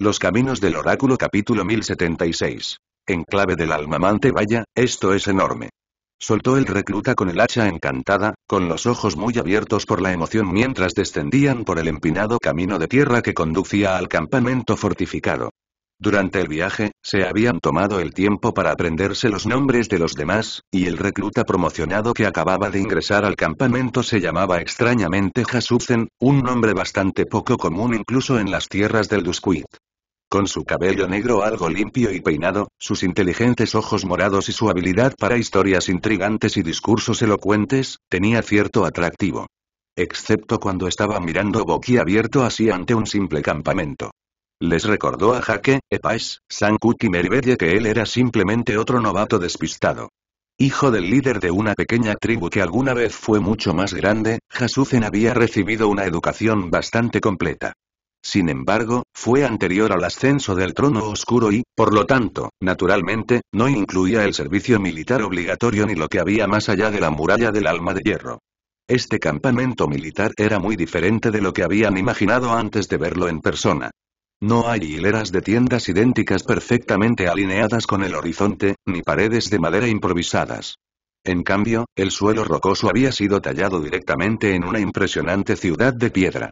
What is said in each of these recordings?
Los caminos del oráculo capítulo 1076. En clave del almamante vaya, esto es enorme. Soltó el recluta con el hacha encantada, con los ojos muy abiertos por la emoción mientras descendían por el empinado camino de tierra que conducía al campamento fortificado. Durante el viaje, se habían tomado el tiempo para aprenderse los nombres de los demás, y el recluta promocionado que acababa de ingresar al campamento se llamaba extrañamente Hasuzen, un nombre bastante poco común incluso en las tierras del Duskuit. Con su cabello negro algo limpio y peinado, sus inteligentes ojos morados y su habilidad para historias intrigantes y discursos elocuentes, tenía cierto atractivo. Excepto cuando estaba mirando boquiabierto así ante un simple campamento. Les recordó a Jaque, Epais, Sanku y Meribelle que él era simplemente otro novato despistado. Hijo del líder de una pequeña tribu que alguna vez fue mucho más grande, Hasuzen había recibido una educación bastante completa. Sin embargo, fue anterior al ascenso del trono oscuro y, por lo tanto, naturalmente, no incluía el servicio militar obligatorio ni lo que había más allá de la muralla del alma de hierro. Este campamento militar era muy diferente de lo que habían imaginado antes de verlo en persona. No hay hileras de tiendas idénticas perfectamente alineadas con el horizonte, ni paredes de madera improvisadas. En cambio, el suelo rocoso había sido tallado directamente en una impresionante ciudad de piedra.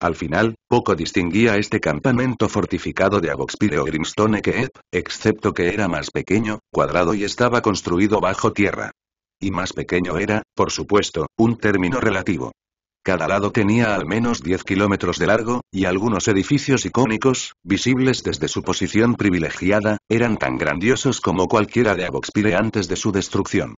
Al final, poco distinguía este campamento fortificado de Avoxpire o Grimstone que eh, excepto que era más pequeño, cuadrado y estaba construido bajo tierra. Y más pequeño era, por supuesto, un término relativo. Cada lado tenía al menos 10 kilómetros de largo, y algunos edificios icónicos, visibles desde su posición privilegiada, eran tan grandiosos como cualquiera de Aboxpire antes de su destrucción.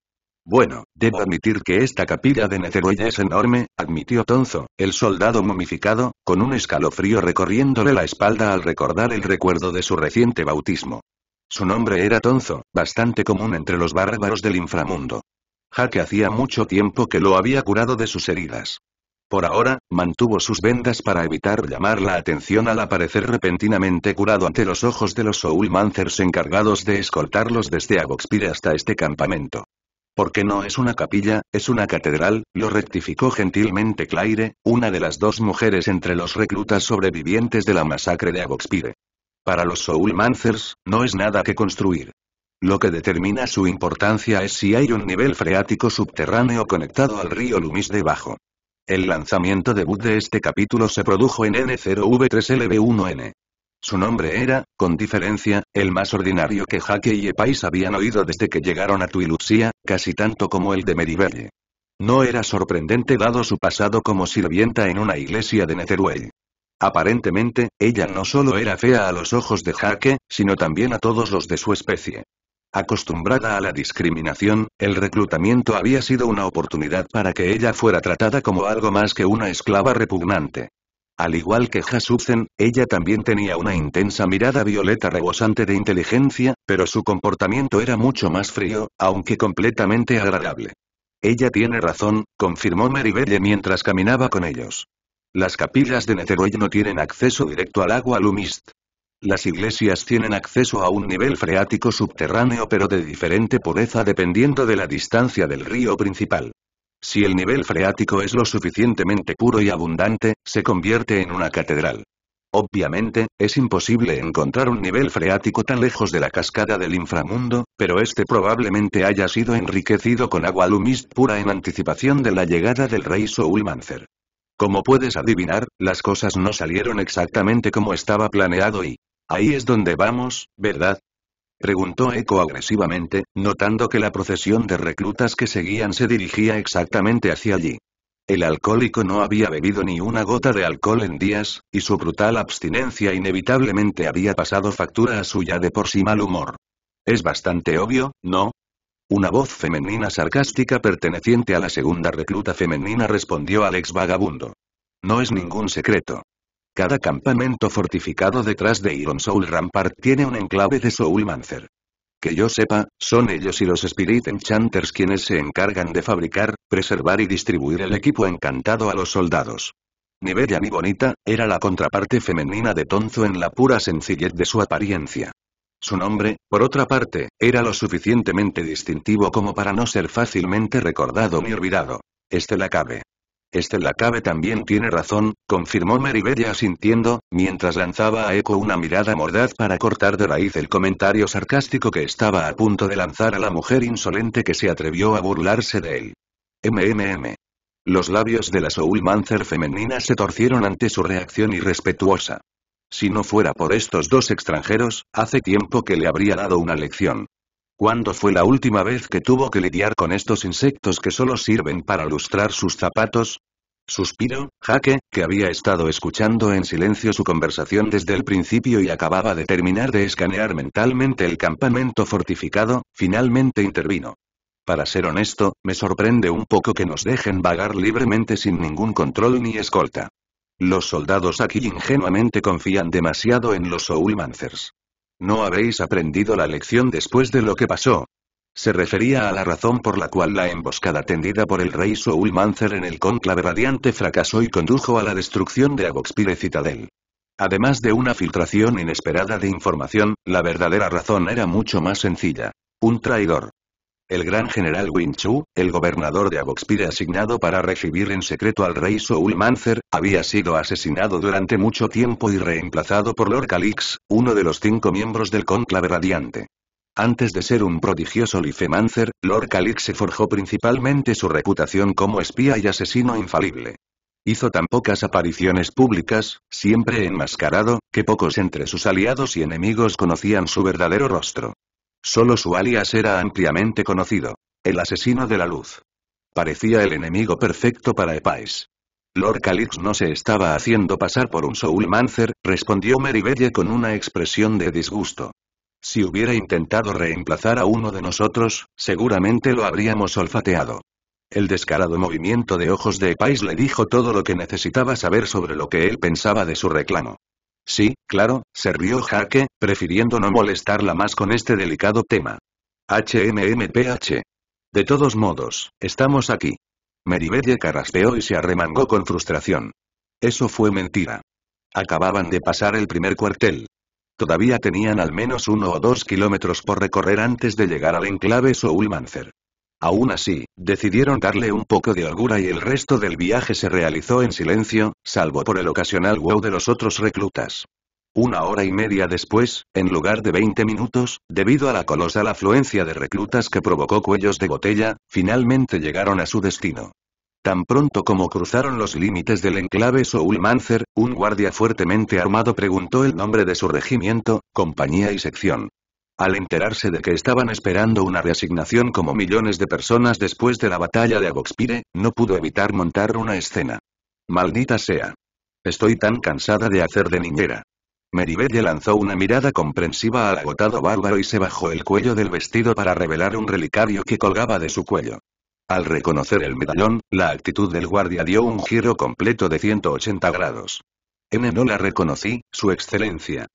Bueno, debo admitir que esta capilla de Netheroy es enorme, admitió Tonzo, el soldado momificado, con un escalofrío recorriéndole la espalda al recordar el recuerdo de su reciente bautismo. Su nombre era Tonzo, bastante común entre los bárbaros del inframundo. Jaque hacía mucho tiempo que lo había curado de sus heridas. Por ahora, mantuvo sus vendas para evitar llamar la atención al aparecer repentinamente curado ante los ojos de los Soul Mancers encargados de escoltarlos desde Aboxpire hasta este campamento. Porque no es una capilla, es una catedral, lo rectificó gentilmente Claire, una de las dos mujeres entre los reclutas sobrevivientes de la masacre de Avoxpire. Para los Soul Mancers, no es nada que construir. Lo que determina su importancia es si hay un nivel freático subterráneo conectado al río Lumis debajo. El lanzamiento debut de este capítulo se produjo en N0V3LB1N. Su nombre era, con diferencia, el más ordinario que Jaque y Epais habían oído desde que llegaron a Tuiluxia, casi tanto como el de Meribelle. No era sorprendente dado su pasado como sirvienta en una iglesia de Neteruel. Aparentemente, ella no solo era fea a los ojos de Jaque, sino también a todos los de su especie. Acostumbrada a la discriminación, el reclutamiento había sido una oportunidad para que ella fuera tratada como algo más que una esclava repugnante. Al igual que Hasuzen, ella también tenía una intensa mirada violeta rebosante de inteligencia, pero su comportamiento era mucho más frío, aunque completamente agradable. Ella tiene razón, confirmó Meribelle mientras caminaba con ellos. Las capillas de Neteroy no tienen acceso directo al agua Lumist. Las iglesias tienen acceso a un nivel freático subterráneo pero de diferente pureza dependiendo de la distancia del río principal. Si el nivel freático es lo suficientemente puro y abundante, se convierte en una catedral. Obviamente, es imposible encontrar un nivel freático tan lejos de la cascada del inframundo, pero este probablemente haya sido enriquecido con agua lumist pura en anticipación de la llegada del rey Soulmancer. Como puedes adivinar, las cosas no salieron exactamente como estaba planeado y... Ahí es donde vamos, ¿verdad? Preguntó Eco agresivamente, notando que la procesión de reclutas que seguían se dirigía exactamente hacia allí. El alcohólico no había bebido ni una gota de alcohol en días, y su brutal abstinencia inevitablemente había pasado factura a su ya de por sí mal humor. Es bastante obvio, ¿no? Una voz femenina sarcástica perteneciente a la segunda recluta femenina respondió al ex vagabundo. No es ningún secreto. Cada campamento fortificado detrás de Iron Soul Rampart tiene un enclave de Soulmancer. Que yo sepa, son ellos y los Spirit Enchanters quienes se encargan de fabricar, preservar y distribuir el equipo encantado a los soldados. Ni bella ni bonita, era la contraparte femenina de Tonzo en la pura sencillez de su apariencia. Su nombre, por otra parte, era lo suficientemente distintivo como para no ser fácilmente recordado ni olvidado. Este la cabe. Este Cabe también tiene razón, confirmó Meribella sintiendo, mientras lanzaba a Echo una mirada mordaz para cortar de raíz el comentario sarcástico que estaba a punto de lanzar a la mujer insolente que se atrevió a burlarse de él. MMM. Los labios de la Soul Mancer femenina se torcieron ante su reacción irrespetuosa. Si no fuera por estos dos extranjeros, hace tiempo que le habría dado una lección. ¿Cuándo fue la última vez que tuvo que lidiar con estos insectos que solo sirven para lustrar sus zapatos? Suspiro, Jaque, que había estado escuchando en silencio su conversación desde el principio y acababa de terminar de escanear mentalmente el campamento fortificado, finalmente intervino. Para ser honesto, me sorprende un poco que nos dejen vagar libremente sin ningún control ni escolta. Los soldados aquí ingenuamente confían demasiado en los Soulmancers. No habéis aprendido la lección después de lo que pasó. Se refería a la razón por la cual la emboscada tendida por el rey Soul en el conclave radiante fracasó y condujo a la destrucción de Agoxpire Citadel. Además de una filtración inesperada de información, la verdadera razón era mucho más sencilla. Un traidor el gran general Winchu, el gobernador de Aboxpire asignado para recibir en secreto al rey Soul Mancer, había sido asesinado durante mucho tiempo y reemplazado por Lord Calix, uno de los cinco miembros del conclave Radiante. Antes de ser un prodigioso Lifemancer, Lord Calix se forjó principalmente su reputación como espía y asesino infalible. Hizo tan pocas apariciones públicas, siempre enmascarado, que pocos entre sus aliados y enemigos conocían su verdadero rostro. Solo su alias era ampliamente conocido. El asesino de la luz. Parecía el enemigo perfecto para Epais. Lord Calix no se estaba haciendo pasar por un Soul Mancer, respondió Meribelle con una expresión de disgusto. Si hubiera intentado reemplazar a uno de nosotros, seguramente lo habríamos olfateado. El descarado movimiento de ojos de Epais le dijo todo lo que necesitaba saber sobre lo que él pensaba de su reclamo. Sí, claro, se rió Jaque, prefiriendo no molestarla más con este delicado tema. HMMPH. De todos modos, estamos aquí. Meribelle carraspeó y se arremangó con frustración. Eso fue mentira. Acababan de pasar el primer cuartel. Todavía tenían al menos uno o dos kilómetros por recorrer antes de llegar al enclave Soulmancer. Aún así, decidieron darle un poco de holgura y el resto del viaje se realizó en silencio, salvo por el ocasional wow de los otros reclutas. Una hora y media después, en lugar de 20 minutos, debido a la colosal afluencia de reclutas que provocó cuellos de botella, finalmente llegaron a su destino. Tan pronto como cruzaron los límites del enclave Soul un guardia fuertemente armado preguntó el nombre de su regimiento, compañía y sección. Al enterarse de que estaban esperando una reasignación como millones de personas después de la batalla de Agoxpire, no pudo evitar montar una escena. Maldita sea. Estoy tan cansada de hacer de niñera. Meribelle lanzó una mirada comprensiva al agotado bárbaro y se bajó el cuello del vestido para revelar un relicario que colgaba de su cuello. Al reconocer el medallón, la actitud del guardia dio un giro completo de 180 grados. N no la reconocí, su excelencia.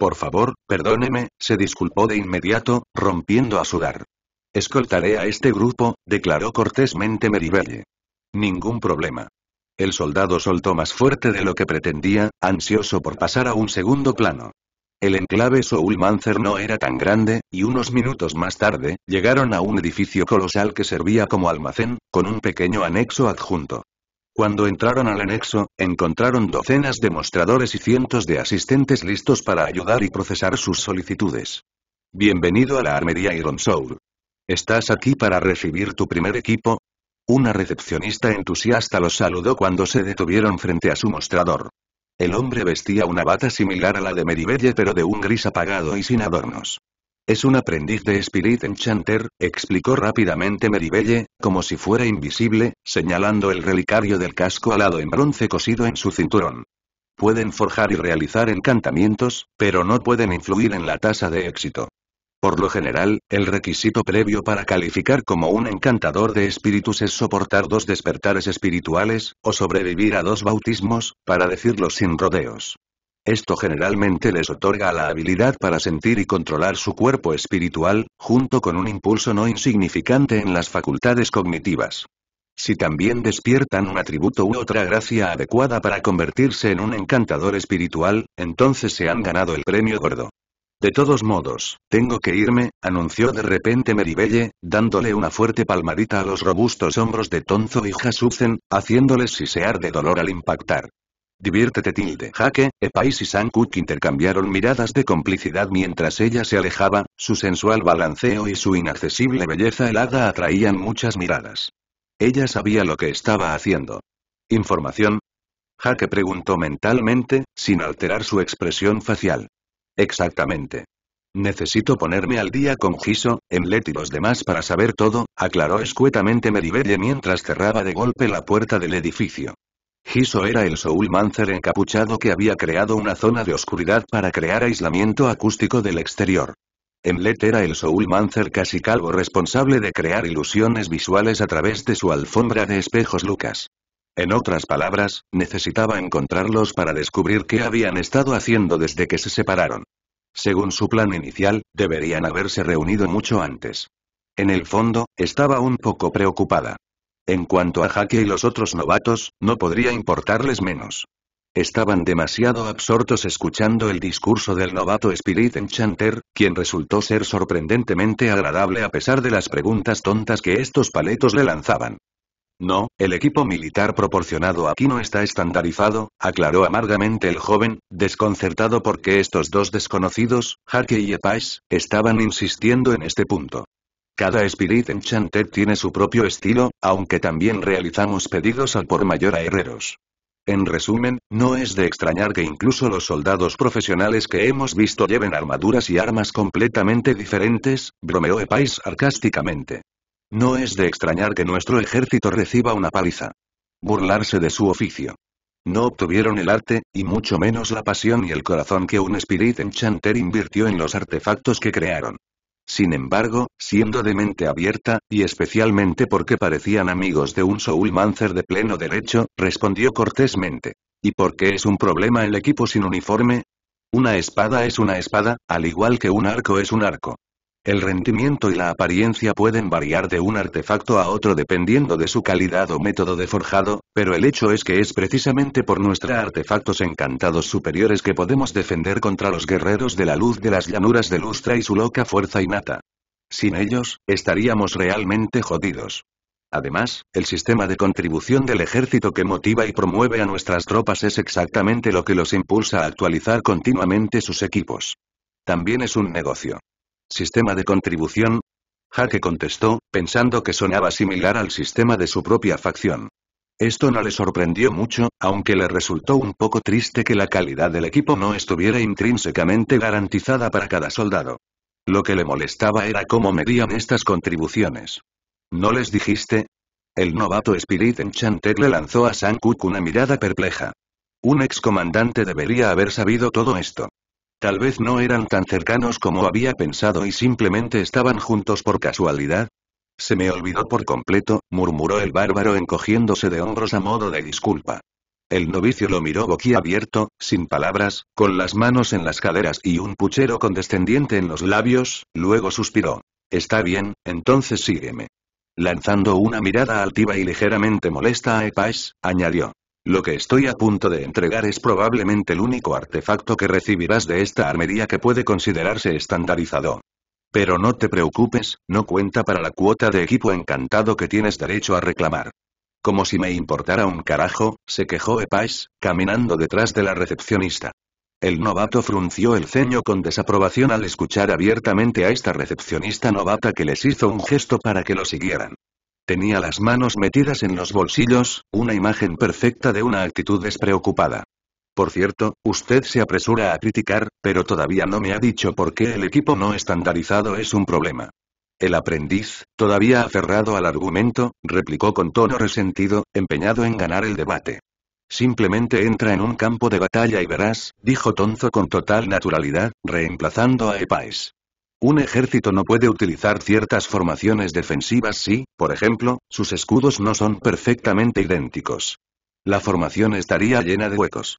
Por favor, perdóneme, se disculpó de inmediato, rompiendo a sudar. Escoltaré a este grupo, declaró cortésmente Meribelle. Ningún problema. El soldado soltó más fuerte de lo que pretendía, ansioso por pasar a un segundo plano. El enclave Soul no era tan grande, y unos minutos más tarde, llegaron a un edificio colosal que servía como almacén, con un pequeño anexo adjunto. Cuando entraron al anexo, encontraron docenas de mostradores y cientos de asistentes listos para ayudar y procesar sus solicitudes. Bienvenido a la armería Iron Soul. ¿Estás aquí para recibir tu primer equipo? Una recepcionista entusiasta los saludó cuando se detuvieron frente a su mostrador. El hombre vestía una bata similar a la de Meribelle pero de un gris apagado y sin adornos. Es un aprendiz de Spirit Enchanter, explicó rápidamente Meribelle, como si fuera invisible, señalando el relicario del casco alado en bronce cosido en su cinturón. Pueden forjar y realizar encantamientos, pero no pueden influir en la tasa de éxito. Por lo general, el requisito previo para calificar como un encantador de espíritus es soportar dos despertares espirituales, o sobrevivir a dos bautismos, para decirlo sin rodeos. Esto generalmente les otorga la habilidad para sentir y controlar su cuerpo espiritual, junto con un impulso no insignificante en las facultades cognitivas. Si también despiertan un atributo u otra gracia adecuada para convertirse en un encantador espiritual, entonces se han ganado el premio gordo. De todos modos, tengo que irme, anunció de repente Meribelle, dándole una fuerte palmadita a los robustos hombros de Tonzo y Hasuzen, haciéndoles sisear de dolor al impactar. Diviértete tilde. Jaque, Epais y San intercambiaron miradas de complicidad mientras ella se alejaba, su sensual balanceo y su inaccesible belleza helada atraían muchas miradas. Ella sabía lo que estaba haciendo. ¿Información? Jaque preguntó mentalmente, sin alterar su expresión facial. Exactamente. Necesito ponerme al día con Giso, Emlet y los demás para saber todo, aclaró escuetamente Meribelle mientras cerraba de golpe la puerta del edificio. Giso era el Soul Mancer encapuchado que había creado una zona de oscuridad para crear aislamiento acústico del exterior. Emlet era el Soul Mancer casi calvo responsable de crear ilusiones visuales a través de su alfombra de espejos Lucas. En otras palabras, necesitaba encontrarlos para descubrir qué habían estado haciendo desde que se separaron. Según su plan inicial, deberían haberse reunido mucho antes. En el fondo, estaba un poco preocupada. En cuanto a Jaque y los otros novatos, no podría importarles menos. Estaban demasiado absortos escuchando el discurso del novato Spirit Enchanter, quien resultó ser sorprendentemente agradable a pesar de las preguntas tontas que estos paletos le lanzaban. No, el equipo militar proporcionado aquí no está estandarizado, aclaró amargamente el joven, desconcertado porque estos dos desconocidos, Jaque y Epais, estaban insistiendo en este punto. Cada Spirit Enchanter tiene su propio estilo, aunque también realizamos pedidos al por mayor a herreros. En resumen, no es de extrañar que incluso los soldados profesionales que hemos visto lleven armaduras y armas completamente diferentes, bromeó Epais sarcásticamente. No es de extrañar que nuestro ejército reciba una paliza. Burlarse de su oficio. No obtuvieron el arte, y mucho menos la pasión y el corazón que un Spirit Enchanter invirtió en los artefactos que crearon. Sin embargo, siendo de mente abierta, y especialmente porque parecían amigos de un Soul Mancer de pleno derecho, respondió cortésmente. ¿Y por qué es un problema el equipo sin uniforme? Una espada es una espada, al igual que un arco es un arco. El rendimiento y la apariencia pueden variar de un artefacto a otro dependiendo de su calidad o método de forjado, pero el hecho es que es precisamente por nuestros artefactos encantados superiores que podemos defender contra los guerreros de la luz de las llanuras de Lustra y su loca fuerza innata. Sin ellos, estaríamos realmente jodidos. Además, el sistema de contribución del ejército que motiva y promueve a nuestras tropas es exactamente lo que los impulsa a actualizar continuamente sus equipos. También es un negocio. ¿Sistema de contribución? Jaque contestó, pensando que sonaba similar al sistema de su propia facción. Esto no le sorprendió mucho, aunque le resultó un poco triste que la calidad del equipo no estuviera intrínsecamente garantizada para cada soldado. Lo que le molestaba era cómo medían estas contribuciones. ¿No les dijiste? El novato Spirit Enchanted le lanzó a San una mirada perpleja. Un excomandante debería haber sabido todo esto. Tal vez no eran tan cercanos como había pensado y simplemente estaban juntos por casualidad. Se me olvidó por completo, murmuró el bárbaro encogiéndose de hombros a modo de disculpa. El novicio lo miró boquiabierto, sin palabras, con las manos en las caderas y un puchero condescendiente en los labios, luego suspiró. Está bien, entonces sígueme. Lanzando una mirada altiva y ligeramente molesta a Epais, añadió. Lo que estoy a punto de entregar es probablemente el único artefacto que recibirás de esta armería que puede considerarse estandarizado. Pero no te preocupes, no cuenta para la cuota de equipo encantado que tienes derecho a reclamar. Como si me importara un carajo, se quejó Epais, caminando detrás de la recepcionista. El novato frunció el ceño con desaprobación al escuchar abiertamente a esta recepcionista novata que les hizo un gesto para que lo siguieran. Tenía las manos metidas en los bolsillos, una imagen perfecta de una actitud despreocupada. Por cierto, usted se apresura a criticar, pero todavía no me ha dicho por qué el equipo no estandarizado es un problema. El aprendiz, todavía aferrado al argumento, replicó con tono resentido, empeñado en ganar el debate. Simplemente entra en un campo de batalla y verás, dijo Tonzo con total naturalidad, reemplazando a Epais. Un ejército no puede utilizar ciertas formaciones defensivas si, por ejemplo, sus escudos no son perfectamente idénticos. La formación estaría llena de huecos.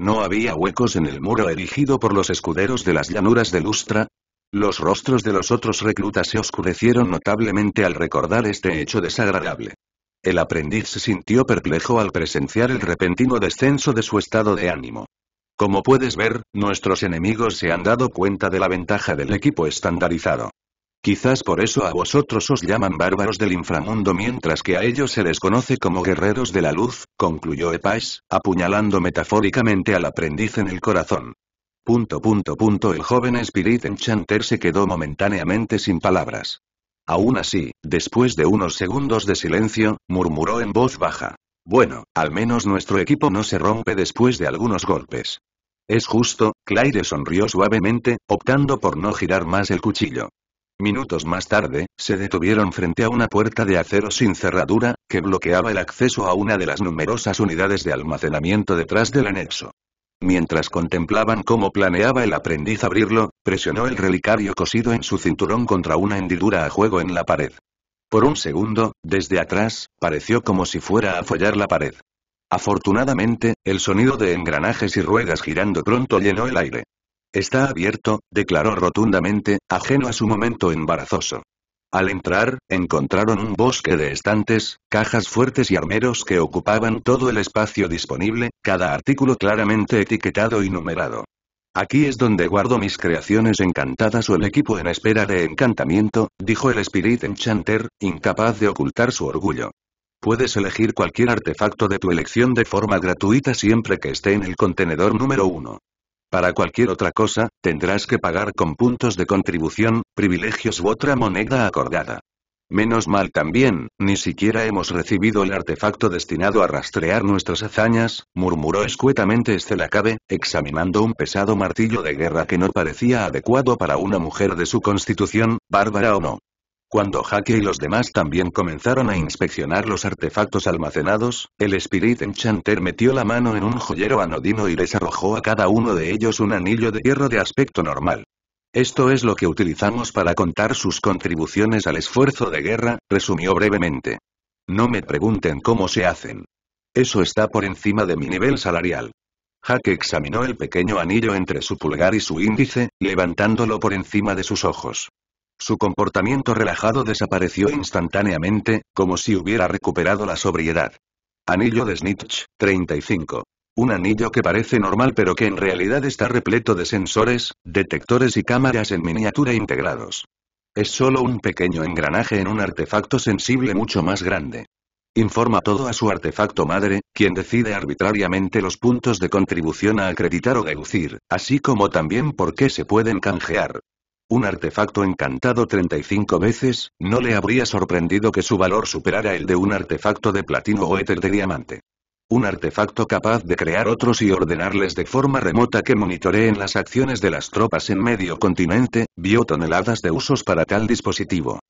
No había huecos en el muro erigido por los escuderos de las llanuras de Lustra. Los rostros de los otros reclutas se oscurecieron notablemente al recordar este hecho desagradable. El aprendiz se sintió perplejo al presenciar el repentino descenso de su estado de ánimo. Como puedes ver, nuestros enemigos se han dado cuenta de la ventaja del equipo estandarizado. Quizás por eso a vosotros os llaman bárbaros del inframundo mientras que a ellos se les conoce como guerreros de la luz, concluyó Epais, apuñalando metafóricamente al aprendiz en el corazón. Punto punto punto el joven Spirit Enchanter se quedó momentáneamente sin palabras. Aún así, después de unos segundos de silencio, murmuró en voz baja. Bueno, al menos nuestro equipo no se rompe después de algunos golpes. Es justo, Claire sonrió suavemente, optando por no girar más el cuchillo. Minutos más tarde, se detuvieron frente a una puerta de acero sin cerradura, que bloqueaba el acceso a una de las numerosas unidades de almacenamiento detrás del anexo. Mientras contemplaban cómo planeaba el aprendiz abrirlo, presionó el relicario cosido en su cinturón contra una hendidura a juego en la pared. Por un segundo, desde atrás, pareció como si fuera a follar la pared. Afortunadamente, el sonido de engranajes y ruedas girando pronto llenó el aire. Está abierto, declaró rotundamente, ajeno a su momento embarazoso. Al entrar, encontraron un bosque de estantes, cajas fuertes y armeros que ocupaban todo el espacio disponible, cada artículo claramente etiquetado y numerado. Aquí es donde guardo mis creaciones encantadas o el equipo en espera de encantamiento, dijo el Spirit Enchanter, incapaz de ocultar su orgullo. Puedes elegir cualquier artefacto de tu elección de forma gratuita siempre que esté en el contenedor número 1. Para cualquier otra cosa, tendrás que pagar con puntos de contribución, privilegios u otra moneda acordada. Menos mal también, ni siquiera hemos recibido el artefacto destinado a rastrear nuestras hazañas, murmuró escuetamente Cabe, examinando un pesado martillo de guerra que no parecía adecuado para una mujer de su constitución, bárbara o no. Cuando Jaque y los demás también comenzaron a inspeccionar los artefactos almacenados, el Spirit Enchanter metió la mano en un joyero anodino y les arrojó a cada uno de ellos un anillo de hierro de aspecto normal. Esto es lo que utilizamos para contar sus contribuciones al esfuerzo de guerra, resumió brevemente. No me pregunten cómo se hacen. Eso está por encima de mi nivel salarial. Jaque examinó el pequeño anillo entre su pulgar y su índice, levantándolo por encima de sus ojos. Su comportamiento relajado desapareció instantáneamente, como si hubiera recuperado la sobriedad. Anillo de Snitch, 35. Un anillo que parece normal pero que en realidad está repleto de sensores, detectores y cámaras en miniatura integrados. Es solo un pequeño engranaje en un artefacto sensible mucho más grande. Informa todo a su artefacto madre, quien decide arbitrariamente los puntos de contribución a acreditar o deducir, así como también por qué se pueden canjear. Un artefacto encantado 35 veces, no le habría sorprendido que su valor superara el de un artefacto de platino o éter de diamante. Un artefacto capaz de crear otros y ordenarles de forma remota que monitoreen las acciones de las tropas en medio continente, vio toneladas de usos para tal dispositivo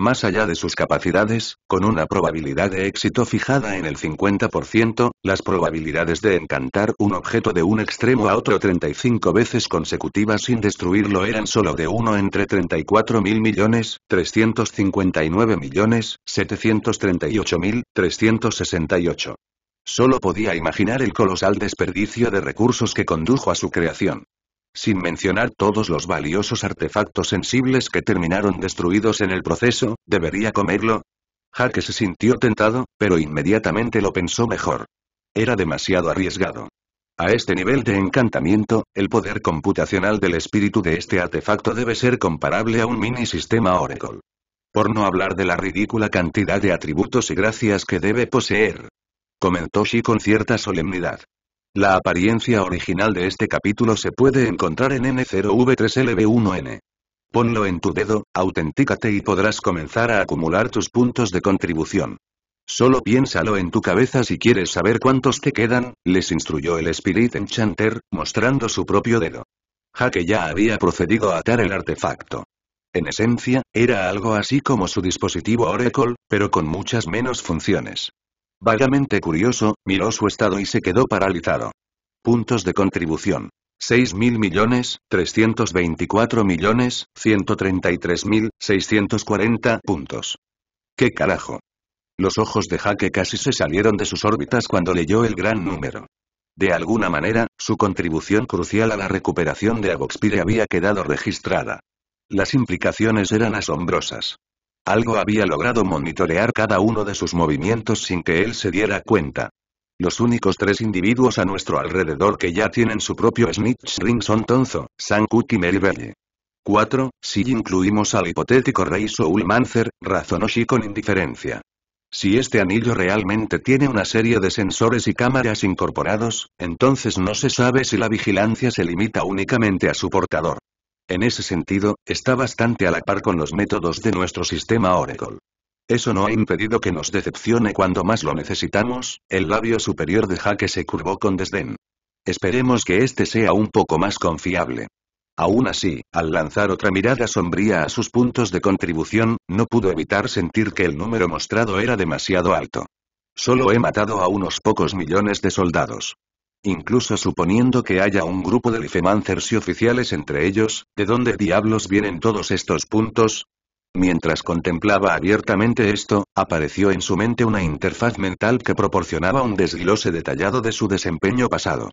más allá de sus capacidades, con una probabilidad de éxito fijada en el 50%, las probabilidades de encantar un objeto de un extremo a otro 35 veces consecutivas sin destruirlo eran solo de 1 entre 34 mil millones, 359 millones, 738 mil, 368. Solo podía imaginar el colosal desperdicio de recursos que condujo a su creación sin mencionar todos los valiosos artefactos sensibles que terminaron destruidos en el proceso, ¿debería comerlo? Jaque se sintió tentado, pero inmediatamente lo pensó mejor. Era demasiado arriesgado. A este nivel de encantamiento, el poder computacional del espíritu de este artefacto debe ser comparable a un mini sistema Oracle. Por no hablar de la ridícula cantidad de atributos y gracias que debe poseer. Comentó Shi con cierta solemnidad. La apariencia original de este capítulo se puede encontrar en N0V3LB1N. Ponlo en tu dedo, autentícate y podrás comenzar a acumular tus puntos de contribución. Solo piénsalo en tu cabeza si quieres saber cuántos te quedan, les instruyó el Spirit Enchanter, mostrando su propio dedo. Jaque ya había procedido a atar el artefacto. En esencia, era algo así como su dispositivo Oracle, pero con muchas menos funciones. Vagamente curioso, miró su estado y se quedó paralizado. Puntos de contribución. 6.000 millones, millones, puntos. ¿Qué carajo? Los ojos de Jaque casi se salieron de sus órbitas cuando leyó el gran número. De alguna manera, su contribución crucial a la recuperación de Avoxpire había quedado registrada. Las implicaciones eran asombrosas. Algo había logrado monitorear cada uno de sus movimientos sin que él se diera cuenta. Los únicos tres individuos a nuestro alrededor que ya tienen su propio Snitch Ring son Tonzo, San y Meribelle. 4. Si incluimos al hipotético rey Soul Mancer, razonó Shi con indiferencia. Si este anillo realmente tiene una serie de sensores y cámaras incorporados, entonces no se sabe si la vigilancia se limita únicamente a su portador. En ese sentido, está bastante a la par con los métodos de nuestro sistema Oracle. Eso no ha impedido que nos decepcione cuando más lo necesitamos, el labio superior de Jaque se curvó con desdén. Esperemos que este sea un poco más confiable. Aún así, al lanzar otra mirada sombría a sus puntos de contribución, no pudo evitar sentir que el número mostrado era demasiado alto. Solo he matado a unos pocos millones de soldados. Incluso suponiendo que haya un grupo de Lifemancers y oficiales entre ellos, ¿de dónde diablos vienen todos estos puntos? Mientras contemplaba abiertamente esto, apareció en su mente una interfaz mental que proporcionaba un desglose detallado de su desempeño pasado.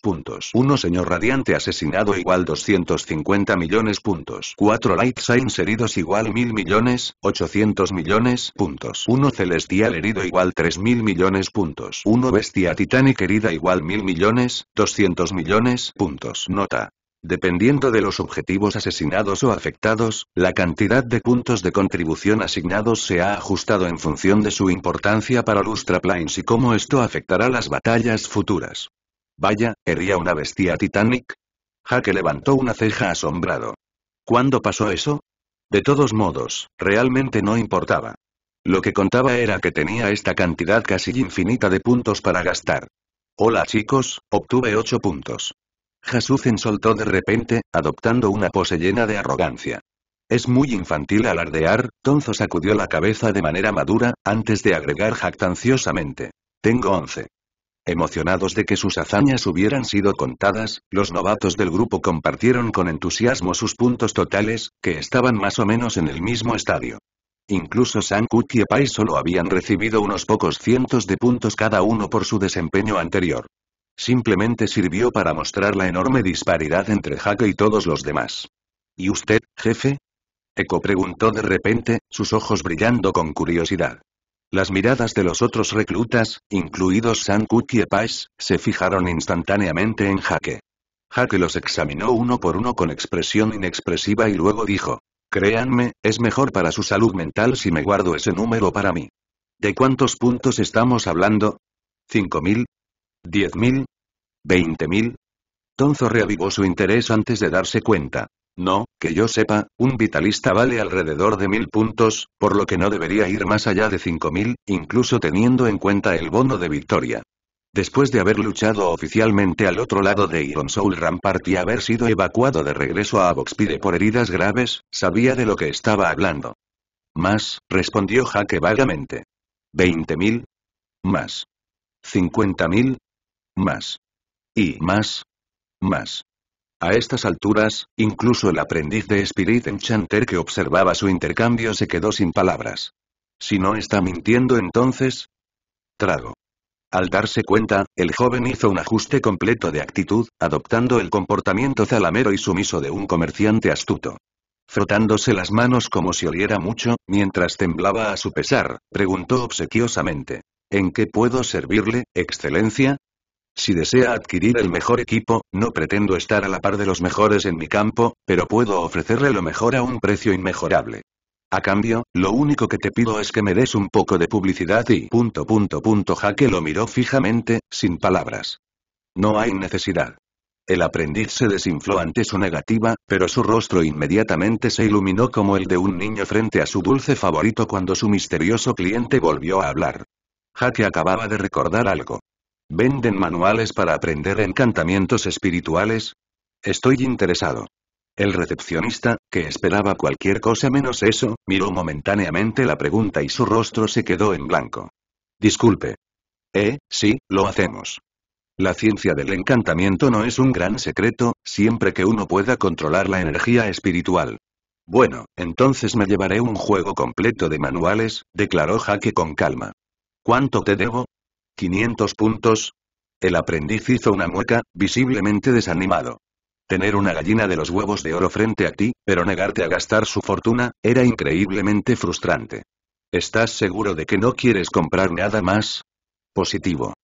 puntos. 1 señor radiante asesinado igual 250 millones puntos. 4 light heridos igual 1000 millones, 800 millones puntos. 1 celestial herido igual 3000 millones puntos. 1 bestia titánica herida igual 1000 millones, 200 millones puntos. Nota. Dependiendo de los objetivos asesinados o afectados, la cantidad de puntos de contribución asignados se ha ajustado en función de su importancia para Lustra y cómo esto afectará las batallas futuras. Vaya, ¿herría una bestia Titanic? Jaque levantó una ceja asombrado. ¿Cuándo pasó eso? De todos modos, realmente no importaba. Lo que contaba era que tenía esta cantidad casi infinita de puntos para gastar. Hola chicos, obtuve ocho puntos. Hasuzen soltó de repente, adoptando una pose llena de arrogancia. Es muy infantil alardear, Tonzo sacudió la cabeza de manera madura, antes de agregar jactanciosamente. Tengo 11. Emocionados de que sus hazañas hubieran sido contadas, los novatos del grupo compartieron con entusiasmo sus puntos totales, que estaban más o menos en el mismo estadio. Incluso Sankut y Epai solo habían recibido unos pocos cientos de puntos cada uno por su desempeño anterior. Simplemente sirvió para mostrar la enorme disparidad entre Hake y todos los demás. ¿Y usted, jefe? Eco preguntó de repente, sus ojos brillando con curiosidad. Las miradas de los otros reclutas, incluidos San y se fijaron instantáneamente en Jaque. Jaque los examinó uno por uno con expresión inexpresiva y luego dijo, Créanme, es mejor para su salud mental si me guardo ese número para mí. ¿De cuántos puntos estamos hablando? ¿Cinco mil? ¿Diez mil? ¿Veinte mil? Tonzo reavivó su interés antes de darse cuenta. No, que yo sepa, un vitalista vale alrededor de mil puntos, por lo que no debería ir más allá de cinco mil, incluso teniendo en cuenta el bono de victoria. Después de haber luchado oficialmente al otro lado de Iron Soul Rampart y haber sido evacuado de regreso a Voxpide por heridas graves, sabía de lo que estaba hablando. Más, respondió Jaque vagamente. ¿Veinte mil? Más. ¿Cincuenta mil? Más. Y más. Más. A estas alturas, incluso el aprendiz de Spirit Enchanter que observaba su intercambio se quedó sin palabras. Si no está mintiendo entonces... Trago. Al darse cuenta, el joven hizo un ajuste completo de actitud, adoptando el comportamiento zalamero y sumiso de un comerciante astuto. Frotándose las manos como si oliera mucho, mientras temblaba a su pesar, preguntó obsequiosamente. ¿En qué puedo servirle, excelencia? Si desea adquirir el mejor equipo, no pretendo estar a la par de los mejores en mi campo, pero puedo ofrecerle lo mejor a un precio inmejorable. A cambio, lo único que te pido es que me des un poco de publicidad y... punto punto punto Jaque lo miró fijamente, sin palabras. No hay necesidad. El aprendiz se desinfló ante su negativa, pero su rostro inmediatamente se iluminó como el de un niño frente a su dulce favorito cuando su misterioso cliente volvió a hablar. Jaque acababa de recordar algo. ¿Venden manuales para aprender encantamientos espirituales? Estoy interesado. El recepcionista, que esperaba cualquier cosa menos eso, miró momentáneamente la pregunta y su rostro se quedó en blanco. Disculpe. Eh, sí, lo hacemos. La ciencia del encantamiento no es un gran secreto, siempre que uno pueda controlar la energía espiritual. Bueno, entonces me llevaré un juego completo de manuales, declaró Jaque con calma. ¿Cuánto te debo? 500 puntos. El aprendiz hizo una mueca, visiblemente desanimado. Tener una gallina de los huevos de oro frente a ti, pero negarte a gastar su fortuna, era increíblemente frustrante. ¿Estás seguro de que no quieres comprar nada más? Positivo.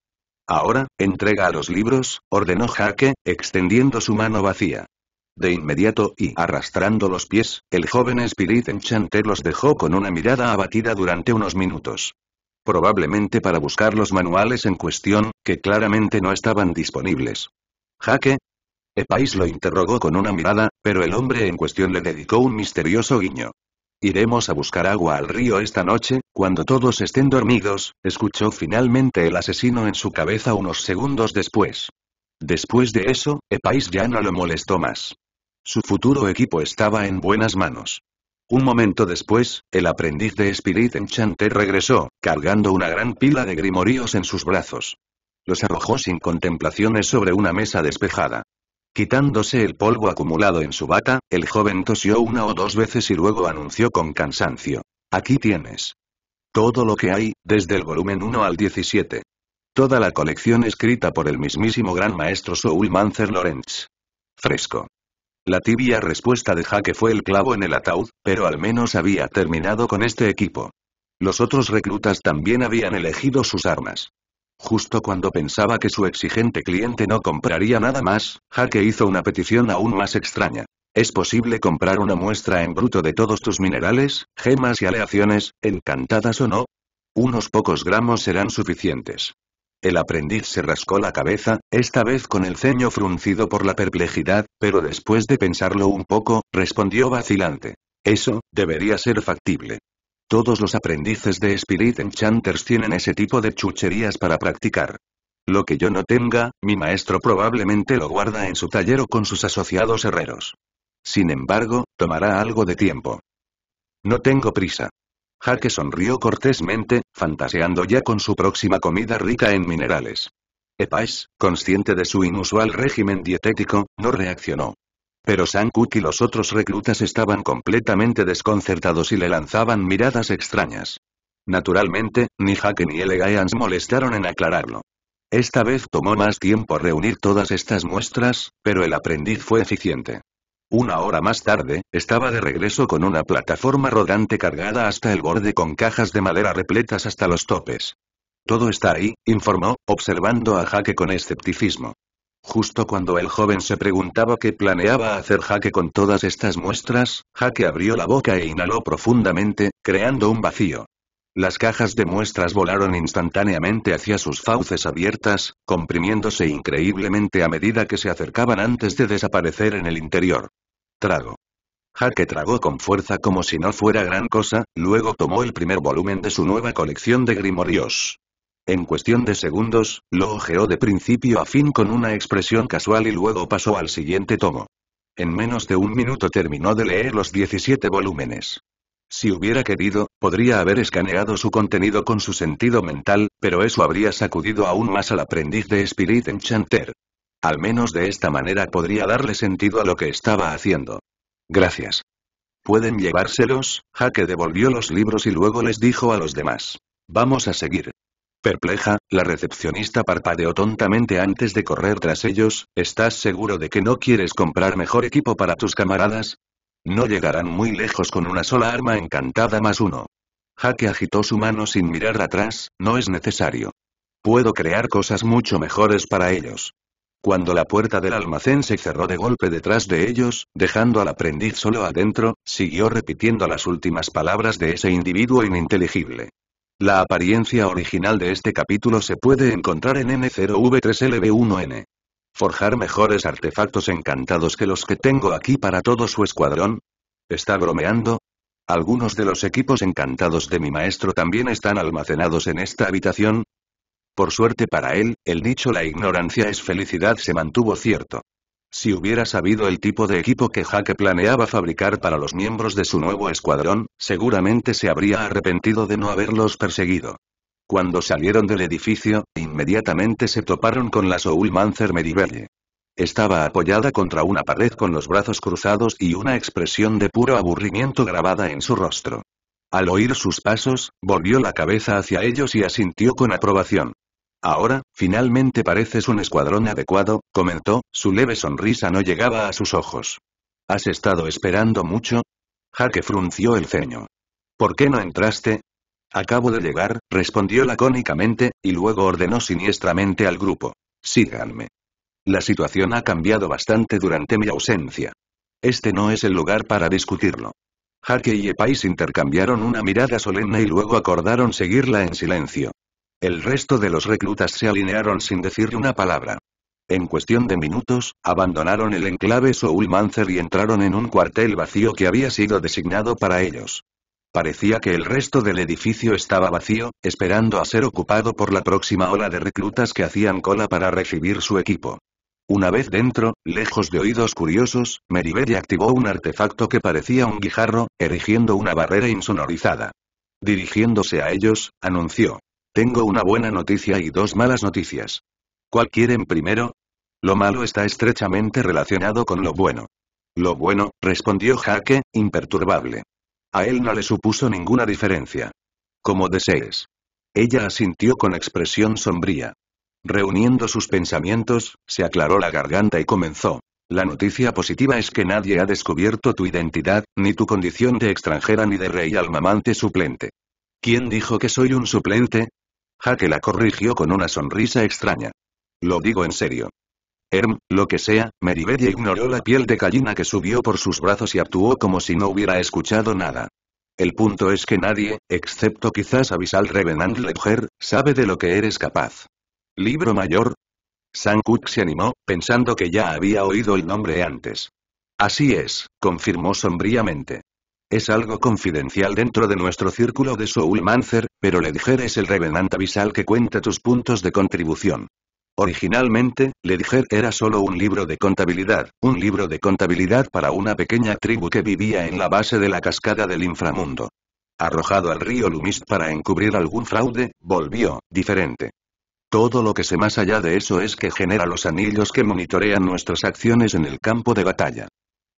Ahora, entrega a los libros, ordenó Jaque, extendiendo su mano vacía. De inmediato y arrastrando los pies, el joven Spirit Enchanter los dejó con una mirada abatida durante unos minutos probablemente para buscar los manuales en cuestión, que claramente no estaban disponibles. ¿Jaque? Epais lo interrogó con una mirada, pero el hombre en cuestión le dedicó un misterioso guiño. Iremos a buscar agua al río esta noche, cuando todos estén dormidos, escuchó finalmente el asesino en su cabeza unos segundos después. Después de eso, Epais ya no lo molestó más. Su futuro equipo estaba en buenas manos. Un momento después, el aprendiz de Spirit Enchanter regresó, cargando una gran pila de grimoríos en sus brazos. Los arrojó sin contemplaciones sobre una mesa despejada. Quitándose el polvo acumulado en su bata, el joven tosió una o dos veces y luego anunció con cansancio. Aquí tienes. Todo lo que hay, desde el volumen 1 al 17. Toda la colección escrita por el mismísimo gran maestro Soul Manzer Lorenz. Fresco. La tibia respuesta de Jaque fue el clavo en el ataúd, pero al menos había terminado con este equipo. Los otros reclutas también habían elegido sus armas. Justo cuando pensaba que su exigente cliente no compraría nada más, Jaque hizo una petición aún más extraña. ¿Es posible comprar una muestra en bruto de todos tus minerales, gemas y aleaciones, encantadas o no? Unos pocos gramos serán suficientes. El aprendiz se rascó la cabeza, esta vez con el ceño fruncido por la perplejidad, pero después de pensarlo un poco, respondió vacilante. Eso, debería ser factible. Todos los aprendices de Spirit Enchanters tienen ese tipo de chucherías para practicar. Lo que yo no tenga, mi maestro probablemente lo guarda en su taller o con sus asociados herreros. Sin embargo, tomará algo de tiempo. No tengo prisa. Jaque sonrió cortésmente, fantaseando ya con su próxima comida rica en minerales. Epaes, consciente de su inusual régimen dietético, no reaccionó. Pero San y los otros reclutas estaban completamente desconcertados y le lanzaban miradas extrañas. Naturalmente, ni Jaque ni se molestaron en aclararlo. Esta vez tomó más tiempo reunir todas estas muestras, pero el aprendiz fue eficiente. Una hora más tarde, estaba de regreso con una plataforma rodante cargada hasta el borde con cajas de madera repletas hasta los topes. Todo está ahí, informó, observando a Jaque con escepticismo. Justo cuando el joven se preguntaba qué planeaba hacer Jaque con todas estas muestras, Jaque abrió la boca e inhaló profundamente, creando un vacío. Las cajas de muestras volaron instantáneamente hacia sus fauces abiertas, comprimiéndose increíblemente a medida que se acercaban antes de desaparecer en el interior. Trago. Jaque tragó con fuerza como si no fuera gran cosa, luego tomó el primer volumen de su nueva colección de grimorios. En cuestión de segundos, lo ojeó de principio a fin con una expresión casual y luego pasó al siguiente tomo. En menos de un minuto terminó de leer los 17 volúmenes. Si hubiera querido, podría haber escaneado su contenido con su sentido mental, pero eso habría sacudido aún más al aprendiz de Spirit Enchanter. Al menos de esta manera podría darle sentido a lo que estaba haciendo. Gracias. ¿Pueden llevárselos? Jaque devolvió los libros y luego les dijo a los demás. Vamos a seguir. Perpleja, la recepcionista parpadeó tontamente antes de correr tras ellos, ¿estás seguro de que no quieres comprar mejor equipo para tus camaradas? No llegarán muy lejos con una sola arma encantada más uno. Jaque agitó su mano sin mirar atrás, no es necesario. Puedo crear cosas mucho mejores para ellos. Cuando la puerta del almacén se cerró de golpe detrás de ellos, dejando al aprendiz solo adentro, siguió repitiendo las últimas palabras de ese individuo ininteligible. La apariencia original de este capítulo se puede encontrar en N0V3LB1N forjar mejores artefactos encantados que los que tengo aquí para todo su escuadrón? ¿Está bromeando? Algunos de los equipos encantados de mi maestro también están almacenados en esta habitación. Por suerte para él, el dicho la ignorancia es felicidad se mantuvo cierto. Si hubiera sabido el tipo de equipo que Jaque planeaba fabricar para los miembros de su nuevo escuadrón, seguramente se habría arrepentido de no haberlos perseguido. Cuando salieron del edificio, inmediatamente se toparon con la Soul Manzer Meribelle. Estaba apoyada contra una pared con los brazos cruzados y una expresión de puro aburrimiento grabada en su rostro. Al oír sus pasos, volvió la cabeza hacia ellos y asintió con aprobación. Ahora, finalmente pareces un escuadrón adecuado, comentó, su leve sonrisa no llegaba a sus ojos. ¿Has estado esperando mucho? Jaque frunció el ceño. ¿Por qué no entraste? Acabo de llegar, respondió lacónicamente, y luego ordenó siniestramente al grupo. Síganme. La situación ha cambiado bastante durante mi ausencia. Este no es el lugar para discutirlo. Jaque y Epais intercambiaron una mirada solemne y luego acordaron seguirla en silencio. El resto de los reclutas se alinearon sin decir una palabra. En cuestión de minutos, abandonaron el enclave Soul y entraron en un cuartel vacío que había sido designado para ellos. Parecía que el resto del edificio estaba vacío, esperando a ser ocupado por la próxima ola de reclutas que hacían cola para recibir su equipo. Una vez dentro, lejos de oídos curiosos, Meribelle activó un artefacto que parecía un guijarro, erigiendo una barrera insonorizada. Dirigiéndose a ellos, anunció. Tengo una buena noticia y dos malas noticias. ¿Cuál quieren primero? Lo malo está estrechamente relacionado con lo bueno. Lo bueno, respondió Jaque, imperturbable. A él no le supuso ninguna diferencia. Como desees. Ella asintió con expresión sombría. Reuniendo sus pensamientos, se aclaró la garganta y comenzó. La noticia positiva es que nadie ha descubierto tu identidad, ni tu condición de extranjera ni de rey almamante suplente. ¿Quién dijo que soy un suplente? Jaque la corrigió con una sonrisa extraña. Lo digo en serio. Erm, lo que sea, Meribedia ignoró la piel de gallina que subió por sus brazos y actuó como si no hubiera escuchado nada. El punto es que nadie, excepto quizás Avisal Revenant Ledger, sabe de lo que eres capaz. Libro mayor. Sankuk se animó, pensando que ya había oído el nombre antes. Así es, confirmó sombríamente. Es algo confidencial dentro de nuestro círculo de Soul pero Ledger es el Revenant Avisal que cuenta tus puntos de contribución. Originalmente, Ledger era solo un libro de contabilidad, un libro de contabilidad para una pequeña tribu que vivía en la base de la cascada del inframundo. Arrojado al río Lumist para encubrir algún fraude, volvió, diferente. Todo lo que sé más allá de eso es que genera los anillos que monitorean nuestras acciones en el campo de batalla.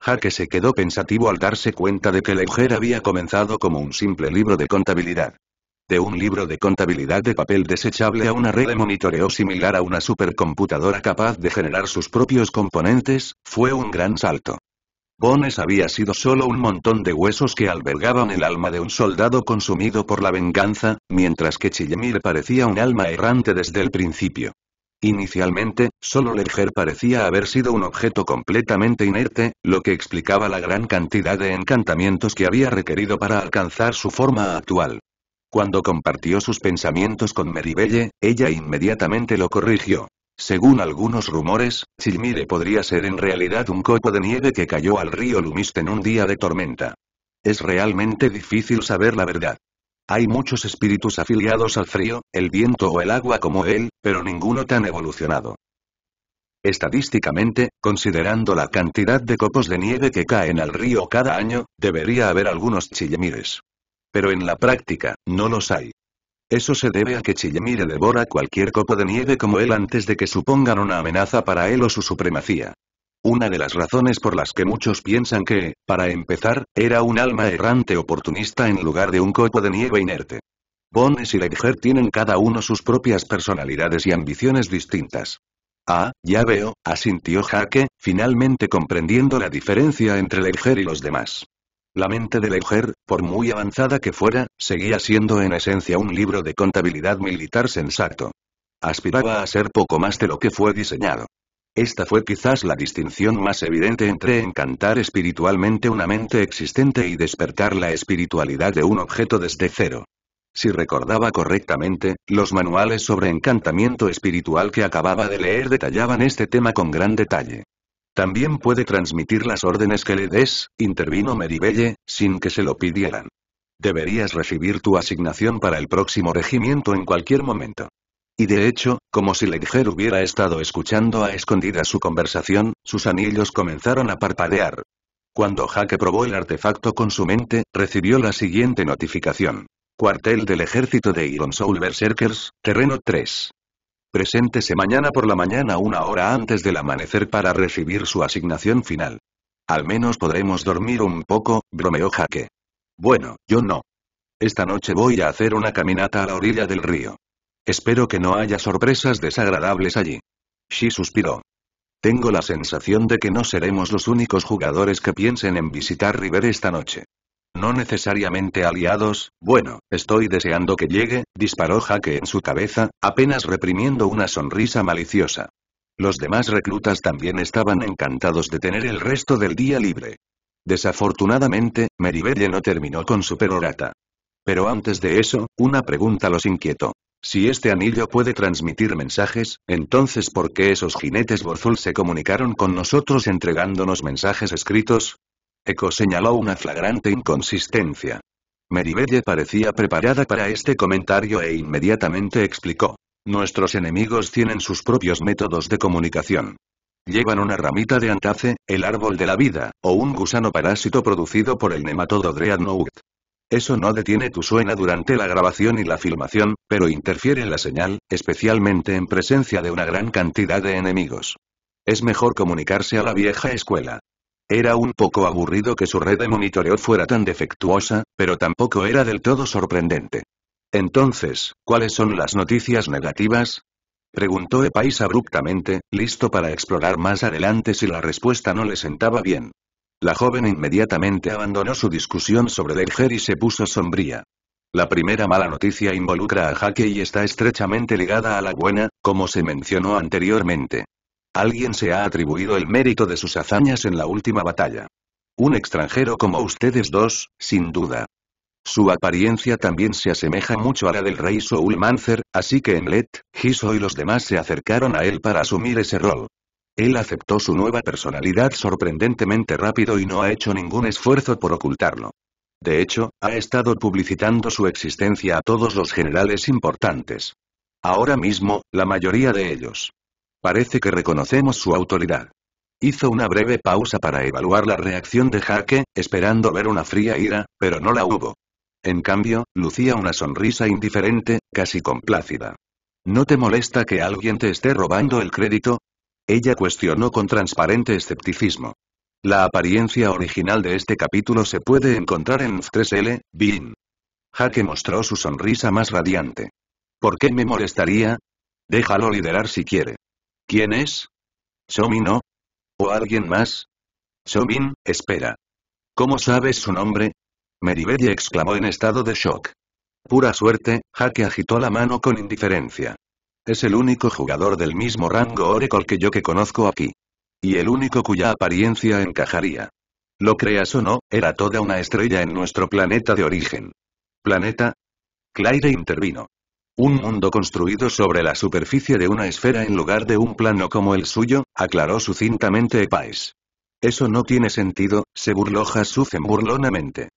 Jaque se quedó pensativo al darse cuenta de que Ledger había comenzado como un simple libro de contabilidad de un libro de contabilidad de papel desechable a una red de monitoreo similar a una supercomputadora capaz de generar sus propios componentes, fue un gran salto. Bones había sido solo un montón de huesos que albergaban el alma de un soldado consumido por la venganza, mientras que Chillemir parecía un alma errante desde el principio. Inicialmente, solo Leger parecía haber sido un objeto completamente inerte, lo que explicaba la gran cantidad de encantamientos que había requerido para alcanzar su forma actual. Cuando compartió sus pensamientos con Meribelle, ella inmediatamente lo corrigió. Según algunos rumores, Chilmire podría ser en realidad un copo de nieve que cayó al río Lumiste en un día de tormenta. Es realmente difícil saber la verdad. Hay muchos espíritus afiliados al frío, el viento o el agua como él, pero ninguno tan evolucionado. Estadísticamente, considerando la cantidad de copos de nieve que caen al río cada año, debería haber algunos chillemires. Pero en la práctica, no los hay. Eso se debe a que Chillemire devora cualquier copo de nieve como él antes de que supongan una amenaza para él o su supremacía. Una de las razones por las que muchos piensan que, para empezar, era un alma errante oportunista en lugar de un copo de nieve inerte. Bones y Ledger tienen cada uno sus propias personalidades y ambiciones distintas. Ah, ya veo, asintió Jaque, finalmente comprendiendo la diferencia entre Ledger y los demás. La mente de Leger, por muy avanzada que fuera, seguía siendo en esencia un libro de contabilidad militar sensato. Aspiraba a ser poco más de lo que fue diseñado. Esta fue quizás la distinción más evidente entre encantar espiritualmente una mente existente y despertar la espiritualidad de un objeto desde cero. Si recordaba correctamente, los manuales sobre encantamiento espiritual que acababa de leer detallaban este tema con gran detalle. También puede transmitir las órdenes que le des, intervino Meribelle, sin que se lo pidieran. Deberías recibir tu asignación para el próximo regimiento en cualquier momento. Y de hecho, como si Ledger hubiera estado escuchando a escondida su conversación, sus anillos comenzaron a parpadear. Cuando Jaque probó el artefacto con su mente, recibió la siguiente notificación. Cuartel del Ejército de Iron Soul Berserkers, terreno 3. Preséntese mañana por la mañana una hora antes del amanecer para recibir su asignación final. Al menos podremos dormir un poco, bromeó Jaque. Bueno, yo no. Esta noche voy a hacer una caminata a la orilla del río. Espero que no haya sorpresas desagradables allí. Shi suspiró. Tengo la sensación de que no seremos los únicos jugadores que piensen en visitar River esta noche. No necesariamente aliados, bueno, estoy deseando que llegue, disparó Jaque en su cabeza, apenas reprimiendo una sonrisa maliciosa. Los demás reclutas también estaban encantados de tener el resto del día libre. Desafortunadamente, Meribelle no terminó con su perorata. Pero antes de eso, una pregunta los inquietó. Si este anillo puede transmitir mensajes, entonces ¿por qué esos jinetes Borzul se comunicaron con nosotros entregándonos mensajes escritos? Eco señaló una flagrante inconsistencia. Meribelle parecía preparada para este comentario e inmediatamente explicó. Nuestros enemigos tienen sus propios métodos de comunicación. Llevan una ramita de antace, el árbol de la vida, o un gusano parásito producido por el nematodo Dreadnought. Eso no detiene tu suena durante la grabación y la filmación, pero interfiere en la señal, especialmente en presencia de una gran cantidad de enemigos. Es mejor comunicarse a la vieja escuela. Era un poco aburrido que su red de monitoreo fuera tan defectuosa, pero tampoco era del todo sorprendente. Entonces, ¿cuáles son las noticias negativas? Preguntó Epais abruptamente, listo para explorar más adelante si la respuesta no le sentaba bien. La joven inmediatamente abandonó su discusión sobre Ledger y se puso sombría. La primera mala noticia involucra a Jaque y está estrechamente ligada a la buena, como se mencionó anteriormente. Alguien se ha atribuido el mérito de sus hazañas en la última batalla. Un extranjero como ustedes dos, sin duda. Su apariencia también se asemeja mucho a la del rey Soul así que Enlet, Hiso y los demás se acercaron a él para asumir ese rol. Él aceptó su nueva personalidad sorprendentemente rápido y no ha hecho ningún esfuerzo por ocultarlo. De hecho, ha estado publicitando su existencia a todos los generales importantes. Ahora mismo, la mayoría de ellos. Parece que reconocemos su autoridad. Hizo una breve pausa para evaluar la reacción de Jaque, esperando ver una fría ira, pero no la hubo. En cambio, lucía una sonrisa indiferente, casi complácida. ¿No te molesta que alguien te esté robando el crédito? Ella cuestionó con transparente escepticismo. La apariencia original de este capítulo se puede encontrar en F3L, Bin. Jaque mostró su sonrisa más radiante. ¿Por qué me molestaría? Déjalo liderar si quiere. ¿Quién es? ¿Somin no? ¿O alguien más? Somin, espera. ¿Cómo sabes su nombre? Meribelli exclamó en estado de shock. Pura suerte, Jaque agitó la mano con indiferencia. Es el único jugador del mismo rango Oracle que yo que conozco aquí. Y el único cuya apariencia encajaría. Lo creas o no, era toda una estrella en nuestro planeta de origen. ¿Planeta? Claire intervino. Un mundo construido sobre la superficie de una esfera en lugar de un plano como el suyo, aclaró sucintamente Epaes. Eso no tiene sentido, se burló Hasuzen burlonamente.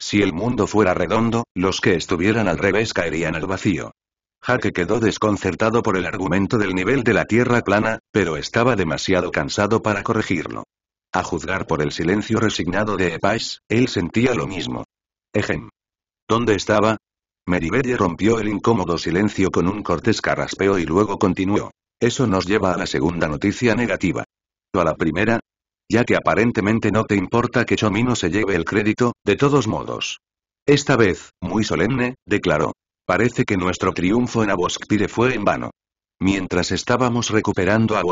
Si el mundo fuera redondo, los que estuvieran al revés caerían al vacío. Jaque quedó desconcertado por el argumento del nivel de la Tierra plana, pero estaba demasiado cansado para corregirlo. A juzgar por el silencio resignado de Epais, él sentía lo mismo. Ejem. ¿Dónde estaba? Meribelle rompió el incómodo silencio con un cortés carraspeo y luego continuó. Eso nos lleva a la segunda noticia negativa. ¿O a la primera? Ya que aparentemente no te importa que Chomino se lleve el crédito, de todos modos. Esta vez, muy solemne, declaró. Parece que nuestro triunfo en Aboskpire fue en vano. Mientras estábamos recuperando a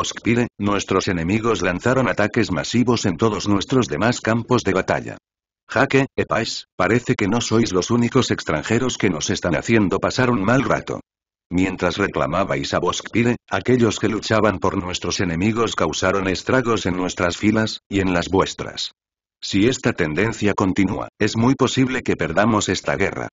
nuestros enemigos lanzaron ataques masivos en todos nuestros demás campos de batalla. Jaque, epais, parece que no sois los únicos extranjeros que nos están haciendo pasar un mal rato. Mientras reclamabais a Boskpire, aquellos que luchaban por nuestros enemigos causaron estragos en nuestras filas, y en las vuestras. Si esta tendencia continúa, es muy posible que perdamos esta guerra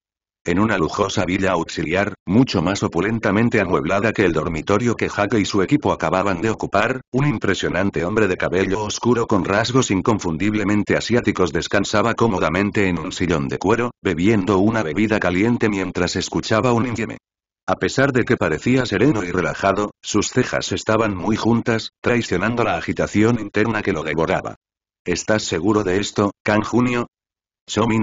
en una lujosa villa auxiliar, mucho más opulentamente amueblada que el dormitorio que Jake y su equipo acababan de ocupar, un impresionante hombre de cabello oscuro con rasgos inconfundiblemente asiáticos descansaba cómodamente en un sillón de cuero, bebiendo una bebida caliente mientras escuchaba un infieme. A pesar de que parecía sereno y relajado, sus cejas estaban muy juntas, traicionando la agitación interna que lo devoraba. ¿Estás seguro de esto, Kan Junio?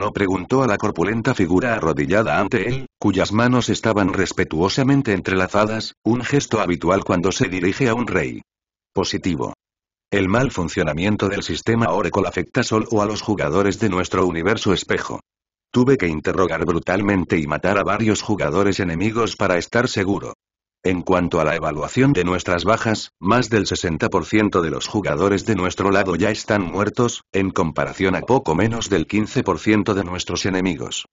no preguntó a la corpulenta figura arrodillada ante él, cuyas manos estaban respetuosamente entrelazadas, un gesto habitual cuando se dirige a un rey. Positivo. El mal funcionamiento del sistema Oracle afecta solo a los jugadores de nuestro universo espejo. Tuve que interrogar brutalmente y matar a varios jugadores enemigos para estar seguro. En cuanto a la evaluación de nuestras bajas, más del 60% de los jugadores de nuestro lado ya están muertos, en comparación a poco menos del 15% de nuestros enemigos.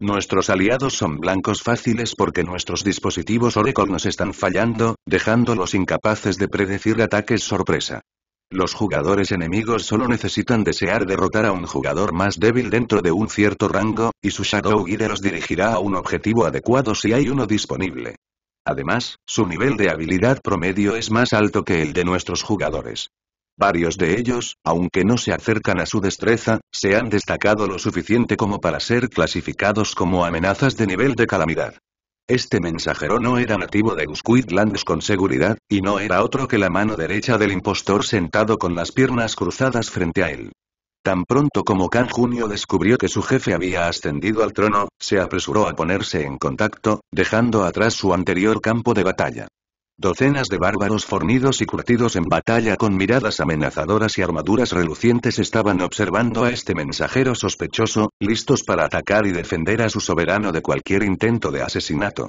Nuestros aliados son blancos fáciles porque nuestros dispositivos Oracle nos están fallando, dejándolos incapaces de predecir ataques sorpresa. Los jugadores enemigos solo necesitan desear derrotar a un jugador más débil dentro de un cierto rango, y su Shadow Guide los dirigirá a un objetivo adecuado si hay uno disponible. Además, su nivel de habilidad promedio es más alto que el de nuestros jugadores. Varios de ellos, aunque no se acercan a su destreza, se han destacado lo suficiente como para ser clasificados como amenazas de nivel de calamidad. Este mensajero no era nativo de Lands con seguridad, y no era otro que la mano derecha del impostor sentado con las piernas cruzadas frente a él. Tan pronto como Kan Junio descubrió que su jefe había ascendido al trono, se apresuró a ponerse en contacto, dejando atrás su anterior campo de batalla. Docenas de bárbaros fornidos y curtidos en batalla con miradas amenazadoras y armaduras relucientes estaban observando a este mensajero sospechoso, listos para atacar y defender a su soberano de cualquier intento de asesinato.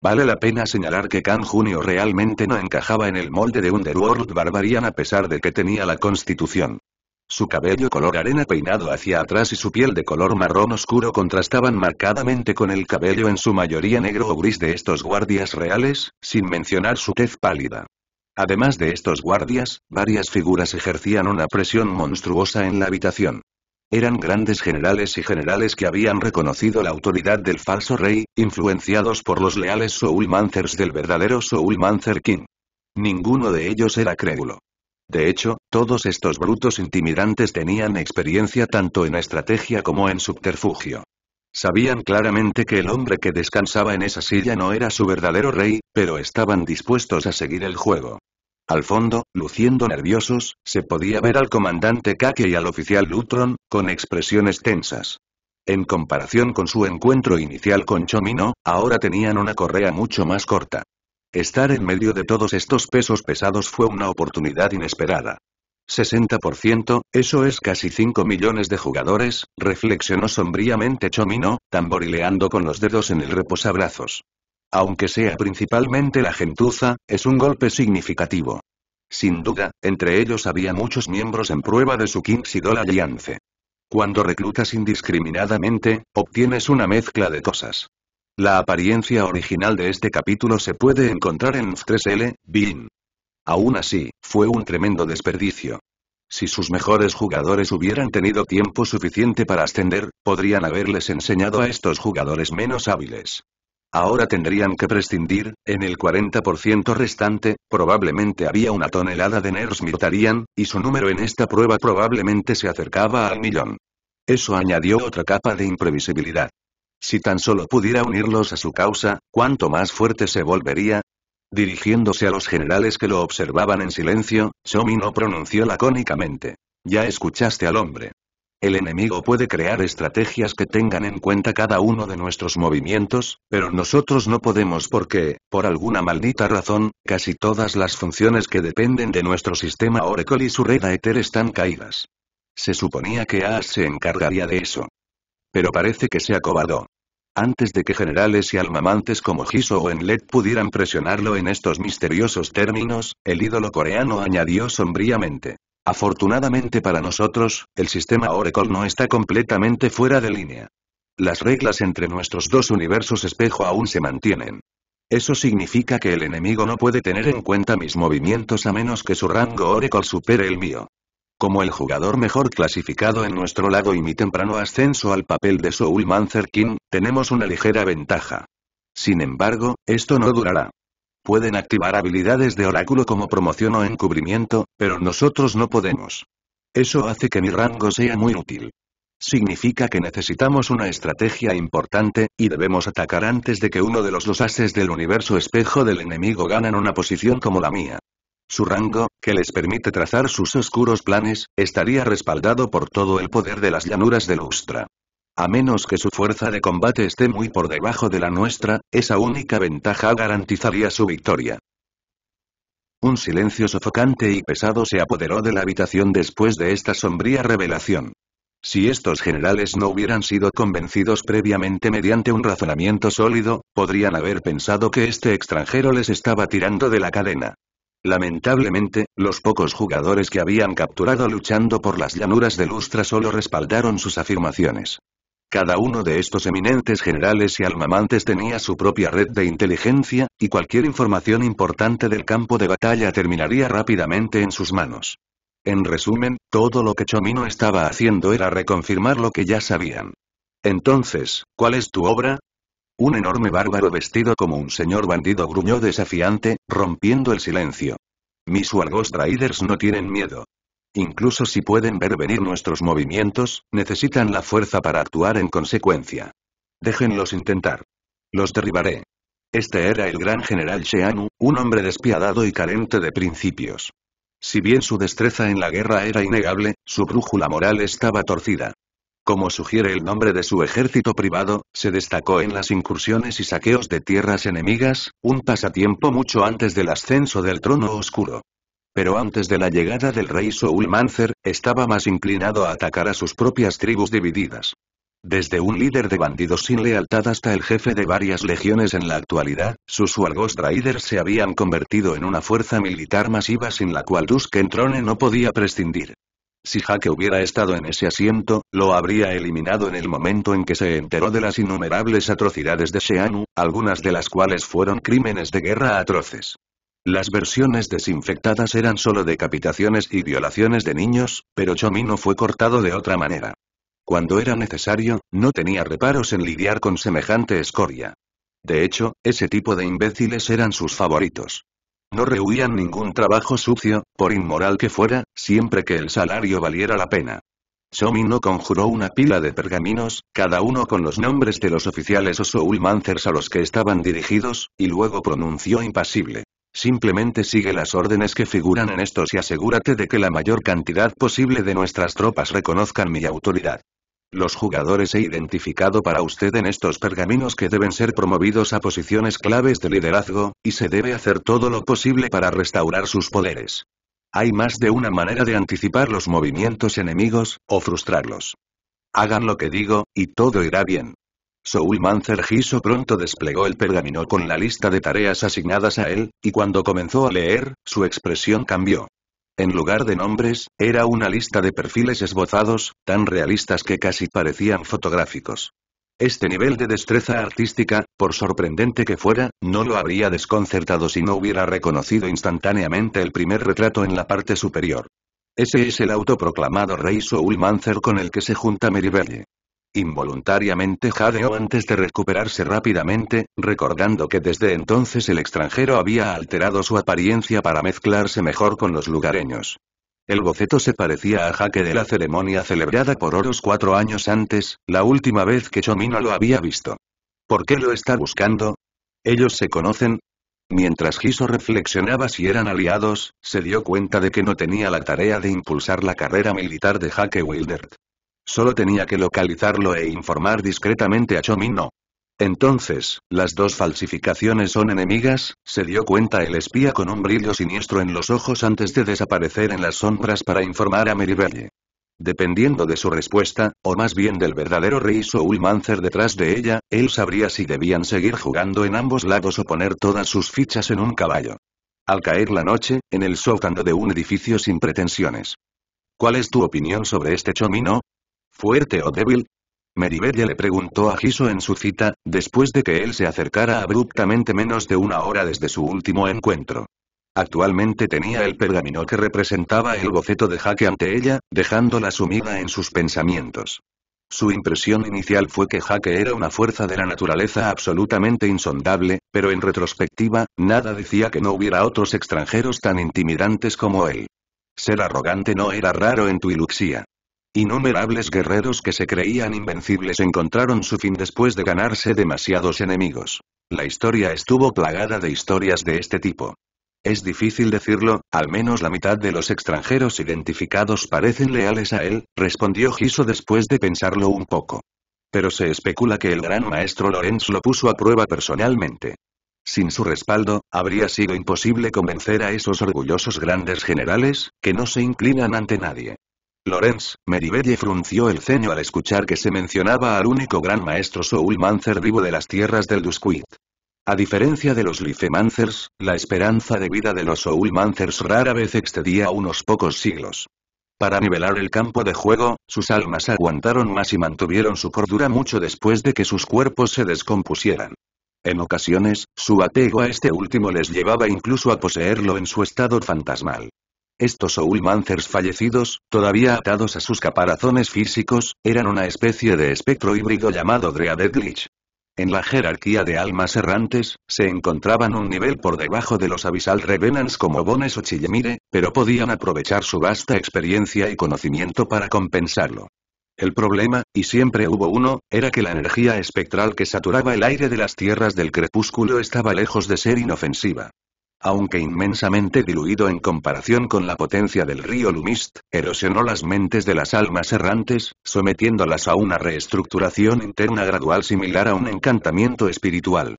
Vale la pena señalar que Khan Junio realmente no encajaba en el molde de Underworld Barbarian a pesar de que tenía la constitución. Su cabello color arena peinado hacia atrás y su piel de color marrón oscuro contrastaban marcadamente con el cabello en su mayoría negro o gris de estos guardias reales, sin mencionar su tez pálida. Además de estos guardias, varias figuras ejercían una presión monstruosa en la habitación. Eran grandes generales y generales que habían reconocido la autoridad del falso rey, influenciados por los leales Soul del verdadero Soul King. Ninguno de ellos era crédulo. De hecho, todos estos brutos intimidantes tenían experiencia tanto en estrategia como en subterfugio. Sabían claramente que el hombre que descansaba en esa silla no era su verdadero rey, pero estaban dispuestos a seguir el juego. Al fondo, luciendo nerviosos, se podía ver al comandante Kake y al oficial Lutron, con expresiones tensas. En comparación con su encuentro inicial con Chomino, ahora tenían una correa mucho más corta. Estar en medio de todos estos pesos pesados fue una oportunidad inesperada. 60%, eso es casi 5 millones de jugadores, reflexionó sombríamente Chomino, tamborileando con los dedos en el reposabrazos. Aunque sea principalmente la gentuza, es un golpe significativo. Sin duda, entre ellos había muchos miembros en prueba de su Kingsidol Alliance. Cuando reclutas indiscriminadamente, obtienes una mezcla de cosas. La apariencia original de este capítulo se puede encontrar en 3L, BIN. Aún así, fue un tremendo desperdicio. Si sus mejores jugadores hubieran tenido tiempo suficiente para ascender, podrían haberles enseñado a estos jugadores menos hábiles. Ahora tendrían que prescindir, en el 40% restante, probablemente había una tonelada de nerds Mirtarian, y su número en esta prueba probablemente se acercaba al millón. Eso añadió otra capa de imprevisibilidad. Si tan solo pudiera unirlos a su causa, ¿cuánto más fuerte se volvería? Dirigiéndose a los generales que lo observaban en silencio, Shomi no pronunció lacónicamente. Ya escuchaste al hombre. El enemigo puede crear estrategias que tengan en cuenta cada uno de nuestros movimientos, pero nosotros no podemos porque, por alguna maldita razón, casi todas las funciones que dependen de nuestro sistema Oracle y su red Aether están caídas. Se suponía que AAS se encargaría de eso. Pero parece que se acobardó. Antes de que generales y almamantes como Hiso o Enlet pudieran presionarlo en estos misteriosos términos, el ídolo coreano añadió sombríamente. Afortunadamente para nosotros, el sistema Oracle no está completamente fuera de línea. Las reglas entre nuestros dos universos espejo aún se mantienen. Eso significa que el enemigo no puede tener en cuenta mis movimientos a menos que su rango Oracle supere el mío. Como el jugador mejor clasificado en nuestro lado y mi temprano ascenso al papel de Soul Mancer King, tenemos una ligera ventaja. Sin embargo, esto no durará. Pueden activar habilidades de oráculo como promoción o encubrimiento, pero nosotros no podemos. Eso hace que mi rango sea muy útil. Significa que necesitamos una estrategia importante, y debemos atacar antes de que uno de los dos ases del universo espejo del enemigo ganan una posición como la mía. Su rango, que les permite trazar sus oscuros planes, estaría respaldado por todo el poder de las llanuras de Lustra. A menos que su fuerza de combate esté muy por debajo de la nuestra, esa única ventaja garantizaría su victoria. Un silencio sofocante y pesado se apoderó de la habitación después de esta sombría revelación. Si estos generales no hubieran sido convencidos previamente mediante un razonamiento sólido, podrían haber pensado que este extranjero les estaba tirando de la cadena. Lamentablemente, los pocos jugadores que habían capturado luchando por las llanuras de Lustra solo respaldaron sus afirmaciones. Cada uno de estos eminentes generales y almamantes tenía su propia red de inteligencia, y cualquier información importante del campo de batalla terminaría rápidamente en sus manos. En resumen, todo lo que Chomino estaba haciendo era reconfirmar lo que ya sabían. Entonces, ¿cuál es tu obra? Un enorme bárbaro vestido como un señor bandido gruñó desafiante, rompiendo el silencio. Mis Warghost Raiders no tienen miedo. Incluso si pueden ver venir nuestros movimientos, necesitan la fuerza para actuar en consecuencia. Déjenlos intentar. Los derribaré. Este era el gran general Sheanu, un hombre despiadado y carente de principios. Si bien su destreza en la guerra era innegable, su brújula moral estaba torcida. Como sugiere el nombre de su ejército privado, se destacó en las incursiones y saqueos de tierras enemigas, un pasatiempo mucho antes del ascenso del trono oscuro. Pero antes de la llegada del rey Soul estaba más inclinado a atacar a sus propias tribus divididas. Desde un líder de bandidos sin lealtad hasta el jefe de varias legiones en la actualidad, sus Warghost Raiders se habían convertido en una fuerza militar masiva sin la cual Duskentrone no podía prescindir. Si Jaque hubiera estado en ese asiento, lo habría eliminado en el momento en que se enteró de las innumerables atrocidades de Sheanu, algunas de las cuales fueron crímenes de guerra atroces. Las versiones desinfectadas eran solo decapitaciones y violaciones de niños, pero Chomino fue cortado de otra manera. Cuando era necesario, no tenía reparos en lidiar con semejante escoria. De hecho, ese tipo de imbéciles eran sus favoritos. No rehuían ningún trabajo sucio, por inmoral que fuera, siempre que el salario valiera la pena. no conjuró una pila de pergaminos, cada uno con los nombres de los oficiales o soulmancers a los que estaban dirigidos, y luego pronunció impasible. Simplemente sigue las órdenes que figuran en estos y asegúrate de que la mayor cantidad posible de nuestras tropas reconozcan mi autoridad. Los jugadores he identificado para usted en estos pergaminos que deben ser promovidos a posiciones claves de liderazgo, y se debe hacer todo lo posible para restaurar sus poderes. Hay más de una manera de anticipar los movimientos enemigos, o frustrarlos. Hagan lo que digo, y todo irá bien. Soulman Mancer pronto desplegó el pergamino con la lista de tareas asignadas a él, y cuando comenzó a leer, su expresión cambió. En lugar de nombres, era una lista de perfiles esbozados, tan realistas que casi parecían fotográficos. Este nivel de destreza artística, por sorprendente que fuera, no lo habría desconcertado si no hubiera reconocido instantáneamente el primer retrato en la parte superior. Ese es el autoproclamado rey Soul con el que se junta Meribelle. Involuntariamente jadeó antes de recuperarse rápidamente, recordando que desde entonces el extranjero había alterado su apariencia para mezclarse mejor con los lugareños. El boceto se parecía a jaque de la ceremonia celebrada por oros cuatro años antes, la última vez que Chomino lo había visto. ¿Por qué lo está buscando? ¿Ellos se conocen? Mientras Giso reflexionaba si eran aliados, se dio cuenta de que no tenía la tarea de impulsar la carrera militar de Jaque Wildert. Solo tenía que localizarlo e informar discretamente a Chomino. Entonces, las dos falsificaciones son enemigas, se dio cuenta el espía con un brillo siniestro en los ojos antes de desaparecer en las sombras para informar a Merivelle. Dependiendo de su respuesta, o más bien del verdadero rey Soul detrás de ella, él sabría si debían seguir jugando en ambos lados o poner todas sus fichas en un caballo. Al caer la noche, en el sótano de un edificio sin pretensiones. ¿Cuál es tu opinión sobre este chomino? ¿Fuerte o débil? Merivedia le preguntó a Giso en su cita, después de que él se acercara abruptamente menos de una hora desde su último encuentro. Actualmente tenía el pergamino que representaba el boceto de Jaque ante ella, dejándola sumida en sus pensamientos. Su impresión inicial fue que Jaque era una fuerza de la naturaleza absolutamente insondable, pero en retrospectiva, nada decía que no hubiera otros extranjeros tan intimidantes como él. Ser arrogante no era raro en Tuiluxia. Innumerables guerreros que se creían invencibles encontraron su fin después de ganarse demasiados enemigos. La historia estuvo plagada de historias de este tipo. Es difícil decirlo, al menos la mitad de los extranjeros identificados parecen leales a él, respondió Giso después de pensarlo un poco. Pero se especula que el gran maestro Lorenz lo puso a prueba personalmente. Sin su respaldo, habría sido imposible convencer a esos orgullosos grandes generales, que no se inclinan ante nadie. Lorenz, Meribelle frunció el ceño al escuchar que se mencionaba al único gran maestro Soul vivo de las tierras del Dusquit. A diferencia de los Lifemancers, la esperanza de vida de los Soul rara vez excedía unos pocos siglos. Para nivelar el campo de juego, sus almas aguantaron más y mantuvieron su cordura mucho después de que sus cuerpos se descompusieran. En ocasiones, su apego a este último les llevaba incluso a poseerlo en su estado fantasmal. Estos Soulmancers fallecidos, todavía atados a sus caparazones físicos, eran una especie de espectro híbrido llamado Dreaded Glitch. En la jerarquía de almas errantes, se encontraban un nivel por debajo de los Abyssal Revenants como Bones o Chillemire, pero podían aprovechar su vasta experiencia y conocimiento para compensarlo. El problema, y siempre hubo uno, era que la energía espectral que saturaba el aire de las tierras del crepúsculo estaba lejos de ser inofensiva. Aunque inmensamente diluido en comparación con la potencia del río Lumist, erosionó las mentes de las almas errantes, sometiéndolas a una reestructuración interna gradual similar a un encantamiento espiritual.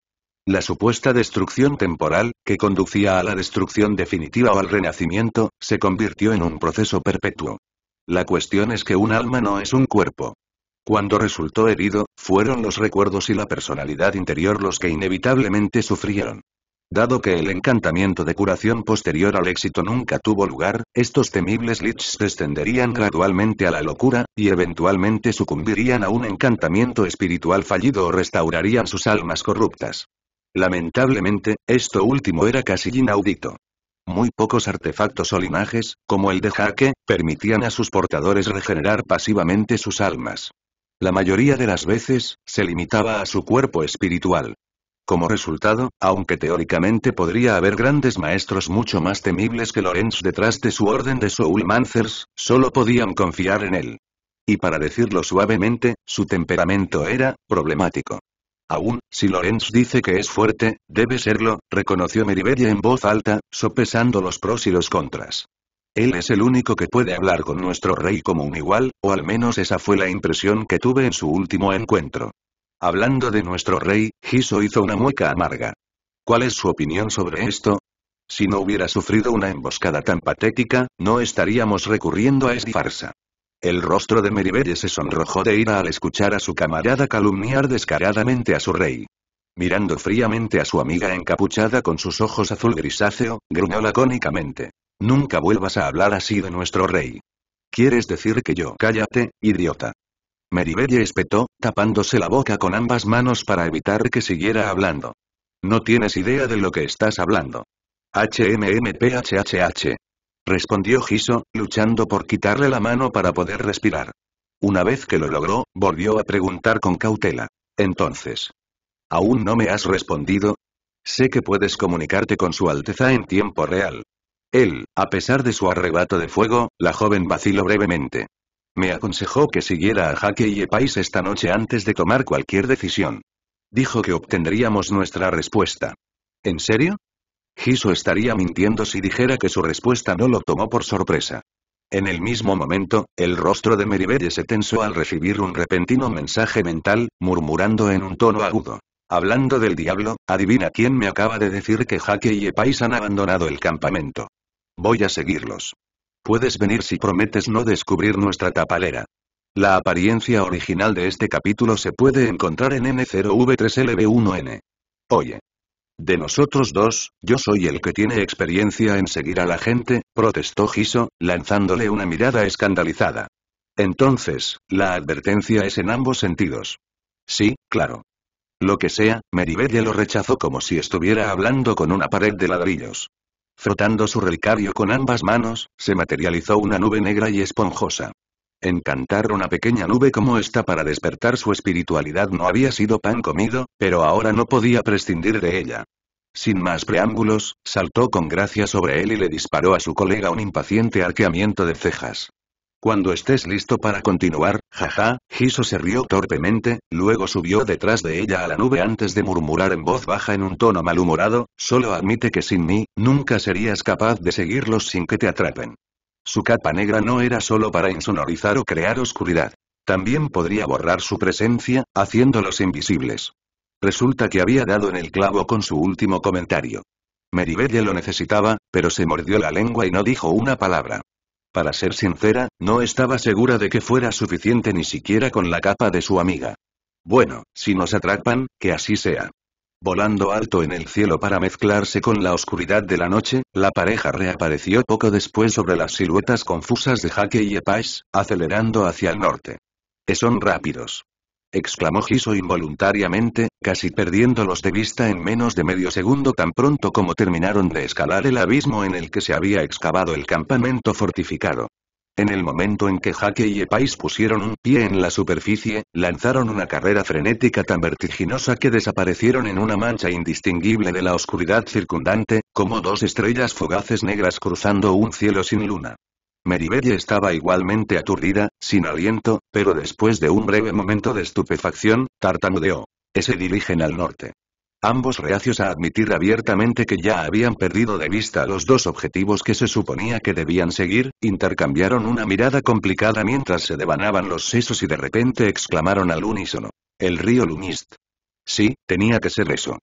La supuesta destrucción temporal, que conducía a la destrucción definitiva o al renacimiento, se convirtió en un proceso perpetuo. La cuestión es que un alma no es un cuerpo. Cuando resultó herido, fueron los recuerdos y la personalidad interior los que inevitablemente sufrieron. Dado que el encantamiento de curación posterior al éxito nunca tuvo lugar, estos temibles liches descenderían gradualmente a la locura, y eventualmente sucumbirían a un encantamiento espiritual fallido o restaurarían sus almas corruptas. Lamentablemente, esto último era casi inaudito. Muy pocos artefactos o linajes, como el de Jaque, permitían a sus portadores regenerar pasivamente sus almas. La mayoría de las veces, se limitaba a su cuerpo espiritual. Como resultado, aunque teóricamente podría haber grandes maestros mucho más temibles que Lorenz detrás de su orden de Soul Mancers, solo podían confiar en él. Y para decirlo suavemente, su temperamento era problemático. Aún, si Lorenz dice que es fuerte, debe serlo, reconoció Meribella en voz alta, sopesando los pros y los contras. Él es el único que puede hablar con nuestro rey como un igual, o al menos esa fue la impresión que tuve en su último encuentro. Hablando de nuestro rey, Giso hizo una mueca amarga. ¿Cuál es su opinión sobre esto? Si no hubiera sufrido una emboscada tan patética, no estaríamos recurriendo a esta farsa. El rostro de Meribelle se sonrojó de ira al escuchar a su camarada calumniar descaradamente a su rey. Mirando fríamente a su amiga encapuchada con sus ojos azul grisáceo, gruñó lacónicamente. Nunca vuelvas a hablar así de nuestro rey. ¿Quieres decir que yo cállate, idiota? Meribelle espetó, tapándose la boca con ambas manos para evitar que siguiera hablando. No tienes idea de lo que estás hablando. HMMPHHH. Respondió Giso, luchando por quitarle la mano para poder respirar. Una vez que lo logró, volvió a preguntar con cautela. Entonces. ¿Aún no me has respondido? Sé que puedes comunicarte con su Alteza en tiempo real. Él, a pesar de su arrebato de fuego, la joven vaciló brevemente. Me aconsejó que siguiera a Jaque y Epais esta noche antes de tomar cualquier decisión. Dijo que obtendríamos nuestra respuesta. ¿En serio? Giso estaría mintiendo si dijera que su respuesta no lo tomó por sorpresa. En el mismo momento, el rostro de Meribelle se tensó al recibir un repentino mensaje mental, murmurando en un tono agudo. Hablando del diablo, adivina quién me acaba de decir que Jaque y Epais han abandonado el campamento. Voy a seguirlos. Puedes venir si prometes no descubrir nuestra tapalera. La apariencia original de este capítulo se puede encontrar en N0V3LB1N. Oye. De nosotros dos, yo soy el que tiene experiencia en seguir a la gente, protestó Giso, lanzándole una mirada escandalizada. Entonces, la advertencia es en ambos sentidos. Sí, claro. Lo que sea, Meribella lo rechazó como si estuviera hablando con una pared de ladrillos. Frotando su relicario con ambas manos, se materializó una nube negra y esponjosa. Encantar una pequeña nube como esta para despertar su espiritualidad no había sido pan comido, pero ahora no podía prescindir de ella. Sin más preámbulos, saltó con gracia sobre él y le disparó a su colega un impaciente arqueamiento de cejas. Cuando estés listo para continuar, jaja, Giso se rió torpemente, luego subió detrás de ella a la nube antes de murmurar en voz baja en un tono malhumorado, solo admite que sin mí, nunca serías capaz de seguirlos sin que te atrapen. Su capa negra no era solo para insonorizar o crear oscuridad. También podría borrar su presencia, haciéndolos invisibles. Resulta que había dado en el clavo con su último comentario. Meribelle lo necesitaba, pero se mordió la lengua y no dijo una palabra. Para ser sincera, no estaba segura de que fuera suficiente ni siquiera con la capa de su amiga. Bueno, si nos atrapan, que así sea. Volando alto en el cielo para mezclarse con la oscuridad de la noche, la pareja reapareció poco después sobre las siluetas confusas de Jaque y Epais, acelerando hacia el norte. Son rápidos exclamó Giso involuntariamente, casi perdiéndolos de vista en menos de medio segundo tan pronto como terminaron de escalar el abismo en el que se había excavado el campamento fortificado. En el momento en que Jaque y Epais pusieron un pie en la superficie, lanzaron una carrera frenética tan vertiginosa que desaparecieron en una mancha indistinguible de la oscuridad circundante, como dos estrellas fugaces negras cruzando un cielo sin luna. Meribelle estaba igualmente aturdida, sin aliento, pero después de un breve momento de estupefacción, tartamudeó. Se dirigen al norte. Ambos reacios a admitir abiertamente que ya habían perdido de vista los dos objetivos que se suponía que debían seguir, intercambiaron una mirada complicada mientras se devanaban los sesos y de repente exclamaron al unísono. El río Lumist. Sí, tenía que ser eso.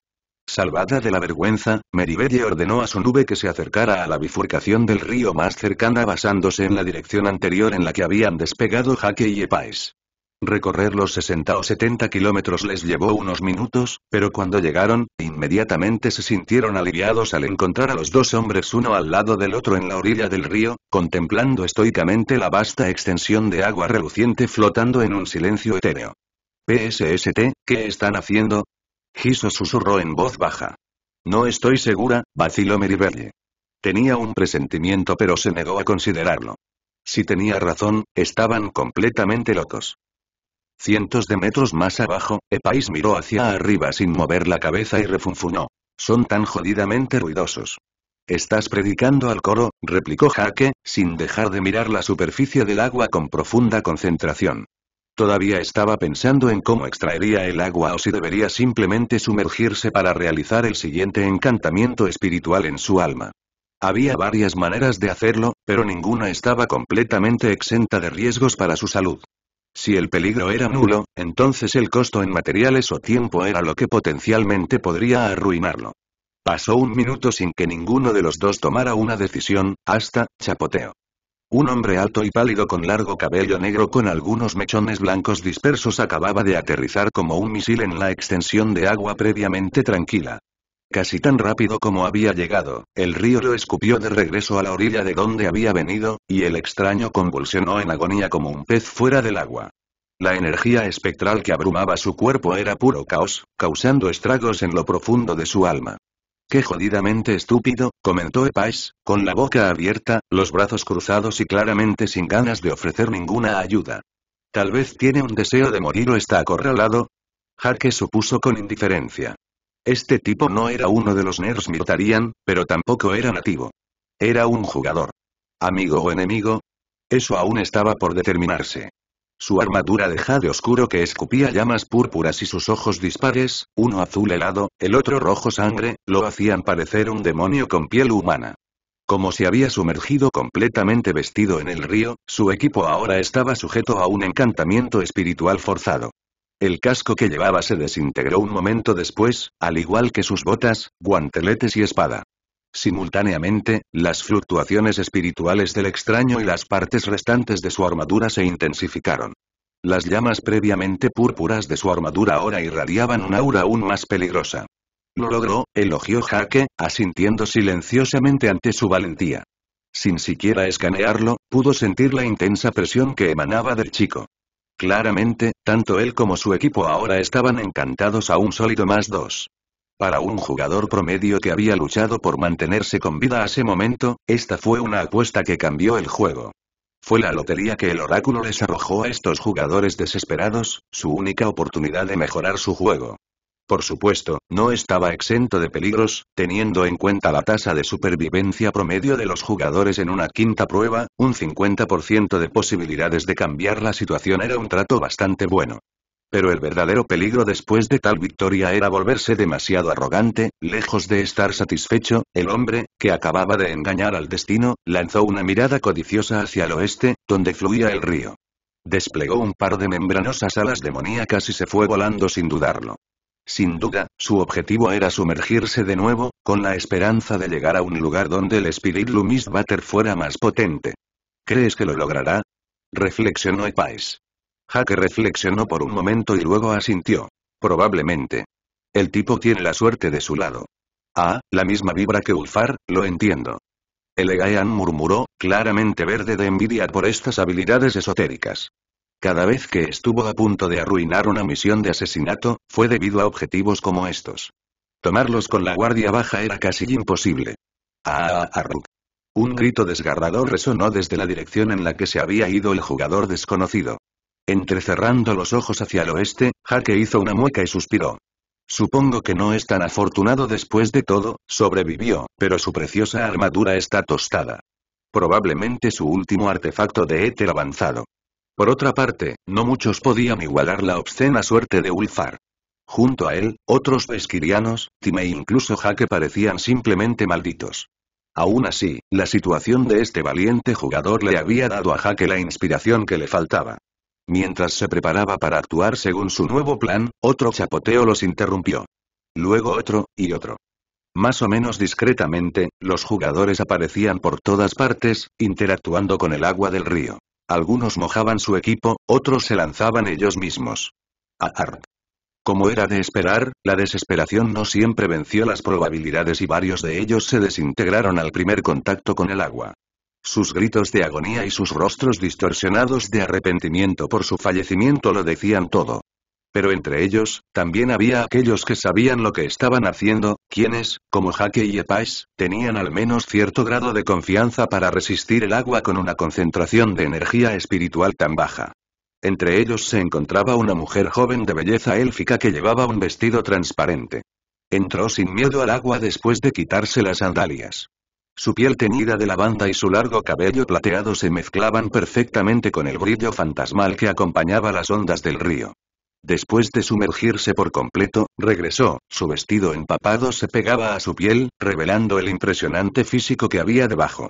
Salvada de la vergüenza, Meribelle ordenó a su nube que se acercara a la bifurcación del río más cercana basándose en la dirección anterior en la que habían despegado Jaque y Epais. Recorrer los 60 o 70 kilómetros les llevó unos minutos, pero cuando llegaron, inmediatamente se sintieron aliviados al encontrar a los dos hombres uno al lado del otro en la orilla del río, contemplando estoicamente la vasta extensión de agua reluciente flotando en un silencio etéreo. PSST, ¿qué están haciendo? Giso susurró en voz baja. No estoy segura, vaciló Meribelle. Tenía un presentimiento pero se negó a considerarlo. Si tenía razón, estaban completamente locos. Cientos de metros más abajo, Epais miró hacia arriba sin mover la cabeza y refunfunó. Son tan jodidamente ruidosos. Estás predicando al coro, replicó Jaque, sin dejar de mirar la superficie del agua con profunda concentración. Todavía estaba pensando en cómo extraería el agua o si debería simplemente sumergirse para realizar el siguiente encantamiento espiritual en su alma. Había varias maneras de hacerlo, pero ninguna estaba completamente exenta de riesgos para su salud. Si el peligro era nulo, entonces el costo en materiales o tiempo era lo que potencialmente podría arruinarlo. Pasó un minuto sin que ninguno de los dos tomara una decisión, hasta, chapoteo. Un hombre alto y pálido con largo cabello negro con algunos mechones blancos dispersos acababa de aterrizar como un misil en la extensión de agua previamente tranquila. Casi tan rápido como había llegado, el río lo escupió de regreso a la orilla de donde había venido, y el extraño convulsionó en agonía como un pez fuera del agua. La energía espectral que abrumaba su cuerpo era puro caos, causando estragos en lo profundo de su alma. Qué jodidamente estúpido, comentó Epais, con la boca abierta, los brazos cruzados y claramente sin ganas de ofrecer ninguna ayuda. Tal vez tiene un deseo de morir o está acorralado. Jaque supuso con indiferencia. Este tipo no era uno de los nerds militarian, pero tampoco era nativo. Era un jugador. Amigo o enemigo. Eso aún estaba por determinarse. Su armadura de jade oscuro que escupía llamas púrpuras y sus ojos dispares, uno azul helado, el otro rojo sangre, lo hacían parecer un demonio con piel humana. Como se había sumergido completamente vestido en el río, su equipo ahora estaba sujeto a un encantamiento espiritual forzado. El casco que llevaba se desintegró un momento después, al igual que sus botas, guanteletes y espada. Simultáneamente, las fluctuaciones espirituales del extraño y las partes restantes de su armadura se intensificaron. Las llamas previamente púrpuras de su armadura ahora irradiaban un aura aún más peligrosa. Lo logró, elogió Jaque, asintiendo silenciosamente ante su valentía. Sin siquiera escanearlo, pudo sentir la intensa presión que emanaba del chico. Claramente, tanto él como su equipo ahora estaban encantados a un sólido más dos. Para un jugador promedio que había luchado por mantenerse con vida a ese momento, esta fue una apuesta que cambió el juego. Fue la lotería que el oráculo les arrojó a estos jugadores desesperados, su única oportunidad de mejorar su juego. Por supuesto, no estaba exento de peligros, teniendo en cuenta la tasa de supervivencia promedio de los jugadores en una quinta prueba, un 50% de posibilidades de cambiar la situación era un trato bastante bueno. Pero el verdadero peligro después de tal victoria era volverse demasiado arrogante, lejos de estar satisfecho, el hombre, que acababa de engañar al destino, lanzó una mirada codiciosa hacia el oeste, donde fluía el río. Desplegó un par de membranosas alas demoníacas y se fue volando sin dudarlo. Sin duda, su objetivo era sumergirse de nuevo, con la esperanza de llegar a un lugar donde el Spirit Lumis Butter fuera más potente. ¿Crees que lo logrará? Reflexionó Epais. Jaque reflexionó por un momento y luego asintió. Probablemente. El tipo tiene la suerte de su lado. Ah, la misma vibra que Ulfar, lo entiendo. El egaean murmuró, claramente verde de envidia por estas habilidades esotéricas. Cada vez que estuvo a punto de arruinar una misión de asesinato, fue debido a objetivos como estos. Tomarlos con la guardia baja era casi imposible. Ah, ah, ah, ah Un grito desgarrador resonó desde la dirección en la que se había ido el jugador desconocido. Entrecerrando los ojos hacia el oeste, Jaque hizo una mueca y suspiró. Supongo que no es tan afortunado después de todo, sobrevivió, pero su preciosa armadura está tostada. Probablemente su último artefacto de éter avanzado. Por otra parte, no muchos podían igualar la obscena suerte de Ulfar. Junto a él, otros pesquirianos, Time e incluso Jaque parecían simplemente malditos. Aún así, la situación de este valiente jugador le había dado a Jaque la inspiración que le faltaba. Mientras se preparaba para actuar según su nuevo plan, otro chapoteo los interrumpió. Luego otro, y otro. Más o menos discretamente, los jugadores aparecían por todas partes, interactuando con el agua del río. Algunos mojaban su equipo, otros se lanzaban ellos mismos. ¡Ahar! Como era de esperar, la desesperación no siempre venció las probabilidades y varios de ellos se desintegraron al primer contacto con el agua. Sus gritos de agonía y sus rostros distorsionados de arrepentimiento por su fallecimiento lo decían todo. Pero entre ellos, también había aquellos que sabían lo que estaban haciendo, quienes, como Jaque y Epais, tenían al menos cierto grado de confianza para resistir el agua con una concentración de energía espiritual tan baja. Entre ellos se encontraba una mujer joven de belleza élfica que llevaba un vestido transparente. Entró sin miedo al agua después de quitarse las sandalias. Su piel teñida de lavanda y su largo cabello plateado se mezclaban perfectamente con el brillo fantasmal que acompañaba las ondas del río. Después de sumergirse por completo, regresó, su vestido empapado se pegaba a su piel, revelando el impresionante físico que había debajo.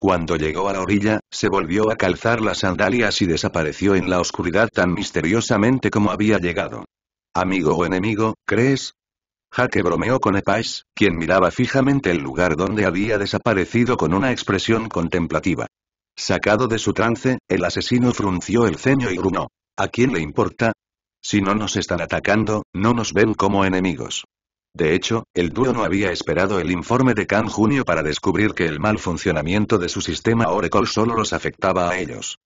Cuando llegó a la orilla, se volvió a calzar las sandalias y desapareció en la oscuridad tan misteriosamente como había llegado. Amigo o enemigo, ¿crees? Jaque bromeó con Epais, quien miraba fijamente el lugar donde había desaparecido con una expresión contemplativa. Sacado de su trance, el asesino frunció el ceño y grunó. ¿A quién le importa? Si no nos están atacando, no nos ven como enemigos. De hecho, el dúo no había esperado el informe de Khan Junio para descubrir que el mal funcionamiento de su sistema Oracle solo los afectaba a ellos.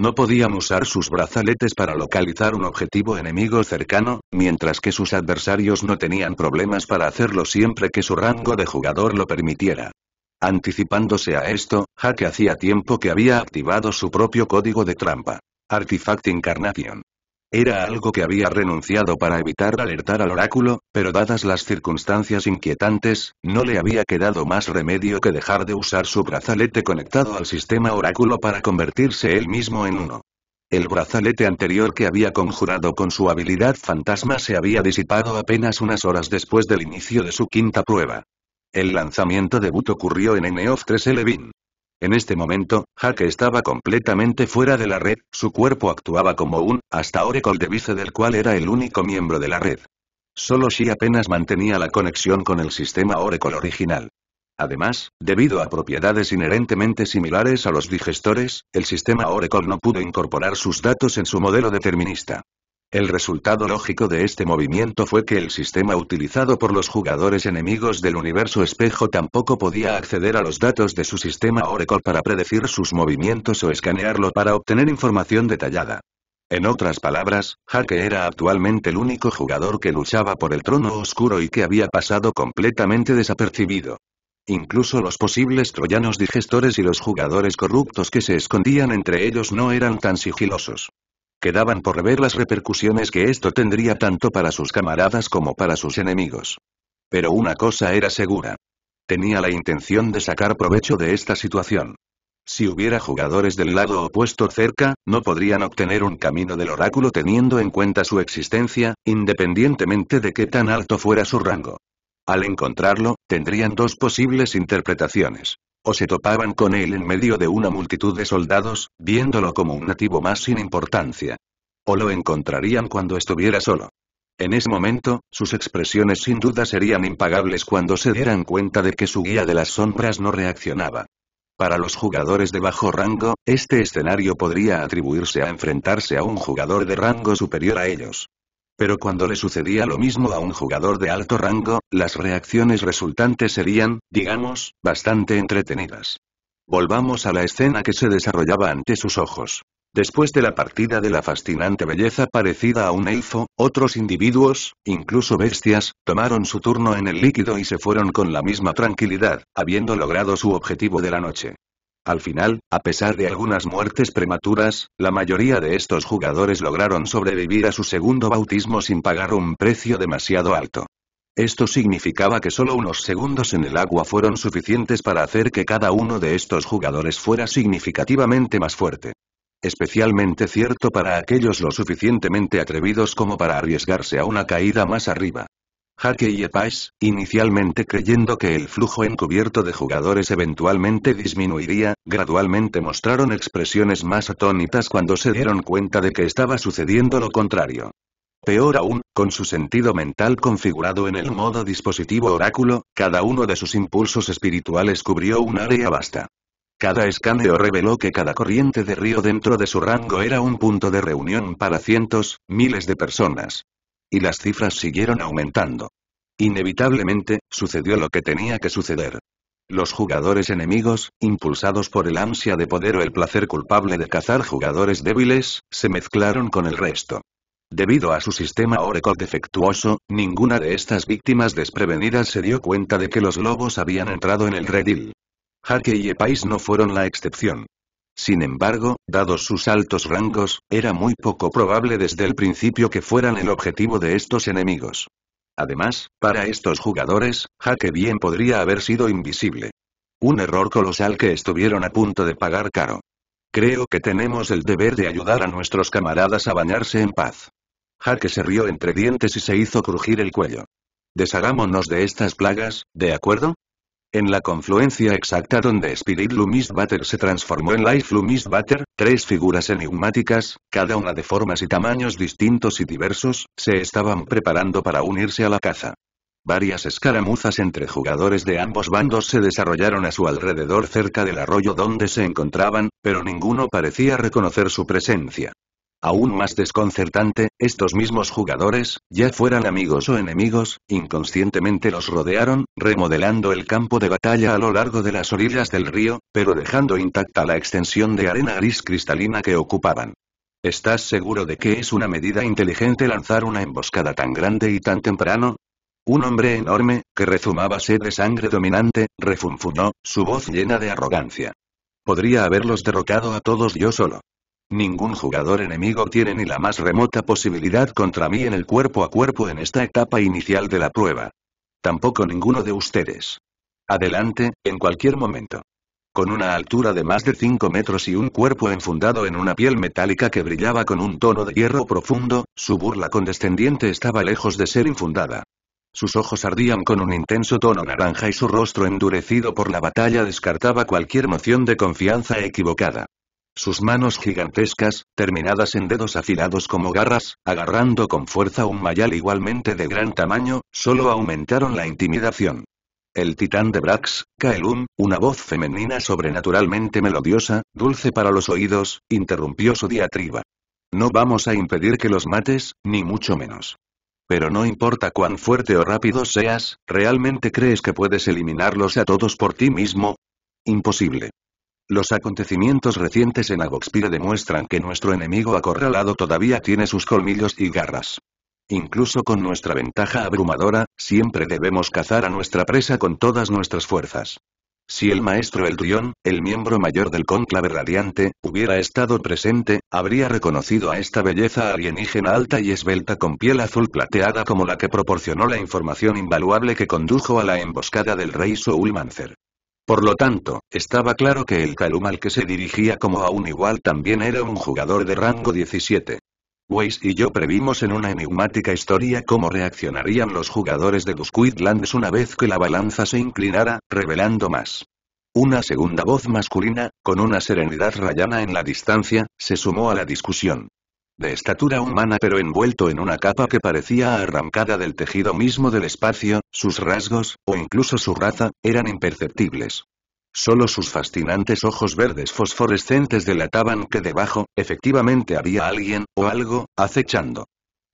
No podían usar sus brazaletes para localizar un objetivo enemigo cercano, mientras que sus adversarios no tenían problemas para hacerlo siempre que su rango de jugador lo permitiera. Anticipándose a esto, Hack hacía tiempo que había activado su propio código de trampa. Artifact Incarnation. Era algo que había renunciado para evitar alertar al oráculo, pero dadas las circunstancias inquietantes, no le había quedado más remedio que dejar de usar su brazalete conectado al sistema oráculo para convertirse él mismo en uno. El brazalete anterior que había conjurado con su habilidad fantasma se había disipado apenas unas horas después del inicio de su quinta prueba. El lanzamiento debut ocurrió en e of 3 Elevin. En este momento, Jaque estaba completamente fuera de la red, su cuerpo actuaba como un, hasta Oracle de Vice del cual era el único miembro de la red. Solo si apenas mantenía la conexión con el sistema Oracle original. Además, debido a propiedades inherentemente similares a los digestores, el sistema Oracle no pudo incorporar sus datos en su modelo determinista. El resultado lógico de este movimiento fue que el sistema utilizado por los jugadores enemigos del universo espejo tampoco podía acceder a los datos de su sistema Oracle para predecir sus movimientos o escanearlo para obtener información detallada. En otras palabras, Hake era actualmente el único jugador que luchaba por el trono oscuro y que había pasado completamente desapercibido. Incluso los posibles troyanos digestores y los jugadores corruptos que se escondían entre ellos no eran tan sigilosos. Quedaban por ver las repercusiones que esto tendría tanto para sus camaradas como para sus enemigos. Pero una cosa era segura. Tenía la intención de sacar provecho de esta situación. Si hubiera jugadores del lado opuesto cerca, no podrían obtener un camino del oráculo teniendo en cuenta su existencia, independientemente de qué tan alto fuera su rango. Al encontrarlo, tendrían dos posibles interpretaciones o se topaban con él en medio de una multitud de soldados, viéndolo como un nativo más sin importancia. O lo encontrarían cuando estuviera solo. En ese momento, sus expresiones sin duda serían impagables cuando se dieran cuenta de que su guía de las sombras no reaccionaba. Para los jugadores de bajo rango, este escenario podría atribuirse a enfrentarse a un jugador de rango superior a ellos. Pero cuando le sucedía lo mismo a un jugador de alto rango, las reacciones resultantes serían, digamos, bastante entretenidas. Volvamos a la escena que se desarrollaba ante sus ojos. Después de la partida de la fascinante belleza parecida a un elfo, otros individuos, incluso bestias, tomaron su turno en el líquido y se fueron con la misma tranquilidad, habiendo logrado su objetivo de la noche. Al final, a pesar de algunas muertes prematuras, la mayoría de estos jugadores lograron sobrevivir a su segundo bautismo sin pagar un precio demasiado alto. Esto significaba que solo unos segundos en el agua fueron suficientes para hacer que cada uno de estos jugadores fuera significativamente más fuerte. Especialmente cierto para aquellos lo suficientemente atrevidos como para arriesgarse a una caída más arriba. Jaque y Epais, inicialmente creyendo que el flujo encubierto de jugadores eventualmente disminuiría, gradualmente mostraron expresiones más atónitas cuando se dieron cuenta de que estaba sucediendo lo contrario. Peor aún, con su sentido mental configurado en el modo dispositivo oráculo, cada uno de sus impulsos espirituales cubrió un área vasta. Cada escaneo reveló que cada corriente de río dentro de su rango era un punto de reunión para cientos, miles de personas y las cifras siguieron aumentando. Inevitablemente, sucedió lo que tenía que suceder. Los jugadores enemigos, impulsados por el ansia de poder o el placer culpable de cazar jugadores débiles, se mezclaron con el resto. Debido a su sistema Oracle defectuoso, ninguna de estas víctimas desprevenidas se dio cuenta de que los lobos habían entrado en el redil. Jake y Epais no fueron la excepción. Sin embargo, dados sus altos rangos, era muy poco probable desde el principio que fueran el objetivo de estos enemigos. Además, para estos jugadores, Jaque bien podría haber sido invisible. Un error colosal que estuvieron a punto de pagar caro. Creo que tenemos el deber de ayudar a nuestros camaradas a bañarse en paz. Jaque se rió entre dientes y se hizo crujir el cuello. Deshagámonos de estas plagas, ¿de acuerdo? En la confluencia exacta donde Spirit Lumis Butter se transformó en Life Lumis Butter, tres figuras enigmáticas, cada una de formas y tamaños distintos y diversos, se estaban preparando para unirse a la caza. Varias escaramuzas entre jugadores de ambos bandos se desarrollaron a su alrededor cerca del arroyo donde se encontraban, pero ninguno parecía reconocer su presencia. Aún más desconcertante, estos mismos jugadores, ya fueran amigos o enemigos, inconscientemente los rodearon, remodelando el campo de batalla a lo largo de las orillas del río, pero dejando intacta la extensión de arena gris cristalina que ocupaban. ¿Estás seguro de que es una medida inteligente lanzar una emboscada tan grande y tan temprano? Un hombre enorme, que rezumaba sed de sangre dominante, refunfunó, su voz llena de arrogancia. Podría haberlos derrocado a todos yo solo. Ningún jugador enemigo tiene ni la más remota posibilidad contra mí en el cuerpo a cuerpo en esta etapa inicial de la prueba. Tampoco ninguno de ustedes. Adelante, en cualquier momento. Con una altura de más de 5 metros y un cuerpo enfundado en una piel metálica que brillaba con un tono de hierro profundo, su burla condescendiente estaba lejos de ser infundada. Sus ojos ardían con un intenso tono naranja y su rostro endurecido por la batalla descartaba cualquier moción de confianza equivocada sus manos gigantescas, terminadas en dedos afilados como garras, agarrando con fuerza un mayal igualmente de gran tamaño, solo aumentaron la intimidación. El titán de Brax, Kaelum, una voz femenina sobrenaturalmente melodiosa, dulce para los oídos, interrumpió su diatriba. No vamos a impedir que los mates, ni mucho menos. Pero no importa cuán fuerte o rápido seas, ¿realmente crees que puedes eliminarlos a todos por ti mismo? Imposible. Los acontecimientos recientes en Agoxpire demuestran que nuestro enemigo acorralado todavía tiene sus colmillos y garras. Incluso con nuestra ventaja abrumadora, siempre debemos cazar a nuestra presa con todas nuestras fuerzas. Si el maestro Eldrion, el miembro mayor del cónclave radiante, hubiera estado presente, habría reconocido a esta belleza alienígena alta y esbelta con piel azul plateada como la que proporcionó la información invaluable que condujo a la emboscada del rey Soulmancer. Por lo tanto, estaba claro que el Calum al que se dirigía como a un igual también era un jugador de rango 17. Weiss y yo previmos en una enigmática historia cómo reaccionarían los jugadores de Lands una vez que la balanza se inclinara, revelando más. Una segunda voz masculina, con una serenidad rayana en la distancia, se sumó a la discusión de estatura humana pero envuelto en una capa que parecía arrancada del tejido mismo del espacio, sus rasgos, o incluso su raza, eran imperceptibles. Solo sus fascinantes ojos verdes fosforescentes delataban que debajo, efectivamente había alguien, o algo, acechando.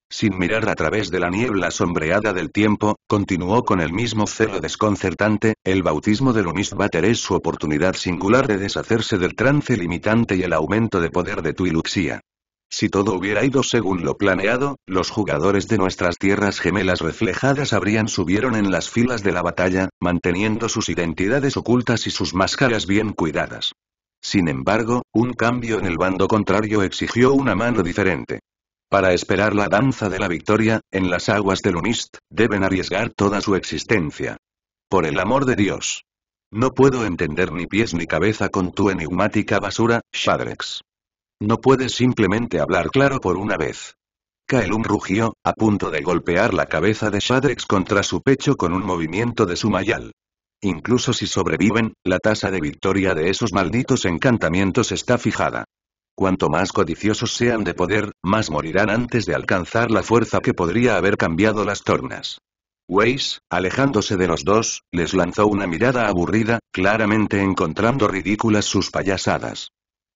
Sin mirar a través de la niebla sombreada del tiempo, continuó con el mismo celo desconcertante, el bautismo del Unisvater es su oportunidad singular de deshacerse del trance limitante y el aumento de poder de tu iluxía. Si todo hubiera ido según lo planeado, los jugadores de nuestras tierras gemelas reflejadas habrían subieron en las filas de la batalla, manteniendo sus identidades ocultas y sus máscaras bien cuidadas. Sin embargo, un cambio en el bando contrario exigió una mano diferente. Para esperar la danza de la victoria, en las aguas del Unist, deben arriesgar toda su existencia. Por el amor de Dios. No puedo entender ni pies ni cabeza con tu enigmática basura, Shadrex. No puedes simplemente hablar claro por una vez. Kaelum rugió, a punto de golpear la cabeza de Shadrex contra su pecho con un movimiento de su mayal. Incluso si sobreviven, la tasa de victoria de esos malditos encantamientos está fijada. Cuanto más codiciosos sean de poder, más morirán antes de alcanzar la fuerza que podría haber cambiado las tornas. Weiss, alejándose de los dos, les lanzó una mirada aburrida, claramente encontrando ridículas sus payasadas.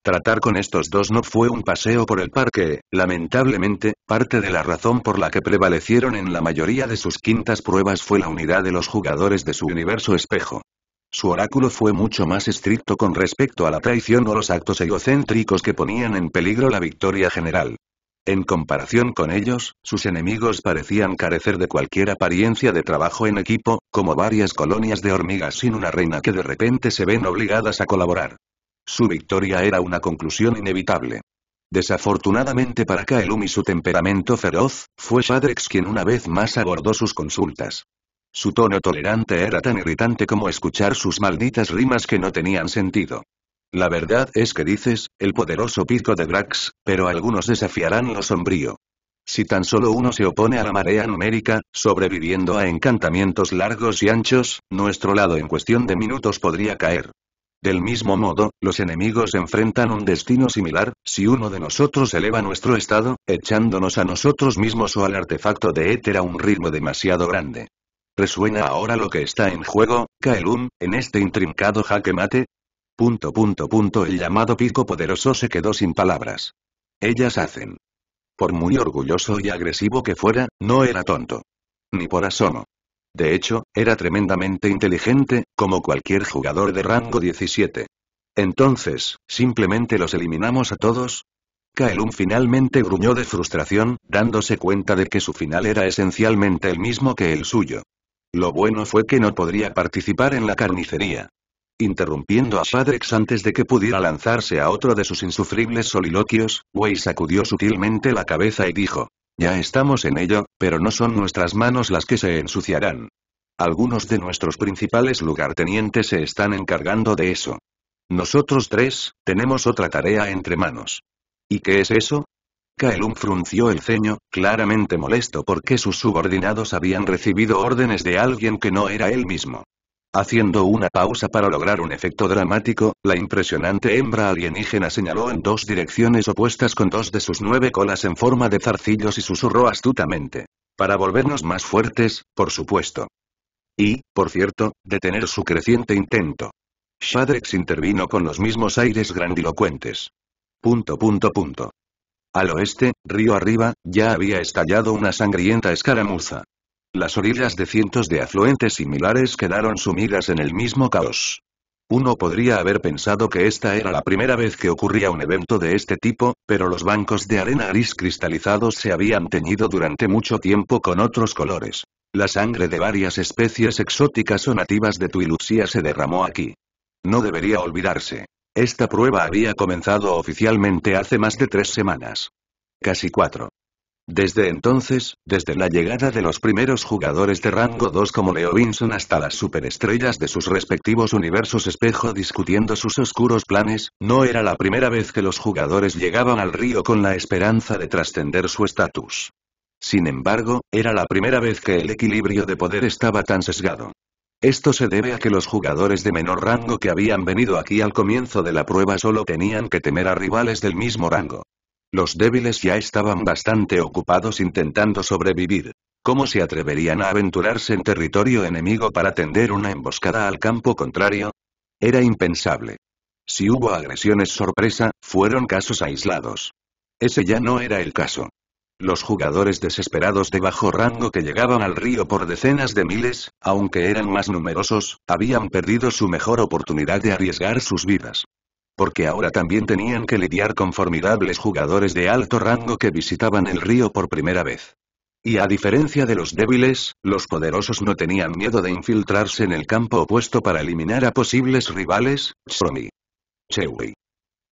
Tratar con estos dos no fue un paseo por el parque, lamentablemente, parte de la razón por la que prevalecieron en la mayoría de sus quintas pruebas fue la unidad de los jugadores de su universo espejo. Su oráculo fue mucho más estricto con respecto a la traición o los actos egocéntricos que ponían en peligro la victoria general. En comparación con ellos, sus enemigos parecían carecer de cualquier apariencia de trabajo en equipo, como varias colonias de hormigas sin una reina que de repente se ven obligadas a colaborar. Su victoria era una conclusión inevitable. Desafortunadamente para Kaelum y su temperamento feroz, fue Shadrex quien una vez más abordó sus consultas. Su tono tolerante era tan irritante como escuchar sus malditas rimas que no tenían sentido. La verdad es que dices, el poderoso pico de Drax, pero algunos desafiarán lo sombrío. Si tan solo uno se opone a la marea numérica, sobreviviendo a encantamientos largos y anchos, nuestro lado en cuestión de minutos podría caer. Del mismo modo, los enemigos enfrentan un destino similar, si uno de nosotros eleva nuestro estado, echándonos a nosotros mismos o al artefacto de éter a un ritmo demasiado grande. ¿Resuena ahora lo que está en juego, Kaelum, en este intrincado jaque mate? Punto punto punto el llamado pico poderoso se quedó sin palabras. Ellas hacen. Por muy orgulloso y agresivo que fuera, no era tonto. Ni por asomo. De hecho, era tremendamente inteligente, como cualquier jugador de rango 17. Entonces, ¿simplemente los eliminamos a todos? Kaelum finalmente gruñó de frustración, dándose cuenta de que su final era esencialmente el mismo que el suyo. Lo bueno fue que no podría participar en la carnicería. Interrumpiendo a Shadrex antes de que pudiera lanzarse a otro de sus insufribles soliloquios, Wei sacudió sutilmente la cabeza y dijo, ya estamos en ello, pero no son nuestras manos las que se ensuciarán. Algunos de nuestros principales lugartenientes se están encargando de eso. Nosotros tres, tenemos otra tarea entre manos. ¿Y qué es eso? Kaelum frunció el ceño, claramente molesto porque sus subordinados habían recibido órdenes de alguien que no era él mismo. Haciendo una pausa para lograr un efecto dramático, la impresionante hembra alienígena señaló en dos direcciones opuestas con dos de sus nueve colas en forma de zarcillos y susurró astutamente. Para volvernos más fuertes, por supuesto. Y, por cierto, detener su creciente intento. Shadrex intervino con los mismos aires grandilocuentes. Punto punto punto. Al oeste, río arriba, ya había estallado una sangrienta escaramuza. Las orillas de cientos de afluentes similares quedaron sumidas en el mismo caos. Uno podría haber pensado que esta era la primera vez que ocurría un evento de este tipo, pero los bancos de arena gris cristalizados se habían teñido durante mucho tiempo con otros colores. La sangre de varias especies exóticas o nativas de Tuilusia se derramó aquí. No debería olvidarse. Esta prueba había comenzado oficialmente hace más de tres semanas. Casi cuatro. Desde entonces, desde la llegada de los primeros jugadores de rango 2 como Leo Vinson hasta las superestrellas de sus respectivos universos espejo discutiendo sus oscuros planes, no era la primera vez que los jugadores llegaban al río con la esperanza de trascender su estatus. Sin embargo, era la primera vez que el equilibrio de poder estaba tan sesgado. Esto se debe a que los jugadores de menor rango que habían venido aquí al comienzo de la prueba solo tenían que temer a rivales del mismo rango. Los débiles ya estaban bastante ocupados intentando sobrevivir. ¿Cómo se atreverían a aventurarse en territorio enemigo para tender una emboscada al campo contrario? Era impensable. Si hubo agresiones sorpresa, fueron casos aislados. Ese ya no era el caso. Los jugadores desesperados de bajo rango que llegaban al río por decenas de miles, aunque eran más numerosos, habían perdido su mejor oportunidad de arriesgar sus vidas porque ahora también tenían que lidiar con formidables jugadores de alto rango que visitaban el río por primera vez. Y a diferencia de los débiles, los poderosos no tenían miedo de infiltrarse en el campo opuesto para eliminar a posibles rivales, Shromi. Chewi.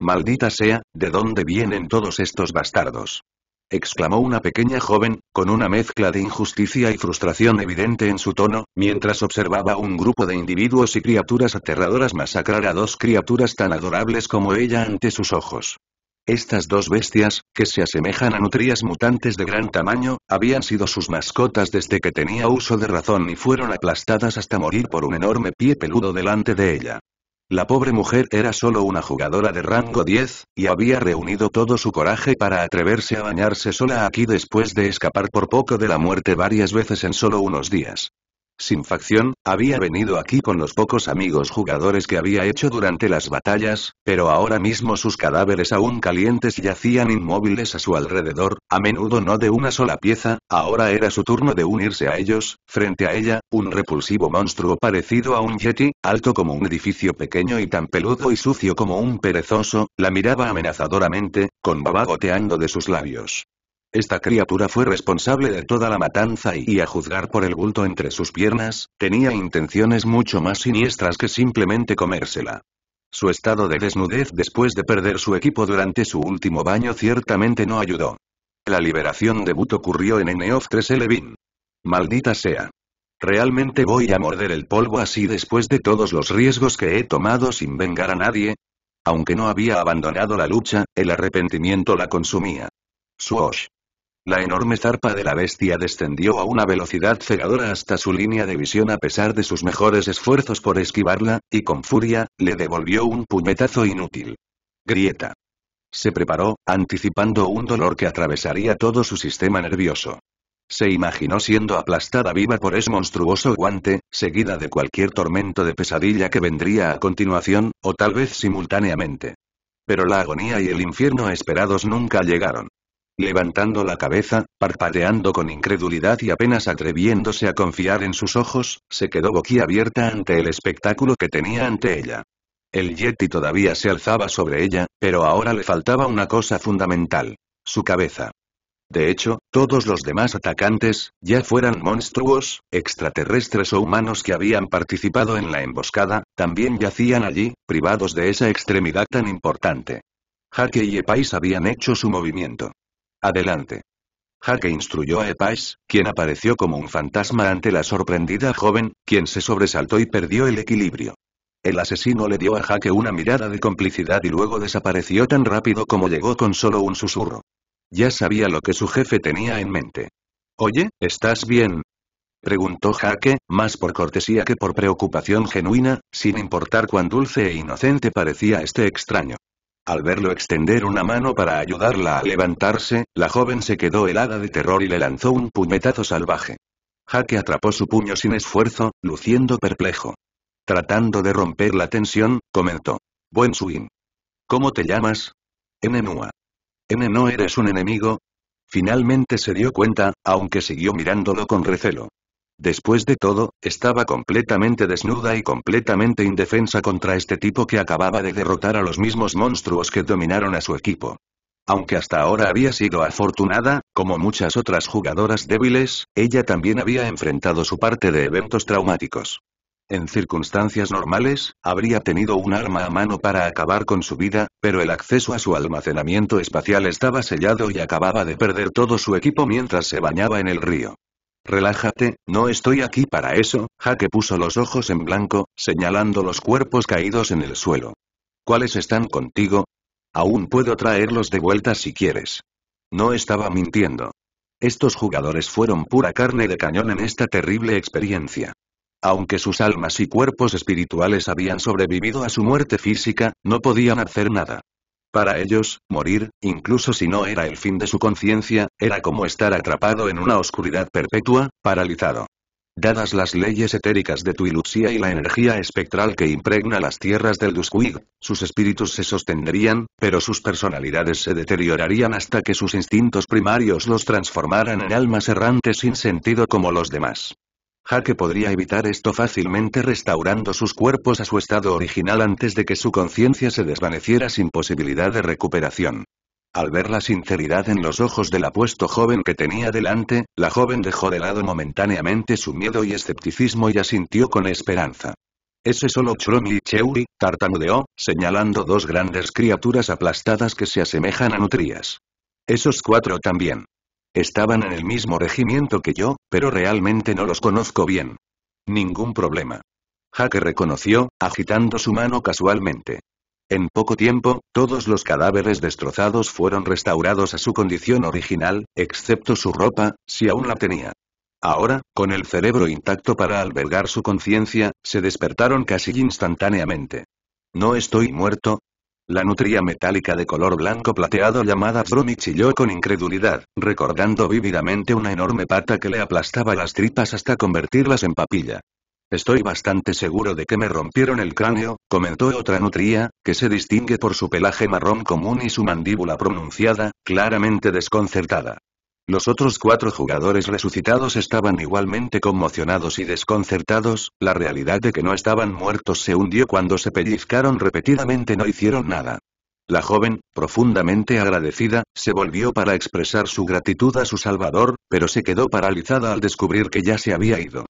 Maldita sea, ¿de dónde vienen todos estos bastardos? exclamó una pequeña joven, con una mezcla de injusticia y frustración evidente en su tono, mientras observaba a un grupo de individuos y criaturas aterradoras masacrar a dos criaturas tan adorables como ella ante sus ojos. Estas dos bestias, que se asemejan a nutrias mutantes de gran tamaño, habían sido sus mascotas desde que tenía uso de razón y fueron aplastadas hasta morir por un enorme pie peludo delante de ella. La pobre mujer era solo una jugadora de rango 10, y había reunido todo su coraje para atreverse a bañarse sola aquí después de escapar por poco de la muerte varias veces en solo unos días sin facción, había venido aquí con los pocos amigos jugadores que había hecho durante las batallas, pero ahora mismo sus cadáveres aún calientes yacían inmóviles a su alrededor, a menudo no de una sola pieza, ahora era su turno de unirse a ellos, frente a ella, un repulsivo monstruo parecido a un yeti, alto como un edificio pequeño y tan peludo y sucio como un perezoso, la miraba amenazadoramente, con baba goteando de sus labios. Esta criatura fue responsable de toda la matanza y, a juzgar por el bulto entre sus piernas, tenía intenciones mucho más siniestras que simplemente comérsela. Su estado de desnudez después de perder su equipo durante su último baño ciertamente no ayudó. La liberación de But ocurrió en Eneof 3 Maldita sea. ¿Realmente voy a morder el polvo así después de todos los riesgos que he tomado sin vengar a nadie? Aunque no había abandonado la lucha, el arrepentimiento la consumía. ¡Swoosh! La enorme zarpa de la bestia descendió a una velocidad cegadora hasta su línea de visión a pesar de sus mejores esfuerzos por esquivarla, y con furia, le devolvió un puñetazo inútil. Grieta. Se preparó, anticipando un dolor que atravesaría todo su sistema nervioso. Se imaginó siendo aplastada viva por ese monstruoso guante, seguida de cualquier tormento de pesadilla que vendría a continuación, o tal vez simultáneamente. Pero la agonía y el infierno esperados nunca llegaron levantando la cabeza, parpadeando con incredulidad y apenas atreviéndose a confiar en sus ojos, se quedó boquiabierta ante el espectáculo que tenía ante ella. El Yeti todavía se alzaba sobre ella, pero ahora le faltaba una cosa fundamental. Su cabeza. De hecho, todos los demás atacantes, ya fueran monstruos, extraterrestres o humanos que habían participado en la emboscada, también yacían allí, privados de esa extremidad tan importante. Jaque y Epais habían hecho su movimiento. Adelante. Jaque instruyó a Epais, quien apareció como un fantasma ante la sorprendida joven, quien se sobresaltó y perdió el equilibrio. El asesino le dio a Jaque una mirada de complicidad y luego desapareció tan rápido como llegó con solo un susurro. Ya sabía lo que su jefe tenía en mente. Oye, ¿estás bien? Preguntó Jaque, más por cortesía que por preocupación genuina, sin importar cuán dulce e inocente parecía este extraño. Al verlo extender una mano para ayudarla a levantarse, la joven se quedó helada de terror y le lanzó un puñetazo salvaje. Jaque atrapó su puño sin esfuerzo, luciendo perplejo. Tratando de romper la tensión, comentó. Buen swing. ¿Cómo te llamas? Nenua. ¿N no eres un enemigo? Finalmente se dio cuenta, aunque siguió mirándolo con recelo. Después de todo, estaba completamente desnuda y completamente indefensa contra este tipo que acababa de derrotar a los mismos monstruos que dominaron a su equipo. Aunque hasta ahora había sido afortunada, como muchas otras jugadoras débiles, ella también había enfrentado su parte de eventos traumáticos. En circunstancias normales, habría tenido un arma a mano para acabar con su vida, pero el acceso a su almacenamiento espacial estaba sellado y acababa de perder todo su equipo mientras se bañaba en el río. Relájate, no estoy aquí para eso, Jaque puso los ojos en blanco, señalando los cuerpos caídos en el suelo. ¿Cuáles están contigo? Aún puedo traerlos de vuelta si quieres. No estaba mintiendo. Estos jugadores fueron pura carne de cañón en esta terrible experiencia. Aunque sus almas y cuerpos espirituales habían sobrevivido a su muerte física, no podían hacer nada. Para ellos, morir, incluso si no era el fin de su conciencia, era como estar atrapado en una oscuridad perpetua, paralizado. Dadas las leyes etéricas de Tuiluxia y la energía espectral que impregna las tierras del Duskwig, sus espíritus se sostendrían, pero sus personalidades se deteriorarían hasta que sus instintos primarios los transformaran en almas errantes sin sentido como los demás. Jaque podría evitar esto fácilmente restaurando sus cuerpos a su estado original antes de que su conciencia se desvaneciera sin posibilidad de recuperación. Al ver la sinceridad en los ojos del apuesto joven que tenía delante, la joven dejó de lado momentáneamente su miedo y escepticismo y asintió con esperanza. Ese solo y Cheuri, tartamudeó, señalando dos grandes criaturas aplastadas que se asemejan a nutrias. Esos cuatro también. Estaban en el mismo regimiento que yo, pero realmente no los conozco bien. Ningún problema. Jaque reconoció, agitando su mano casualmente. En poco tiempo, todos los cadáveres destrozados fueron restaurados a su condición original, excepto su ropa, si aún la tenía. Ahora, con el cerebro intacto para albergar su conciencia, se despertaron casi instantáneamente. No estoy muerto, la nutria metálica de color blanco plateado llamada Brumi chilló con incredulidad, recordando vívidamente una enorme pata que le aplastaba las tripas hasta convertirlas en papilla. Estoy bastante seguro de que me rompieron el cráneo, comentó otra nutria, que se distingue por su pelaje marrón común y su mandíbula pronunciada, claramente desconcertada. Los otros cuatro jugadores resucitados estaban igualmente conmocionados y desconcertados, la realidad de que no estaban muertos se hundió cuando se pellizcaron repetidamente no hicieron nada. La joven, profundamente agradecida, se volvió para expresar su gratitud a su salvador, pero se quedó paralizada al descubrir que ya se había ido.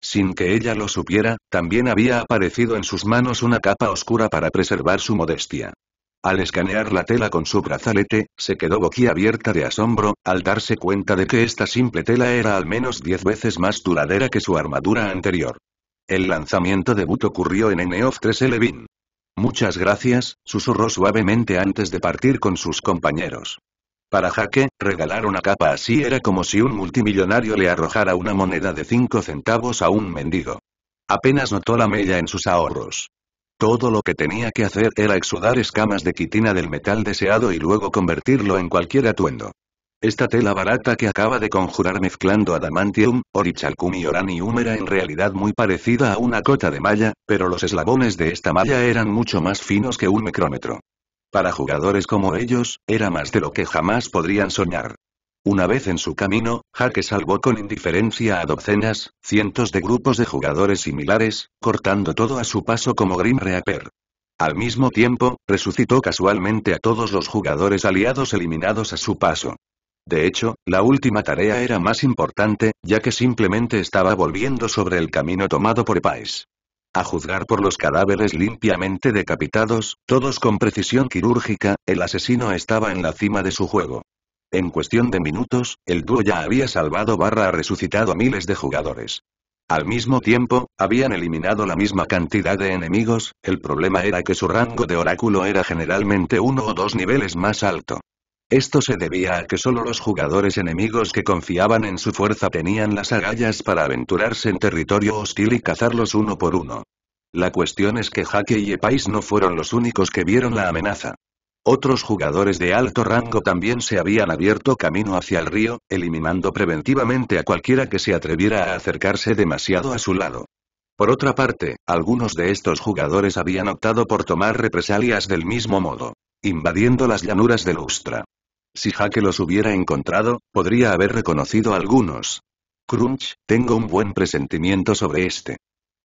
Sin que ella lo supiera, también había aparecido en sus manos una capa oscura para preservar su modestia. Al escanear la tela con su brazalete, se quedó boquiabierta de asombro, al darse cuenta de que esta simple tela era al menos diez veces más duradera que su armadura anterior. El lanzamiento de debut ocurrió en nof 3 Elevin. Muchas gracias, susurró suavemente antes de partir con sus compañeros. Para Jaque, regalar una capa así era como si un multimillonario le arrojara una moneda de cinco centavos a un mendigo. Apenas notó la mella en sus ahorros. Todo lo que tenía que hacer era exudar escamas de quitina del metal deseado y luego convertirlo en cualquier atuendo. Esta tela barata que acaba de conjurar mezclando adamantium, orichalcum y oranium era en realidad muy parecida a una cota de malla, pero los eslabones de esta malla eran mucho más finos que un micrómetro. Para jugadores como ellos, era más de lo que jamás podrían soñar. Una vez en su camino, Jaque salvó con indiferencia a docenas, cientos de grupos de jugadores similares, cortando todo a su paso como Grim Reaper. Al mismo tiempo, resucitó casualmente a todos los jugadores aliados eliminados a su paso. De hecho, la última tarea era más importante, ya que simplemente estaba volviendo sobre el camino tomado por Pais. A juzgar por los cadáveres limpiamente decapitados, todos con precisión quirúrgica, el asesino estaba en la cima de su juego. En cuestión de minutos, el dúo ya había salvado barra resucitado a miles de jugadores. Al mismo tiempo, habían eliminado la misma cantidad de enemigos, el problema era que su rango de oráculo era generalmente uno o dos niveles más alto. Esto se debía a que solo los jugadores enemigos que confiaban en su fuerza tenían las agallas para aventurarse en territorio hostil y cazarlos uno por uno. La cuestión es que Jaque y Epais no fueron los únicos que vieron la amenaza. Otros jugadores de alto rango también se habían abierto camino hacia el río, eliminando preventivamente a cualquiera que se atreviera a acercarse demasiado a su lado. Por otra parte, algunos de estos jugadores habían optado por tomar represalias del mismo modo, invadiendo las llanuras de Lustra. Si Jaque los hubiera encontrado, podría haber reconocido a algunos. Crunch, tengo un buen presentimiento sobre este.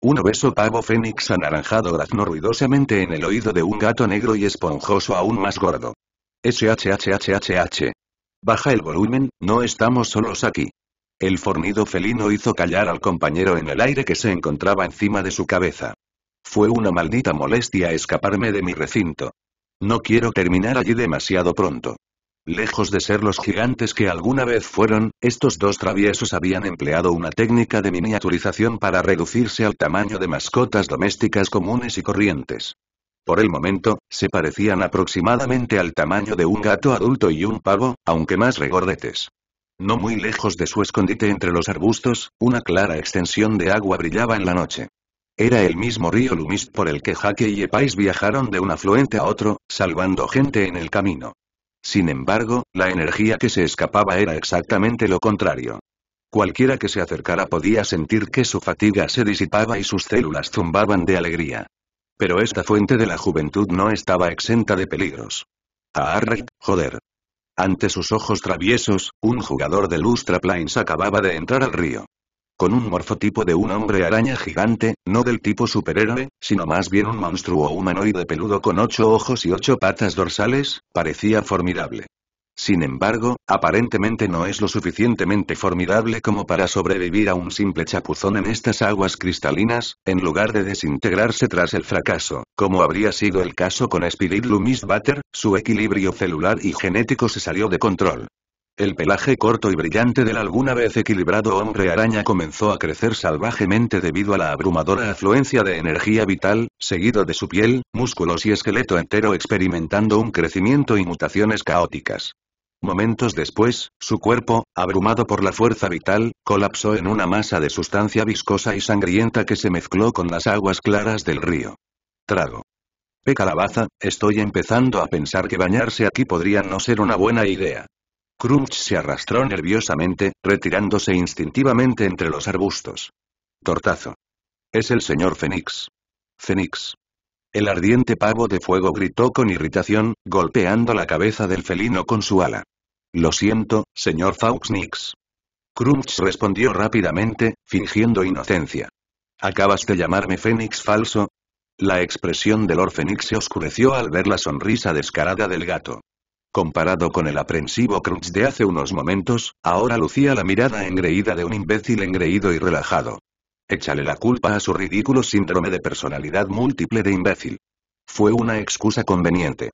Un obeso pavo fénix anaranjado graznó ruidosamente en el oído de un gato negro y esponjoso aún más gordo. SHHHHH. Baja el volumen, no estamos solos aquí. El fornido felino hizo callar al compañero en el aire que se encontraba encima de su cabeza. Fue una maldita molestia escaparme de mi recinto. No quiero terminar allí demasiado pronto. Lejos de ser los gigantes que alguna vez fueron, estos dos traviesos habían empleado una técnica de miniaturización para reducirse al tamaño de mascotas domésticas comunes y corrientes. Por el momento, se parecían aproximadamente al tamaño de un gato adulto y un pavo, aunque más regordetes. No muy lejos de su escondite entre los arbustos, una clara extensión de agua brillaba en la noche. Era el mismo río Lumist por el que Jaque y Epais viajaron de un afluente a otro, salvando gente en el camino. Sin embargo, la energía que se escapaba era exactamente lo contrario. Cualquiera que se acercara podía sentir que su fatiga se disipaba y sus células zumbaban de alegría. Pero esta fuente de la juventud no estaba exenta de peligros. Aarrak, joder. Ante sus ojos traviesos, un jugador de Lustra Plains acababa de entrar al río con un morfotipo de un hombre araña gigante, no del tipo superhéroe, sino más bien un monstruo humanoide peludo con ocho ojos y ocho patas dorsales, parecía formidable. Sin embargo, aparentemente no es lo suficientemente formidable como para sobrevivir a un simple chapuzón en estas aguas cristalinas, en lugar de desintegrarse tras el fracaso, como habría sido el caso con Spirit Lumis Butter, su equilibrio celular y genético se salió de control. El pelaje corto y brillante del alguna vez equilibrado hombre araña comenzó a crecer salvajemente debido a la abrumadora afluencia de energía vital, seguido de su piel, músculos y esqueleto entero experimentando un crecimiento y mutaciones caóticas. Momentos después, su cuerpo, abrumado por la fuerza vital, colapsó en una masa de sustancia viscosa y sangrienta que se mezcló con las aguas claras del río. Trago. Pe Calabaza, estoy empezando a pensar que bañarse aquí podría no ser una buena idea. Crunch se arrastró nerviosamente, retirándose instintivamente entre los arbustos. Tortazo. Es el señor Fénix. Fénix. El ardiente pavo de fuego gritó con irritación, golpeando la cabeza del felino con su ala. Lo siento, señor Fauxnix. Crunch respondió rápidamente, fingiendo inocencia. ¿Acabas de llamarme Fénix falso? La expresión del orfénix se oscureció al ver la sonrisa descarada del gato. Comparado con el aprensivo Crunch de hace unos momentos, ahora lucía la mirada engreída de un imbécil engreído y relajado. Échale la culpa a su ridículo síndrome de personalidad múltiple de imbécil. Fue una excusa conveniente.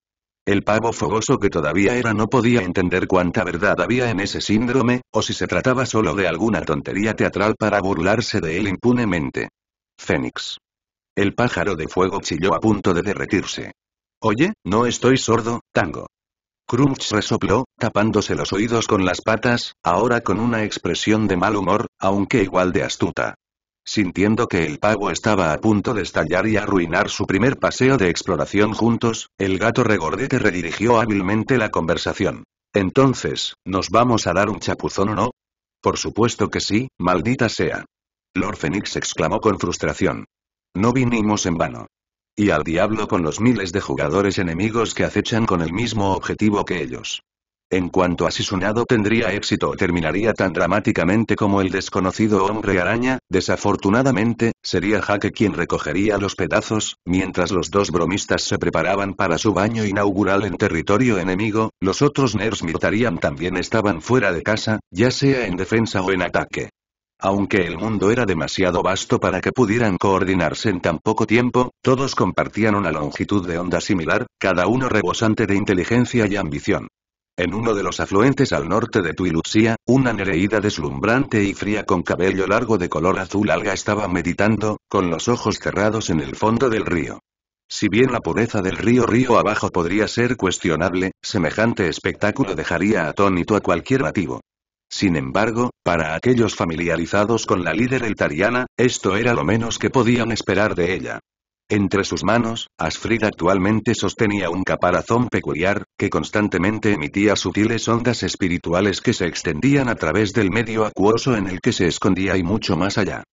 El pavo fogoso que todavía era no podía entender cuánta verdad había en ese síndrome, o si se trataba solo de alguna tontería teatral para burlarse de él impunemente. Fénix. El pájaro de fuego chilló a punto de derretirse. Oye, no estoy sordo, tango. Crunch resopló, tapándose los oídos con las patas, ahora con una expresión de mal humor, aunque igual de astuta. Sintiendo que el pavo estaba a punto de estallar y arruinar su primer paseo de exploración juntos, el gato regordete redirigió hábilmente la conversación. Entonces, ¿nos vamos a dar un chapuzón o no? Por supuesto que sí, maldita sea. Lord Fenix exclamó con frustración. No vinimos en vano. Y al diablo con los miles de jugadores enemigos que acechan con el mismo objetivo que ellos. En cuanto a si su nado tendría éxito o terminaría tan dramáticamente como el desconocido hombre araña, desafortunadamente, sería Jaque quien recogería los pedazos, mientras los dos bromistas se preparaban para su baño inaugural en territorio enemigo, los otros nerds mirarían también estaban fuera de casa, ya sea en defensa o en ataque. Aunque el mundo era demasiado vasto para que pudieran coordinarse en tan poco tiempo, todos compartían una longitud de onda similar, cada uno rebosante de inteligencia y ambición. En uno de los afluentes al norte de Tuilusia, una nereida deslumbrante y fría con cabello largo de color azul alga estaba meditando, con los ojos cerrados en el fondo del río. Si bien la pureza del río río abajo podría ser cuestionable, semejante espectáculo dejaría atónito a cualquier nativo. Sin embargo, para aquellos familiarizados con la líder eltariana, esto era lo menos que podían esperar de ella. Entre sus manos, Asfrid actualmente sostenía un caparazón peculiar, que constantemente emitía sutiles ondas espirituales que se extendían a través del medio acuoso en el que se escondía y mucho más allá.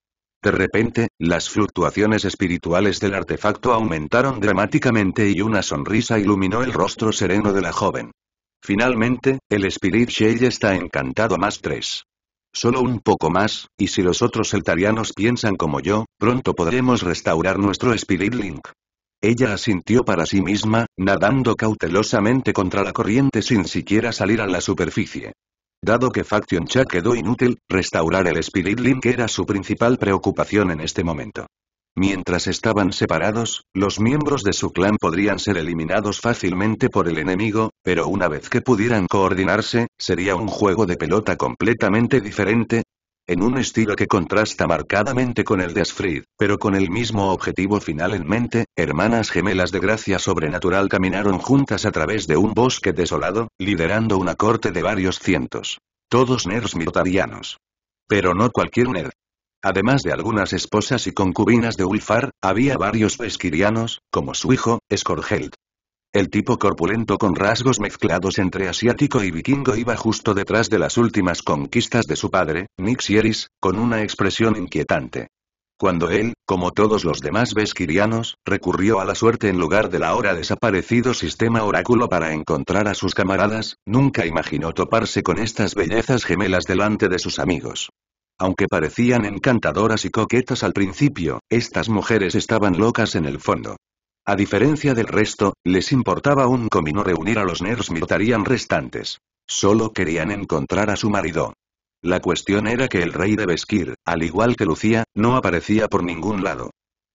De repente, las fluctuaciones espirituales del artefacto aumentaron dramáticamente y una sonrisa iluminó el rostro sereno de la joven. Finalmente, el Spirit Shell está encantado más tres. Solo un poco más, y si los otros eltarianos piensan como yo, pronto podremos restaurar nuestro Spirit Link. Ella asintió para sí misma, nadando cautelosamente contra la corriente sin siquiera salir a la superficie. Dado que Faction Chat quedó inútil, restaurar el Spirit Link era su principal preocupación en este momento. Mientras estaban separados, los miembros de su clan podrían ser eliminados fácilmente por el enemigo, pero una vez que pudieran coordinarse, sería un juego de pelota completamente diferente, en un estilo que contrasta marcadamente con el de Asfrid, pero con el mismo objetivo final en mente, hermanas gemelas de gracia sobrenatural caminaron juntas a través de un bosque desolado, liderando una corte de varios cientos. Todos nerds mitarianos. Pero no cualquier nerd. Además de algunas esposas y concubinas de Ulfar, había varios vesquirianos, como su hijo, Skorgeld. El tipo corpulento con rasgos mezclados entre asiático y vikingo iba justo detrás de las últimas conquistas de su padre, Nixieris, con una expresión inquietante. Cuando él, como todos los demás vesquirianos, recurrió a la suerte en lugar del ahora desaparecido sistema oráculo para encontrar a sus camaradas, nunca imaginó toparse con estas bellezas gemelas delante de sus amigos. Aunque parecían encantadoras y coquetas al principio, estas mujeres estaban locas en el fondo. A diferencia del resto, les importaba un comino reunir a los nerds militarían restantes. Solo querían encontrar a su marido. La cuestión era que el rey de Beskir, al igual que Lucía, no aparecía por ningún lado.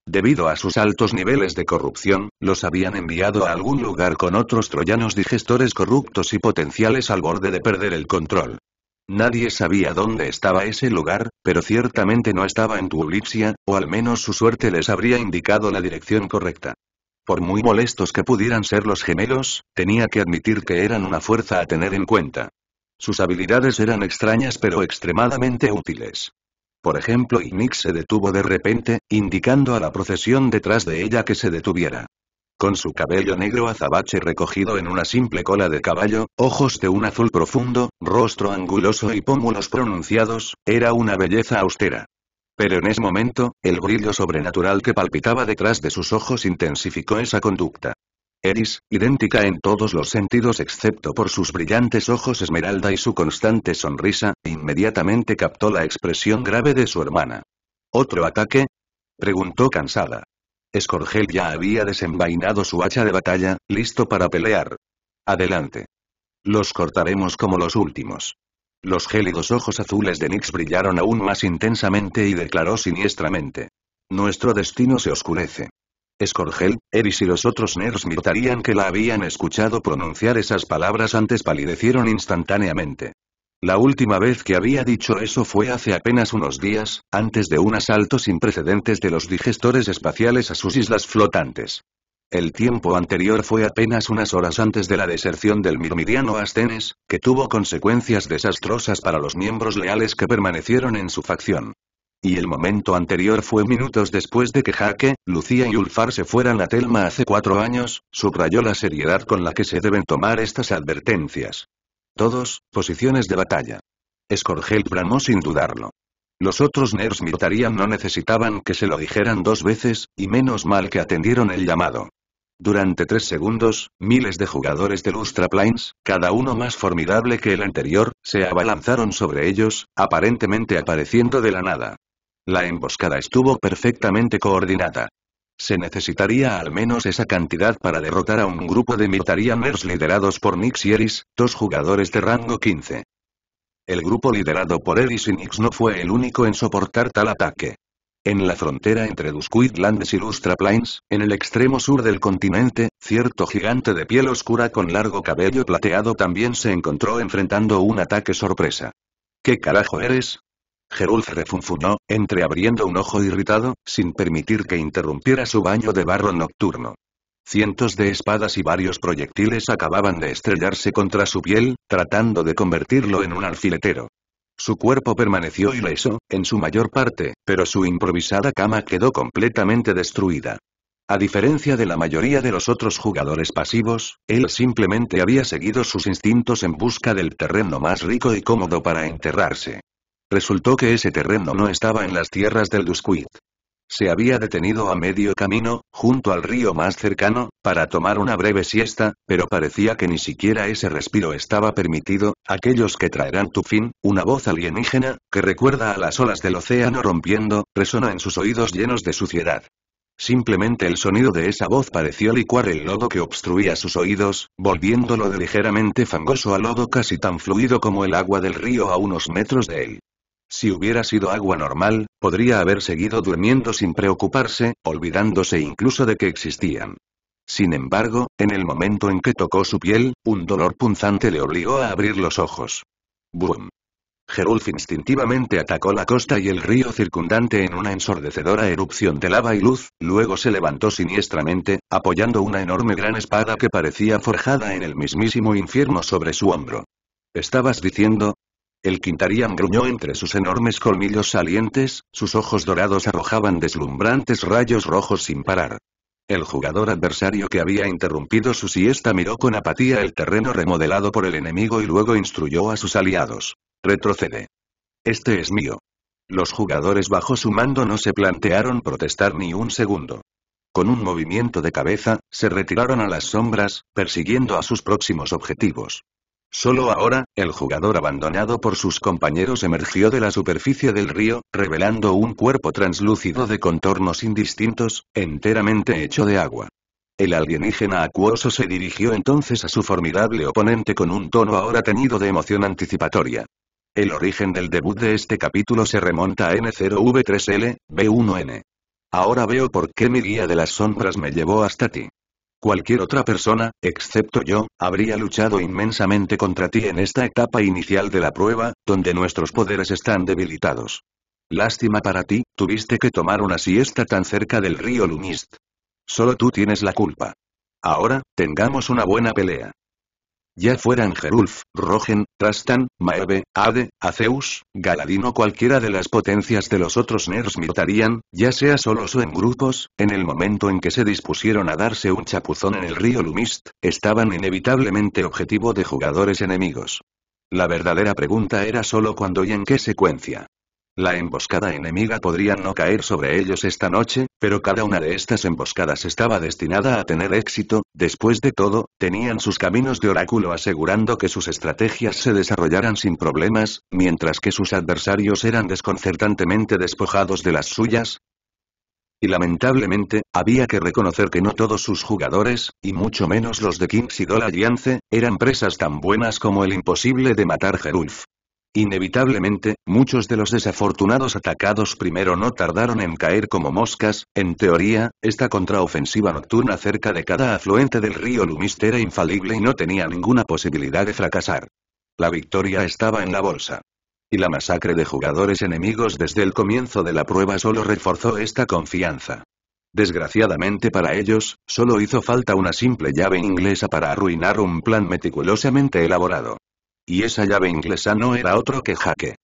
Debido a sus altos niveles de corrupción, los habían enviado a algún lugar con otros troyanos digestores corruptos y potenciales al borde de perder el control. Nadie sabía dónde estaba ese lugar, pero ciertamente no estaba en Tulipsia, o al menos su suerte les habría indicado la dirección correcta. Por muy molestos que pudieran ser los gemelos, tenía que admitir que eran una fuerza a tener en cuenta. Sus habilidades eran extrañas pero extremadamente útiles. Por ejemplo, Ignix se detuvo de repente, indicando a la procesión detrás de ella que se detuviera. Con su cabello negro azabache recogido en una simple cola de caballo, ojos de un azul profundo, rostro anguloso y pómulos pronunciados, era una belleza austera. Pero en ese momento, el brillo sobrenatural que palpitaba detrás de sus ojos intensificó esa conducta. Eris, idéntica en todos los sentidos excepto por sus brillantes ojos esmeralda y su constante sonrisa, inmediatamente captó la expresión grave de su hermana. ¿Otro ataque? preguntó cansada. Scorgel ya había desenvainado su hacha de batalla, listo para pelear. Adelante. Los cortaremos como los últimos. Los gélidos ojos azules de Nix brillaron aún más intensamente y declaró siniestramente. Nuestro destino se oscurece. Scorgel, Eris y los otros nerds notarían que la habían escuchado pronunciar esas palabras antes palidecieron instantáneamente. La última vez que había dicho eso fue hace apenas unos días, antes de un asalto sin precedentes de los digestores espaciales a sus islas flotantes. El tiempo anterior fue apenas unas horas antes de la deserción del mirmidiano Astenes, que tuvo consecuencias desastrosas para los miembros leales que permanecieron en su facción. Y el momento anterior fue minutos después de que Jaque, Lucía y Ulfar se fueran a Telma hace cuatro años, subrayó la seriedad con la que se deben tomar estas advertencias. Todos, posiciones de batalla. Escorgel bramó sin dudarlo. Los otros nerds militarían no necesitaban que se lo dijeran dos veces, y menos mal que atendieron el llamado. Durante tres segundos, miles de jugadores de Lustra Plains, cada uno más formidable que el anterior, se abalanzaron sobre ellos, aparentemente apareciendo de la nada. La emboscada estuvo perfectamente coordinada. Se necesitaría al menos esa cantidad para derrotar a un grupo de militarians liderados por Nix y Eris, dos jugadores de rango 15. El grupo liderado por Eris y Nix no fue el único en soportar tal ataque. En la frontera entre Dusquid y Lustra Plains, en el extremo sur del continente, cierto gigante de piel oscura con largo cabello plateado también se encontró enfrentando un ataque sorpresa. ¿Qué carajo eres? Gerulf refunfuñó, entreabriendo un ojo irritado, sin permitir que interrumpiera su baño de barro nocturno. Cientos de espadas y varios proyectiles acababan de estrellarse contra su piel, tratando de convertirlo en un alfiletero. Su cuerpo permaneció ileso, en su mayor parte, pero su improvisada cama quedó completamente destruida. A diferencia de la mayoría de los otros jugadores pasivos, él simplemente había seguido sus instintos en busca del terreno más rico y cómodo para enterrarse. Resultó que ese terreno no estaba en las tierras del Duskuit. Se había detenido a medio camino, junto al río más cercano, para tomar una breve siesta, pero parecía que ni siquiera ese respiro estaba permitido, aquellos que traerán tu fin, una voz alienígena, que recuerda a las olas del océano rompiendo, resona en sus oídos llenos de suciedad. Simplemente el sonido de esa voz pareció licuar el lodo que obstruía sus oídos, volviéndolo de ligeramente fangoso a lodo casi tan fluido como el agua del río a unos metros de él. Si hubiera sido agua normal, podría haber seguido durmiendo sin preocuparse, olvidándose incluso de que existían. Sin embargo, en el momento en que tocó su piel, un dolor punzante le obligó a abrir los ojos. ¡Boom! Gerulf instintivamente atacó la costa y el río circundante en una ensordecedora erupción de lava y luz, luego se levantó siniestramente, apoyando una enorme gran espada que parecía forjada en el mismísimo infierno sobre su hombro. ¿Estabas diciendo, el Quintariam gruñó entre sus enormes colmillos salientes, sus ojos dorados arrojaban deslumbrantes rayos rojos sin parar. El jugador adversario que había interrumpido su siesta miró con apatía el terreno remodelado por el enemigo y luego instruyó a sus aliados. Retrocede. Este es mío. Los jugadores bajo su mando no se plantearon protestar ni un segundo. Con un movimiento de cabeza, se retiraron a las sombras, persiguiendo a sus próximos objetivos. Solo ahora, el jugador abandonado por sus compañeros emergió de la superficie del río, revelando un cuerpo translúcido de contornos indistintos, enteramente hecho de agua. El alienígena acuoso se dirigió entonces a su formidable oponente con un tono ahora teñido de emoción anticipatoria. El origen del debut de este capítulo se remonta a N0V3L, B1N. Ahora veo por qué mi guía de las sombras me llevó hasta ti. Cualquier otra persona, excepto yo, habría luchado inmensamente contra ti en esta etapa inicial de la prueba, donde nuestros poderes están debilitados. Lástima para ti, tuviste que tomar una siesta tan cerca del río Lumist. Solo tú tienes la culpa. Ahora, tengamos una buena pelea ya fueran Gerulf, Rogen, Trastan, Maeve, Ade, Aceus, Galadino cualquiera de las potencias de los otros nerds militarían, ya sea solos o en grupos, en el momento en que se dispusieron a darse un chapuzón en el río Lumist, estaban inevitablemente objetivo de jugadores enemigos. La verdadera pregunta era solo cuándo y en qué secuencia. La emboscada enemiga podría no caer sobre ellos esta noche, pero cada una de estas emboscadas estaba destinada a tener éxito, después de todo, tenían sus caminos de oráculo asegurando que sus estrategias se desarrollaran sin problemas, mientras que sus adversarios eran desconcertantemente despojados de las suyas, y lamentablemente, había que reconocer que no todos sus jugadores, y mucho menos los de Kings y Dola Alliance, eran presas tan buenas como el imposible de matar Gerulf. Inevitablemente, muchos de los desafortunados atacados primero no tardaron en caer como moscas, en teoría, esta contraofensiva nocturna cerca de cada afluente del río Lumist era infalible y no tenía ninguna posibilidad de fracasar. La victoria estaba en la bolsa. Y la masacre de jugadores enemigos desde el comienzo de la prueba solo reforzó esta confianza. Desgraciadamente para ellos, solo hizo falta una simple llave inglesa para arruinar un plan meticulosamente elaborado. Y esa llave inglesa no era otro que Jaque.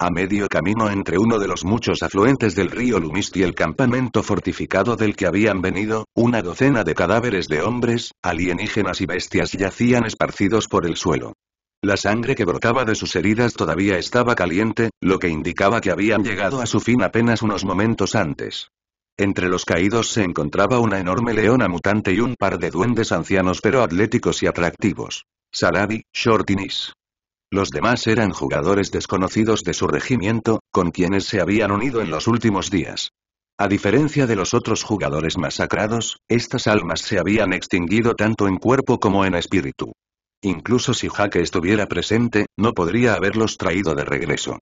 A medio camino entre uno de los muchos afluentes del río Lumist y el campamento fortificado del que habían venido, una docena de cadáveres de hombres, alienígenas y bestias yacían esparcidos por el suelo. La sangre que brotaba de sus heridas todavía estaba caliente, lo que indicaba que habían llegado a su fin apenas unos momentos antes. Entre los caídos se encontraba una enorme leona mutante y un par de duendes ancianos pero atléticos y atractivos. Sarabi, Shortinis. Los demás eran jugadores desconocidos de su regimiento, con quienes se habían unido en los últimos días. A diferencia de los otros jugadores masacrados, estas almas se habían extinguido tanto en cuerpo como en espíritu. Incluso si Jaque estuviera presente, no podría haberlos traído de regreso.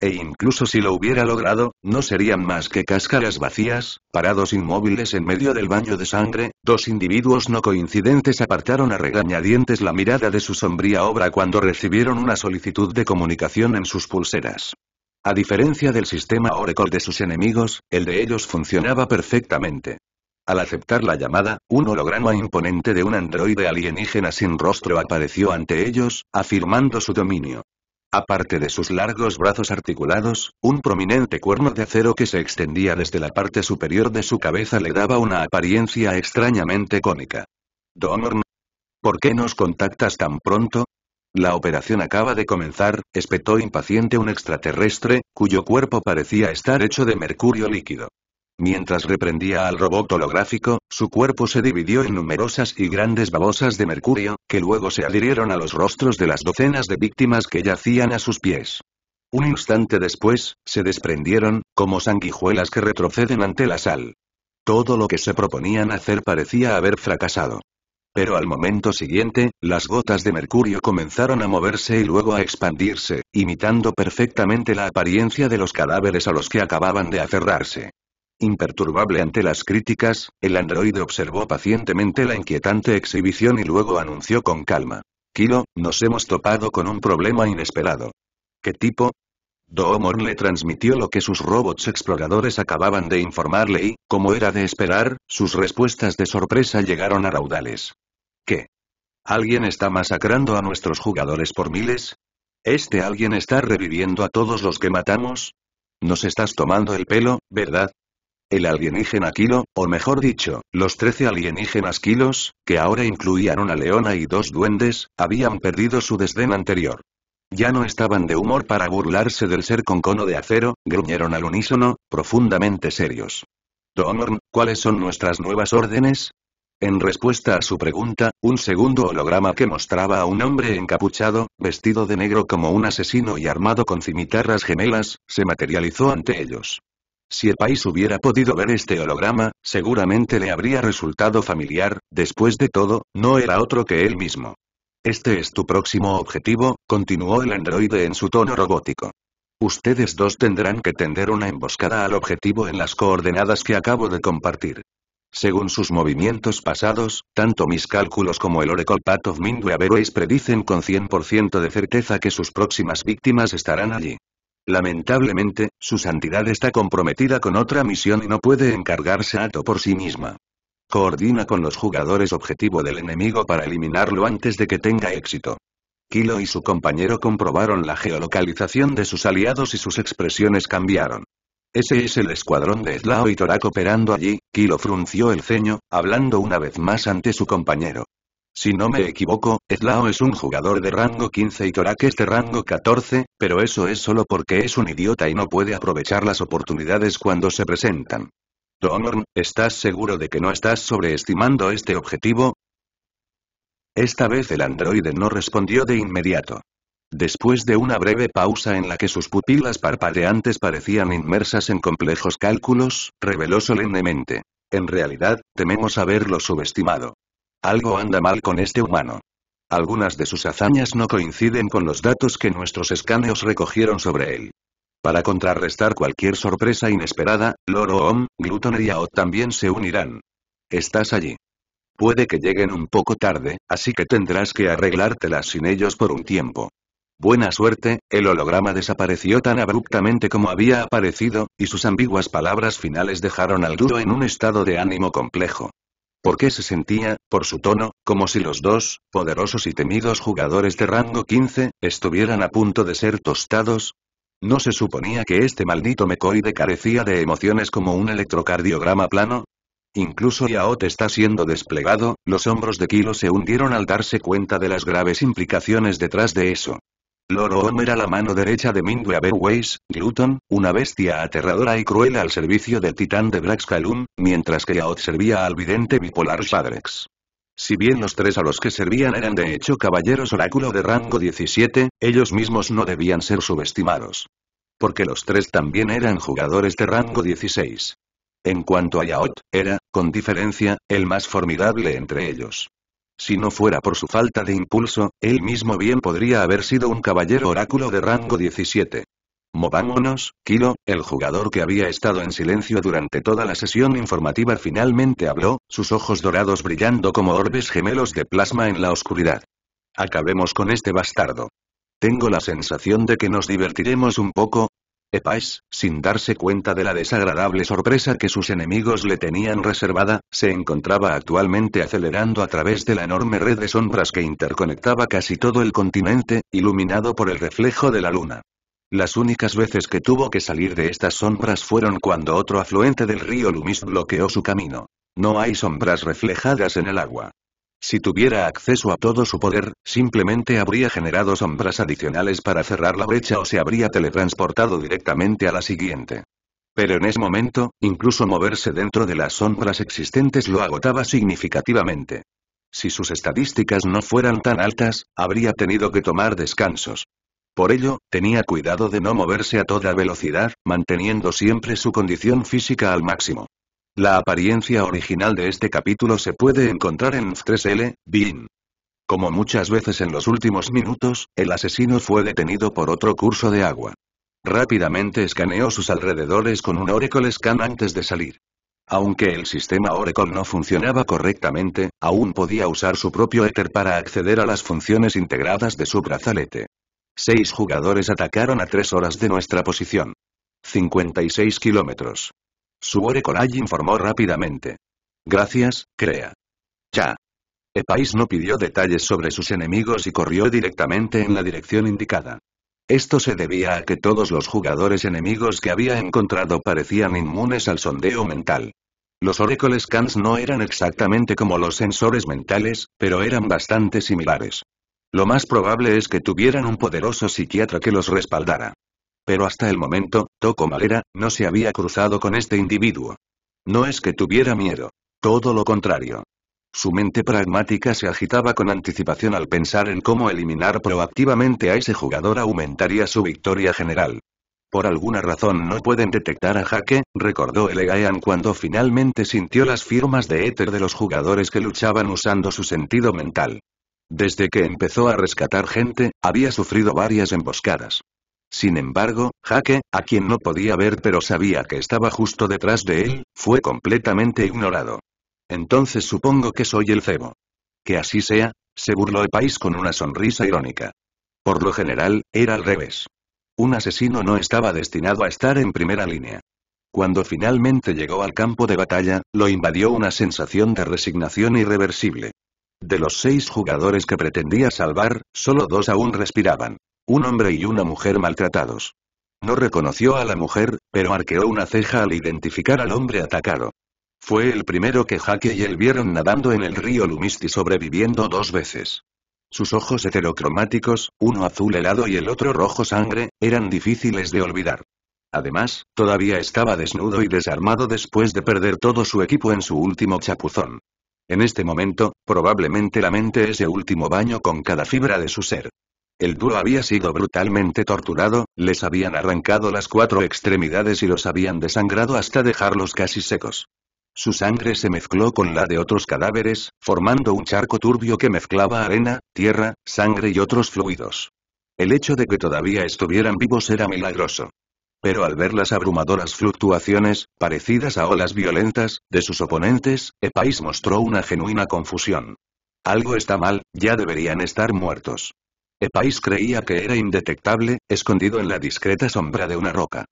E incluso si lo hubiera logrado, no serían más que cáscaras vacías, parados inmóviles en medio del baño de sangre, dos individuos no coincidentes apartaron a regañadientes la mirada de su sombría obra cuando recibieron una solicitud de comunicación en sus pulseras. A diferencia del sistema Oracle de sus enemigos, el de ellos funcionaba perfectamente. Al aceptar la llamada, un holograma imponente de un androide alienígena sin rostro apareció ante ellos, afirmando su dominio. Aparte de sus largos brazos articulados, un prominente cuerno de acero que se extendía desde la parte superior de su cabeza le daba una apariencia extrañamente cónica. Donorn. ¿Por qué nos contactas tan pronto? La operación acaba de comenzar, espetó impaciente un extraterrestre, cuyo cuerpo parecía estar hecho de mercurio líquido. Mientras reprendía al robot holográfico, su cuerpo se dividió en numerosas y grandes babosas de mercurio, que luego se adhirieron a los rostros de las docenas de víctimas que yacían a sus pies. Un instante después, se desprendieron, como sanguijuelas que retroceden ante la sal. Todo lo que se proponían hacer parecía haber fracasado. Pero al momento siguiente, las gotas de mercurio comenzaron a moverse y luego a expandirse, imitando perfectamente la apariencia de los cadáveres a los que acababan de aferrarse. Imperturbable ante las críticas, el androide observó pacientemente la inquietante exhibición y luego anunció con calma. Kilo, nos hemos topado con un problema inesperado. ¿Qué tipo? Doomorn le transmitió lo que sus robots exploradores acababan de informarle y, como era de esperar, sus respuestas de sorpresa llegaron a raudales. ¿Qué? ¿Alguien está masacrando a nuestros jugadores por miles? ¿Este alguien está reviviendo a todos los que matamos? Nos estás tomando el pelo, ¿verdad? El alienígena Kilo, o mejor dicho, los trece alienígenas Kilos, que ahora incluían una leona y dos duendes, habían perdido su desdén anterior. Ya no estaban de humor para burlarse del ser con cono de acero, gruñeron al unísono, profundamente serios. Donorn, ¿cuáles son nuestras nuevas órdenes? En respuesta a su pregunta, un segundo holograma que mostraba a un hombre encapuchado, vestido de negro como un asesino y armado con cimitarras gemelas, se materializó ante ellos. Si el país hubiera podido ver este holograma, seguramente le habría resultado familiar, después de todo, no era otro que él mismo. Este es tu próximo objetivo, continuó el androide en su tono robótico. Ustedes dos tendrán que tender una emboscada al objetivo en las coordenadas que acabo de compartir. Según sus movimientos pasados, tanto mis cálculos como el Oracle Path of Mindwe predicen con 100% de certeza que sus próximas víctimas estarán allí. Lamentablemente, su santidad está comprometida con otra misión y no puede encargarse a Ato por sí misma. Coordina con los jugadores objetivo del enemigo para eliminarlo antes de que tenga éxito. Kilo y su compañero comprobaron la geolocalización de sus aliados y sus expresiones cambiaron. Ese es el escuadrón de Slao y Torak operando allí, Kilo frunció el ceño, hablando una vez más ante su compañero. Si no me equivoco, Eslao es un jugador de rango 15 y Torak es de rango 14, pero eso es solo porque es un idiota y no puede aprovechar las oportunidades cuando se presentan. Donorn, ¿estás seguro de que no estás sobreestimando este objetivo? Esta vez el androide no respondió de inmediato. Después de una breve pausa en la que sus pupilas parpadeantes parecían inmersas en complejos cálculos, reveló solemnemente. En realidad, tememos haberlo subestimado. Algo anda mal con este humano. Algunas de sus hazañas no coinciden con los datos que nuestros escáneos recogieron sobre él. Para contrarrestar cualquier sorpresa inesperada, Loro Om, Glutoner y Ao también se unirán. Estás allí. Puede que lleguen un poco tarde, así que tendrás que arreglártelas sin ellos por un tiempo. Buena suerte, el holograma desapareció tan abruptamente como había aparecido, y sus ambiguas palabras finales dejaron al duro en un estado de ánimo complejo qué se sentía, por su tono, como si los dos, poderosos y temidos jugadores de rango 15, estuvieran a punto de ser tostados. ¿No se suponía que este maldito mecoide carecía de emociones como un electrocardiograma plano? Incluso Yaot está siendo desplegado, los hombros de Kilo se hundieron al darse cuenta de las graves implicaciones detrás de eso. Loro Om era la mano derecha de Mindwe Ways Glutton, una bestia aterradora y cruel al servicio del titán de Braxcalum, mientras que Yaot servía al vidente bipolar Shadrex. Si bien los tres a los que servían eran de hecho caballeros oráculo de rango 17, ellos mismos no debían ser subestimados. Porque los tres también eran jugadores de rango 16. En cuanto a Yaot, era, con diferencia, el más formidable entre ellos. Si no fuera por su falta de impulso, él mismo bien podría haber sido un caballero oráculo de rango 17. Movámonos, Kilo, el jugador que había estado en silencio durante toda la sesión informativa finalmente habló, sus ojos dorados brillando como orbes gemelos de plasma en la oscuridad. Acabemos con este bastardo. Tengo la sensación de que nos divertiremos un poco, Epais, sin darse cuenta de la desagradable sorpresa que sus enemigos le tenían reservada, se encontraba actualmente acelerando a través de la enorme red de sombras que interconectaba casi todo el continente, iluminado por el reflejo de la luna. Las únicas veces que tuvo que salir de estas sombras fueron cuando otro afluente del río Lumis bloqueó su camino. No hay sombras reflejadas en el agua. Si tuviera acceso a todo su poder, simplemente habría generado sombras adicionales para cerrar la brecha o se habría teletransportado directamente a la siguiente. Pero en ese momento, incluso moverse dentro de las sombras existentes lo agotaba significativamente. Si sus estadísticas no fueran tan altas, habría tenido que tomar descansos. Por ello, tenía cuidado de no moverse a toda velocidad, manteniendo siempre su condición física al máximo. La apariencia original de este capítulo se puede encontrar en 3L, Bin. Como muchas veces en los últimos minutos, el asesino fue detenido por otro curso de agua. Rápidamente escaneó sus alrededores con un Oracle Scan antes de salir. Aunque el sistema Oracle no funcionaba correctamente, aún podía usar su propio Ether para acceder a las funciones integradas de su brazalete. Seis jugadores atacaron a tres horas de nuestra posición. 56 kilómetros. Su informó rápidamente. Gracias, Crea. Ya. Epais no pidió detalles sobre sus enemigos y corrió directamente en la dirección indicada. Esto se debía a que todos los jugadores enemigos que había encontrado parecían inmunes al sondeo mental. Los Oracle Scans no eran exactamente como los sensores mentales, pero eran bastante similares. Lo más probable es que tuvieran un poderoso psiquiatra que los respaldara. Pero hasta el momento, Toco Malera, no se había cruzado con este individuo. No es que tuviera miedo. Todo lo contrario. Su mente pragmática se agitaba con anticipación al pensar en cómo eliminar proactivamente a ese jugador aumentaría su victoria general. Por alguna razón no pueden detectar a Jaque, recordó Elegaean cuando finalmente sintió las firmas de éter de los jugadores que luchaban usando su sentido mental. Desde que empezó a rescatar gente, había sufrido varias emboscadas. Sin embargo, Jaque, a quien no podía ver pero sabía que estaba justo detrás de él, fue completamente ignorado. Entonces supongo que soy el cebo. Que así sea, se burló Epais con una sonrisa irónica. Por lo general, era al revés. Un asesino no estaba destinado a estar en primera línea. Cuando finalmente llegó al campo de batalla, lo invadió una sensación de resignación irreversible. De los seis jugadores que pretendía salvar, solo dos aún respiraban. Un hombre y una mujer maltratados. No reconoció a la mujer, pero arqueó una ceja al identificar al hombre atacado. Fue el primero que Jaque y él vieron nadando en el río Lumisti sobreviviendo dos veces. Sus ojos heterocromáticos, uno azul helado y el otro rojo sangre, eran difíciles de olvidar. Además, todavía estaba desnudo y desarmado después de perder todo su equipo en su último chapuzón. En este momento, probablemente la mente ese último baño con cada fibra de su ser. El dúo había sido brutalmente torturado, les habían arrancado las cuatro extremidades y los habían desangrado hasta dejarlos casi secos. Su sangre se mezcló con la de otros cadáveres, formando un charco turbio que mezclaba arena, tierra, sangre y otros fluidos. El hecho de que todavía estuvieran vivos era milagroso. Pero al ver las abrumadoras fluctuaciones, parecidas a olas violentas, de sus oponentes, Epais mostró una genuina confusión. Algo está mal, ya deberían estar muertos. Epais creía que era indetectable, escondido en la discreta sombra de una roca.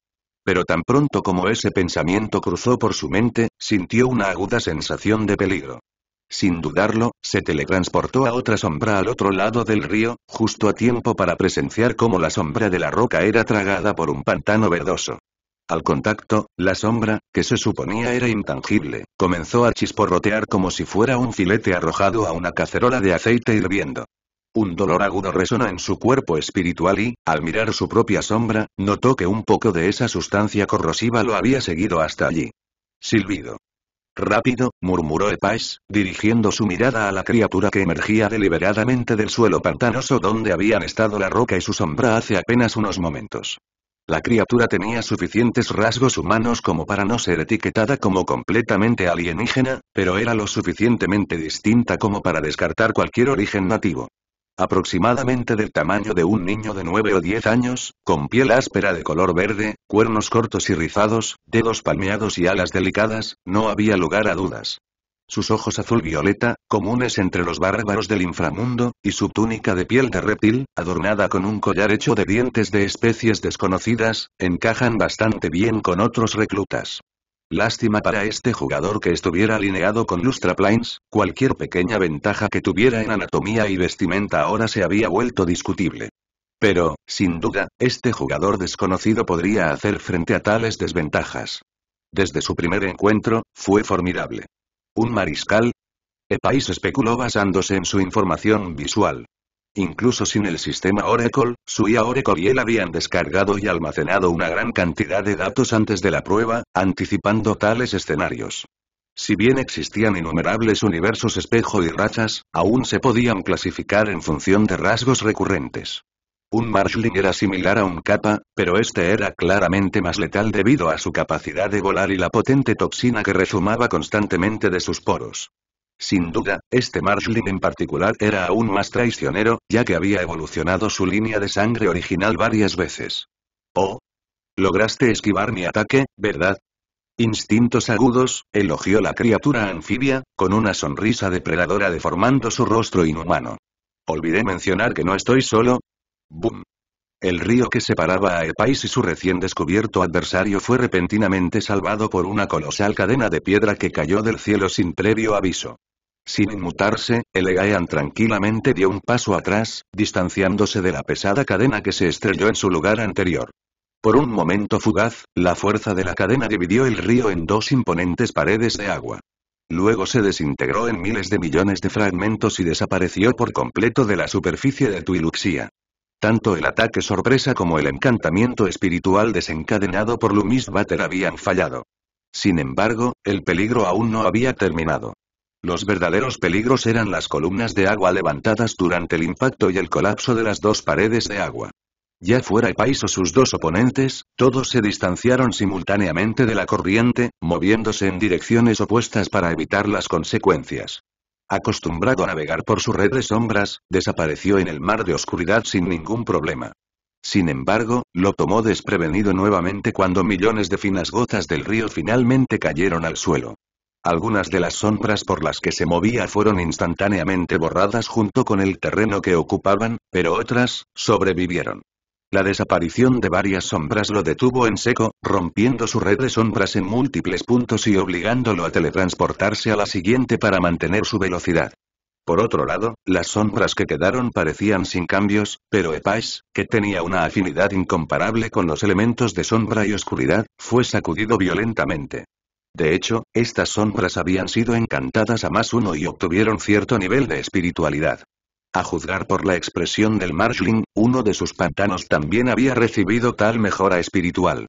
Pero tan pronto como ese pensamiento cruzó por su mente, sintió una aguda sensación de peligro. Sin dudarlo, se teletransportó a otra sombra al otro lado del río, justo a tiempo para presenciar cómo la sombra de la roca era tragada por un pantano verdoso. Al contacto, la sombra, que se suponía era intangible, comenzó a chisporrotear como si fuera un filete arrojado a una cacerola de aceite hirviendo. Un dolor agudo resonó en su cuerpo espiritual y, al mirar su propia sombra, notó que un poco de esa sustancia corrosiva lo había seguido hasta allí. Silbido. Rápido, murmuró Epais, dirigiendo su mirada a la criatura que emergía deliberadamente del suelo pantanoso donde habían estado la roca y su sombra hace apenas unos momentos. La criatura tenía suficientes rasgos humanos como para no ser etiquetada como completamente alienígena, pero era lo suficientemente distinta como para descartar cualquier origen nativo. Aproximadamente del tamaño de un niño de 9 o 10 años, con piel áspera de color verde, cuernos cortos y rizados, dedos palmeados y alas delicadas, no había lugar a dudas. Sus ojos azul-violeta, comunes entre los bárbaros del inframundo, y su túnica de piel de reptil, adornada con un collar hecho de dientes de especies desconocidas, encajan bastante bien con otros reclutas. Lástima para este jugador que estuviera alineado con Lustra Plains, cualquier pequeña ventaja que tuviera en anatomía y vestimenta ahora se había vuelto discutible. Pero, sin duda, este jugador desconocido podría hacer frente a tales desventajas. Desde su primer encuentro, fue formidable. ¿Un mariscal? Epais especuló basándose en su información visual. Incluso sin el sistema Oracle, Suya Oracle y él habían descargado y almacenado una gran cantidad de datos antes de la prueba, anticipando tales escenarios. Si bien existían innumerables universos espejo y rachas, aún se podían clasificar en función de rasgos recurrentes. Un Marshling era similar a un kappa, pero este era claramente más letal debido a su capacidad de volar y la potente toxina que rezumaba constantemente de sus poros. Sin duda, este Marshlin en particular era aún más traicionero, ya que había evolucionado su línea de sangre original varias veces. Oh. Lograste esquivar mi ataque, ¿verdad? Instintos agudos, elogió la criatura anfibia, con una sonrisa depredadora deformando su rostro inhumano. Olvidé mencionar que no estoy solo. ¡Bum! El río que separaba a Epais y su recién descubierto adversario fue repentinamente salvado por una colosal cadena de piedra que cayó del cielo sin previo aviso. Sin inmutarse, Elegaean tranquilamente dio un paso atrás, distanciándose de la pesada cadena que se estrelló en su lugar anterior. Por un momento fugaz, la fuerza de la cadena dividió el río en dos imponentes paredes de agua. Luego se desintegró en miles de millones de fragmentos y desapareció por completo de la superficie de Tuiluxia. Tanto el ataque sorpresa como el encantamiento espiritual desencadenado por Lumis habían fallado. Sin embargo, el peligro aún no había terminado. Los verdaderos peligros eran las columnas de agua levantadas durante el impacto y el colapso de las dos paredes de agua. Ya fuera país o sus dos oponentes, todos se distanciaron simultáneamente de la corriente, moviéndose en direcciones opuestas para evitar las consecuencias. Acostumbrado a navegar por su red de sombras, desapareció en el mar de oscuridad sin ningún problema. Sin embargo, lo tomó desprevenido nuevamente cuando millones de finas gotas del río finalmente cayeron al suelo. Algunas de las sombras por las que se movía fueron instantáneamente borradas junto con el terreno que ocupaban, pero otras, sobrevivieron. La desaparición de varias sombras lo detuvo en seco, rompiendo su red de sombras en múltiples puntos y obligándolo a teletransportarse a la siguiente para mantener su velocidad. Por otro lado, las sombras que quedaron parecían sin cambios, pero Epais, que tenía una afinidad incomparable con los elementos de sombra y oscuridad, fue sacudido violentamente. De hecho, estas sombras habían sido encantadas a más uno y obtuvieron cierto nivel de espiritualidad. A juzgar por la expresión del Marshling, uno de sus pantanos también había recibido tal mejora espiritual.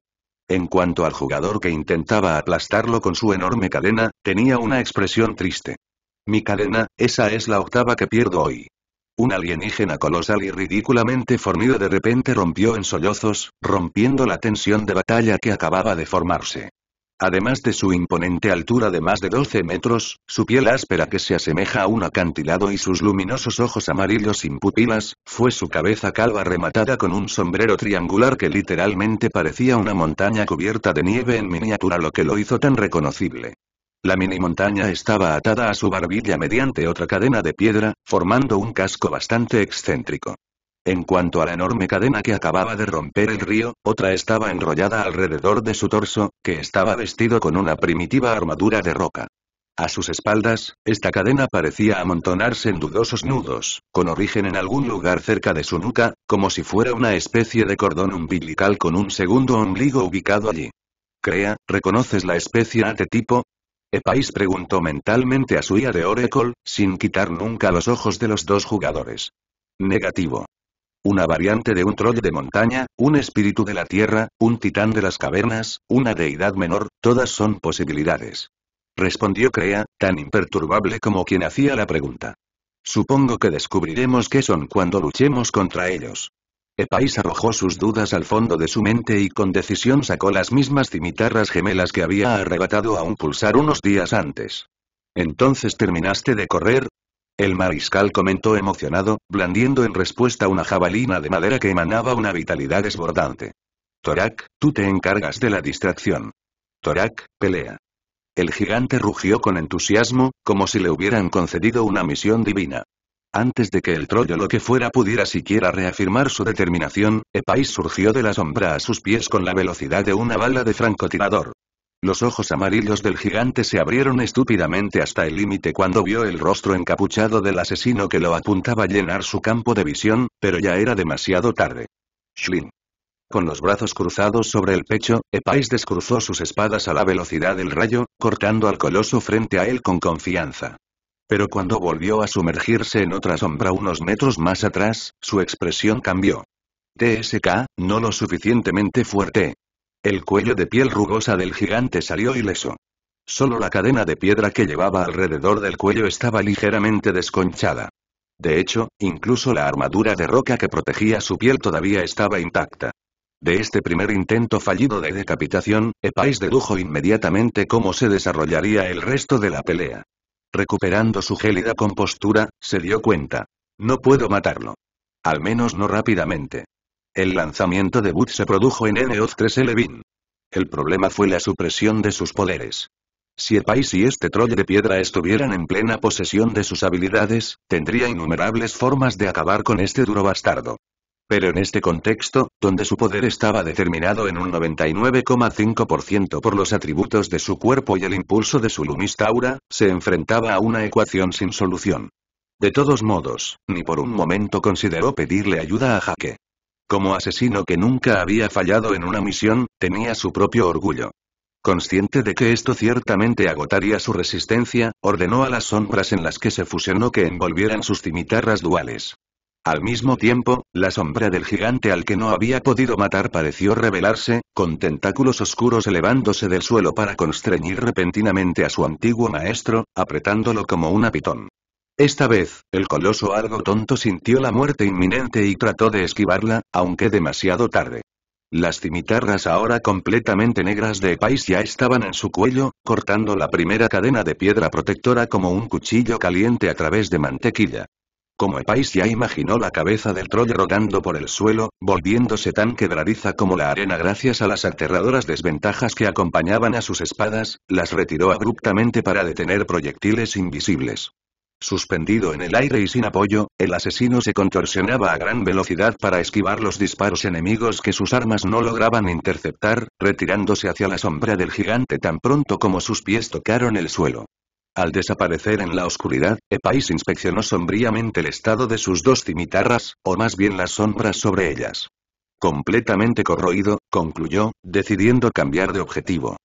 En cuanto al jugador que intentaba aplastarlo con su enorme cadena, tenía una expresión triste. Mi cadena, esa es la octava que pierdo hoy. Un alienígena colosal y ridículamente formido de repente rompió en sollozos, rompiendo la tensión de batalla que acababa de formarse. Además de su imponente altura de más de 12 metros, su piel áspera que se asemeja a un acantilado y sus luminosos ojos amarillos sin pupilas, fue su cabeza calva rematada con un sombrero triangular que literalmente parecía una montaña cubierta de nieve en miniatura lo que lo hizo tan reconocible. La mini montaña estaba atada a su barbilla mediante otra cadena de piedra, formando un casco bastante excéntrico. En cuanto a la enorme cadena que acababa de romper el río, otra estaba enrollada alrededor de su torso, que estaba vestido con una primitiva armadura de roca. A sus espaldas, esta cadena parecía amontonarse en dudosos nudos, con origen en algún lugar cerca de su nuca, como si fuera una especie de cordón umbilical con un segundo ombligo ubicado allí. Crea, ¿reconoces la especie A de tipo? Epais preguntó mentalmente a su IA de Oracle, sin quitar nunca los ojos de los dos jugadores. Negativo una variante de un troll de montaña, un espíritu de la tierra, un titán de las cavernas, una deidad menor, todas son posibilidades. Respondió Crea, tan imperturbable como quien hacía la pregunta. Supongo que descubriremos qué son cuando luchemos contra ellos. Epais arrojó sus dudas al fondo de su mente y con decisión sacó las mismas cimitarras gemelas que había arrebatado a un pulsar unos días antes. Entonces terminaste de correr, el mariscal comentó emocionado, blandiendo en respuesta una jabalina de madera que emanaba una vitalidad desbordante. Torak, tú te encargas de la distracción. Torak, pelea. El gigante rugió con entusiasmo, como si le hubieran concedido una misión divina. Antes de que el trollo lo que fuera pudiera siquiera reafirmar su determinación, Epais surgió de la sombra a sus pies con la velocidad de una bala de francotirador. Los ojos amarillos del gigante se abrieron estúpidamente hasta el límite cuando vio el rostro encapuchado del asesino que lo apuntaba a llenar su campo de visión, pero ya era demasiado tarde. Shlin. Con los brazos cruzados sobre el pecho, Epais descruzó sus espadas a la velocidad del rayo, cortando al coloso frente a él con confianza. Pero cuando volvió a sumergirse en otra sombra unos metros más atrás, su expresión cambió. TSK, no lo suficientemente fuerte, el cuello de piel rugosa del gigante salió ileso. Solo la cadena de piedra que llevaba alrededor del cuello estaba ligeramente desconchada. De hecho, incluso la armadura de roca que protegía su piel todavía estaba intacta. De este primer intento fallido de decapitación, Epais dedujo inmediatamente cómo se desarrollaría el resto de la pelea. Recuperando su gélida compostura, se dio cuenta. No puedo matarlo. Al menos no rápidamente. El lanzamiento de But se produjo en noz 3 Levin. El problema fue la supresión de sus poderes. Si Epais y este troll de piedra estuvieran en plena posesión de sus habilidades, tendría innumerables formas de acabar con este duro bastardo. Pero en este contexto, donde su poder estaba determinado en un 99,5% por los atributos de su cuerpo y el impulso de su lumistaura, se enfrentaba a una ecuación sin solución. De todos modos, ni por un momento consideró pedirle ayuda a Jaque. Como asesino que nunca había fallado en una misión, tenía su propio orgullo. Consciente de que esto ciertamente agotaría su resistencia, ordenó a las sombras en las que se fusionó que envolvieran sus cimitarras duales. Al mismo tiempo, la sombra del gigante al que no había podido matar pareció revelarse, con tentáculos oscuros elevándose del suelo para constreñir repentinamente a su antiguo maestro, apretándolo como una pitón. Esta vez, el coloso algo tonto sintió la muerte inminente y trató de esquivarla, aunque demasiado tarde. Las cimitarras ahora completamente negras de Epais ya estaban en su cuello, cortando la primera cadena de piedra protectora como un cuchillo caliente a través de mantequilla. Como Epais ya imaginó la cabeza del troll rodando por el suelo, volviéndose tan quebradiza como la arena gracias a las aterradoras desventajas que acompañaban a sus espadas, las retiró abruptamente para detener proyectiles invisibles. Suspendido en el aire y sin apoyo, el asesino se contorsionaba a gran velocidad para esquivar los disparos enemigos que sus armas no lograban interceptar, retirándose hacia la sombra del gigante tan pronto como sus pies tocaron el suelo. Al desaparecer en la oscuridad, Epais inspeccionó sombríamente el estado de sus dos cimitarras, o más bien las sombras sobre ellas. Completamente corroído, concluyó, decidiendo cambiar de objetivo.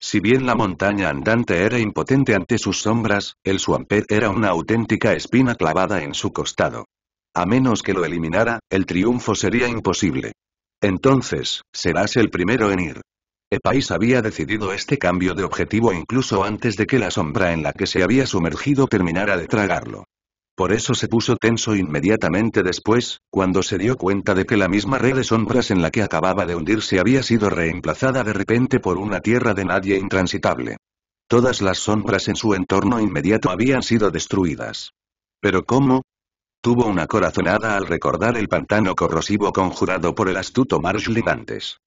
Si bien la montaña andante era impotente ante sus sombras, el Swampet era una auténtica espina clavada en su costado. A menos que lo eliminara, el triunfo sería imposible. Entonces, serás el primero en ir. Epais había decidido este cambio de objetivo incluso antes de que la sombra en la que se había sumergido terminara de tragarlo. Por eso se puso tenso inmediatamente después, cuando se dio cuenta de que la misma red de sombras en la que acababa de hundirse había sido reemplazada de repente por una tierra de nadie intransitable. Todas las sombras en su entorno inmediato habían sido destruidas. ¿Pero cómo? Tuvo una corazonada al recordar el pantano corrosivo conjurado por el astuto Marshling antes.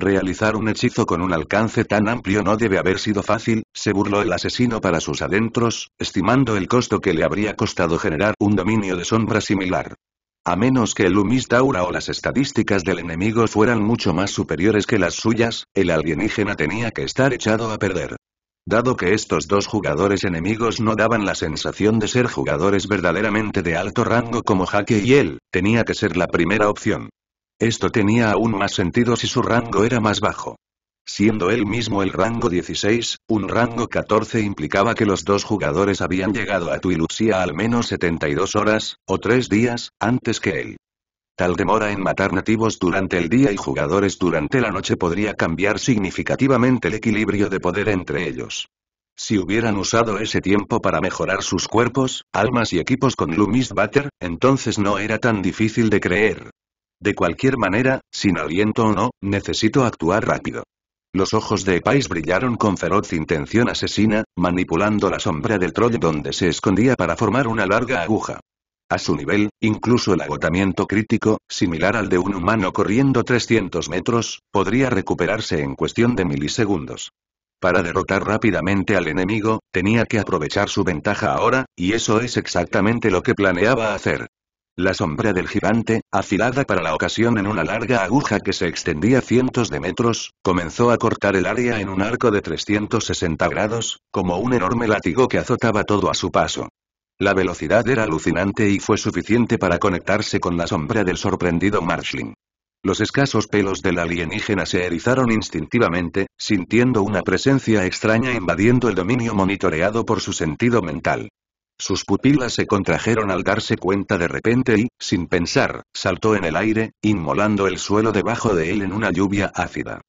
Realizar un hechizo con un alcance tan amplio no debe haber sido fácil, se burló el asesino para sus adentros, estimando el costo que le habría costado generar un dominio de sombra similar. A menos que el Lumis o las estadísticas del enemigo fueran mucho más superiores que las suyas, el alienígena tenía que estar echado a perder. Dado que estos dos jugadores enemigos no daban la sensación de ser jugadores verdaderamente de alto rango como Jaque y él, tenía que ser la primera opción. Esto tenía aún más sentido si su rango era más bajo. Siendo él mismo el rango 16, un rango 14 implicaba que los dos jugadores habían llegado a Tuiluxia al menos 72 horas, o 3 días, antes que él. Tal demora en matar nativos durante el día y jugadores durante la noche podría cambiar significativamente el equilibrio de poder entre ellos. Si hubieran usado ese tiempo para mejorar sus cuerpos, almas y equipos con Lumis Butter, entonces no era tan difícil de creer, de cualquier manera, sin aliento o no, necesito actuar rápido. Los ojos de Epais brillaron con feroz intención asesina, manipulando la sombra del troll donde se escondía para formar una larga aguja. A su nivel, incluso el agotamiento crítico, similar al de un humano corriendo 300 metros, podría recuperarse en cuestión de milisegundos. Para derrotar rápidamente al enemigo, tenía que aprovechar su ventaja ahora, y eso es exactamente lo que planeaba hacer. La sombra del gigante, afilada para la ocasión en una larga aguja que se extendía cientos de metros, comenzó a cortar el área en un arco de 360 grados, como un enorme látigo que azotaba todo a su paso. La velocidad era alucinante y fue suficiente para conectarse con la sombra del sorprendido Marshling. Los escasos pelos del alienígena se erizaron instintivamente, sintiendo una presencia extraña invadiendo el dominio monitoreado por su sentido mental. Sus pupilas se contrajeron al darse cuenta de repente y, sin pensar, saltó en el aire, inmolando el suelo debajo de él en una lluvia ácida.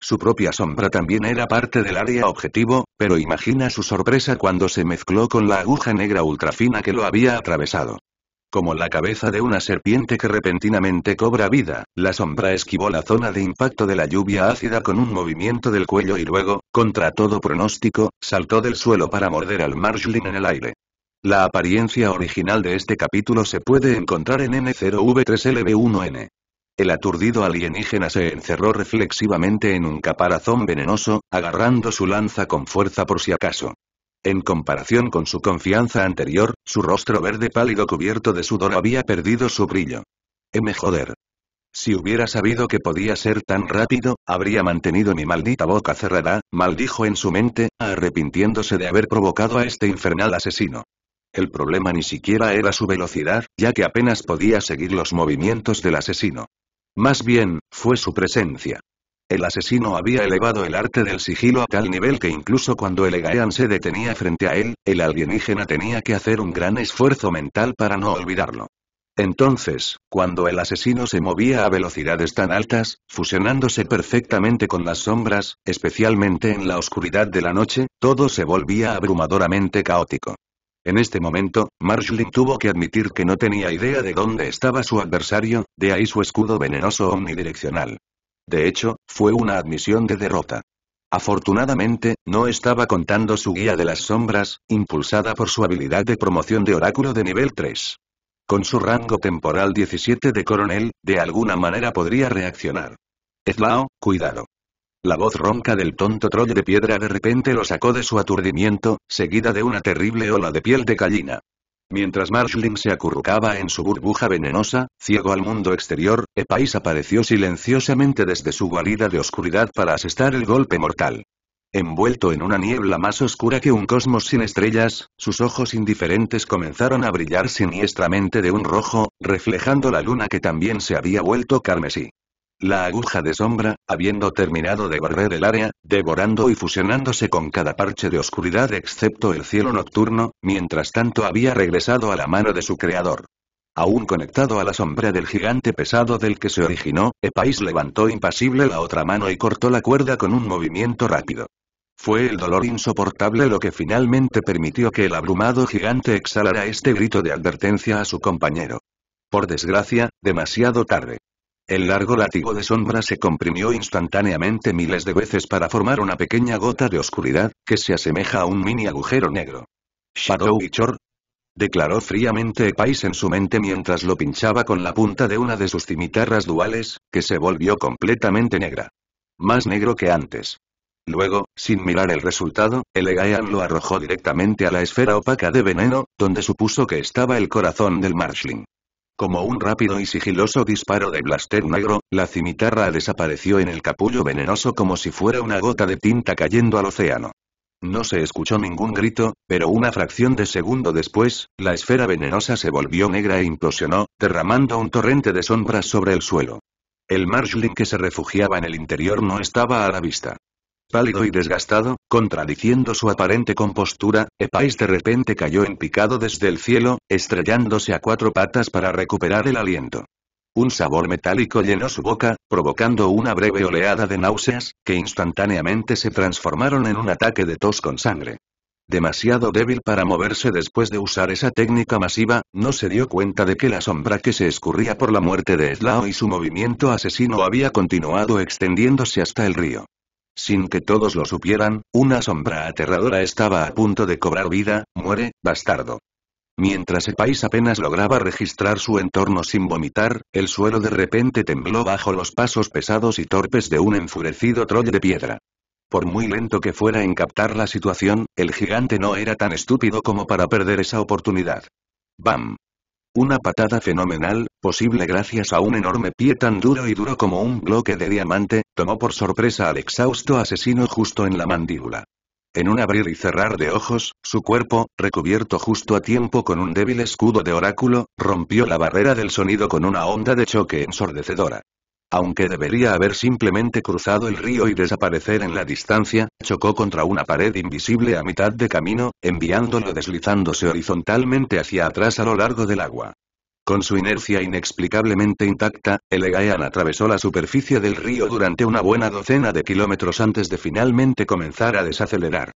Su propia sombra también era parte del área objetivo, pero imagina su sorpresa cuando se mezcló con la aguja negra ultrafina que lo había atravesado. Como la cabeza de una serpiente que repentinamente cobra vida, la sombra esquivó la zona de impacto de la lluvia ácida con un movimiento del cuello y luego, contra todo pronóstico, saltó del suelo para morder al Marshling en el aire. La apariencia original de este capítulo se puede encontrar en N0V3LB1N. El aturdido alienígena se encerró reflexivamente en un caparazón venenoso, agarrando su lanza con fuerza por si acaso. En comparación con su confianza anterior, su rostro verde pálido cubierto de sudor había perdido su brillo. M joder. Si hubiera sabido que podía ser tan rápido, habría mantenido mi maldita boca cerrada, maldijo en su mente, arrepintiéndose de haber provocado a este infernal asesino. El problema ni siquiera era su velocidad, ya que apenas podía seguir los movimientos del asesino. Más bien, fue su presencia. El asesino había elevado el arte del sigilo a tal nivel que incluso cuando el Egaean se detenía frente a él, el alienígena tenía que hacer un gran esfuerzo mental para no olvidarlo. Entonces, cuando el asesino se movía a velocidades tan altas, fusionándose perfectamente con las sombras, especialmente en la oscuridad de la noche, todo se volvía abrumadoramente caótico. En este momento, Marshlin tuvo que admitir que no tenía idea de dónde estaba su adversario, de ahí su escudo venenoso omnidireccional. De hecho, fue una admisión de derrota. Afortunadamente, no estaba contando su guía de las sombras, impulsada por su habilidad de promoción de oráculo de nivel 3. Con su rango temporal 17 de coronel, de alguna manera podría reaccionar. Ezlao, cuidado. La voz ronca del tonto troll de piedra de repente lo sacó de su aturdimiento, seguida de una terrible ola de piel de gallina. Mientras Marshlin se acurrucaba en su burbuja venenosa, ciego al mundo exterior, Epais apareció silenciosamente desde su guarida de oscuridad para asestar el golpe mortal. Envuelto en una niebla más oscura que un cosmos sin estrellas, sus ojos indiferentes comenzaron a brillar siniestramente de un rojo, reflejando la luna que también se había vuelto carmesí. La aguja de sombra, habiendo terminado de barrer el área, devorando y fusionándose con cada parche de oscuridad excepto el cielo nocturno, mientras tanto había regresado a la mano de su creador. Aún conectado a la sombra del gigante pesado del que se originó, Epais levantó impasible la otra mano y cortó la cuerda con un movimiento rápido. Fue el dolor insoportable lo que finalmente permitió que el abrumado gigante exhalara este grito de advertencia a su compañero. Por desgracia, demasiado tarde. El largo látigo de sombra se comprimió instantáneamente miles de veces para formar una pequeña gota de oscuridad, que se asemeja a un mini agujero negro. Shadow Declaró fríamente Pais en su mente mientras lo pinchaba con la punta de una de sus cimitarras duales, que se volvió completamente negra. Más negro que antes. Luego, sin mirar el resultado, el Egaean lo arrojó directamente a la esfera opaca de veneno, donde supuso que estaba el corazón del Marshling. Como un rápido y sigiloso disparo de blaster negro, la cimitarra desapareció en el capullo venenoso como si fuera una gota de tinta cayendo al océano. No se escuchó ningún grito, pero una fracción de segundo después, la esfera venenosa se volvió negra e implosionó, derramando un torrente de sombras sobre el suelo. El Marshling que se refugiaba en el interior no estaba a la vista pálido y desgastado, contradiciendo su aparente compostura, Epais de repente cayó en picado desde el cielo, estrellándose a cuatro patas para recuperar el aliento. Un sabor metálico llenó su boca, provocando una breve oleada de náuseas, que instantáneamente se transformaron en un ataque de tos con sangre. Demasiado débil para moverse después de usar esa técnica masiva, no se dio cuenta de que la sombra que se escurría por la muerte de Slao y su movimiento asesino había continuado extendiéndose hasta el río. Sin que todos lo supieran, una sombra aterradora estaba a punto de cobrar vida, muere, bastardo. Mientras el país apenas lograba registrar su entorno sin vomitar, el suelo de repente tembló bajo los pasos pesados y torpes de un enfurecido troll de piedra. Por muy lento que fuera en captar la situación, el gigante no era tan estúpido como para perder esa oportunidad. ¡Bam! Una patada fenomenal, posible gracias a un enorme pie tan duro y duro como un bloque de diamante, tomó por sorpresa al exhausto asesino justo en la mandíbula. En un abrir y cerrar de ojos, su cuerpo, recubierto justo a tiempo con un débil escudo de oráculo, rompió la barrera del sonido con una onda de choque ensordecedora. Aunque debería haber simplemente cruzado el río y desaparecer en la distancia, chocó contra una pared invisible a mitad de camino, enviándolo deslizándose horizontalmente hacia atrás a lo largo del agua. Con su inercia inexplicablemente intacta, el Egaean atravesó la superficie del río durante una buena docena de kilómetros antes de finalmente comenzar a desacelerar.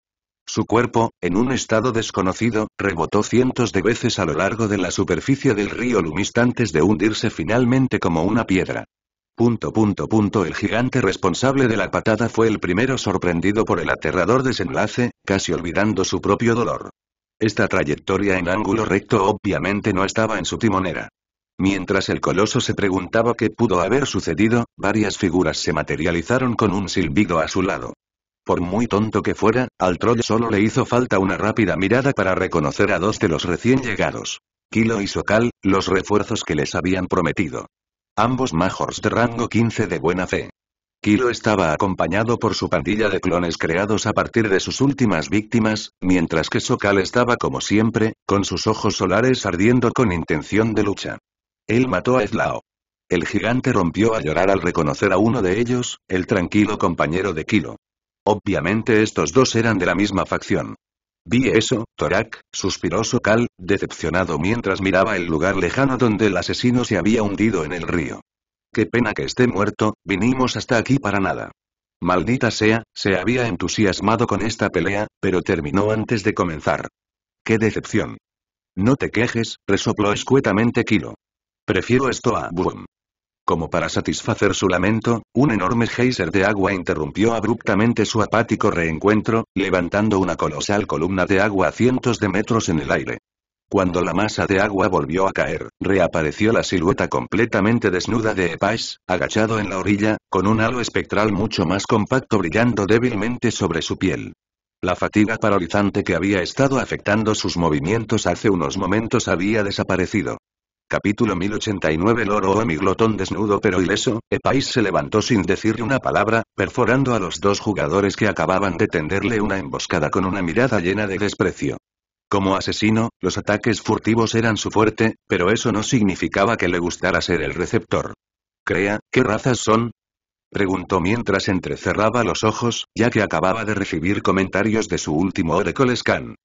Su cuerpo, en un estado desconocido, rebotó cientos de veces a lo largo de la superficie del río Lumist antes de hundirse finalmente como una piedra. Punto punto punto el gigante responsable de la patada fue el primero sorprendido por el aterrador desenlace, casi olvidando su propio dolor. Esta trayectoria en ángulo recto obviamente no estaba en su timonera. Mientras el coloso se preguntaba qué pudo haber sucedido, varias figuras se materializaron con un silbido a su lado. Por muy tonto que fuera, al troll solo le hizo falta una rápida mirada para reconocer a dos de los recién llegados. Kilo y Sokal, los refuerzos que les habían prometido. Ambos majors de rango 15 de buena fe. Kilo estaba acompañado por su pandilla de clones creados a partir de sus últimas víctimas, mientras que Sokal estaba como siempre, con sus ojos solares ardiendo con intención de lucha. Él mató a Eslao. El gigante rompió a llorar al reconocer a uno de ellos, el tranquilo compañero de Kilo. Obviamente estos dos eran de la misma facción. Vi eso, Torak, suspiró Sokal, decepcionado mientras miraba el lugar lejano donde el asesino se había hundido en el río. Qué pena que esté muerto, vinimos hasta aquí para nada. Maldita sea, se había entusiasmado con esta pelea, pero terminó antes de comenzar. ¡Qué decepción! No te quejes, resopló escuetamente Kilo. Prefiero esto a como para satisfacer su lamento, un enorme geyser de agua interrumpió abruptamente su apático reencuentro, levantando una colosal columna de agua a cientos de metros en el aire. Cuando la masa de agua volvió a caer, reapareció la silueta completamente desnuda de Epais, agachado en la orilla, con un halo espectral mucho más compacto brillando débilmente sobre su piel. La fatiga paralizante que había estado afectando sus movimientos hace unos momentos había desaparecido. Capítulo 1089 Loro o glotón desnudo pero ileso, Epaís se levantó sin decir una palabra, perforando a los dos jugadores que acababan de tenderle una emboscada con una mirada llena de desprecio. Como asesino, los ataques furtivos eran su fuerte, pero eso no significaba que le gustara ser el receptor. Crea, ¿qué razas son? Preguntó mientras entrecerraba los ojos, ya que acababa de recibir comentarios de su último Oracle Scan.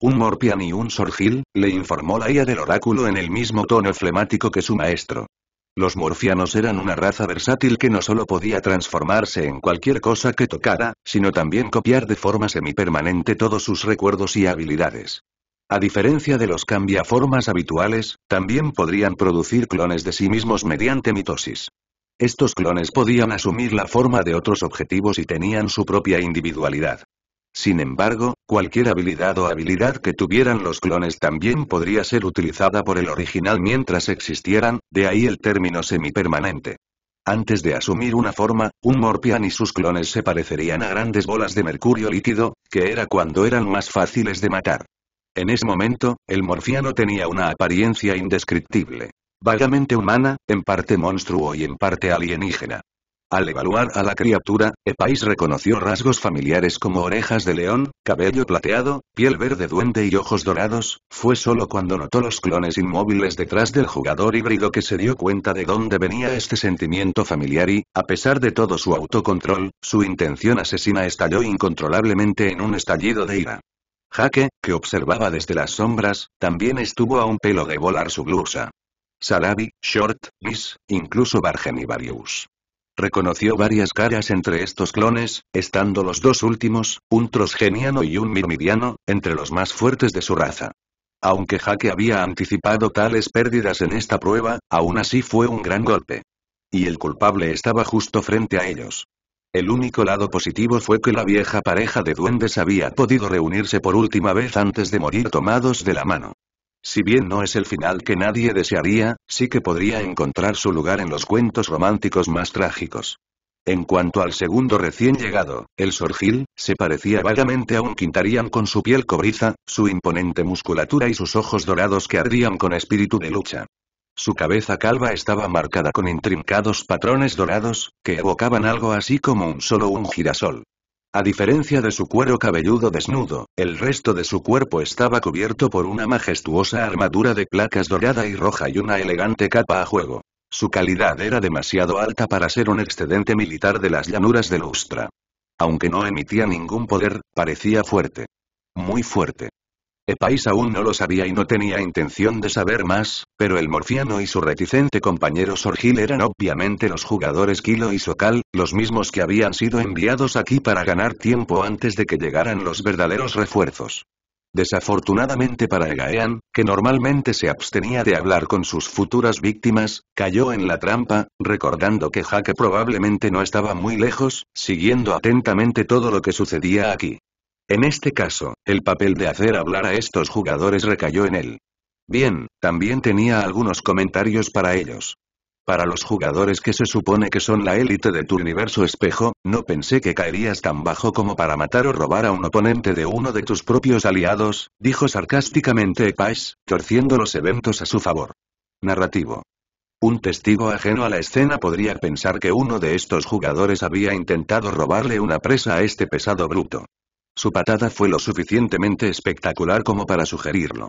Un Morpian y un Sorgil, le informó la IA del oráculo en el mismo tono flemático que su maestro. Los morfianos eran una raza versátil que no solo podía transformarse en cualquier cosa que tocara, sino también copiar de forma semipermanente todos sus recuerdos y habilidades. A diferencia de los cambiaformas habituales, también podrían producir clones de sí mismos mediante mitosis. Estos clones podían asumir la forma de otros objetivos y tenían su propia individualidad. Sin embargo, cualquier habilidad o habilidad que tuvieran los clones también podría ser utilizada por el original mientras existieran, de ahí el término semipermanente. Antes de asumir una forma, un Morpian y sus clones se parecerían a grandes bolas de mercurio líquido, que era cuando eran más fáciles de matar. En ese momento, el morfiano tenía una apariencia indescriptible. Vagamente humana, en parte monstruo y en parte alienígena. Al evaluar a la criatura, Epais reconoció rasgos familiares como orejas de león, cabello plateado, piel verde duende y ojos dorados, fue solo cuando notó los clones inmóviles detrás del jugador híbrido que se dio cuenta de dónde venía este sentimiento familiar y, a pesar de todo su autocontrol, su intención asesina estalló incontrolablemente en un estallido de ira. Jaque, que observaba desde las sombras, también estuvo a un pelo de volar su blusa. Salabi, Short, Miss, incluso y Varius. Reconoció varias caras entre estos clones, estando los dos últimos, un trosgeniano y un mirmidiano, entre los más fuertes de su raza. Aunque Jaque había anticipado tales pérdidas en esta prueba, aún así fue un gran golpe. Y el culpable estaba justo frente a ellos. El único lado positivo fue que la vieja pareja de duendes había podido reunirse por última vez antes de morir tomados de la mano. Si bien no es el final que nadie desearía, sí que podría encontrar su lugar en los cuentos románticos más trágicos. En cuanto al segundo recién llegado, el sorgil, se parecía vagamente a un quintarian con su piel cobriza, su imponente musculatura y sus ojos dorados que ardían con espíritu de lucha. Su cabeza calva estaba marcada con intrincados patrones dorados, que evocaban algo así como un solo un girasol. A diferencia de su cuero cabelludo desnudo, el resto de su cuerpo estaba cubierto por una majestuosa armadura de placas dorada y roja y una elegante capa a juego. Su calidad era demasiado alta para ser un excedente militar de las llanuras de Lustra. Aunque no emitía ningún poder, parecía fuerte. Muy fuerte. Epais aún no lo sabía y no tenía intención de saber más, pero el morfiano y su reticente compañero Sorgil eran obviamente los jugadores Kilo y Sokal, los mismos que habían sido enviados aquí para ganar tiempo antes de que llegaran los verdaderos refuerzos. Desafortunadamente para Egaean, que normalmente se abstenía de hablar con sus futuras víctimas, cayó en la trampa, recordando que Jaque probablemente no estaba muy lejos, siguiendo atentamente todo lo que sucedía aquí. En este caso, el papel de hacer hablar a estos jugadores recayó en él. Bien, también tenía algunos comentarios para ellos. Para los jugadores que se supone que son la élite de tu universo espejo, no pensé que caerías tan bajo como para matar o robar a un oponente de uno de tus propios aliados, dijo sarcásticamente Epais, torciendo los eventos a su favor. Narrativo. Un testigo ajeno a la escena podría pensar que uno de estos jugadores había intentado robarle una presa a este pesado bruto. Su patada fue lo suficientemente espectacular como para sugerirlo.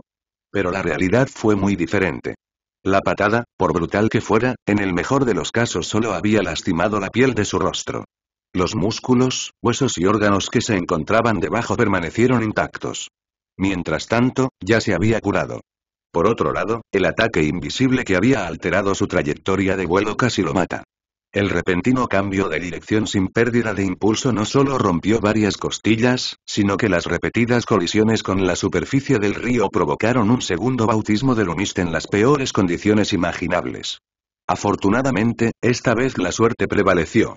Pero la realidad fue muy diferente. La patada, por brutal que fuera, en el mejor de los casos solo había lastimado la piel de su rostro. Los músculos, huesos y órganos que se encontraban debajo permanecieron intactos. Mientras tanto, ya se había curado. Por otro lado, el ataque invisible que había alterado su trayectoria de vuelo casi lo mata. El repentino cambio de dirección sin pérdida de impulso no solo rompió varias costillas, sino que las repetidas colisiones con la superficie del río provocaron un segundo bautismo del Unist en las peores condiciones imaginables. Afortunadamente, esta vez la suerte prevaleció.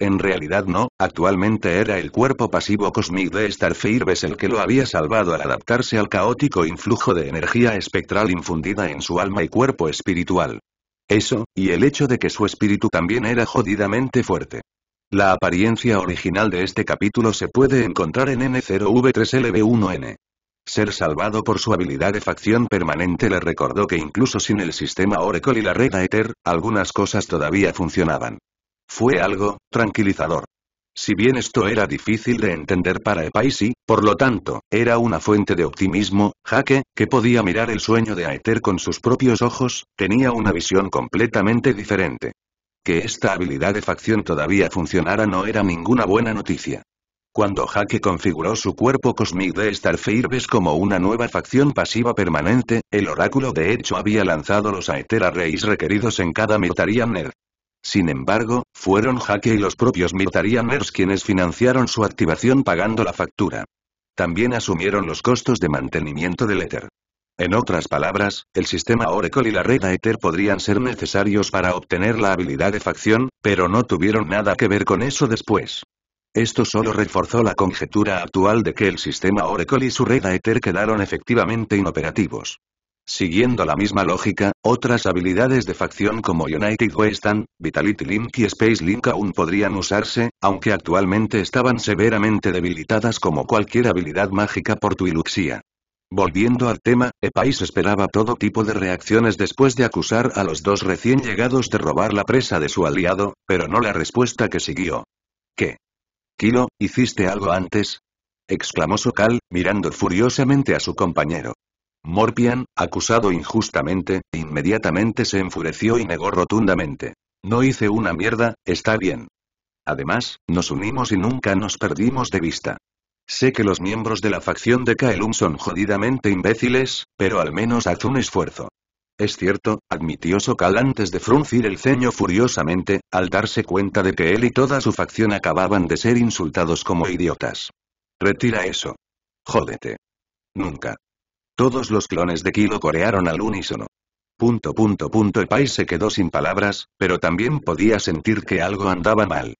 En realidad no, actualmente era el cuerpo pasivo cósmico de Starfirbes el que lo había salvado al adaptarse al caótico influjo de energía espectral infundida en su alma y cuerpo espiritual. Eso, y el hecho de que su espíritu también era jodidamente fuerte. La apariencia original de este capítulo se puede encontrar en N0V3LB1N. Ser salvado por su habilidad de facción permanente le recordó que incluso sin el sistema Oracle y la red Aether, algunas cosas todavía funcionaban. Fue algo tranquilizador. Si bien esto era difícil de entender para Epaisi, por lo tanto, era una fuente de optimismo, Jaque, que podía mirar el sueño de Aether con sus propios ojos, tenía una visión completamente diferente. Que esta habilidad de facción todavía funcionara no era ninguna buena noticia. Cuando Jaque configuró su cuerpo Cosmic de Starfeirbes como una nueva facción pasiva permanente, el oráculo de hecho había lanzado los Aether Arrays requeridos en cada Metarian Nerd. Sin embargo, fueron Jaque y los propios Mirtariamers quienes financiaron su activación pagando la factura. También asumieron los costos de mantenimiento del Ether. En otras palabras, el sistema Oracle y la red Ether podrían ser necesarios para obtener la habilidad de facción, pero no tuvieron nada que ver con eso después. Esto solo reforzó la conjetura actual de que el sistema Oracle y su red Ether quedaron efectivamente inoperativos. Siguiendo la misma lógica, otras habilidades de facción como United Western, Vitality Link y Space Link aún podrían usarse, aunque actualmente estaban severamente debilitadas como cualquier habilidad mágica por tu Volviendo al tema, Epais esperaba todo tipo de reacciones después de acusar a los dos recién llegados de robar la presa de su aliado, pero no la respuesta que siguió. ¿Qué? Kilo, ¿hiciste algo antes? exclamó Sokal, mirando furiosamente a su compañero. Morpian, acusado injustamente, inmediatamente se enfureció y negó rotundamente. No hice una mierda, está bien. Además, nos unimos y nunca nos perdimos de vista. Sé que los miembros de la facción de Kaelum son jodidamente imbéciles, pero al menos haz un esfuerzo. Es cierto, admitió Sokal antes de fruncir el ceño furiosamente, al darse cuenta de que él y toda su facción acababan de ser insultados como idiotas. Retira eso. Jódete. Nunca. Todos los clones de Kilo corearon al unísono. Punto punto punto Epais se quedó sin palabras, pero también podía sentir que algo andaba mal.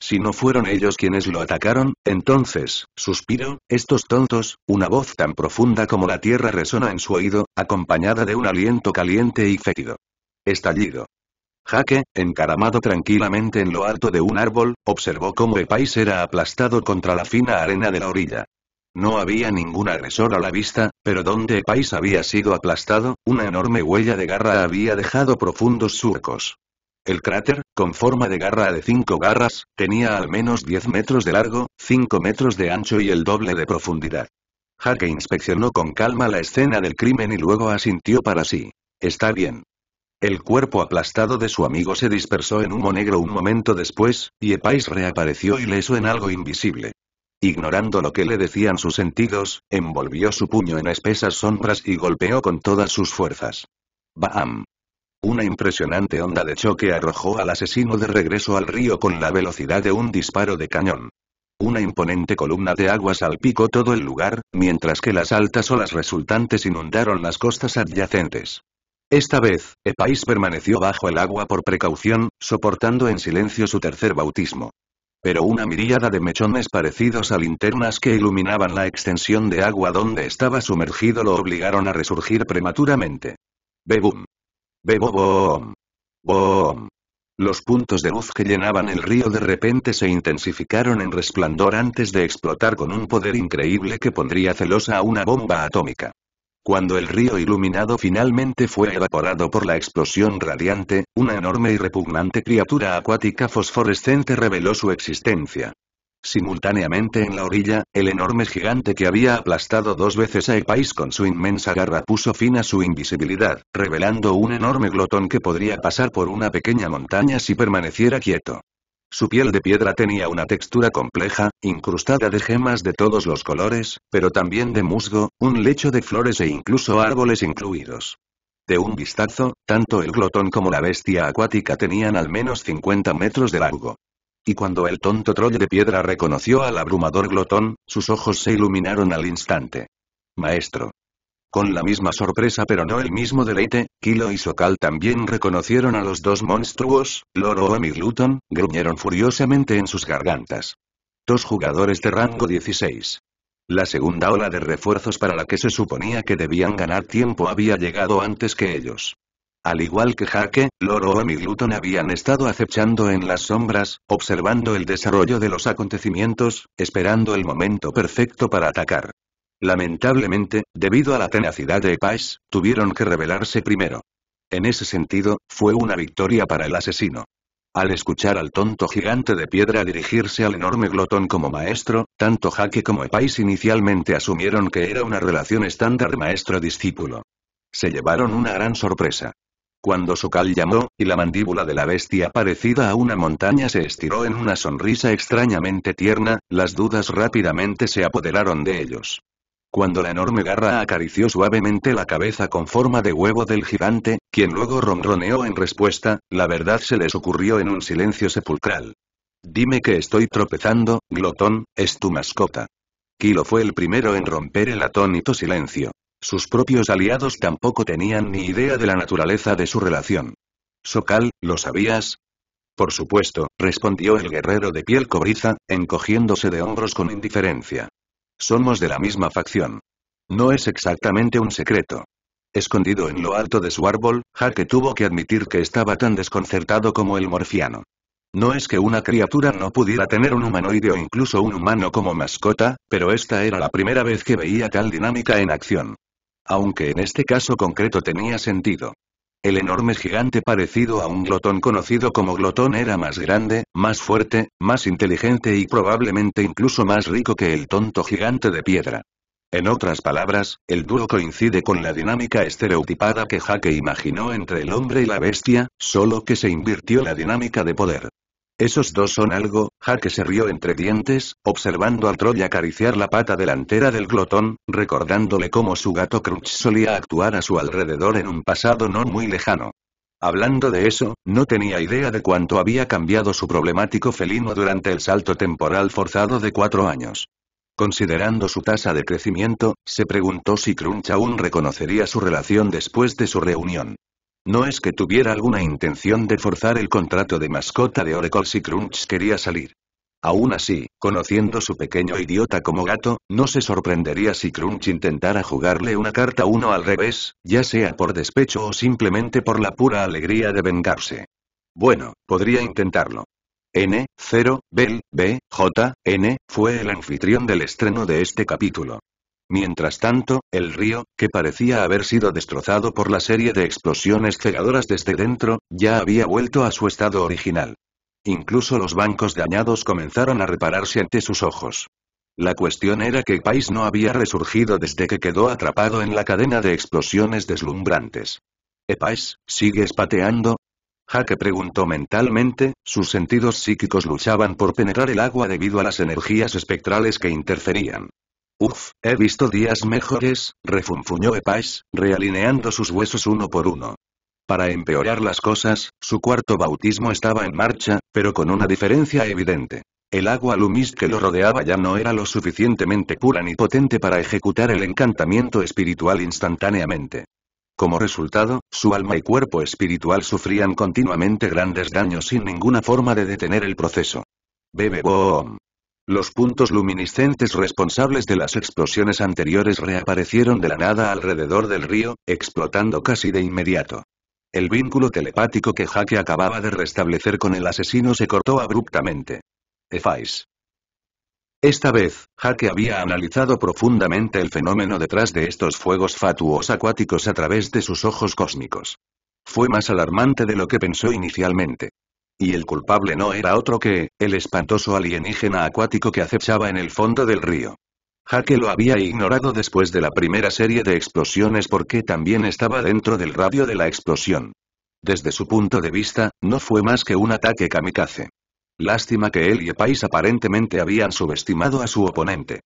Si no fueron ellos quienes lo atacaron, entonces, suspiro, estos tontos, una voz tan profunda como la tierra resona en su oído, acompañada de un aliento caliente y fétido. Estallido. Jaque, encaramado tranquilamente en lo alto de un árbol, observó cómo Epais era aplastado contra la fina arena de la orilla. No había ningún agresor a la vista, pero donde Pais había sido aplastado, una enorme huella de garra había dejado profundos surcos. El cráter, con forma de garra de cinco garras, tenía al menos 10 metros de largo, 5 metros de ancho y el doble de profundidad. Jaque inspeccionó con calma la escena del crimen y luego asintió para sí. Está bien. El cuerpo aplastado de su amigo se dispersó en humo negro un momento después, y Epais reapareció ileso en algo invisible. Ignorando lo que le decían sus sentidos, envolvió su puño en espesas sombras y golpeó con todas sus fuerzas. ¡Bam! Una impresionante onda de choque arrojó al asesino de regreso al río con la velocidad de un disparo de cañón. Una imponente columna de agua salpicó todo el lugar, mientras que las altas olas resultantes inundaron las costas adyacentes. Esta vez, Epais permaneció bajo el agua por precaución, soportando en silencio su tercer bautismo pero una miríada de mechones parecidos a linternas que iluminaban la extensión de agua donde estaba sumergido lo obligaron a resurgir prematuramente. Bebum. Bebobom. Boom. Los puntos de luz que llenaban el río de repente se intensificaron en resplandor antes de explotar con un poder increíble que pondría celosa a una bomba atómica. Cuando el río iluminado finalmente fue evaporado por la explosión radiante, una enorme y repugnante criatura acuática fosforescente reveló su existencia. Simultáneamente en la orilla, el enorme gigante que había aplastado dos veces a Epais con su inmensa garra puso fin a su invisibilidad, revelando un enorme glotón que podría pasar por una pequeña montaña si permaneciera quieto. Su piel de piedra tenía una textura compleja, incrustada de gemas de todos los colores, pero también de musgo, un lecho de flores e incluso árboles incluidos. De un vistazo, tanto el glotón como la bestia acuática tenían al menos 50 metros de largo. Y cuando el tonto troll de piedra reconoció al abrumador glotón, sus ojos se iluminaron al instante. Maestro. Con la misma sorpresa pero no el mismo deleite, Kilo y Sokal también reconocieron a los dos monstruos, Loro y Gluton, gruñeron furiosamente en sus gargantas. Dos jugadores de rango 16. La segunda ola de refuerzos para la que se suponía que debían ganar tiempo había llegado antes que ellos. Al igual que Jaque, Loro y Gluton habían estado acechando en las sombras, observando el desarrollo de los acontecimientos, esperando el momento perfecto para atacar. Lamentablemente, debido a la tenacidad de Paz, tuvieron que rebelarse primero. En ese sentido, fue una victoria para el asesino. Al escuchar al tonto gigante de piedra dirigirse al enorme glotón como maestro, tanto Jaque como Epais inicialmente asumieron que era una relación estándar maestro-discípulo. Se llevaron una gran sorpresa. Cuando Sokal llamó, y la mandíbula de la bestia parecida a una montaña se estiró en una sonrisa extrañamente tierna, las dudas rápidamente se apoderaron de ellos. Cuando la enorme garra acarició suavemente la cabeza con forma de huevo del gigante, quien luego ronroneó en respuesta, la verdad se les ocurrió en un silencio sepulcral. Dime que estoy tropezando, glotón, es tu mascota. Kilo fue el primero en romper el atónito silencio. Sus propios aliados tampoco tenían ni idea de la naturaleza de su relación. Socal, ¿lo sabías? Por supuesto, respondió el guerrero de piel cobriza, encogiéndose de hombros con indiferencia. Somos de la misma facción. No es exactamente un secreto. Escondido en lo alto de su árbol, Jaque tuvo que admitir que estaba tan desconcertado como el morfiano. No es que una criatura no pudiera tener un humanoide o incluso un humano como mascota, pero esta era la primera vez que veía tal dinámica en acción. Aunque en este caso concreto tenía sentido. El enorme gigante parecido a un glotón conocido como glotón era más grande, más fuerte, más inteligente y probablemente incluso más rico que el tonto gigante de piedra. En otras palabras, el dúo coincide con la dinámica estereotipada que Jaque imaginó entre el hombre y la bestia, solo que se invirtió la dinámica de poder. Esos dos son algo, Jaque se rió entre dientes, observando a Troy acariciar la pata delantera del glotón, recordándole cómo su gato Crunch solía actuar a su alrededor en un pasado no muy lejano. Hablando de eso, no tenía idea de cuánto había cambiado su problemático felino durante el salto temporal forzado de cuatro años. Considerando su tasa de crecimiento, se preguntó si Crunch aún reconocería su relación después de su reunión. No es que tuviera alguna intención de forzar el contrato de mascota de Oracle si Crunch quería salir. Aún así, conociendo su pequeño idiota como gato, no se sorprendería si Crunch intentara jugarle una carta uno al revés, ya sea por despecho o simplemente por la pura alegría de vengarse. Bueno, podría intentarlo. N, 0, Bell, B, J, N, fue el anfitrión del estreno de este capítulo. Mientras tanto, el río, que parecía haber sido destrozado por la serie de explosiones cegadoras desde dentro, ya había vuelto a su estado original. Incluso los bancos dañados comenzaron a repararse ante sus ojos. La cuestión era que Pais no había resurgido desde que quedó atrapado en la cadena de explosiones deslumbrantes. ¿Epais, ¿Eh, sigues pateando? Jaque preguntó mentalmente, sus sentidos psíquicos luchaban por penetrar el agua debido a las energías espectrales que interferían. Uf, he visto días mejores, refunfuñó Epais, realineando sus huesos uno por uno. Para empeorar las cosas, su cuarto bautismo estaba en marcha, pero con una diferencia evidente. El agua lumis que lo rodeaba ya no era lo suficientemente pura ni potente para ejecutar el encantamiento espiritual instantáneamente. Como resultado, su alma y cuerpo espiritual sufrían continuamente grandes daños sin ninguna forma de detener el proceso. Bebe Boom. Los puntos luminiscentes responsables de las explosiones anteriores reaparecieron de la nada alrededor del río, explotando casi de inmediato. El vínculo telepático que Jaque acababa de restablecer con el asesino se cortó abruptamente. Efais. Esta vez, Jaque había analizado profundamente el fenómeno detrás de estos fuegos fatuos acuáticos a través de sus ojos cósmicos. Fue más alarmante de lo que pensó inicialmente. Y el culpable no era otro que, el espantoso alienígena acuático que acechaba en el fondo del río. Jaque lo había ignorado después de la primera serie de explosiones porque también estaba dentro del radio de la explosión. Desde su punto de vista, no fue más que un ataque kamikaze. Lástima que él y Epais aparentemente habían subestimado a su oponente.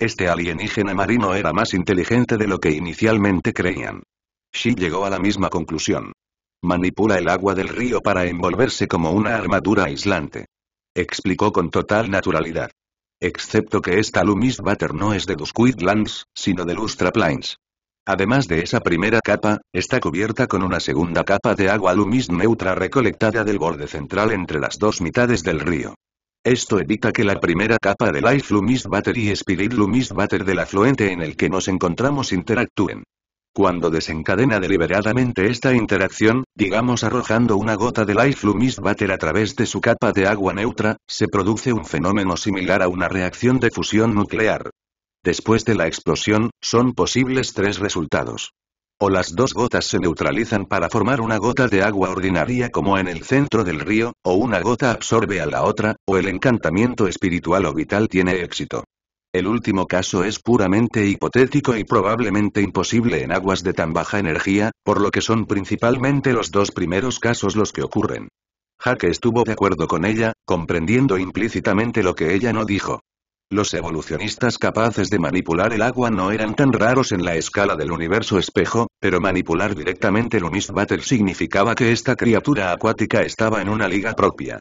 Este alienígena marino era más inteligente de lo que inicialmente creían. Shi llegó a la misma conclusión. Manipula el agua del río para envolverse como una armadura aislante. Explicó con total naturalidad. Excepto que esta Lumis Butter no es de los quidlands sino de Lustra Plains. Además de esa primera capa, está cubierta con una segunda capa de agua Lumis neutra recolectada del borde central entre las dos mitades del río. Esto evita que la primera capa de Life Lumis Butter y Spirit Lumis Butter del afluente en el que nos encontramos interactúen. Cuando desencadena deliberadamente esta interacción, digamos arrojando una gota de Life Lumis Water a través de su capa de agua neutra, se produce un fenómeno similar a una reacción de fusión nuclear. Después de la explosión, son posibles tres resultados. O las dos gotas se neutralizan para formar una gota de agua ordinaria como en el centro del río, o una gota absorbe a la otra, o el encantamiento espiritual o vital tiene éxito. El último caso es puramente hipotético y probablemente imposible en aguas de tan baja energía, por lo que son principalmente los dos primeros casos los que ocurren. Jaque estuvo de acuerdo con ella, comprendiendo implícitamente lo que ella no dijo. Los evolucionistas capaces de manipular el agua no eran tan raros en la escala del universo espejo, pero manipular directamente el Battle significaba que esta criatura acuática estaba en una liga propia.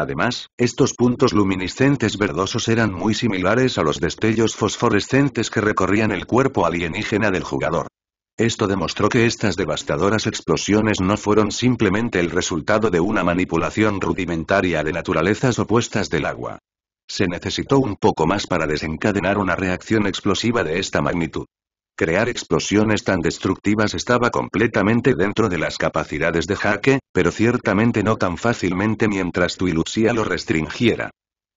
Además, estos puntos luminiscentes verdosos eran muy similares a los destellos fosforescentes que recorrían el cuerpo alienígena del jugador. Esto demostró que estas devastadoras explosiones no fueron simplemente el resultado de una manipulación rudimentaria de naturalezas opuestas del agua. Se necesitó un poco más para desencadenar una reacción explosiva de esta magnitud. Crear explosiones tan destructivas estaba completamente dentro de las capacidades de Jaque, pero ciertamente no tan fácilmente mientras tu ilusía lo restringiera.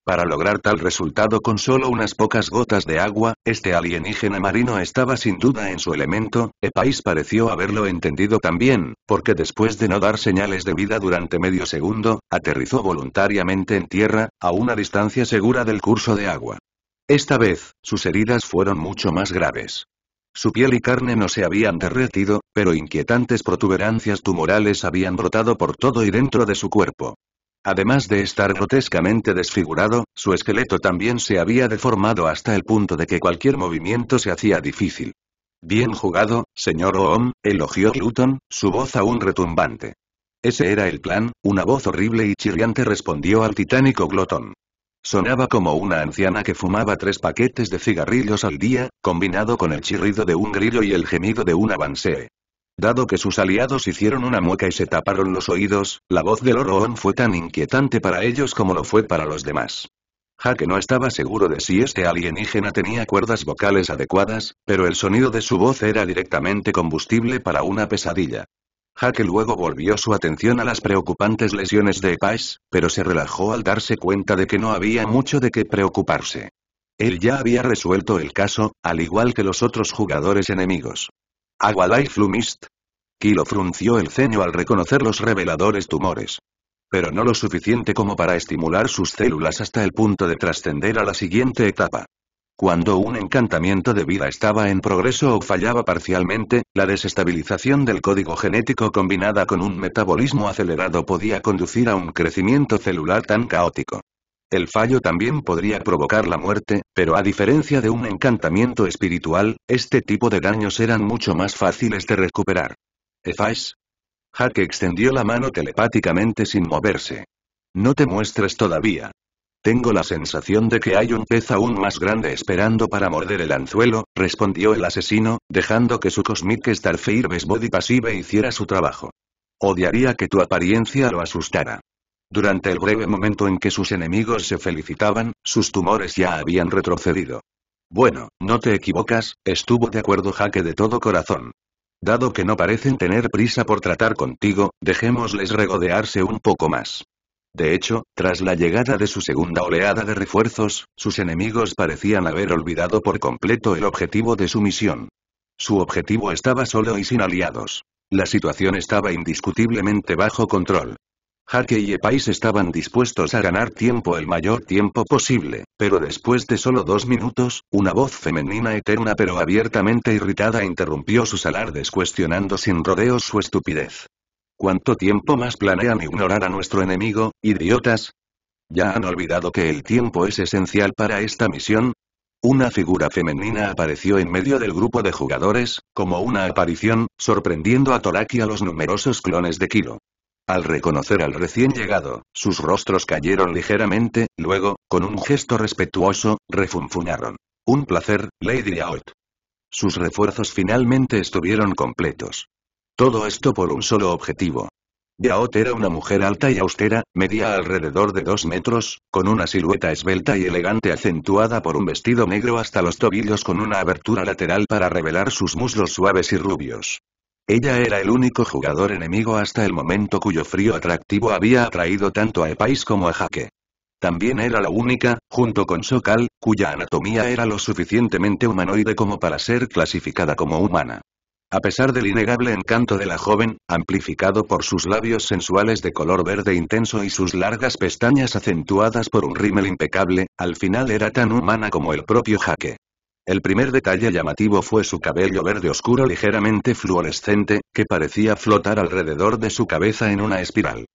Para lograr tal resultado con solo unas pocas gotas de agua, este alienígena marino estaba sin duda en su elemento, Epais pareció haberlo entendido también, porque después de no dar señales de vida durante medio segundo, aterrizó voluntariamente en tierra, a una distancia segura del curso de agua. Esta vez, sus heridas fueron mucho más graves. Su piel y carne no se habían derretido, pero inquietantes protuberancias tumorales habían brotado por todo y dentro de su cuerpo. Además de estar grotescamente desfigurado, su esqueleto también se había deformado hasta el punto de que cualquier movimiento se hacía difícil. Bien jugado, señor Oom, elogió Glutton, su voz aún retumbante. Ese era el plan, una voz horrible y chirriante respondió al titánico glotón. Sonaba como una anciana que fumaba tres paquetes de cigarrillos al día, combinado con el chirrido de un grillo y el gemido de un avancee. Dado que sus aliados hicieron una mueca y se taparon los oídos, la voz del Oroón fue tan inquietante para ellos como lo fue para los demás. Jaque no estaba seguro de si este alienígena tenía cuerdas vocales adecuadas, pero el sonido de su voz era directamente combustible para una pesadilla. Jaque luego volvió su atención a las preocupantes lesiones de Paz, pero se relajó al darse cuenta de que no había mucho de qué preocuparse. Él ya había resuelto el caso, al igual que los otros jugadores enemigos. Agualai Flumist. Kilo frunció el ceño al reconocer los reveladores tumores. Pero no lo suficiente como para estimular sus células hasta el punto de trascender a la siguiente etapa. Cuando un encantamiento de vida estaba en progreso o fallaba parcialmente, la desestabilización del código genético combinada con un metabolismo acelerado podía conducir a un crecimiento celular tan caótico. El fallo también podría provocar la muerte, pero a diferencia de un encantamiento espiritual, este tipo de daños eran mucho más fáciles de recuperar. ¿Efais? Hack extendió la mano telepáticamente sin moverse. No te muestres todavía. Tengo la sensación de que hay un pez aún más grande esperando para morder el anzuelo, respondió el asesino, dejando que su Cosmic Starfire Body Passive hiciera su trabajo. Odiaría que tu apariencia lo asustara. Durante el breve momento en que sus enemigos se felicitaban, sus tumores ya habían retrocedido. Bueno, no te equivocas, estuvo de acuerdo Jaque de todo corazón. Dado que no parecen tener prisa por tratar contigo, dejémosles regodearse un poco más. De hecho, tras la llegada de su segunda oleada de refuerzos, sus enemigos parecían haber olvidado por completo el objetivo de su misión. Su objetivo estaba solo y sin aliados. La situación estaba indiscutiblemente bajo control. Hake y Epais estaban dispuestos a ganar tiempo el mayor tiempo posible, pero después de solo dos minutos, una voz femenina eterna pero abiertamente irritada interrumpió sus alardes cuestionando sin rodeos su estupidez. ¿Cuánto tiempo más planean ignorar a nuestro enemigo, idiotas? ¿Ya han olvidado que el tiempo es esencial para esta misión? Una figura femenina apareció en medio del grupo de jugadores, como una aparición, sorprendiendo a Toraki a los numerosos clones de Kilo. Al reconocer al recién llegado, sus rostros cayeron ligeramente, luego, con un gesto respetuoso, refunfunaron. Un placer, Lady Aot. Sus refuerzos finalmente estuvieron completos. Todo esto por un solo objetivo. Yaot era una mujer alta y austera, medía alrededor de dos metros, con una silueta esbelta y elegante acentuada por un vestido negro hasta los tobillos con una abertura lateral para revelar sus muslos suaves y rubios. Ella era el único jugador enemigo hasta el momento cuyo frío atractivo había atraído tanto a Epais como a Jaque. También era la única, junto con Sokal, cuya anatomía era lo suficientemente humanoide como para ser clasificada como humana. A pesar del innegable encanto de la joven, amplificado por sus labios sensuales de color verde intenso y sus largas pestañas acentuadas por un rímel impecable, al final era tan humana como el propio Jaque. El primer detalle llamativo fue su cabello verde oscuro ligeramente fluorescente, que parecía flotar alrededor de su cabeza en una espiral.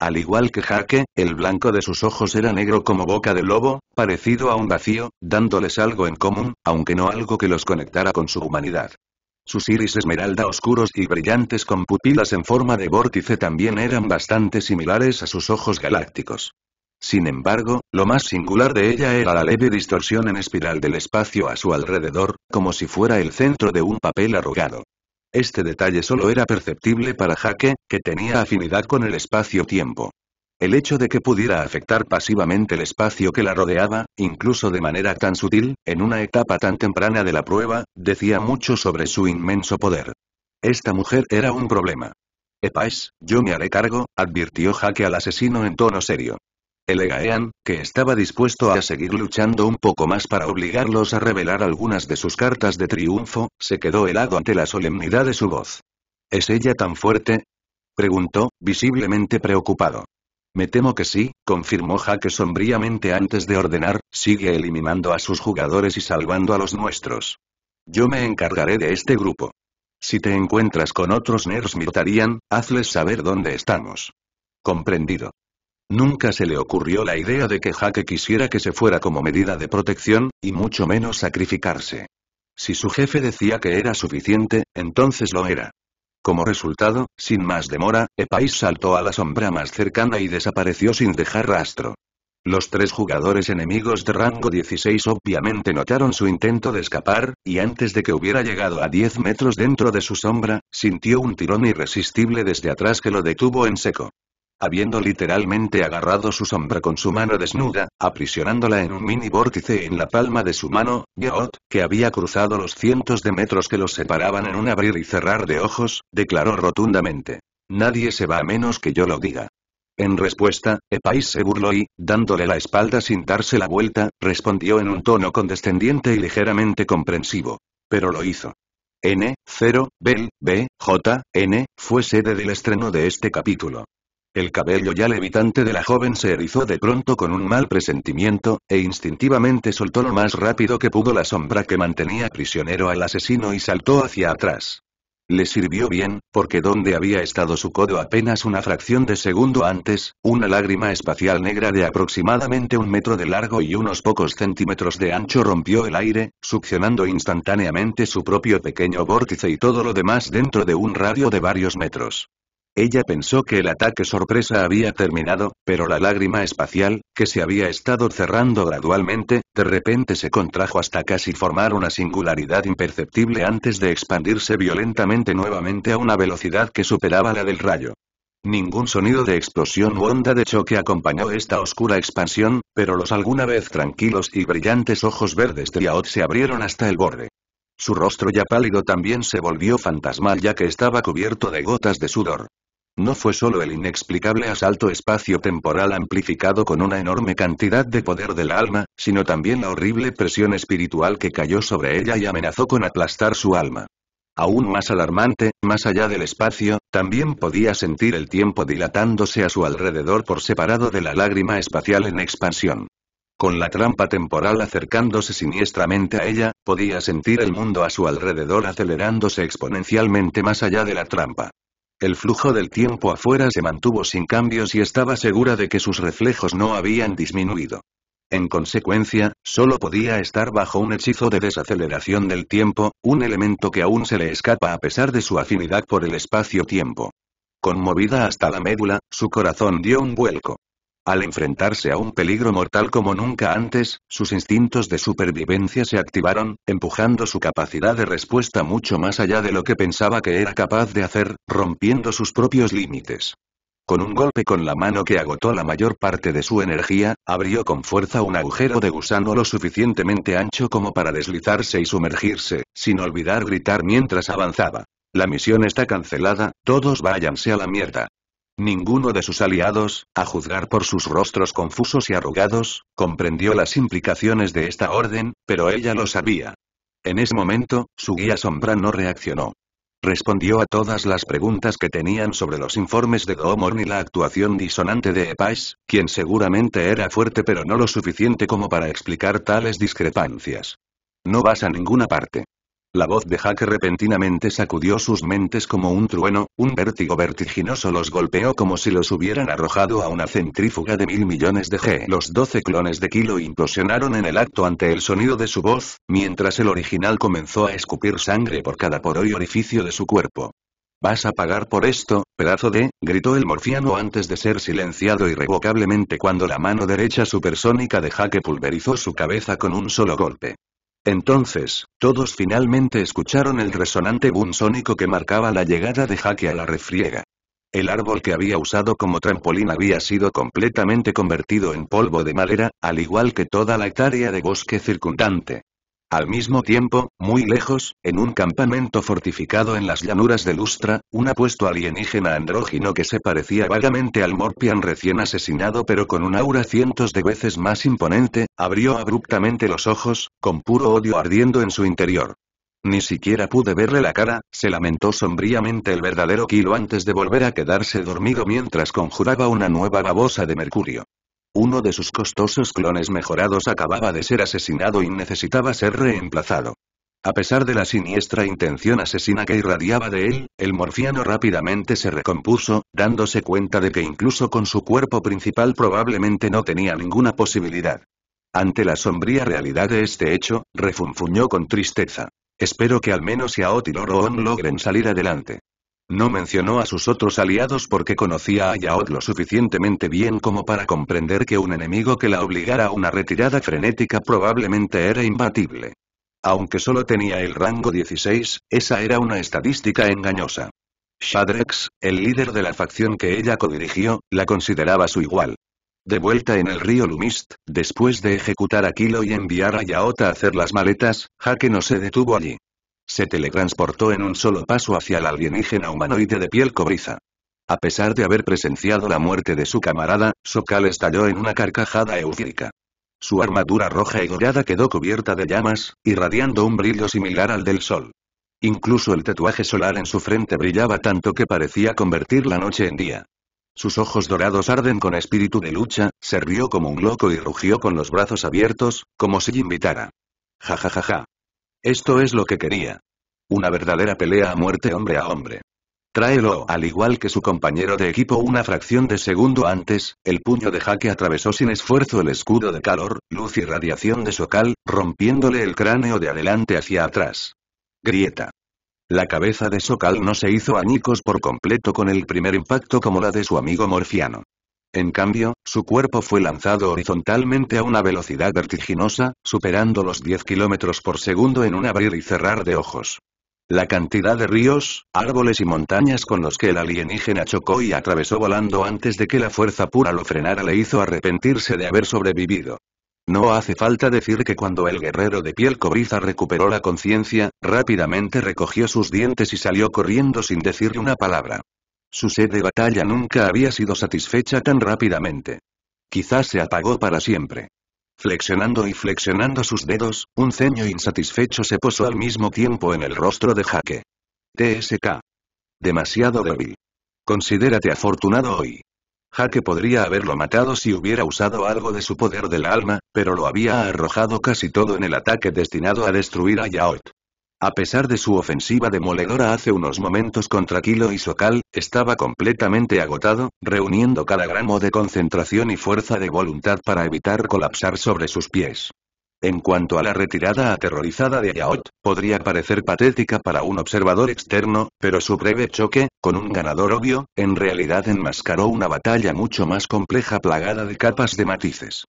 Al igual que Jaque, el blanco de sus ojos era negro como boca de lobo, parecido a un vacío, dándoles algo en común, aunque no algo que los conectara con su humanidad. Sus iris esmeralda oscuros y brillantes con pupilas en forma de vórtice también eran bastante similares a sus ojos galácticos. Sin embargo, lo más singular de ella era la leve distorsión en espiral del espacio a su alrededor, como si fuera el centro de un papel arrugado. Este detalle solo era perceptible para Jaque, que tenía afinidad con el espacio-tiempo. El hecho de que pudiera afectar pasivamente el espacio que la rodeaba, incluso de manera tan sutil, en una etapa tan temprana de la prueba, decía mucho sobre su inmenso poder. Esta mujer era un problema. es, yo me haré cargo, advirtió Jaque al asesino en tono serio. El Egaean, que estaba dispuesto a seguir luchando un poco más para obligarlos a revelar algunas de sus cartas de triunfo, se quedó helado ante la solemnidad de su voz. ¿Es ella tan fuerte? preguntó, visiblemente preocupado. Me temo que sí, confirmó Jaque sombríamente antes de ordenar, sigue eliminando a sus jugadores y salvando a los nuestros. Yo me encargaré de este grupo. Si te encuentras con otros nerds militarían, hazles saber dónde estamos. Comprendido. Nunca se le ocurrió la idea de que Jaque quisiera que se fuera como medida de protección, y mucho menos sacrificarse. Si su jefe decía que era suficiente, entonces lo era. Como resultado, sin más demora, Epais saltó a la sombra más cercana y desapareció sin dejar rastro. Los tres jugadores enemigos de rango 16 obviamente notaron su intento de escapar, y antes de que hubiera llegado a 10 metros dentro de su sombra, sintió un tirón irresistible desde atrás que lo detuvo en seco. Habiendo literalmente agarrado su sombra con su mano desnuda, aprisionándola en un mini vórtice en la palma de su mano, Yeot, que había cruzado los cientos de metros que los separaban en un abrir y cerrar de ojos, declaró rotundamente. Nadie se va a menos que yo lo diga. En respuesta, Epais se burló y, dándole la espalda sin darse la vuelta, respondió en un tono condescendiente y ligeramente comprensivo. Pero lo hizo. N, 0, Bell, B, J, N, fue sede del estreno de este capítulo. El cabello ya levitante de la joven se erizó de pronto con un mal presentimiento, e instintivamente soltó lo más rápido que pudo la sombra que mantenía prisionero al asesino y saltó hacia atrás. Le sirvió bien, porque donde había estado su codo apenas una fracción de segundo antes, una lágrima espacial negra de aproximadamente un metro de largo y unos pocos centímetros de ancho rompió el aire, succionando instantáneamente su propio pequeño vórtice y todo lo demás dentro de un radio de varios metros. Ella pensó que el ataque sorpresa había terminado, pero la lágrima espacial, que se había estado cerrando gradualmente, de repente se contrajo hasta casi formar una singularidad imperceptible antes de expandirse violentamente nuevamente a una velocidad que superaba la del rayo. Ningún sonido de explosión u onda de choque acompañó esta oscura expansión, pero los alguna vez tranquilos y brillantes ojos verdes de Yaot se abrieron hasta el borde. Su rostro ya pálido también se volvió fantasmal ya que estaba cubierto de gotas de sudor. No fue solo el inexplicable asalto espacio-temporal amplificado con una enorme cantidad de poder del alma, sino también la horrible presión espiritual que cayó sobre ella y amenazó con aplastar su alma. Aún más alarmante, más allá del espacio, también podía sentir el tiempo dilatándose a su alrededor por separado de la lágrima espacial en expansión. Con la trampa temporal acercándose siniestramente a ella, podía sentir el mundo a su alrededor acelerándose exponencialmente más allá de la trampa. El flujo del tiempo afuera se mantuvo sin cambios y estaba segura de que sus reflejos no habían disminuido. En consecuencia, solo podía estar bajo un hechizo de desaceleración del tiempo, un elemento que aún se le escapa a pesar de su afinidad por el espacio-tiempo. Conmovida hasta la médula, su corazón dio un vuelco. Al enfrentarse a un peligro mortal como nunca antes, sus instintos de supervivencia se activaron, empujando su capacidad de respuesta mucho más allá de lo que pensaba que era capaz de hacer, rompiendo sus propios límites. Con un golpe con la mano que agotó la mayor parte de su energía, abrió con fuerza un agujero de gusano lo suficientemente ancho como para deslizarse y sumergirse, sin olvidar gritar mientras avanzaba. La misión está cancelada, todos váyanse a la mierda. Ninguno de sus aliados, a juzgar por sus rostros confusos y arrugados, comprendió las implicaciones de esta orden, pero ella lo sabía. En ese momento, su guía sombra no reaccionó. Respondió a todas las preguntas que tenían sobre los informes de Gomor y la actuación disonante de Epais, quien seguramente era fuerte pero no lo suficiente como para explicar tales discrepancias. No vas a ninguna parte. La voz de Jaque repentinamente sacudió sus mentes como un trueno, un vértigo vertiginoso los golpeó como si los hubieran arrojado a una centrífuga de mil millones de G. Los doce clones de Kilo implosionaron en el acto ante el sonido de su voz, mientras el original comenzó a escupir sangre por cada poro y orificio de su cuerpo. Vas a pagar por esto, pedazo de, gritó el morfiano antes de ser silenciado irrevocablemente cuando la mano derecha supersónica de Jaque pulverizó su cabeza con un solo golpe. Entonces, todos finalmente escucharon el resonante boom sónico que marcaba la llegada de Jaque a la refriega. El árbol que había usado como trampolín había sido completamente convertido en polvo de madera, al igual que toda la hectárea de bosque circundante. Al mismo tiempo, muy lejos, en un campamento fortificado en las llanuras de Lustra, un apuesto alienígena andrógino que se parecía vagamente al Morpian recién asesinado pero con un aura cientos de veces más imponente, abrió abruptamente los ojos, con puro odio ardiendo en su interior. Ni siquiera pude verle la cara, se lamentó sombríamente el verdadero Kilo antes de volver a quedarse dormido mientras conjuraba una nueva babosa de mercurio. Uno de sus costosos clones mejorados acababa de ser asesinado y necesitaba ser reemplazado. A pesar de la siniestra intención asesina que irradiaba de él, el morfiano rápidamente se recompuso, dándose cuenta de que incluso con su cuerpo principal probablemente no tenía ninguna posibilidad. Ante la sombría realidad de este hecho, refunfuñó con tristeza. Espero que al menos Yaot y Loro logren salir adelante. No mencionó a sus otros aliados porque conocía a Yaot lo suficientemente bien como para comprender que un enemigo que la obligara a una retirada frenética probablemente era imbatible. Aunque solo tenía el rango 16, esa era una estadística engañosa. Shadrex, el líder de la facción que ella codirigió, la consideraba su igual. De vuelta en el río Lumist, después de ejecutar a Kilo y enviar a Yaot a hacer las maletas, Jaque no se detuvo allí. Se teletransportó en un solo paso hacia el alienígena humanoide de piel cobriza. A pesar de haber presenciado la muerte de su camarada, Sokal estalló en una carcajada eufórica. Su armadura roja y dorada quedó cubierta de llamas, irradiando un brillo similar al del sol. Incluso el tatuaje solar en su frente brillaba tanto que parecía convertir la noche en día. Sus ojos dorados arden con espíritu de lucha, se rió como un loco y rugió con los brazos abiertos, como si invitara. Ja ja ja ja. Esto es lo que quería. Una verdadera pelea a muerte hombre a hombre. Tráelo, al igual que su compañero de equipo una fracción de segundo antes, el puño de jaque atravesó sin esfuerzo el escudo de calor, luz y radiación de Sokal, rompiéndole el cráneo de adelante hacia atrás. Grieta. La cabeza de Sokal no se hizo añicos por completo con el primer impacto como la de su amigo Morfiano. En cambio, su cuerpo fue lanzado horizontalmente a una velocidad vertiginosa, superando los 10 kilómetros por segundo en un abrir y cerrar de ojos. La cantidad de ríos, árboles y montañas con los que el alienígena chocó y atravesó volando antes de que la fuerza pura lo frenara le hizo arrepentirse de haber sobrevivido. No hace falta decir que cuando el guerrero de piel cobriza recuperó la conciencia, rápidamente recogió sus dientes y salió corriendo sin decir una palabra. Su sed de batalla nunca había sido satisfecha tan rápidamente. Quizás se apagó para siempre. Flexionando y flexionando sus dedos, un ceño insatisfecho se posó al mismo tiempo en el rostro de Jaque. TSK. Demasiado débil. Considérate afortunado hoy. Jaque podría haberlo matado si hubiera usado algo de su poder del alma, pero lo había arrojado casi todo en el ataque destinado a destruir a Yaot. A pesar de su ofensiva demoledora hace unos momentos contra Kilo y Sokal, estaba completamente agotado, reuniendo cada gramo de concentración y fuerza de voluntad para evitar colapsar sobre sus pies. En cuanto a la retirada aterrorizada de Yaot, podría parecer patética para un observador externo, pero su breve choque, con un ganador obvio, en realidad enmascaró una batalla mucho más compleja plagada de capas de matices.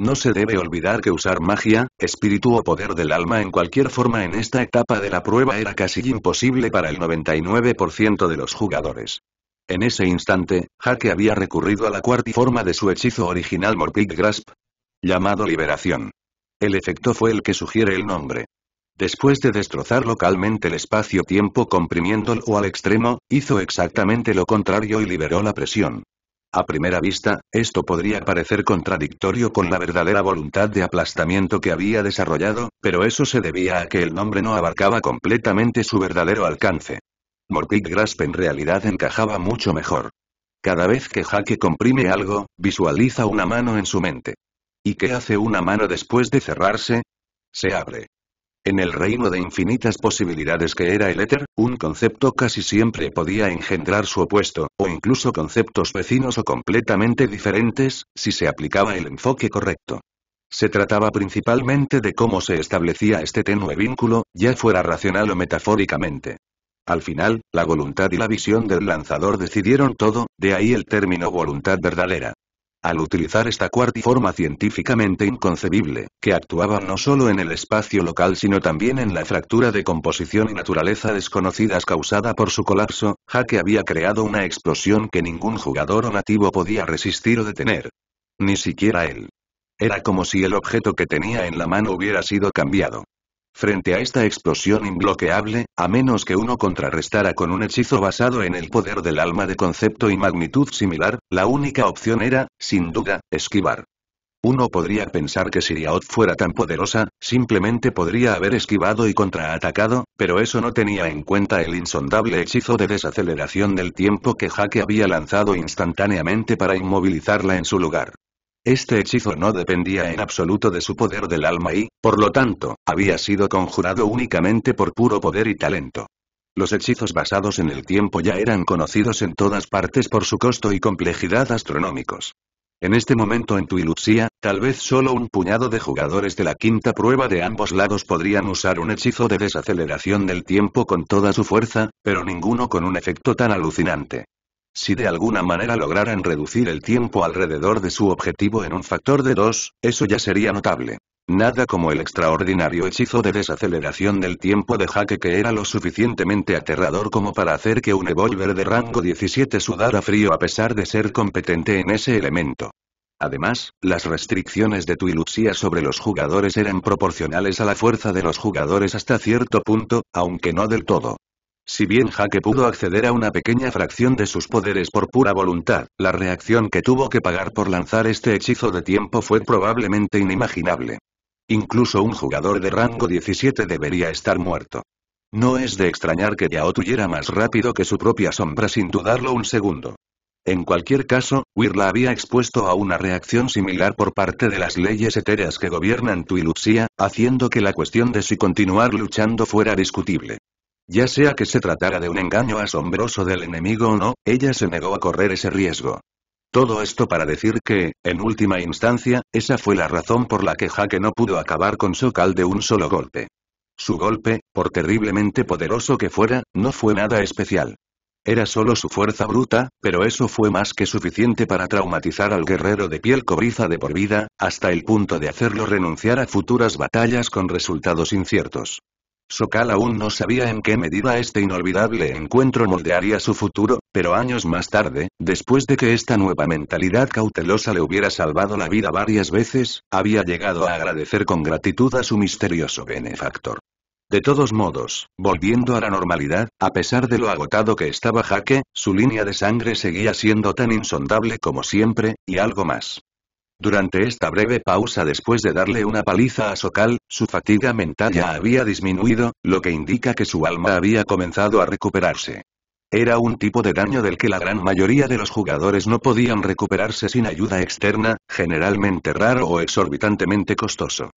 No se debe olvidar que usar magia, espíritu o poder del alma en cualquier forma en esta etapa de la prueba era casi imposible para el 99% de los jugadores. En ese instante, Jaque había recurrido a la cuarta forma de su hechizo original Morpig Grasp, llamado Liberación. El efecto fue el que sugiere el nombre. Después de destrozar localmente el espacio-tiempo comprimiéndolo al extremo, hizo exactamente lo contrario y liberó la presión. A primera vista, esto podría parecer contradictorio con la verdadera voluntad de aplastamiento que había desarrollado, pero eso se debía a que el nombre no abarcaba completamente su verdadero alcance. Morbid Grasp en realidad encajaba mucho mejor. Cada vez que Jaque comprime algo, visualiza una mano en su mente. ¿Y qué hace una mano después de cerrarse? Se abre. En el reino de infinitas posibilidades que era el éter, un concepto casi siempre podía engendrar su opuesto, o incluso conceptos vecinos o completamente diferentes, si se aplicaba el enfoque correcto. Se trataba principalmente de cómo se establecía este tenue vínculo, ya fuera racional o metafóricamente. Al final, la voluntad y la visión del lanzador decidieron todo, de ahí el término voluntad verdadera al utilizar esta cuartiforma científicamente inconcebible, que actuaba no solo en el espacio local sino también en la fractura de composición y naturaleza desconocidas causada por su colapso, Jaque había creado una explosión que ningún jugador o nativo podía resistir o detener. Ni siquiera él. Era como si el objeto que tenía en la mano hubiera sido cambiado. Frente a esta explosión imbloqueable, a menos que uno contrarrestara con un hechizo basado en el poder del alma de concepto y magnitud similar, la única opción era, sin duda, esquivar. Uno podría pensar que si fuera tan poderosa, simplemente podría haber esquivado y contraatacado, pero eso no tenía en cuenta el insondable hechizo de desaceleración del tiempo que Jaque había lanzado instantáneamente para inmovilizarla en su lugar. Este hechizo no dependía en absoluto de su poder del alma y, por lo tanto, había sido conjurado únicamente por puro poder y talento. Los hechizos basados en el tiempo ya eran conocidos en todas partes por su costo y complejidad astronómicos. En este momento en Tuiluxia, tal vez solo un puñado de jugadores de la quinta prueba de ambos lados podrían usar un hechizo de desaceleración del tiempo con toda su fuerza, pero ninguno con un efecto tan alucinante. Si de alguna manera lograran reducir el tiempo alrededor de su objetivo en un factor de 2, eso ya sería notable. Nada como el extraordinario hechizo de desaceleración del tiempo de Jaque que era lo suficientemente aterrador como para hacer que un evolver de rango 17 sudara frío a pesar de ser competente en ese elemento. Además, las restricciones de ilusión sobre los jugadores eran proporcionales a la fuerza de los jugadores hasta cierto punto, aunque no del todo. Si bien Jaque pudo acceder a una pequeña fracción de sus poderes por pura voluntad, la reacción que tuvo que pagar por lanzar este hechizo de tiempo fue probablemente inimaginable. Incluso un jugador de rango 17 debería estar muerto. No es de extrañar que Yao huyera más rápido que su propia sombra sin dudarlo un segundo. En cualquier caso, Weir la había expuesto a una reacción similar por parte de las leyes etéreas que gobiernan Tuiluxia, haciendo que la cuestión de si continuar luchando fuera discutible. Ya sea que se tratara de un engaño asombroso del enemigo o no, ella se negó a correr ese riesgo. Todo esto para decir que, en última instancia, esa fue la razón por la que Jaque no pudo acabar con Sokal de un solo golpe. Su golpe, por terriblemente poderoso que fuera, no fue nada especial. Era solo su fuerza bruta, pero eso fue más que suficiente para traumatizar al guerrero de piel cobriza de por vida, hasta el punto de hacerlo renunciar a futuras batallas con resultados inciertos. Sokal aún no sabía en qué medida este inolvidable encuentro moldearía su futuro, pero años más tarde, después de que esta nueva mentalidad cautelosa le hubiera salvado la vida varias veces, había llegado a agradecer con gratitud a su misterioso benefactor. De todos modos, volviendo a la normalidad, a pesar de lo agotado que estaba Jaque, su línea de sangre seguía siendo tan insondable como siempre, y algo más. Durante esta breve pausa después de darle una paliza a Sokal, su fatiga mental ya había disminuido, lo que indica que su alma había comenzado a recuperarse. Era un tipo de daño del que la gran mayoría de los jugadores no podían recuperarse sin ayuda externa, generalmente raro o exorbitantemente costoso.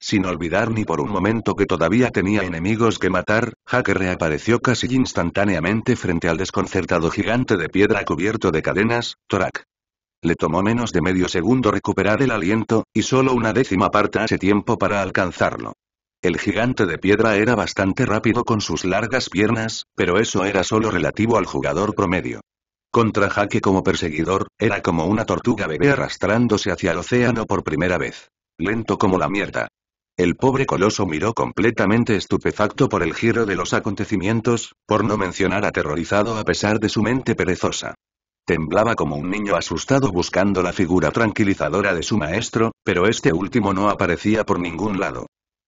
Sin olvidar ni por un momento que todavía tenía enemigos que matar, Hacker reapareció casi instantáneamente frente al desconcertado gigante de piedra cubierto de cadenas, Torak. Le tomó menos de medio segundo recuperar el aliento, y solo una décima parte hace tiempo para alcanzarlo. El gigante de piedra era bastante rápido con sus largas piernas, pero eso era solo relativo al jugador promedio. Contra Jaque como perseguidor, era como una tortuga bebé arrastrándose hacia el océano por primera vez. Lento como la mierda. El pobre coloso miró completamente estupefacto por el giro de los acontecimientos, por no mencionar aterrorizado a pesar de su mente perezosa. Temblaba como un niño asustado buscando la figura tranquilizadora de su maestro, pero este último no aparecía por ningún lado.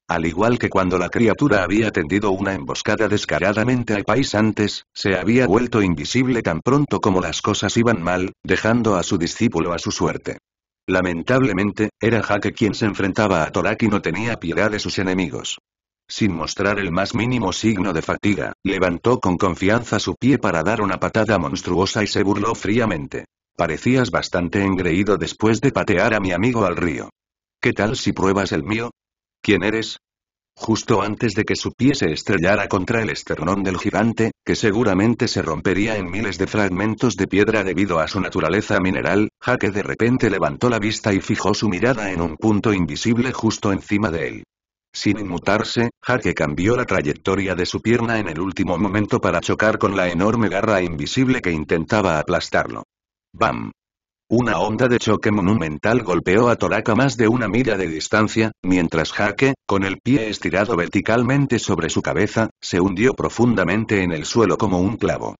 Al igual que cuando la criatura había tendido una emboscada descaradamente al país antes, se había vuelto invisible tan pronto como las cosas iban mal, dejando a su discípulo a su suerte. Lamentablemente, era Jaque quien se enfrentaba a Toraki y no tenía piedad de sus enemigos. Sin mostrar el más mínimo signo de fatiga, levantó con confianza su pie para dar una patada monstruosa y se burló fríamente. Parecías bastante engreído después de patear a mi amigo al río. ¿Qué tal si pruebas el mío? ¿Quién eres? Justo antes de que su pie se estrellara contra el esternón del gigante, que seguramente se rompería en miles de fragmentos de piedra debido a su naturaleza mineral, Jaque de repente levantó la vista y fijó su mirada en un punto invisible justo encima de él. Sin inmutarse, Jaque cambió la trayectoria de su pierna en el último momento para chocar con la enorme garra invisible que intentaba aplastarlo. ¡Bam! Una onda de choque monumental golpeó a Toraka más de una milla de distancia, mientras Jaque, con el pie estirado verticalmente sobre su cabeza, se hundió profundamente en el suelo como un clavo.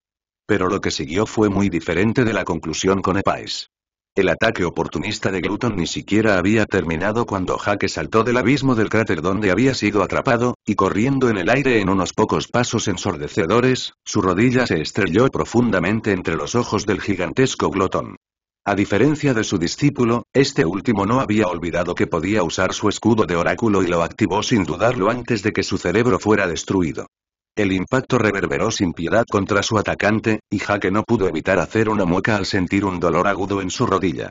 Pero lo que siguió fue muy diferente de la conclusión con Epais. El ataque oportunista de Glutton ni siquiera había terminado cuando Jaque saltó del abismo del cráter donde había sido atrapado, y corriendo en el aire en unos pocos pasos ensordecedores, su rodilla se estrelló profundamente entre los ojos del gigantesco Glutton. A diferencia de su discípulo, este último no había olvidado que podía usar su escudo de oráculo y lo activó sin dudarlo antes de que su cerebro fuera destruido. El impacto reverberó sin piedad contra su atacante, y Jaque no pudo evitar hacer una mueca al sentir un dolor agudo en su rodilla.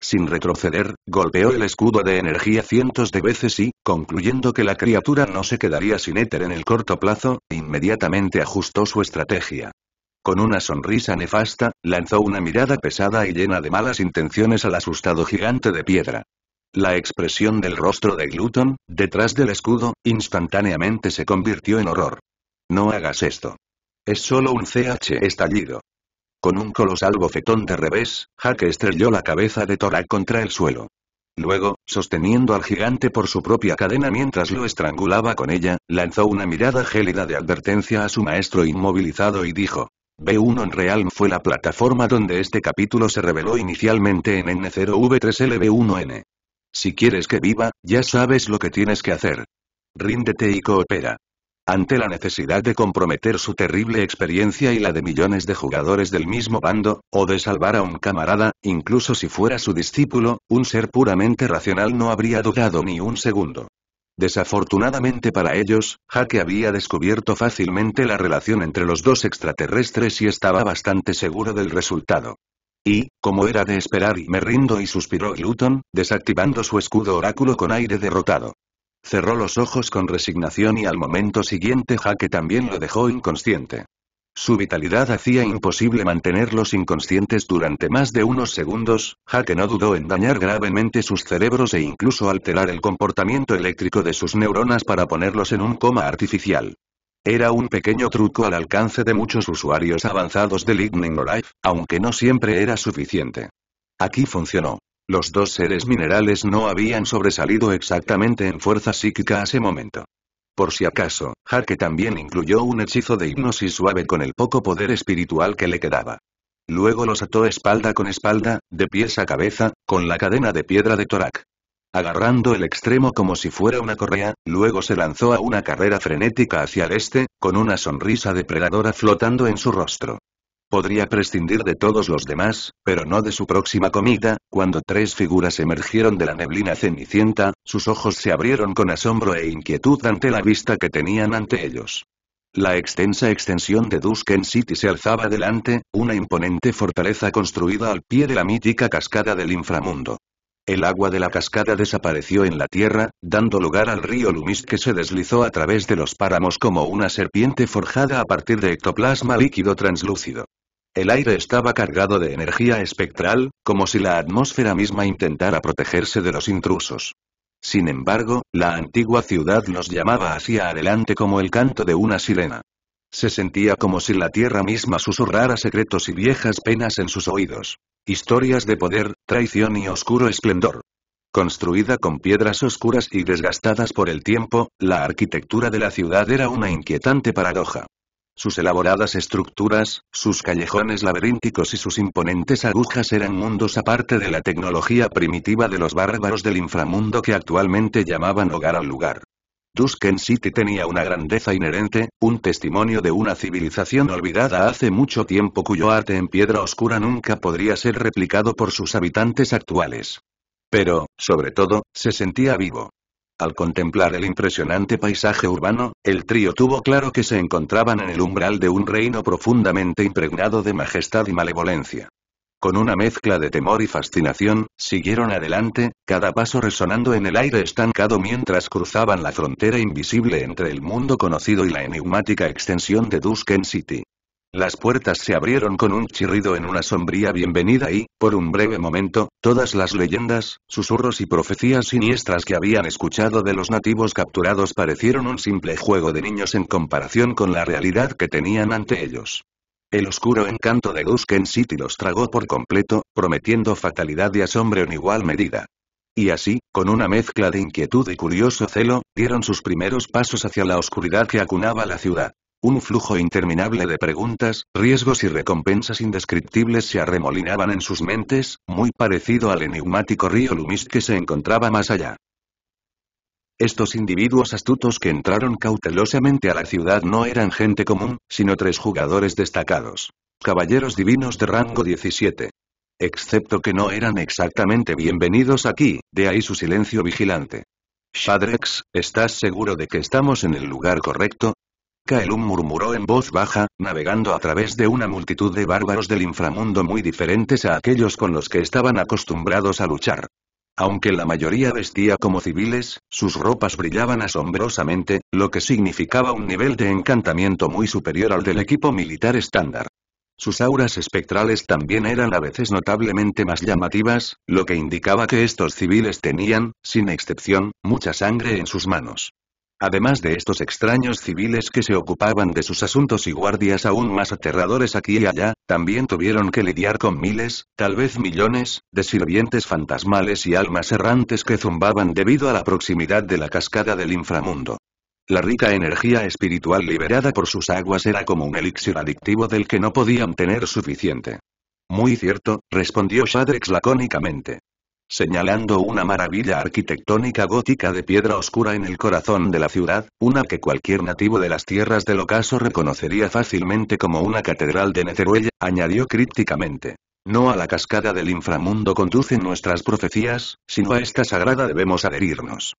Sin retroceder, golpeó el escudo de energía cientos de veces y, concluyendo que la criatura no se quedaría sin éter en el corto plazo, inmediatamente ajustó su estrategia. Con una sonrisa nefasta, lanzó una mirada pesada y llena de malas intenciones al asustado gigante de piedra. La expresión del rostro de Gluton, detrás del escudo, instantáneamente se convirtió en horror. No hagas esto. Es solo un CH estallido. Con un colosal bofetón de revés, Jaque estrelló la cabeza de Torak contra el suelo. Luego, sosteniendo al gigante por su propia cadena mientras lo estrangulaba con ella, lanzó una mirada gélida de advertencia a su maestro inmovilizado y dijo. B1 en Realm fue la plataforma donde este capítulo se reveló inicialmente en N0V3LB1N. Si quieres que viva, ya sabes lo que tienes que hacer. Ríndete y coopera. Ante la necesidad de comprometer su terrible experiencia y la de millones de jugadores del mismo bando, o de salvar a un camarada, incluso si fuera su discípulo, un ser puramente racional no habría dudado ni un segundo. Desafortunadamente para ellos, Jaque había descubierto fácilmente la relación entre los dos extraterrestres y estaba bastante seguro del resultado. Y, como era de esperar y me rindo y suspiró Gluton, desactivando su escudo oráculo con aire derrotado. Cerró los ojos con resignación y al momento siguiente Jaque también lo dejó inconsciente. Su vitalidad hacía imposible mantenerlos inconscientes durante más de unos segundos, Jaque no dudó en dañar gravemente sus cerebros e incluso alterar el comportamiento eléctrico de sus neuronas para ponerlos en un coma artificial. Era un pequeño truco al alcance de muchos usuarios avanzados de Lightning Life, aunque no siempre era suficiente. Aquí funcionó. Los dos seres minerales no habían sobresalido exactamente en fuerza psíquica a ese momento. Por si acaso, Jaque también incluyó un hechizo de hipnosis suave con el poco poder espiritual que le quedaba. Luego los ató espalda con espalda, de pies a cabeza, con la cadena de piedra de Torak. Agarrando el extremo como si fuera una correa, luego se lanzó a una carrera frenética hacia el este, con una sonrisa depredadora flotando en su rostro. Podría prescindir de todos los demás, pero no de su próxima comida, cuando tres figuras emergieron de la neblina cenicienta, sus ojos se abrieron con asombro e inquietud ante la vista que tenían ante ellos. La extensa extensión de Dusken City se alzaba delante, una imponente fortaleza construida al pie de la mítica cascada del inframundo. El agua de la cascada desapareció en la tierra, dando lugar al río Lumis que se deslizó a través de los páramos como una serpiente forjada a partir de ectoplasma líquido translúcido. El aire estaba cargado de energía espectral, como si la atmósfera misma intentara protegerse de los intrusos. Sin embargo, la antigua ciudad los llamaba hacia adelante como el canto de una sirena. Se sentía como si la tierra misma susurrara secretos y viejas penas en sus oídos. Historias de poder, traición y oscuro esplendor. Construida con piedras oscuras y desgastadas por el tiempo, la arquitectura de la ciudad era una inquietante paradoja. Sus elaboradas estructuras, sus callejones laberínticos y sus imponentes agujas eran mundos aparte de la tecnología primitiva de los bárbaros del inframundo que actualmente llamaban hogar al lugar. en City tenía una grandeza inherente, un testimonio de una civilización olvidada hace mucho tiempo cuyo arte en piedra oscura nunca podría ser replicado por sus habitantes actuales. Pero, sobre todo, se sentía vivo. Al contemplar el impresionante paisaje urbano, el trío tuvo claro que se encontraban en el umbral de un reino profundamente impregnado de majestad y malevolencia. Con una mezcla de temor y fascinación, siguieron adelante, cada paso resonando en el aire estancado mientras cruzaban la frontera invisible entre el mundo conocido y la enigmática extensión de Dusken City. Las puertas se abrieron con un chirrido en una sombría bienvenida y, por un breve momento, todas las leyendas, susurros y profecías siniestras que habían escuchado de los nativos capturados parecieron un simple juego de niños en comparación con la realidad que tenían ante ellos. El oscuro encanto de Gusken City los tragó por completo, prometiendo fatalidad y asombro en igual medida. Y así, con una mezcla de inquietud y curioso celo, dieron sus primeros pasos hacia la oscuridad que acunaba la ciudad. Un flujo interminable de preguntas, riesgos y recompensas indescriptibles se arremolinaban en sus mentes, muy parecido al enigmático río Lumis que se encontraba más allá. Estos individuos astutos que entraron cautelosamente a la ciudad no eran gente común, sino tres jugadores destacados. Caballeros divinos de rango 17. Excepto que no eran exactamente bienvenidos aquí, de ahí su silencio vigilante. Shadrex, ¿estás seguro de que estamos en el lugar correcto? Kaelum murmuró en voz baja, navegando a través de una multitud de bárbaros del inframundo muy diferentes a aquellos con los que estaban acostumbrados a luchar. Aunque la mayoría vestía como civiles, sus ropas brillaban asombrosamente, lo que significaba un nivel de encantamiento muy superior al del equipo militar estándar. Sus auras espectrales también eran a veces notablemente más llamativas, lo que indicaba que estos civiles tenían, sin excepción, mucha sangre en sus manos. Además de estos extraños civiles que se ocupaban de sus asuntos y guardias aún más aterradores aquí y allá, también tuvieron que lidiar con miles, tal vez millones, de sirvientes fantasmales y almas errantes que zumbaban debido a la proximidad de la cascada del inframundo. La rica energía espiritual liberada por sus aguas era como un elixir adictivo del que no podían tener suficiente. Muy cierto, respondió Shadrex lacónicamente señalando una maravilla arquitectónica gótica de piedra oscura en el corazón de la ciudad, una que cualquier nativo de las tierras del ocaso reconocería fácilmente como una catedral de Neceruella, añadió crípticamente. No a la cascada del inframundo conducen nuestras profecías, sino a esta sagrada debemos adherirnos.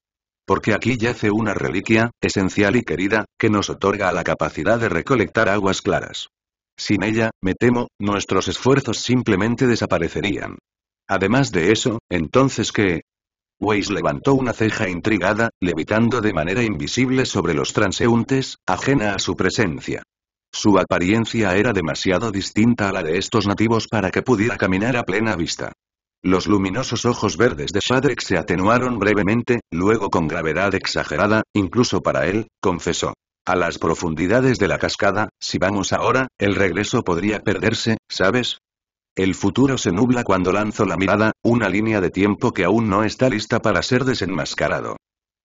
Porque aquí yace una reliquia, esencial y querida, que nos otorga la capacidad de recolectar aguas claras. Sin ella, me temo, nuestros esfuerzos simplemente desaparecerían. Además de eso, entonces que... Weiss levantó una ceja intrigada, levitando de manera invisible sobre los transeúntes, ajena a su presencia. Su apariencia era demasiado distinta a la de estos nativos para que pudiera caminar a plena vista. Los luminosos ojos verdes de Shadrek se atenuaron brevemente, luego con gravedad exagerada, incluso para él, confesó. A las profundidades de la cascada, si vamos ahora, el regreso podría perderse, ¿sabes? El futuro se nubla cuando lanzo la mirada, una línea de tiempo que aún no está lista para ser desenmascarado.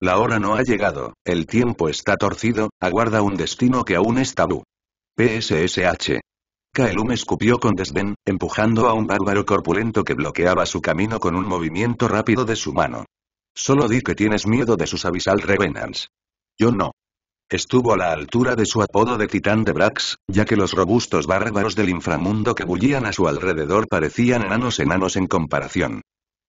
La hora no ha llegado, el tiempo está torcido, aguarda un destino que aún es tabú. PSSH. Kaelum escupió con desdén, empujando a un bárbaro corpulento que bloqueaba su camino con un movimiento rápido de su mano. Solo di que tienes miedo de sus abisal revenants. Yo no. Estuvo a la altura de su apodo de Titán de Brax, ya que los robustos bárbaros del inframundo que bullían a su alrededor parecían enanos enanos en comparación.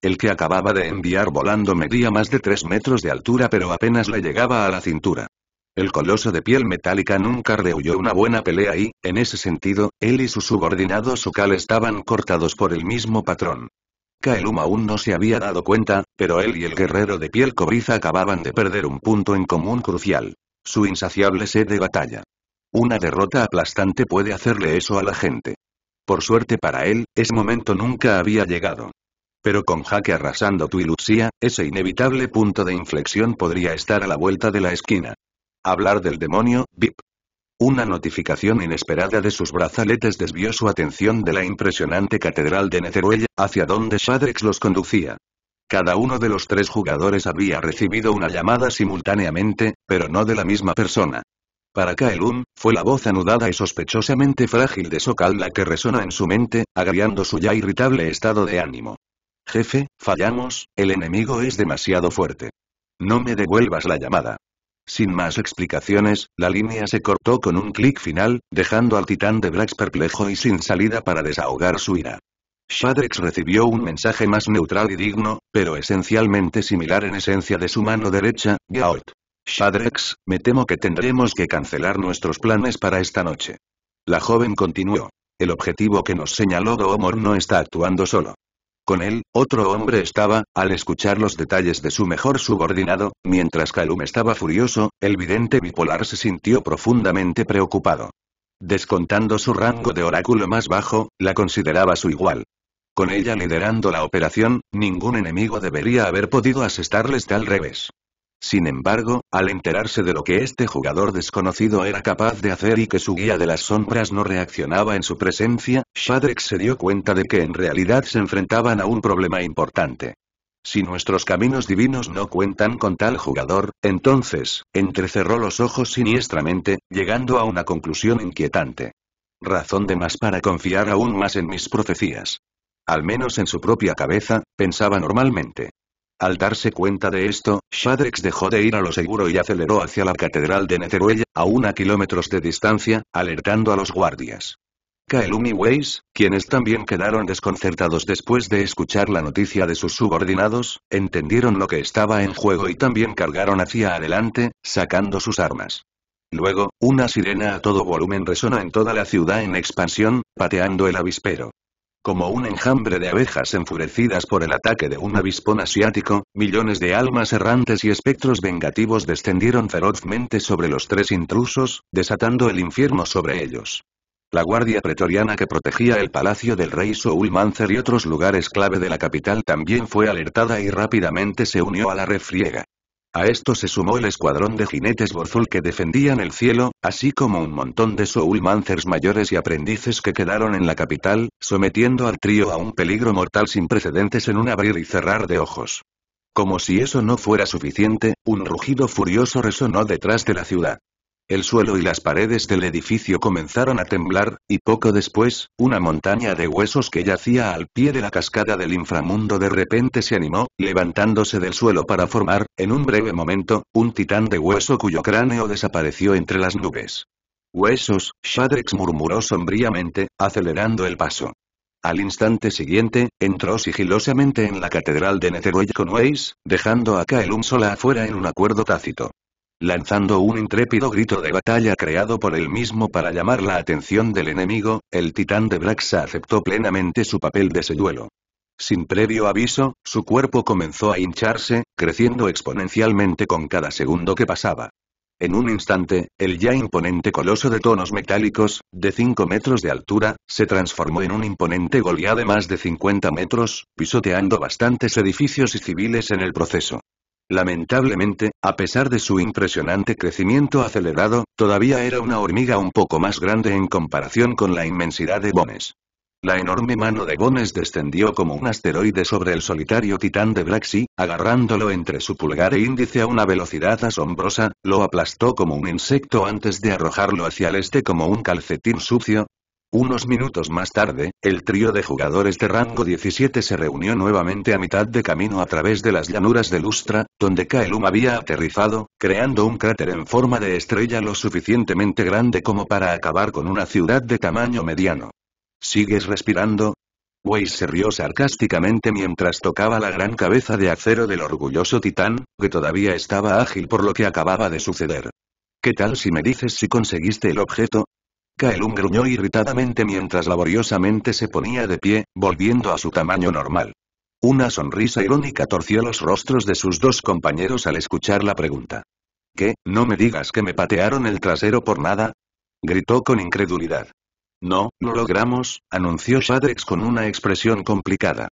El que acababa de enviar volando medía más de tres metros de altura pero apenas le llegaba a la cintura. El coloso de piel metálica nunca rehuyó una buena pelea y, en ese sentido, él y su subordinado Sokal estaban cortados por el mismo patrón. Kaelum aún no se había dado cuenta, pero él y el guerrero de piel cobriza acababan de perder un punto en común crucial su insaciable sed de batalla. Una derrota aplastante puede hacerle eso a la gente. Por suerte para él, ese momento nunca había llegado. Pero con Jaque arrasando ilusía, ese inevitable punto de inflexión podría estar a la vuelta de la esquina. Hablar del demonio, VIP. Una notificación inesperada de sus brazaletes desvió su atención de la impresionante catedral de Neteruella, hacia donde Shadrex los conducía. Cada uno de los tres jugadores había recibido una llamada simultáneamente, pero no de la misma persona. Para Kaelun, fue la voz anudada y sospechosamente frágil de Sokal la que resonó en su mente, agriando su ya irritable estado de ánimo. Jefe, fallamos, el enemigo es demasiado fuerte. No me devuelvas la llamada. Sin más explicaciones, la línea se cortó con un clic final, dejando al titán de Blacks perplejo y sin salida para desahogar su ira. Shadrex recibió un mensaje más neutral y digno, pero esencialmente similar en esencia de su mano derecha, Gaot. Shadrex, me temo que tendremos que cancelar nuestros planes para esta noche. La joven continuó. El objetivo que nos señaló Doomor no está actuando solo. Con él, otro hombre estaba, al escuchar los detalles de su mejor subordinado, mientras Calum estaba furioso, el vidente bipolar se sintió profundamente preocupado. Descontando su rango de oráculo más bajo, la consideraba su igual. Con ella liderando la operación, ningún enemigo debería haber podido asestarles tal revés. Sin embargo, al enterarse de lo que este jugador desconocido era capaz de hacer y que su guía de las sombras no reaccionaba en su presencia, Shadrex se dio cuenta de que en realidad se enfrentaban a un problema importante. Si nuestros caminos divinos no cuentan con tal jugador, entonces, entrecerró los ojos siniestramente, llegando a una conclusión inquietante. Razón de más para confiar aún más en mis profecías. Al menos en su propia cabeza, pensaba normalmente. Al darse cuenta de esto, Shadrex dejó de ir a lo seguro y aceleró hacia la catedral de Netheruella, a una kilómetros de distancia, alertando a los guardias. y Weiss, quienes también quedaron desconcertados después de escuchar la noticia de sus subordinados, entendieron lo que estaba en juego y también cargaron hacia adelante, sacando sus armas. Luego, una sirena a todo volumen resonó en toda la ciudad en expansión, pateando el avispero. Como un enjambre de abejas enfurecidas por el ataque de un avispón asiático, millones de almas errantes y espectros vengativos descendieron ferozmente sobre los tres intrusos, desatando el infierno sobre ellos. La guardia pretoriana que protegía el palacio del rey Soulmancer y otros lugares clave de la capital también fue alertada y rápidamente se unió a la refriega. A esto se sumó el escuadrón de jinetes Borzul que defendían el cielo, así como un montón de soulmancers mayores y aprendices que quedaron en la capital, sometiendo al trío a un peligro mortal sin precedentes en un abrir y cerrar de ojos. Como si eso no fuera suficiente, un rugido furioso resonó detrás de la ciudad. El suelo y las paredes del edificio comenzaron a temblar, y poco después, una montaña de huesos que yacía al pie de la cascada del inframundo de repente se animó, levantándose del suelo para formar, en un breve momento, un titán de hueso cuyo cráneo desapareció entre las nubes. Huesos, Shadrex murmuró sombríamente, acelerando el paso. Al instante siguiente, entró sigilosamente en la catedral de Netherwell con Weiss, dejando a Kaelum sola afuera en un acuerdo tácito. Lanzando un intrépido grito de batalla creado por él mismo para llamar la atención del enemigo, el titán de Braxa aceptó plenamente su papel de duelo. Sin previo aviso, su cuerpo comenzó a hincharse, creciendo exponencialmente con cada segundo que pasaba. En un instante, el ya imponente coloso de tonos metálicos, de 5 metros de altura, se transformó en un imponente goliá de más de 50 metros, pisoteando bastantes edificios y civiles en el proceso. Lamentablemente, a pesar de su impresionante crecimiento acelerado, todavía era una hormiga un poco más grande en comparación con la inmensidad de Bones. La enorme mano de Bones descendió como un asteroide sobre el solitario titán de Black Sea, agarrándolo entre su pulgar e índice a una velocidad asombrosa, lo aplastó como un insecto antes de arrojarlo hacia el este como un calcetín sucio, unos minutos más tarde, el trío de jugadores de rango 17 se reunió nuevamente a mitad de camino a través de las llanuras de Lustra, donde Kaelum había aterrizado, creando un cráter en forma de estrella lo suficientemente grande como para acabar con una ciudad de tamaño mediano. ¿Sigues respirando? Weiss se rió sarcásticamente mientras tocaba la gran cabeza de acero del orgulloso titán, que todavía estaba ágil por lo que acababa de suceder. ¿Qué tal si me dices si conseguiste el objeto? Kaelum gruñó irritadamente mientras laboriosamente se ponía de pie, volviendo a su tamaño normal. Una sonrisa irónica torció los rostros de sus dos compañeros al escuchar la pregunta. ¿Qué, no me digas que me patearon el trasero por nada? gritó con incredulidad. No, lo logramos, anunció Shadrex con una expresión complicada.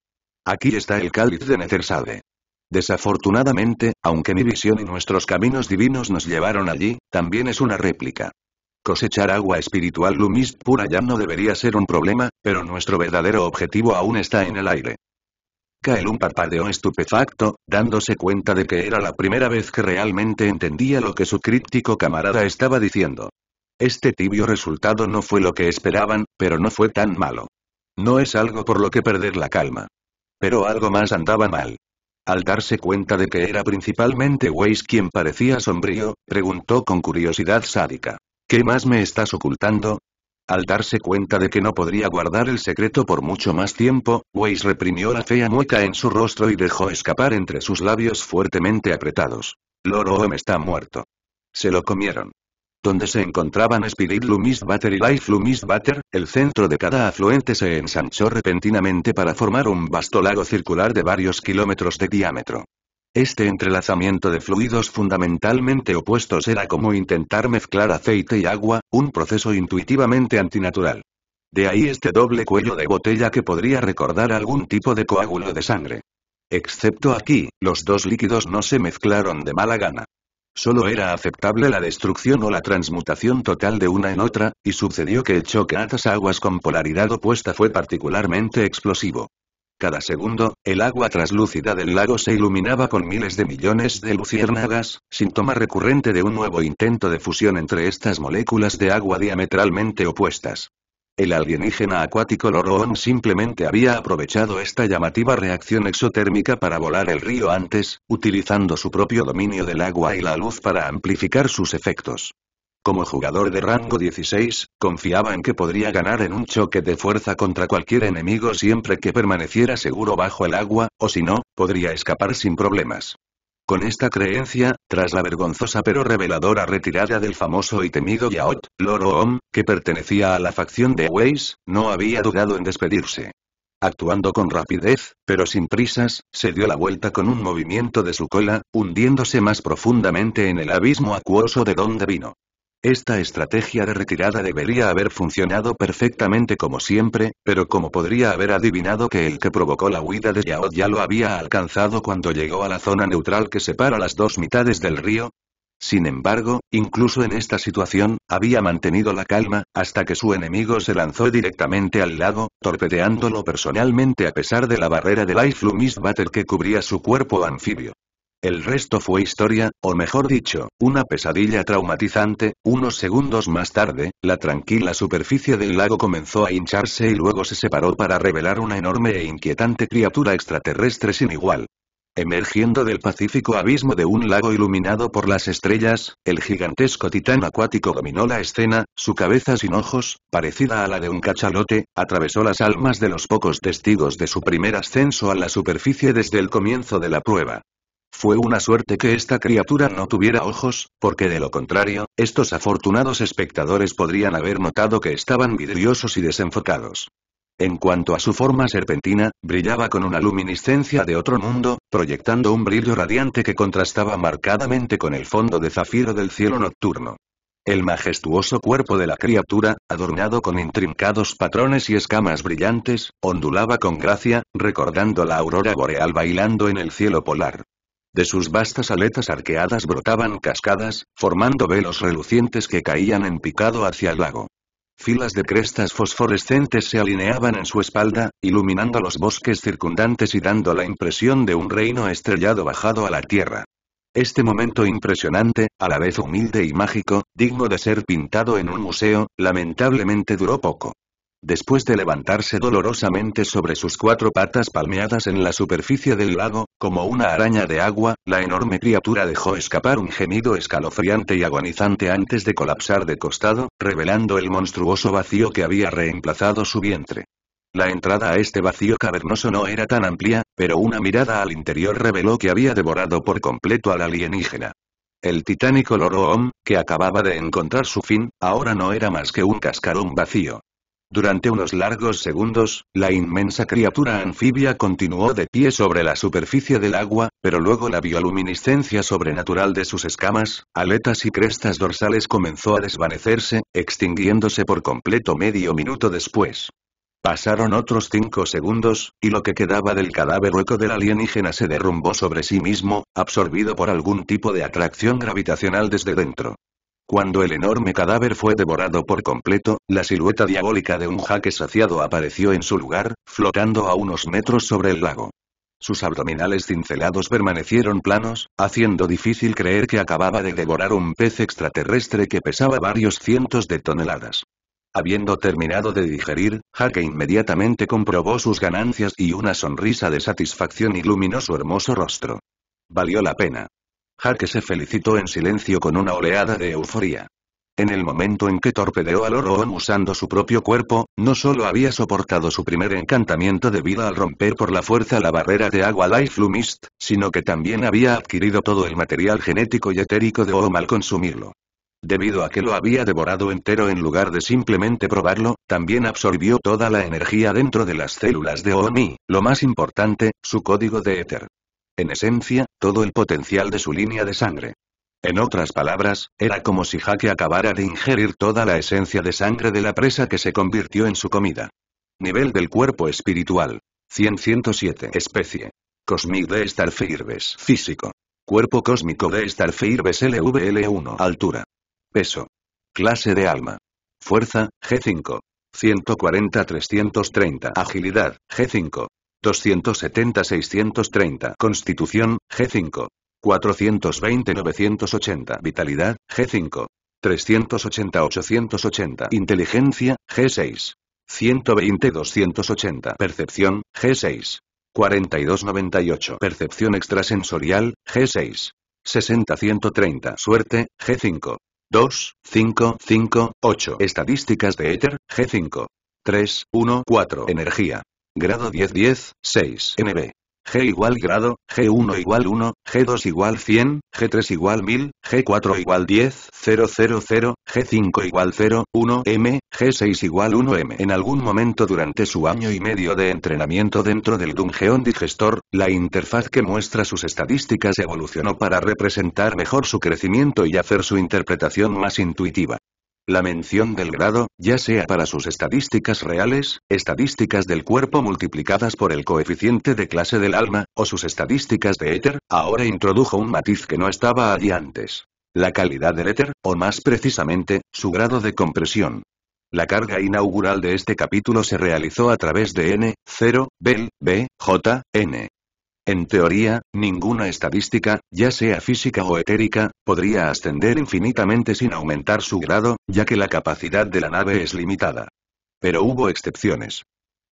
Aquí está el cáliz de Nethersade. Desafortunadamente, aunque mi visión y nuestros caminos divinos nos llevaron allí, también es una réplica. Cosechar agua espiritual Lumis pura ya no debería ser un problema, pero nuestro verdadero objetivo aún está en el aire. Kaelum parpadeó estupefacto, dándose cuenta de que era la primera vez que realmente entendía lo que su críptico camarada estaba diciendo. Este tibio resultado no fue lo que esperaban, pero no fue tan malo. No es algo por lo que perder la calma. Pero algo más andaba mal. Al darse cuenta de que era principalmente Weiss quien parecía sombrío, preguntó con curiosidad sádica. ¿Qué más me estás ocultando? Al darse cuenta de que no podría guardar el secreto por mucho más tiempo, Weiss reprimió la fea mueca en su rostro y dejó escapar entre sus labios fuertemente apretados. Loro Ohm está muerto. Se lo comieron donde se encontraban Spirit Lumis Butter y Life Lumis Butter, el centro de cada afluente se ensanchó repentinamente para formar un vasto lago circular de varios kilómetros de diámetro. Este entrelazamiento de fluidos fundamentalmente opuestos era como intentar mezclar aceite y agua, un proceso intuitivamente antinatural. De ahí este doble cuello de botella que podría recordar algún tipo de coágulo de sangre. Excepto aquí, los dos líquidos no se mezclaron de mala gana. Solo era aceptable la destrucción o la transmutación total de una en otra, y sucedió que el choque a aguas con polaridad opuesta fue particularmente explosivo. Cada segundo, el agua traslúcida del lago se iluminaba con miles de millones de luciérnagas, síntoma recurrente de un nuevo intento de fusión entre estas moléculas de agua diametralmente opuestas. El alienígena acuático Loroon simplemente había aprovechado esta llamativa reacción exotérmica para volar el río antes, utilizando su propio dominio del agua y la luz para amplificar sus efectos. Como jugador de rango 16, confiaba en que podría ganar en un choque de fuerza contra cualquier enemigo siempre que permaneciera seguro bajo el agua, o si no, podría escapar sin problemas. Con esta creencia, tras la vergonzosa pero reveladora retirada del famoso y temido Yaot, Loro Om, que pertenecía a la facción de Waze, no había dudado en despedirse. Actuando con rapidez, pero sin prisas, se dio la vuelta con un movimiento de su cola, hundiéndose más profundamente en el abismo acuoso de donde vino. Esta estrategia de retirada debería haber funcionado perfectamente como siempre, pero como podría haber adivinado que el que provocó la huida de Yaod ya lo había alcanzado cuando llegó a la zona neutral que separa las dos mitades del río? Sin embargo, incluso en esta situación, había mantenido la calma, hasta que su enemigo se lanzó directamente al lago, torpedeándolo personalmente a pesar de la barrera de Life Lumis Butter que cubría su cuerpo anfibio. El resto fue historia, o mejor dicho, una pesadilla traumatizante, unos segundos más tarde, la tranquila superficie del lago comenzó a hincharse y luego se separó para revelar una enorme e inquietante criatura extraterrestre sin igual. Emergiendo del pacífico abismo de un lago iluminado por las estrellas, el gigantesco titán acuático dominó la escena, su cabeza sin ojos, parecida a la de un cachalote, atravesó las almas de los pocos testigos de su primer ascenso a la superficie desde el comienzo de la prueba. Fue una suerte que esta criatura no tuviera ojos, porque de lo contrario, estos afortunados espectadores podrían haber notado que estaban vidriosos y desenfocados. En cuanto a su forma serpentina, brillaba con una luminiscencia de otro mundo, proyectando un brillo radiante que contrastaba marcadamente con el fondo de zafiro del cielo nocturno. El majestuoso cuerpo de la criatura, adornado con intrincados patrones y escamas brillantes, ondulaba con gracia, recordando la aurora boreal bailando en el cielo polar. De sus vastas aletas arqueadas brotaban cascadas, formando velos relucientes que caían en picado hacia el lago. Filas de crestas fosforescentes se alineaban en su espalda, iluminando los bosques circundantes y dando la impresión de un reino estrellado bajado a la tierra. Este momento impresionante, a la vez humilde y mágico, digno de ser pintado en un museo, lamentablemente duró poco. Después de levantarse dolorosamente sobre sus cuatro patas palmeadas en la superficie del lago, como una araña de agua, la enorme criatura dejó escapar un gemido escalofriante y agonizante antes de colapsar de costado, revelando el monstruoso vacío que había reemplazado su vientre. La entrada a este vacío cavernoso no era tan amplia, pero una mirada al interior reveló que había devorado por completo al alienígena. El titánico Loroom, que acababa de encontrar su fin, ahora no era más que un cascarón vacío. Durante unos largos segundos, la inmensa criatura anfibia continuó de pie sobre la superficie del agua, pero luego la bioluminiscencia sobrenatural de sus escamas, aletas y crestas dorsales comenzó a desvanecerse, extinguiéndose por completo medio minuto después. Pasaron otros cinco segundos, y lo que quedaba del cadáver hueco del alienígena se derrumbó sobre sí mismo, absorbido por algún tipo de atracción gravitacional desde dentro. Cuando el enorme cadáver fue devorado por completo, la silueta diabólica de un jaque saciado apareció en su lugar, flotando a unos metros sobre el lago. Sus abdominales cincelados permanecieron planos, haciendo difícil creer que acababa de devorar un pez extraterrestre que pesaba varios cientos de toneladas. Habiendo terminado de digerir, Jaque inmediatamente comprobó sus ganancias y una sonrisa de satisfacción iluminó su hermoso rostro. Valió la pena. Jake se felicitó en silencio con una oleada de euforia. En el momento en que torpedeó al Om usando su propio cuerpo, no solo había soportado su primer encantamiento debido al romper por la fuerza la barrera de agua Life Mist, sino que también había adquirido todo el material genético y etérico de Oom al consumirlo. Debido a que lo había devorado entero en lugar de simplemente probarlo, también absorbió toda la energía dentro de las células de Oom y, lo más importante, su código de éter en esencia, todo el potencial de su línea de sangre. En otras palabras, era como si Jaque acabara de ingerir toda la esencia de sangre de la presa que se convirtió en su comida. Nivel del cuerpo espiritual. 107 Especie. Cosmic de Starfirbes. Físico. Cuerpo cósmico de Starfirbes LVL1. Altura. Peso. Clase de alma. Fuerza, G5. 140-330. Agilidad, G5. 270-630 Constitución, G5. 420-980 Vitalidad, G5. 380-880 Inteligencia, G6. 120-280 Percepción, G6. 42-98 Percepción extrasensorial, G6. 60-130 Suerte, G5. 2, 5, 5, 8 Estadísticas de éter, G5. 3, 1, 4 Energía, grado 10 10, 6 nb. G igual grado, G1 igual 1, G2 igual 100, G3 igual 1000, G4 igual 10, 000, G5 igual 0, 1 m, G6 igual 1 m. En algún momento durante su año y medio de entrenamiento dentro del Dungeon Digestor, la interfaz que muestra sus estadísticas evolucionó para representar mejor su crecimiento y hacer su interpretación más intuitiva. La mención del grado, ya sea para sus estadísticas reales, estadísticas del cuerpo multiplicadas por el coeficiente de clase del alma, o sus estadísticas de éter, ahora introdujo un matiz que no estaba allí antes. La calidad del éter, o más precisamente, su grado de compresión. La carga inaugural de este capítulo se realizó a través de N, 0, Bell, B, J, N. En teoría, ninguna estadística, ya sea física o etérica, Podría ascender infinitamente sin aumentar su grado, ya que la capacidad de la nave es limitada. Pero hubo excepciones.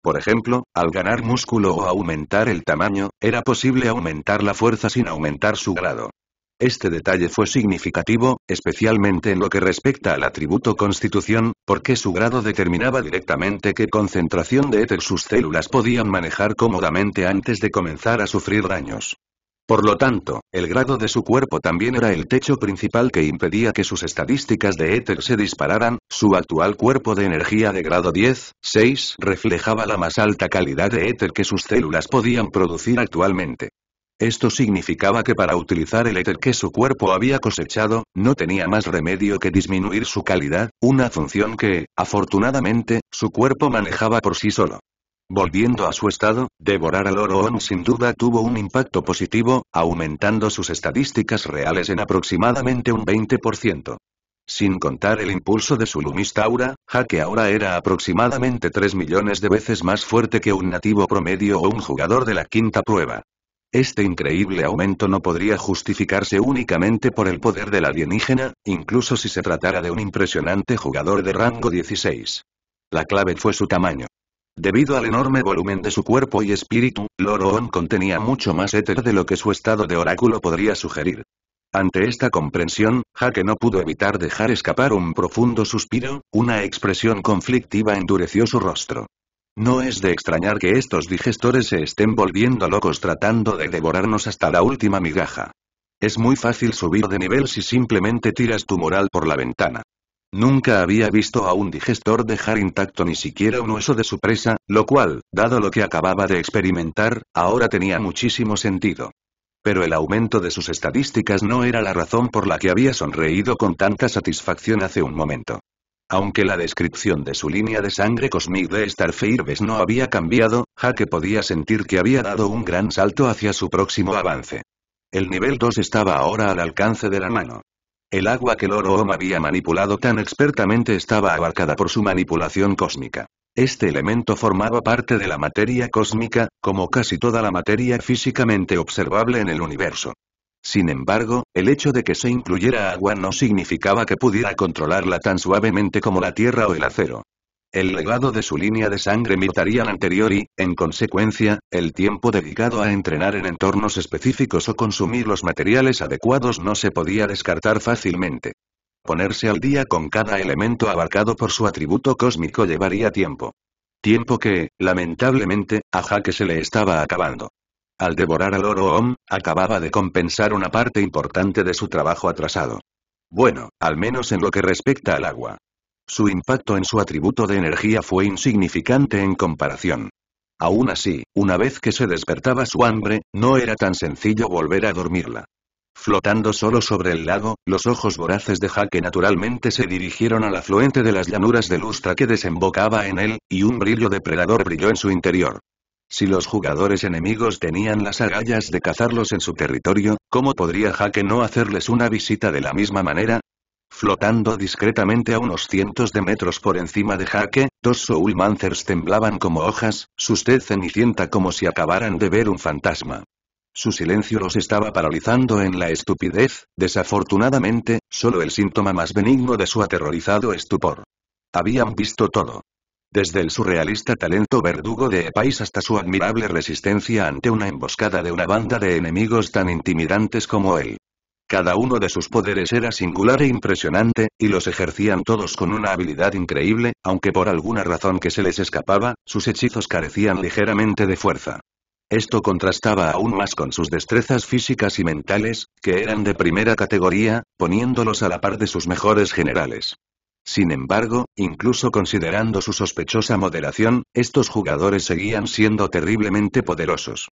Por ejemplo, al ganar músculo o aumentar el tamaño, era posible aumentar la fuerza sin aumentar su grado. Este detalle fue significativo, especialmente en lo que respecta al atributo constitución, porque su grado determinaba directamente qué concentración de éter sus células podían manejar cómodamente antes de comenzar a sufrir daños. Por lo tanto, el grado de su cuerpo también era el techo principal que impedía que sus estadísticas de éter se dispararan, su actual cuerpo de energía de grado 10, 6 reflejaba la más alta calidad de éter que sus células podían producir actualmente. Esto significaba que para utilizar el éter que su cuerpo había cosechado, no tenía más remedio que disminuir su calidad, una función que, afortunadamente, su cuerpo manejaba por sí solo. Volviendo a su estado, devorar al Oroon sin duda tuvo un impacto positivo, aumentando sus estadísticas reales en aproximadamente un 20%. Sin contar el impulso de su Lumistaura, jaque que ahora era aproximadamente 3 millones de veces más fuerte que un nativo promedio o un jugador de la quinta prueba. Este increíble aumento no podría justificarse únicamente por el poder del alienígena, incluso si se tratara de un impresionante jugador de rango 16. La clave fue su tamaño. Debido al enorme volumen de su cuerpo y espíritu, Loroon contenía mucho más éter de lo que su estado de oráculo podría sugerir. Ante esta comprensión, Jaque no pudo evitar dejar escapar un profundo suspiro, una expresión conflictiva endureció su rostro. No es de extrañar que estos digestores se estén volviendo locos tratando de devorarnos hasta la última migaja. Es muy fácil subir de nivel si simplemente tiras tu moral por la ventana. Nunca había visto a un digestor dejar intacto ni siquiera un hueso de su presa, lo cual, dado lo que acababa de experimentar, ahora tenía muchísimo sentido. Pero el aumento de sus estadísticas no era la razón por la que había sonreído con tanta satisfacción hace un momento. Aunque la descripción de su línea de sangre Cosmic de Starfirbes no había cambiado, Jaque podía sentir que había dado un gran salto hacia su próximo avance. El nivel 2 estaba ahora al alcance de la mano. El agua que Loro Om había manipulado tan expertamente estaba abarcada por su manipulación cósmica. Este elemento formaba parte de la materia cósmica, como casi toda la materia físicamente observable en el universo. Sin embargo, el hecho de que se incluyera agua no significaba que pudiera controlarla tan suavemente como la tierra o el acero. El legado de su línea de sangre mitarían anterior y, en consecuencia, el tiempo dedicado a entrenar en entornos específicos o consumir los materiales adecuados no se podía descartar fácilmente. Ponerse al día con cada elemento abarcado por su atributo cósmico llevaría tiempo. Tiempo que, lamentablemente, a Jaque se le estaba acabando. Al devorar al oro Om, acababa de compensar una parte importante de su trabajo atrasado. Bueno, al menos en lo que respecta al agua. Su impacto en su atributo de energía fue insignificante en comparación. Aún así, una vez que se despertaba su hambre, no era tan sencillo volver a dormirla. Flotando solo sobre el lago, los ojos voraces de Jaque naturalmente se dirigieron al afluente de las llanuras de lustra que desembocaba en él, y un brillo depredador brilló en su interior. Si los jugadores enemigos tenían las agallas de cazarlos en su territorio, ¿cómo podría Jaque no hacerles una visita de la misma manera? flotando discretamente a unos cientos de metros por encima de Jaque, dos Soul temblaban como hojas, sus tez cenicienta como si acabaran de ver un fantasma. Su silencio los estaba paralizando en la estupidez, desafortunadamente, solo el síntoma más benigno de su aterrorizado estupor. Habían visto todo. Desde el surrealista talento verdugo de Epais hasta su admirable resistencia ante una emboscada de una banda de enemigos tan intimidantes como él. Cada uno de sus poderes era singular e impresionante, y los ejercían todos con una habilidad increíble, aunque por alguna razón que se les escapaba, sus hechizos carecían ligeramente de fuerza. Esto contrastaba aún más con sus destrezas físicas y mentales, que eran de primera categoría, poniéndolos a la par de sus mejores generales. Sin embargo, incluso considerando su sospechosa moderación, estos jugadores seguían siendo terriblemente poderosos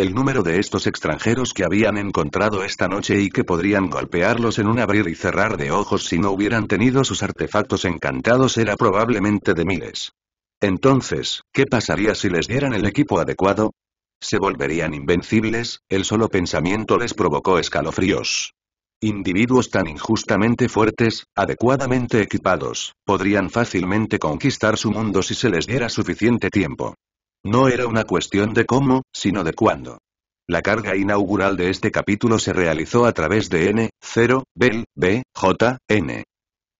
el número de estos extranjeros que habían encontrado esta noche y que podrían golpearlos en un abrir y cerrar de ojos si no hubieran tenido sus artefactos encantados era probablemente de miles. Entonces, ¿qué pasaría si les dieran el equipo adecuado? Se volverían invencibles, el solo pensamiento les provocó escalofríos. Individuos tan injustamente fuertes, adecuadamente equipados, podrían fácilmente conquistar su mundo si se les diera suficiente tiempo. No era una cuestión de cómo, sino de cuándo. La carga inaugural de este capítulo se realizó a través de N, 0, Bell, B, J, N.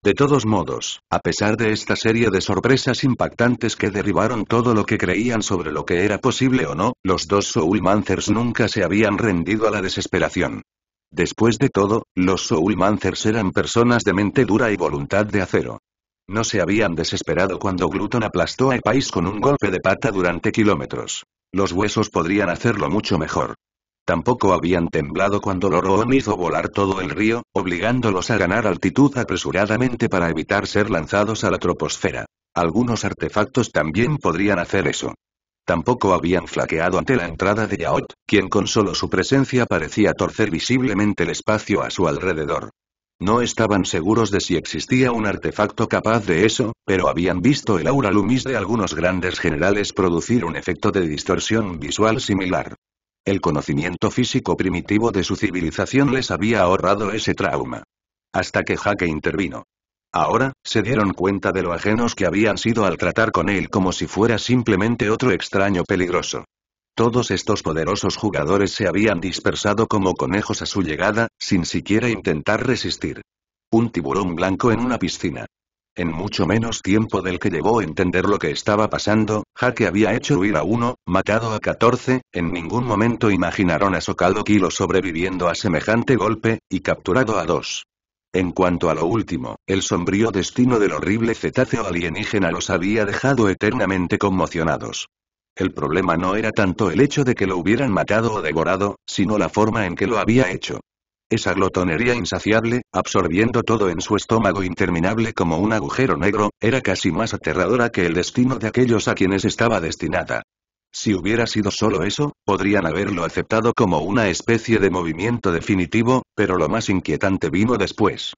De todos modos, a pesar de esta serie de sorpresas impactantes que derribaron todo lo que creían sobre lo que era posible o no, los dos Soul nunca se habían rendido a la desesperación. Después de todo, los Soul eran personas de mente dura y voluntad de acero. No se habían desesperado cuando Gluton aplastó a País con un golpe de pata durante kilómetros. Los huesos podrían hacerlo mucho mejor. Tampoco habían temblado cuando Loroon hizo volar todo el río, obligándolos a ganar altitud apresuradamente para evitar ser lanzados a la troposfera. Algunos artefactos también podrían hacer eso. Tampoco habían flaqueado ante la entrada de Yaot, quien con solo su presencia parecía torcer visiblemente el espacio a su alrededor. No estaban seguros de si existía un artefacto capaz de eso, pero habían visto el aura lumis de algunos grandes generales producir un efecto de distorsión visual similar. El conocimiento físico primitivo de su civilización les había ahorrado ese trauma. Hasta que Jaque intervino. Ahora, se dieron cuenta de lo ajenos que habían sido al tratar con él como si fuera simplemente otro extraño peligroso. Todos estos poderosos jugadores se habían dispersado como conejos a su llegada, sin siquiera intentar resistir. Un tiburón blanco en una piscina. En mucho menos tiempo del que llevó a entender lo que estaba pasando, Jaque había hecho huir a uno, matado a 14, en ningún momento imaginaron a Socado Kilo sobreviviendo a semejante golpe, y capturado a dos. En cuanto a lo último, el sombrío destino del horrible cetáceo alienígena los había dejado eternamente conmocionados. El problema no era tanto el hecho de que lo hubieran matado o devorado, sino la forma en que lo había hecho. Esa glotonería insaciable, absorbiendo todo en su estómago interminable como un agujero negro, era casi más aterradora que el destino de aquellos a quienes estaba destinada. Si hubiera sido solo eso, podrían haberlo aceptado como una especie de movimiento definitivo, pero lo más inquietante vino después.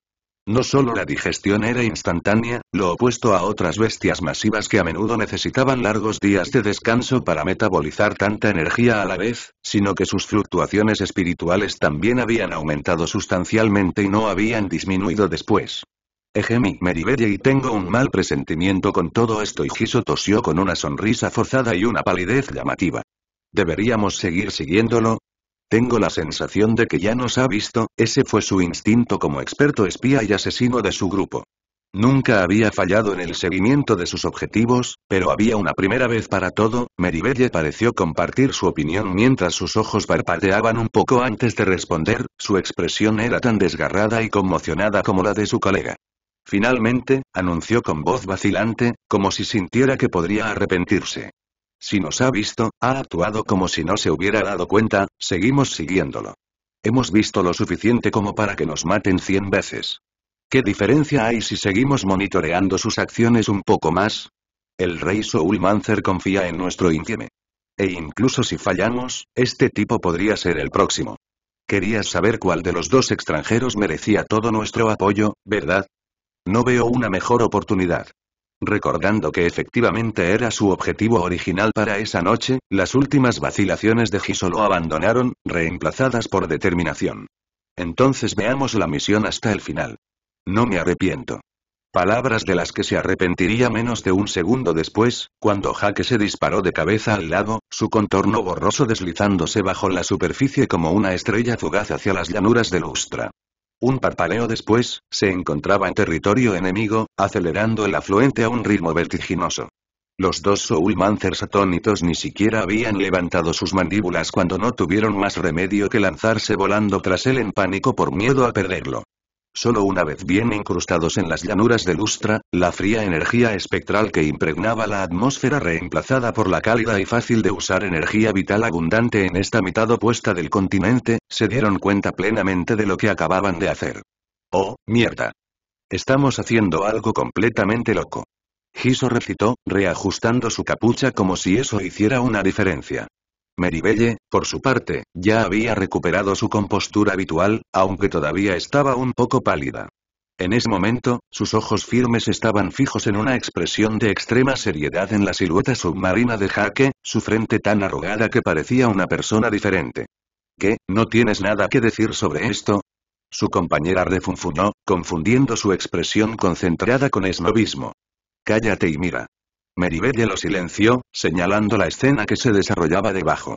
No solo la digestión era instantánea, lo opuesto a otras bestias masivas que a menudo necesitaban largos días de descanso para metabolizar tanta energía a la vez, sino que sus fluctuaciones espirituales también habían aumentado sustancialmente y no habían disminuido después. Ejemi Meribelle y tengo un mal presentimiento con todo esto y Giso tosió con una sonrisa forzada y una palidez llamativa. Deberíamos seguir siguiéndolo, tengo la sensación de que ya nos ha visto, ese fue su instinto como experto espía y asesino de su grupo. Nunca había fallado en el seguimiento de sus objetivos, pero había una primera vez para todo, Meribelle pareció compartir su opinión mientras sus ojos parpadeaban un poco antes de responder, su expresión era tan desgarrada y conmocionada como la de su colega. Finalmente, anunció con voz vacilante, como si sintiera que podría arrepentirse. Si nos ha visto, ha actuado como si no se hubiera dado cuenta, seguimos siguiéndolo. Hemos visto lo suficiente como para que nos maten cien veces. ¿Qué diferencia hay si seguimos monitoreando sus acciones un poco más? El rey Soul confía en nuestro ínfime. E incluso si fallamos, este tipo podría ser el próximo. Querías saber cuál de los dos extranjeros merecía todo nuestro apoyo, ¿verdad? No veo una mejor oportunidad. Recordando que efectivamente era su objetivo original para esa noche, las últimas vacilaciones de Giso lo abandonaron, reemplazadas por determinación. Entonces veamos la misión hasta el final. No me arrepiento. Palabras de las que se arrepentiría menos de un segundo después, cuando Jaque se disparó de cabeza al lado, su contorno borroso deslizándose bajo la superficie como una estrella fugaz hacia las llanuras de Lustra. Un parpadeo después, se encontraba en territorio enemigo, acelerando el afluente a un ritmo vertiginoso. Los dos Soulmancers atónitos ni siquiera habían levantado sus mandíbulas cuando no tuvieron más remedio que lanzarse volando tras él en pánico por miedo a perderlo. Solo una vez bien incrustados en las llanuras de lustra, la fría energía espectral que impregnaba la atmósfera reemplazada por la cálida y fácil de usar energía vital abundante en esta mitad opuesta del continente, se dieron cuenta plenamente de lo que acababan de hacer. ¡Oh, mierda! Estamos haciendo algo completamente loco. Giso recitó, reajustando su capucha como si eso hiciera una diferencia. Meribelle, por su parte, ya había recuperado su compostura habitual, aunque todavía estaba un poco pálida. En ese momento, sus ojos firmes estaban fijos en una expresión de extrema seriedad en la silueta submarina de Jaque, su frente tan arrugada que parecía una persona diferente. ¿Qué, no tienes nada que decir sobre esto? Su compañera refunfunó, confundiendo su expresión concentrada con esnovismo. Cállate y mira. Meribelle lo silenció, señalando la escena que se desarrollaba debajo.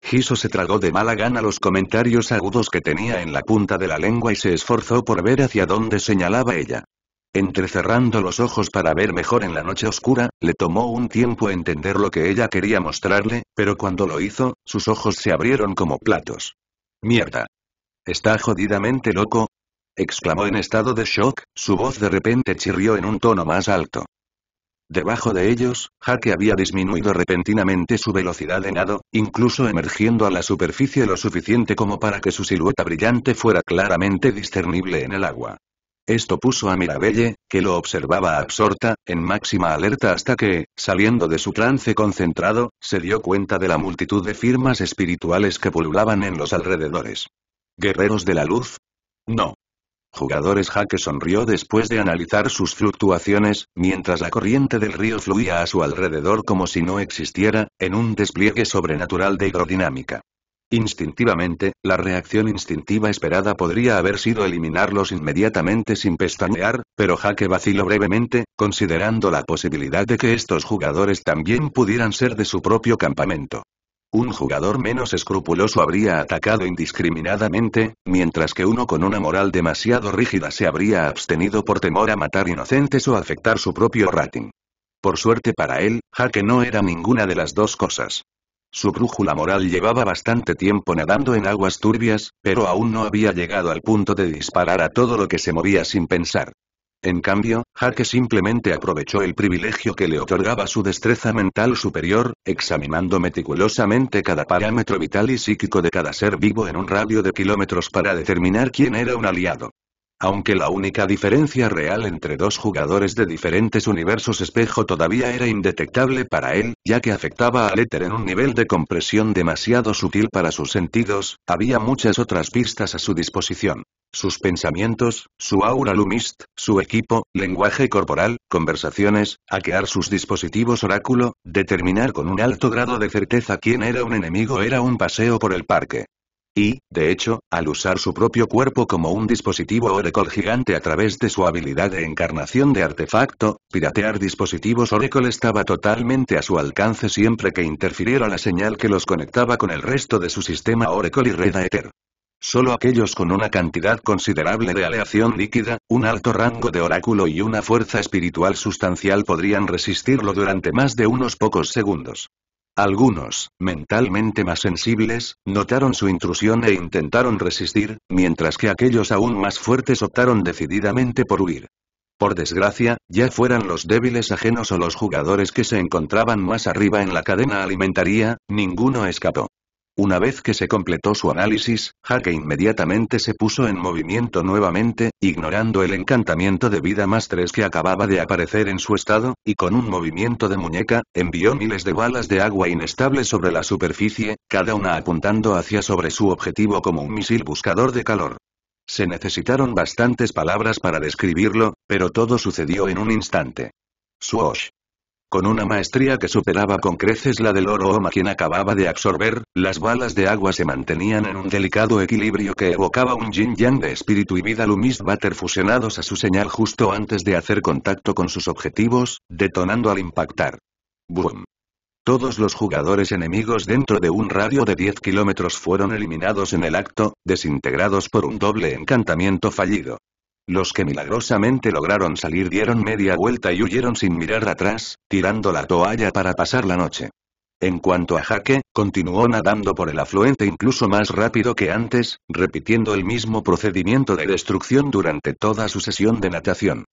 Giso se tragó de mala gana los comentarios agudos que tenía en la punta de la lengua y se esforzó por ver hacia dónde señalaba ella. Entrecerrando los ojos para ver mejor en la noche oscura, le tomó un tiempo entender lo que ella quería mostrarle, pero cuando lo hizo, sus ojos se abrieron como platos. ¡Mierda! ¿Está jodidamente loco? exclamó en estado de shock, su voz de repente chirrió en un tono más alto. Debajo de ellos, Jaque había disminuido repentinamente su velocidad de nado, incluso emergiendo a la superficie lo suficiente como para que su silueta brillante fuera claramente discernible en el agua. Esto puso a Mirabelle, que lo observaba absorta, en máxima alerta hasta que, saliendo de su trance concentrado, se dio cuenta de la multitud de firmas espirituales que pululaban en los alrededores. ¿Guerreros de la luz? No. Jugadores Jaque sonrió después de analizar sus fluctuaciones, mientras la corriente del río fluía a su alrededor como si no existiera, en un despliegue sobrenatural de hidrodinámica. Instintivamente, la reacción instintiva esperada podría haber sido eliminarlos inmediatamente sin pestañear, pero Jaque vaciló brevemente, considerando la posibilidad de que estos jugadores también pudieran ser de su propio campamento. Un jugador menos escrupuloso habría atacado indiscriminadamente, mientras que uno con una moral demasiado rígida se habría abstenido por temor a matar inocentes o afectar su propio rating. Por suerte para él, Jaque no era ninguna de las dos cosas. Su brújula moral llevaba bastante tiempo nadando en aguas turbias, pero aún no había llegado al punto de disparar a todo lo que se movía sin pensar. En cambio, Jaque simplemente aprovechó el privilegio que le otorgaba su destreza mental superior, examinando meticulosamente cada parámetro vital y psíquico de cada ser vivo en un radio de kilómetros para determinar quién era un aliado. Aunque la única diferencia real entre dos jugadores de diferentes universos espejo todavía era indetectable para él, ya que afectaba al éter en un nivel de compresión demasiado sutil para sus sentidos, había muchas otras pistas a su disposición. Sus pensamientos, su aura lumist, su equipo, lenguaje corporal, conversaciones, hackear sus dispositivos oráculo, determinar con un alto grado de certeza quién era un enemigo era un paseo por el parque. Y, de hecho, al usar su propio cuerpo como un dispositivo Oracle gigante a través de su habilidad de encarnación de artefacto, piratear dispositivos Oracle estaba totalmente a su alcance siempre que interfiriera la señal que los conectaba con el resto de su sistema Oracle y Red Aether. Solo aquellos con una cantidad considerable de aleación líquida, un alto rango de oráculo y una fuerza espiritual sustancial podrían resistirlo durante más de unos pocos segundos. Algunos, mentalmente más sensibles, notaron su intrusión e intentaron resistir, mientras que aquellos aún más fuertes optaron decididamente por huir. Por desgracia, ya fueran los débiles ajenos o los jugadores que se encontraban más arriba en la cadena alimentaria, ninguno escapó. Una vez que se completó su análisis, Hake inmediatamente se puso en movimiento nuevamente, ignorando el encantamiento de vida más tres que acababa de aparecer en su estado, y con un movimiento de muñeca, envió miles de balas de agua inestable sobre la superficie, cada una apuntando hacia sobre su objetivo como un misil buscador de calor. Se necesitaron bastantes palabras para describirlo, pero todo sucedió en un instante. Swoosh. Con una maestría que superaba con creces la del oro Oma quien acababa de absorber, las balas de agua se mantenían en un delicado equilibrio que evocaba un yin-yang de espíritu y vida Lumis bater fusionados a su señal justo antes de hacer contacto con sus objetivos, detonando al impactar. Boom. Todos los jugadores enemigos dentro de un radio de 10 kilómetros fueron eliminados en el acto, desintegrados por un doble encantamiento fallido. Los que milagrosamente lograron salir dieron media vuelta y huyeron sin mirar atrás, tirando la toalla para pasar la noche. En cuanto a Jaque, continuó nadando por el afluente incluso más rápido que antes, repitiendo el mismo procedimiento de destrucción durante toda su sesión de natación.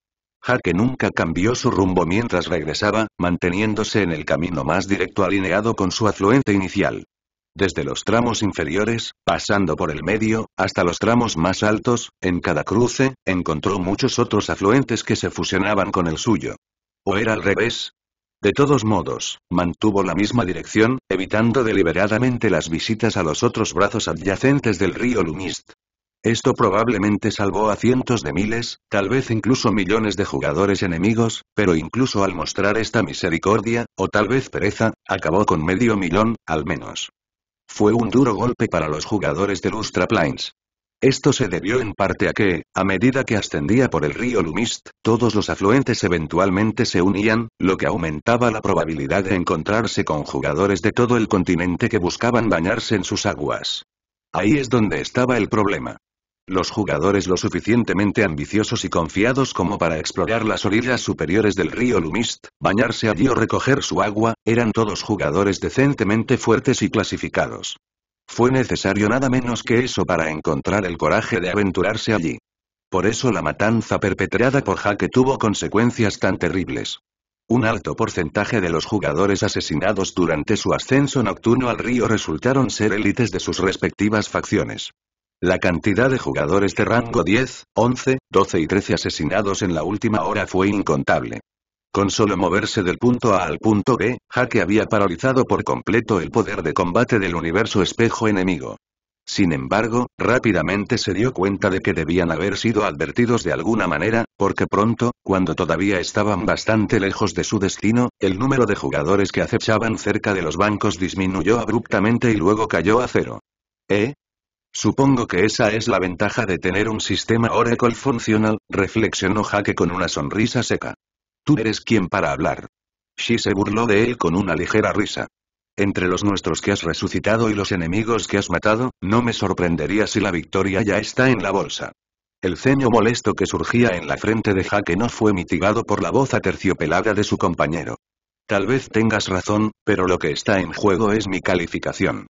Jaque nunca cambió su rumbo mientras regresaba, manteniéndose en el camino más directo alineado con su afluente inicial. Desde los tramos inferiores, pasando por el medio, hasta los tramos más altos, en cada cruce, encontró muchos otros afluentes que se fusionaban con el suyo. ¿O era al revés? De todos modos, mantuvo la misma dirección, evitando deliberadamente las visitas a los otros brazos adyacentes del río Lumist. Esto probablemente salvó a cientos de miles, tal vez incluso millones de jugadores enemigos, pero incluso al mostrar esta misericordia, o tal vez pereza, acabó con medio millón, al menos. Fue un duro golpe para los jugadores de Lustra Plains. Esto se debió en parte a que, a medida que ascendía por el río Lumist, todos los afluentes eventualmente se unían, lo que aumentaba la probabilidad de encontrarse con jugadores de todo el continente que buscaban bañarse en sus aguas. Ahí es donde estaba el problema. Los jugadores lo suficientemente ambiciosos y confiados como para explorar las orillas superiores del río Lumist, bañarse allí o recoger su agua, eran todos jugadores decentemente fuertes y clasificados. Fue necesario nada menos que eso para encontrar el coraje de aventurarse allí. Por eso la matanza perpetrada por Jaque tuvo consecuencias tan terribles. Un alto porcentaje de los jugadores asesinados durante su ascenso nocturno al río resultaron ser élites de sus respectivas facciones. La cantidad de jugadores de rango 10, 11, 12 y 13 asesinados en la última hora fue incontable. Con solo moverse del punto A al punto B, Jaque había paralizado por completo el poder de combate del universo espejo enemigo. Sin embargo, rápidamente se dio cuenta de que debían haber sido advertidos de alguna manera, porque pronto, cuando todavía estaban bastante lejos de su destino, el número de jugadores que acechaban cerca de los bancos disminuyó abruptamente y luego cayó a cero. ¿Eh? Supongo que esa es la ventaja de tener un sistema Oracle funcional, reflexionó Jaque con una sonrisa seca. Tú eres quien para hablar. Shi se burló de él con una ligera risa. Entre los nuestros que has resucitado y los enemigos que has matado, no me sorprendería si la victoria ya está en la bolsa. El ceño molesto que surgía en la frente de Jaque no fue mitigado por la voz aterciopelada de su compañero. Tal vez tengas razón, pero lo que está en juego es mi calificación.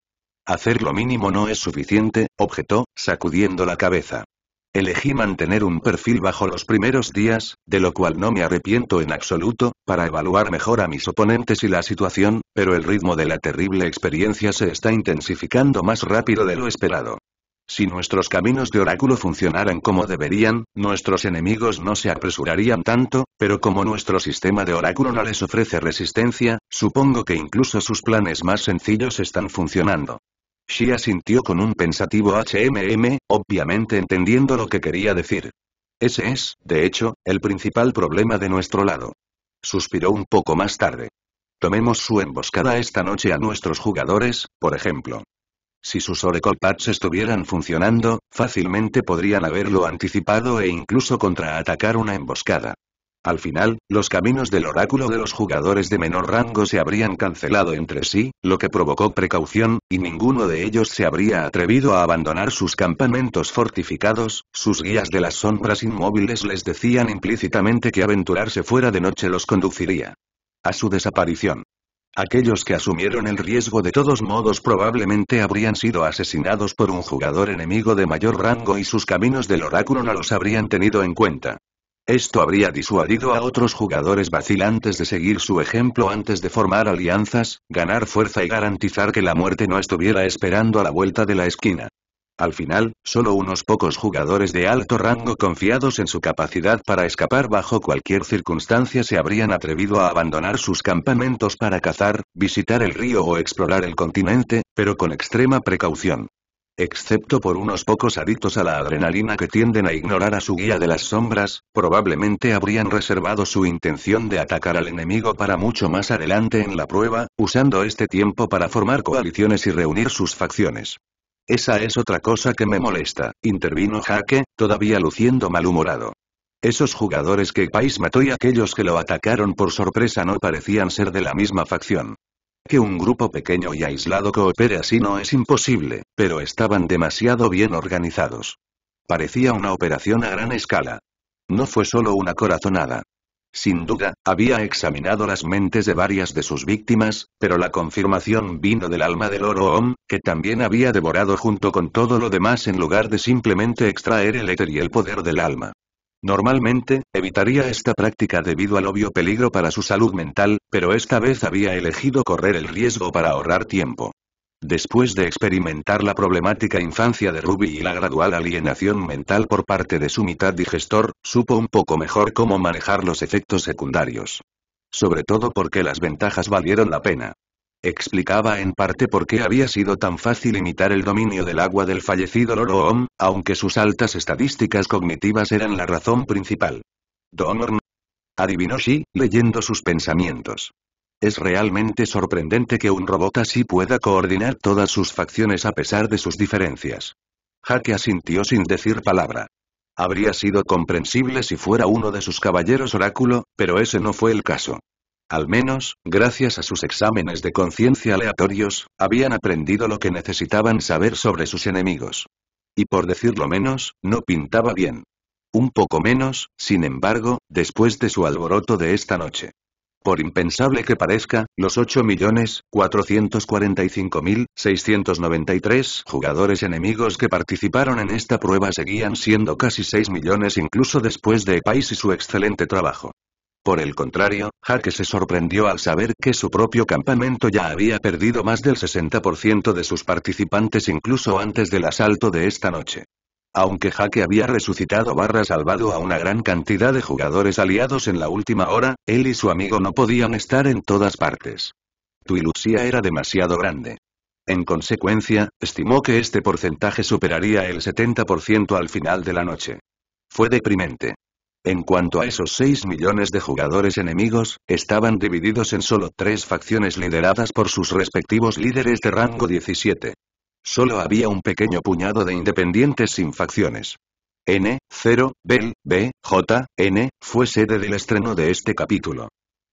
Hacer lo mínimo no es suficiente, objetó, sacudiendo la cabeza. Elegí mantener un perfil bajo los primeros días, de lo cual no me arrepiento en absoluto, para evaluar mejor a mis oponentes y la situación, pero el ritmo de la terrible experiencia se está intensificando más rápido de lo esperado. Si nuestros caminos de oráculo funcionaran como deberían, nuestros enemigos no se apresurarían tanto, pero como nuestro sistema de oráculo no les ofrece resistencia, supongo que incluso sus planes más sencillos están funcionando. Shia sintió con un pensativo HMM, obviamente entendiendo lo que quería decir. Ese es, de hecho, el principal problema de nuestro lado. Suspiró un poco más tarde. Tomemos su emboscada esta noche a nuestros jugadores, por ejemplo. Si sus Oracle Pads estuvieran funcionando, fácilmente podrían haberlo anticipado e incluso contraatacar una emboscada. Al final, los caminos del oráculo de los jugadores de menor rango se habrían cancelado entre sí, lo que provocó precaución, y ninguno de ellos se habría atrevido a abandonar sus campamentos fortificados, sus guías de las sombras inmóviles les decían implícitamente que aventurarse fuera de noche los conduciría a su desaparición. Aquellos que asumieron el riesgo de todos modos probablemente habrían sido asesinados por un jugador enemigo de mayor rango y sus caminos del oráculo no los habrían tenido en cuenta. Esto habría disuadido a otros jugadores vacilantes de seguir su ejemplo antes de formar alianzas, ganar fuerza y garantizar que la muerte no estuviera esperando a la vuelta de la esquina. Al final, solo unos pocos jugadores de alto rango confiados en su capacidad para escapar bajo cualquier circunstancia se habrían atrevido a abandonar sus campamentos para cazar, visitar el río o explorar el continente, pero con extrema precaución. Excepto por unos pocos adictos a la adrenalina que tienden a ignorar a su guía de las sombras, probablemente habrían reservado su intención de atacar al enemigo para mucho más adelante en la prueba, usando este tiempo para formar coaliciones y reunir sus facciones. Esa es otra cosa que me molesta, intervino Jaque, todavía luciendo malhumorado. Esos jugadores que Pais mató y aquellos que lo atacaron por sorpresa no parecían ser de la misma facción. Que un grupo pequeño y aislado coopere así no es imposible, pero estaban demasiado bien organizados. Parecía una operación a gran escala. No fue solo una corazonada. Sin duda, había examinado las mentes de varias de sus víctimas, pero la confirmación vino del alma del oro Om, que también había devorado junto con todo lo demás en lugar de simplemente extraer el éter y el poder del alma. Normalmente, evitaría esta práctica debido al obvio peligro para su salud mental, pero esta vez había elegido correr el riesgo para ahorrar tiempo. Después de experimentar la problemática infancia de Ruby y la gradual alienación mental por parte de su mitad digestor, supo un poco mejor cómo manejar los efectos secundarios. Sobre todo porque las ventajas valieron la pena. Explicaba en parte por qué había sido tan fácil imitar el dominio del agua del fallecido Loro Om, aunque sus altas estadísticas cognitivas eran la razón principal. Donor, Adivinó Shi, leyendo sus pensamientos. Es realmente sorprendente que un robot así pueda coordinar todas sus facciones a pesar de sus diferencias. Jaque asintió sin decir palabra. Habría sido comprensible si fuera uno de sus caballeros oráculo, pero ese no fue el caso. Al menos, gracias a sus exámenes de conciencia aleatorios, habían aprendido lo que necesitaban saber sobre sus enemigos. Y por decirlo menos, no pintaba bien. Un poco menos, sin embargo, después de su alboroto de esta noche. Por impensable que parezca, los 8.445.693 jugadores enemigos que participaron en esta prueba seguían siendo casi 6 millones incluso después de Epais y su excelente trabajo. Por el contrario, Jaque se sorprendió al saber que su propio campamento ya había perdido más del 60% de sus participantes incluso antes del asalto de esta noche. Aunque Jaque había resucitado barra salvado a una gran cantidad de jugadores aliados en la última hora, él y su amigo no podían estar en todas partes. Tu Tuilusia era demasiado grande. En consecuencia, estimó que este porcentaje superaría el 70% al final de la noche. Fue deprimente. En cuanto a esos 6 millones de jugadores enemigos, estaban divididos en solo tres facciones lideradas por sus respectivos líderes de rango 17. Solo había un pequeño puñado de independientes sin facciones. N, 0, Bell, B, J, N, fue sede del estreno de este capítulo.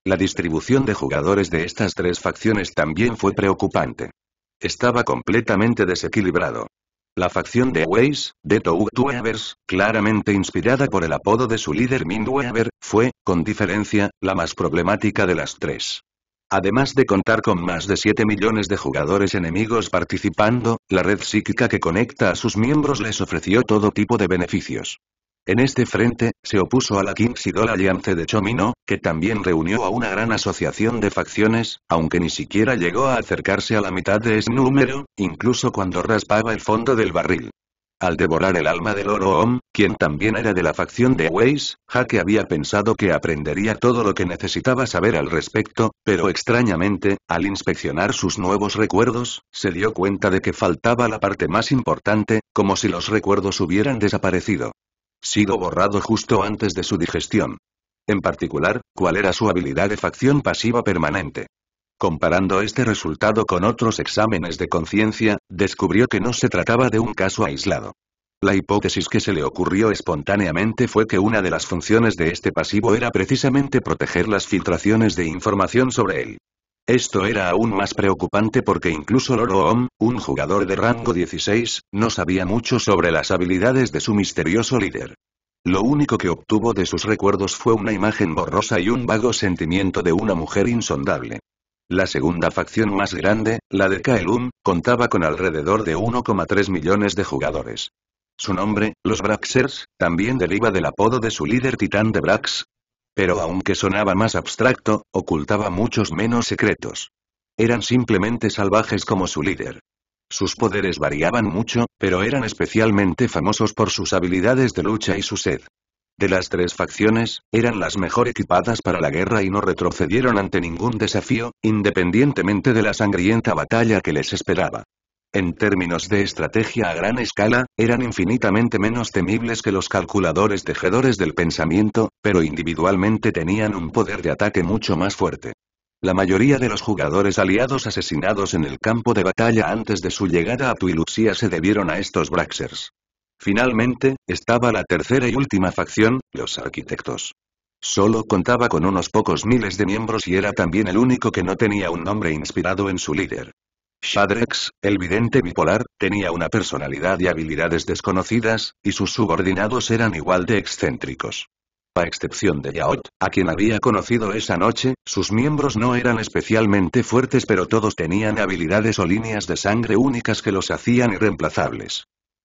La distribución de jugadores de estas tres facciones también fue preocupante. Estaba completamente desequilibrado. La facción de Waze, de Two claramente inspirada por el apodo de su líder Mindweaver, fue, con diferencia, la más problemática de las tres. Además de contar con más de 7 millones de jugadores enemigos participando, la red psíquica que conecta a sus miembros les ofreció todo tipo de beneficios. En este frente, se opuso a la Kingsidol Alliance de Chomino, que también reunió a una gran asociación de facciones, aunque ni siquiera llegó a acercarse a la mitad de ese número, incluso cuando raspaba el fondo del barril. Al devorar el alma del Oro Om, quien también era de la facción de Weiss, Jaque había pensado que aprendería todo lo que necesitaba saber al respecto, pero extrañamente, al inspeccionar sus nuevos recuerdos, se dio cuenta de que faltaba la parte más importante, como si los recuerdos hubieran desaparecido sido borrado justo antes de su digestión. En particular, cuál era su habilidad de facción pasiva permanente. Comparando este resultado con otros exámenes de conciencia, descubrió que no se trataba de un caso aislado. La hipótesis que se le ocurrió espontáneamente fue que una de las funciones de este pasivo era precisamente proteger las filtraciones de información sobre él. Esto era aún más preocupante porque incluso Loro un jugador de rango 16, no sabía mucho sobre las habilidades de su misterioso líder. Lo único que obtuvo de sus recuerdos fue una imagen borrosa y un vago sentimiento de una mujer insondable. La segunda facción más grande, la de Kaelum, contaba con alrededor de 1,3 millones de jugadores. Su nombre, los Braxers, también deriva del apodo de su líder titán de Brax, pero aunque sonaba más abstracto, ocultaba muchos menos secretos. Eran simplemente salvajes como su líder. Sus poderes variaban mucho, pero eran especialmente famosos por sus habilidades de lucha y su sed. De las tres facciones, eran las mejor equipadas para la guerra y no retrocedieron ante ningún desafío, independientemente de la sangrienta batalla que les esperaba. En términos de estrategia a gran escala, eran infinitamente menos temibles que los calculadores tejedores del pensamiento, pero individualmente tenían un poder de ataque mucho más fuerte. La mayoría de los jugadores aliados asesinados en el campo de batalla antes de su llegada a Tuilusia se debieron a estos Braxers. Finalmente, estaba la tercera y última facción, los arquitectos. Solo contaba con unos pocos miles de miembros y era también el único que no tenía un nombre inspirado en su líder. Shadrex, el vidente bipolar, tenía una personalidad y habilidades desconocidas, y sus subordinados eran igual de excéntricos. A excepción de Yaot, a quien había conocido esa noche, sus miembros no eran especialmente fuertes pero todos tenían habilidades o líneas de sangre únicas que los hacían irreemplazables.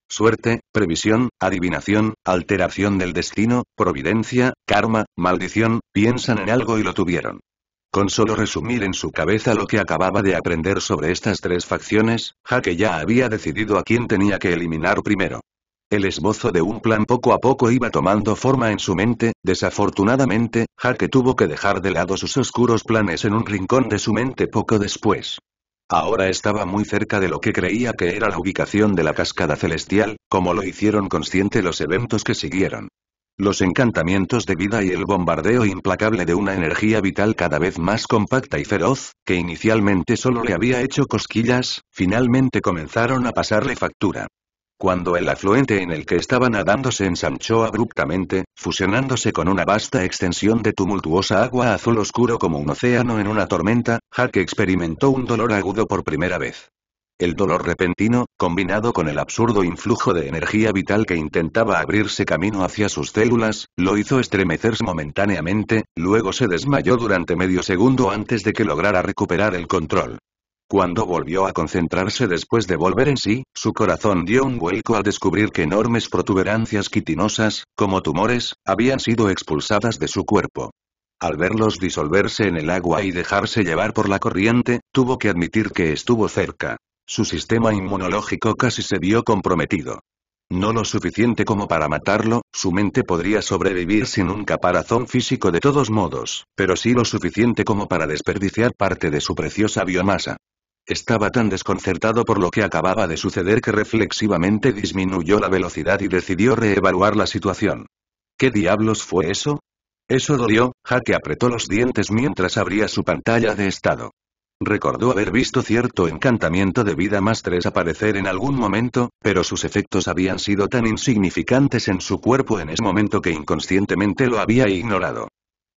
Suerte, previsión, adivinación, alteración del destino, providencia, karma, maldición, piensan en algo y lo tuvieron. Con solo resumir en su cabeza lo que acababa de aprender sobre estas tres facciones, Jaque ya había decidido a quién tenía que eliminar primero. El esbozo de un plan poco a poco iba tomando forma en su mente, desafortunadamente, Jaque tuvo que dejar de lado sus oscuros planes en un rincón de su mente poco después. Ahora estaba muy cerca de lo que creía que era la ubicación de la cascada celestial, como lo hicieron consciente los eventos que siguieron. Los encantamientos de vida y el bombardeo implacable de una energía vital cada vez más compacta y feroz, que inicialmente solo le había hecho cosquillas, finalmente comenzaron a pasarle factura. Cuando el afluente en el que estaba nadando se ensanchó abruptamente, fusionándose con una vasta extensión de tumultuosa agua azul oscuro como un océano en una tormenta, Jack experimentó un dolor agudo por primera vez. El dolor repentino, combinado con el absurdo influjo de energía vital que intentaba abrirse camino hacia sus células, lo hizo estremecerse momentáneamente, luego se desmayó durante medio segundo antes de que lograra recuperar el control. Cuando volvió a concentrarse después de volver en sí, su corazón dio un vuelco al descubrir que enormes protuberancias quitinosas, como tumores, habían sido expulsadas de su cuerpo. Al verlos disolverse en el agua y dejarse llevar por la corriente, tuvo que admitir que estuvo cerca. Su sistema inmunológico casi se vio comprometido. No lo suficiente como para matarlo, su mente podría sobrevivir sin un caparazón físico de todos modos, pero sí lo suficiente como para desperdiciar parte de su preciosa biomasa. Estaba tan desconcertado por lo que acababa de suceder que reflexivamente disminuyó la velocidad y decidió reevaluar la situación. ¿Qué diablos fue eso? Eso dolió, Jaque apretó los dientes mientras abría su pantalla de estado. Recordó haber visto cierto encantamiento de vida más tres aparecer en algún momento, pero sus efectos habían sido tan insignificantes en su cuerpo en ese momento que inconscientemente lo había ignorado.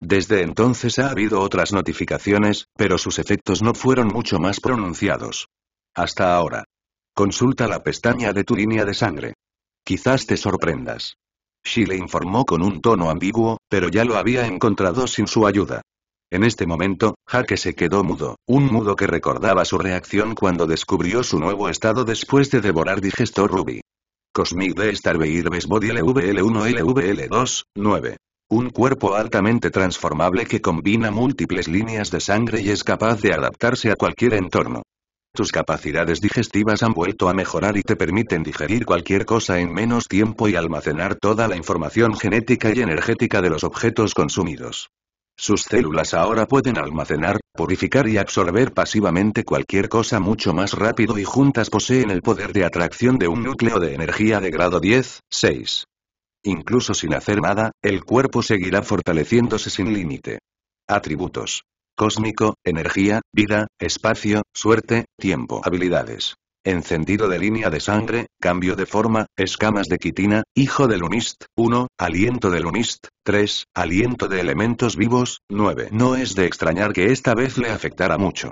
Desde entonces ha habido otras notificaciones, pero sus efectos no fueron mucho más pronunciados. Hasta ahora. Consulta la pestaña de tu línea de sangre. Quizás te sorprendas. She le informó con un tono ambiguo, pero ya lo había encontrado sin su ayuda. En este momento, Jaque se quedó mudo, un mudo que recordaba su reacción cuando descubrió su nuevo estado después de devorar digestor Ruby. Cosmic de Starbeir Body LVL1 LVL2, 9. Un cuerpo altamente transformable que combina múltiples líneas de sangre y es capaz de adaptarse a cualquier entorno. Tus capacidades digestivas han vuelto a mejorar y te permiten digerir cualquier cosa en menos tiempo y almacenar toda la información genética y energética de los objetos consumidos. Sus células ahora pueden almacenar, purificar y absorber pasivamente cualquier cosa mucho más rápido y juntas poseen el poder de atracción de un núcleo de energía de grado 10, 6. Incluso sin hacer nada, el cuerpo seguirá fortaleciéndose sin límite. Atributos. Cósmico, energía, vida, espacio, suerte, tiempo. Habilidades encendido de línea de sangre, cambio de forma, escamas de quitina, hijo de Lunist, 1, aliento de Lunist, 3, aliento de elementos vivos, 9. No es de extrañar que esta vez le afectara mucho.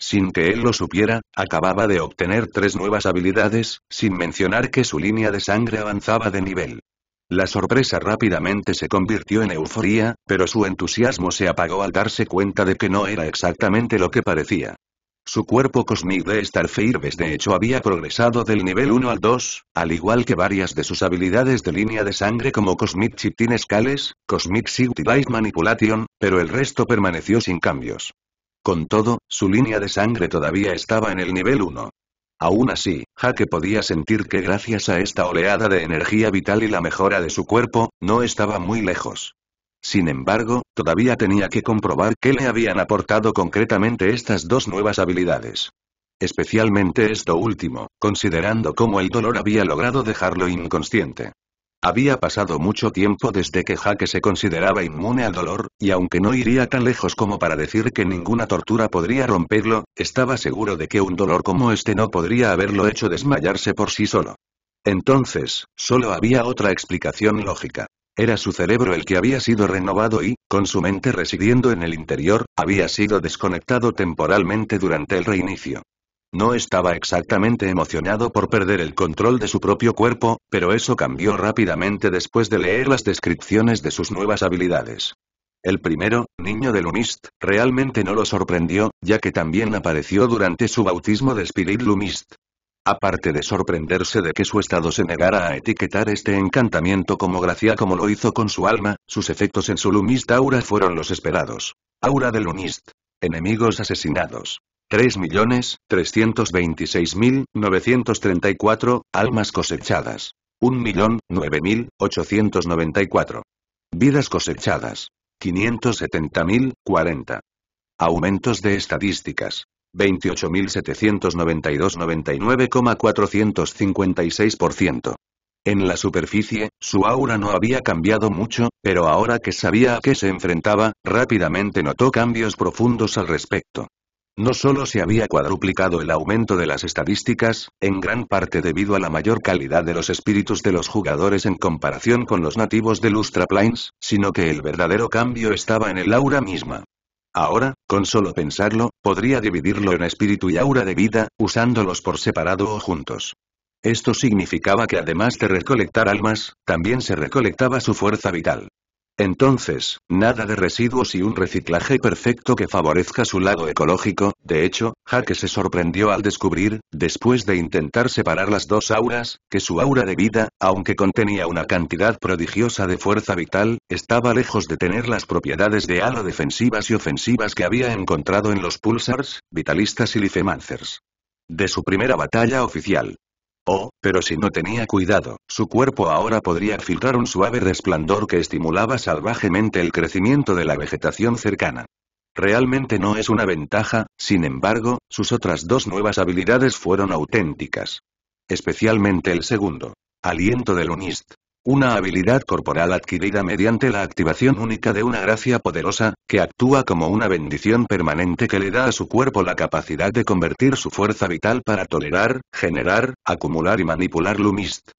Sin que él lo supiera, acababa de obtener tres nuevas habilidades, sin mencionar que su línea de sangre avanzaba de nivel. La sorpresa rápidamente se convirtió en euforía, pero su entusiasmo se apagó al darse cuenta de que no era exactamente lo que parecía. Su cuerpo Cosmic de Starfire de hecho había progresado del nivel 1 al 2, al igual que varias de sus habilidades de línea de sangre como Cosmic Chitin Scales, Cosmic City Manipulation, pero el resto permaneció sin cambios. Con todo, su línea de sangre todavía estaba en el nivel 1. Aún así, Jaque podía sentir que gracias a esta oleada de energía vital y la mejora de su cuerpo, no estaba muy lejos. Sin embargo, todavía tenía que comprobar qué le habían aportado concretamente estas dos nuevas habilidades. Especialmente esto último, considerando cómo el dolor había logrado dejarlo inconsciente. Había pasado mucho tiempo desde que Jaque se consideraba inmune al dolor, y aunque no iría tan lejos como para decir que ninguna tortura podría romperlo, estaba seguro de que un dolor como este no podría haberlo hecho desmayarse por sí solo. Entonces, solo había otra explicación lógica. Era su cerebro el que había sido renovado y, con su mente residiendo en el interior, había sido desconectado temporalmente durante el reinicio. No estaba exactamente emocionado por perder el control de su propio cuerpo, pero eso cambió rápidamente después de leer las descripciones de sus nuevas habilidades. El primero, niño de Lumist, realmente no lo sorprendió, ya que también apareció durante su bautismo de Spirit Lumist. Aparte de sorprenderse de que su estado se negara a etiquetar este encantamiento como gracia como lo hizo con su alma, sus efectos en su Lumist Aura fueron los esperados. Aura de Lumist. Enemigos asesinados. 3.326.934, almas cosechadas. 1.009.894. Vidas cosechadas. 570.040. Aumentos de estadísticas. 28.79299,456%. En la superficie, su aura no había cambiado mucho, pero ahora que sabía a qué se enfrentaba, rápidamente notó cambios profundos al respecto. No solo se había cuadruplicado el aumento de las estadísticas, en gran parte debido a la mayor calidad de los espíritus de los jugadores en comparación con los nativos de Lustra Plains, sino que el verdadero cambio estaba en el aura misma. Ahora, con solo pensarlo, podría dividirlo en espíritu y aura de vida, usándolos por separado o juntos. Esto significaba que además de recolectar almas, también se recolectaba su fuerza vital. Entonces, nada de residuos y un reciclaje perfecto que favorezca su lado ecológico, de hecho, Jaque se sorprendió al descubrir, después de intentar separar las dos auras, que su aura de vida, aunque contenía una cantidad prodigiosa de fuerza vital, estaba lejos de tener las propiedades de halo defensivas y ofensivas que había encontrado en los pulsars, vitalistas y lifemancers. De su primera batalla oficial, Oh, pero si no tenía cuidado, su cuerpo ahora podría filtrar un suave resplandor que estimulaba salvajemente el crecimiento de la vegetación cercana. Realmente no es una ventaja, sin embargo, sus otras dos nuevas habilidades fueron auténticas. Especialmente el segundo. Aliento del Unist. Una habilidad corporal adquirida mediante la activación única de una gracia poderosa, que actúa como una bendición permanente que le da a su cuerpo la capacidad de convertir su fuerza vital para tolerar, generar, acumular y manipular Lumist.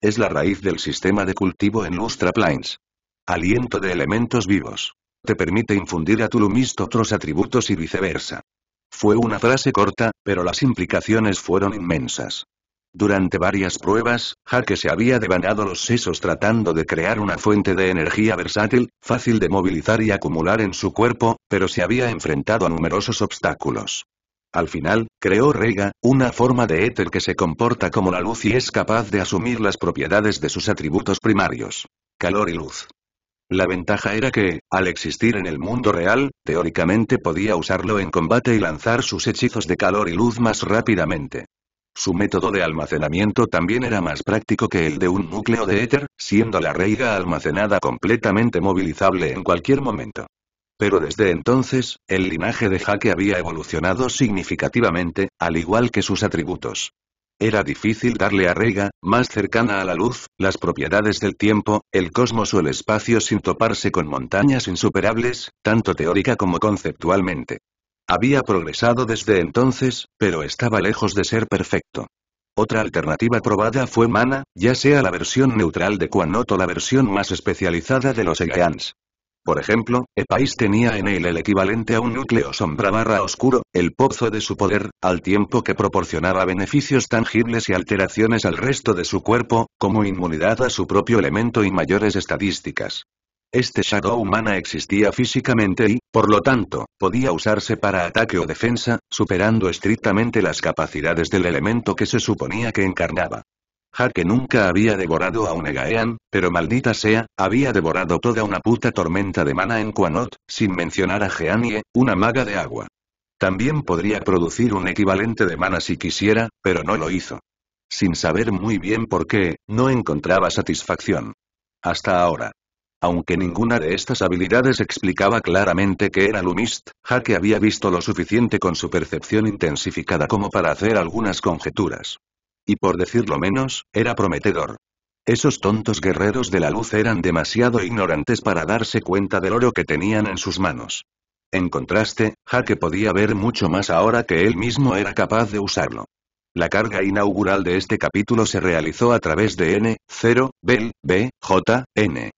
Es la raíz del sistema de cultivo en Lustra Plains. Aliento de elementos vivos. Te permite infundir a tu Lumist otros atributos y viceversa. Fue una frase corta, pero las implicaciones fueron inmensas. Durante varias pruebas, Jaque se había devanado los sesos tratando de crear una fuente de energía versátil, fácil de movilizar y acumular en su cuerpo, pero se había enfrentado a numerosos obstáculos. Al final, creó Rega, una forma de éter que se comporta como la luz y es capaz de asumir las propiedades de sus atributos primarios. Calor y luz. La ventaja era que, al existir en el mundo real, teóricamente podía usarlo en combate y lanzar sus hechizos de calor y luz más rápidamente. Su método de almacenamiento también era más práctico que el de un núcleo de éter, siendo la reiga almacenada completamente movilizable en cualquier momento. Pero desde entonces, el linaje de Jaque había evolucionado significativamente, al igual que sus atributos. Era difícil darle a Reiga, más cercana a la luz, las propiedades del tiempo, el cosmos o el espacio sin toparse con montañas insuperables, tanto teórica como conceptualmente. Había progresado desde entonces, pero estaba lejos de ser perfecto. Otra alternativa probada fue Mana, ya sea la versión neutral de Quanot o la versión más especializada de los Egeans. Por ejemplo, Epais tenía en él el equivalente a un núcleo sombra barra oscuro, el pozo de su poder, al tiempo que proporcionaba beneficios tangibles y alteraciones al resto de su cuerpo, como inmunidad a su propio elemento y mayores estadísticas. Este Shadow Mana existía físicamente y, por lo tanto, podía usarse para ataque o defensa, superando estrictamente las capacidades del elemento que se suponía que encarnaba. Jaque nunca había devorado a un Egaean, pero maldita sea, había devorado toda una puta tormenta de mana en Quanot, sin mencionar a Geanie, una maga de agua. También podría producir un equivalente de mana si quisiera, pero no lo hizo. Sin saber muy bien por qué, no encontraba satisfacción. Hasta ahora. Aunque ninguna de estas habilidades explicaba claramente que era Lumist, Jaque había visto lo suficiente con su percepción intensificada como para hacer algunas conjeturas. Y por decirlo menos, era prometedor. Esos tontos guerreros de la luz eran demasiado ignorantes para darse cuenta del oro que tenían en sus manos. En contraste, Jaque podía ver mucho más ahora que él mismo era capaz de usarlo. La carga inaugural de este capítulo se realizó a través de N, 0, B, B, J, N.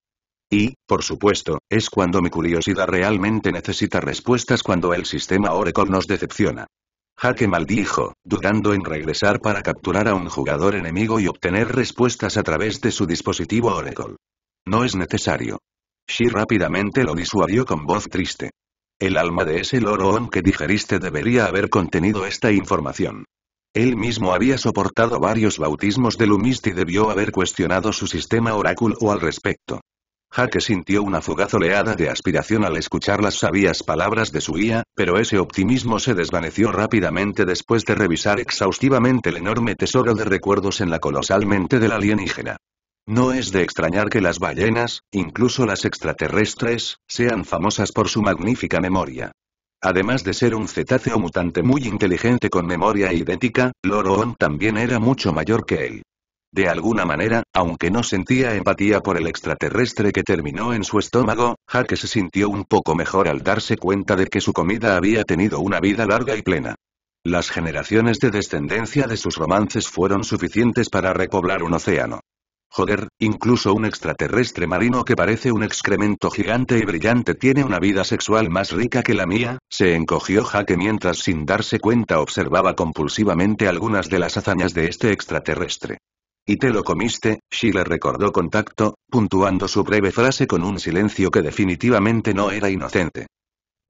Y, por supuesto, es cuando mi curiosidad realmente necesita respuestas cuando el sistema Oracle nos decepciona. Jaque maldijo, dudando en regresar para capturar a un jugador enemigo y obtener respuestas a través de su dispositivo Oracle. No es necesario. Shi rápidamente lo disuadió con voz triste. El alma de ese loroón que digeriste debería haber contenido esta información. Él mismo había soportado varios bautismos de Lumist y debió haber cuestionado su sistema oráculo al respecto. Jaque sintió una fugaz oleada de aspiración al escuchar las sabias palabras de su guía, pero ese optimismo se desvaneció rápidamente después de revisar exhaustivamente el enorme tesoro de recuerdos en la colosal mente del alienígena. No es de extrañar que las ballenas, incluso las extraterrestres, sean famosas por su magnífica memoria. Además de ser un cetáceo mutante muy inteligente con memoria idéntica, Loro también era mucho mayor que él. De alguna manera, aunque no sentía empatía por el extraterrestre que terminó en su estómago, Jaque se sintió un poco mejor al darse cuenta de que su comida había tenido una vida larga y plena. Las generaciones de descendencia de sus romances fueron suficientes para repoblar un océano. Joder, incluso un extraterrestre marino que parece un excremento gigante y brillante tiene una vida sexual más rica que la mía, se encogió Jaque mientras sin darse cuenta observaba compulsivamente algunas de las hazañas de este extraterrestre. Y te lo comiste, le recordó contacto, puntuando su breve frase con un silencio que definitivamente no era inocente.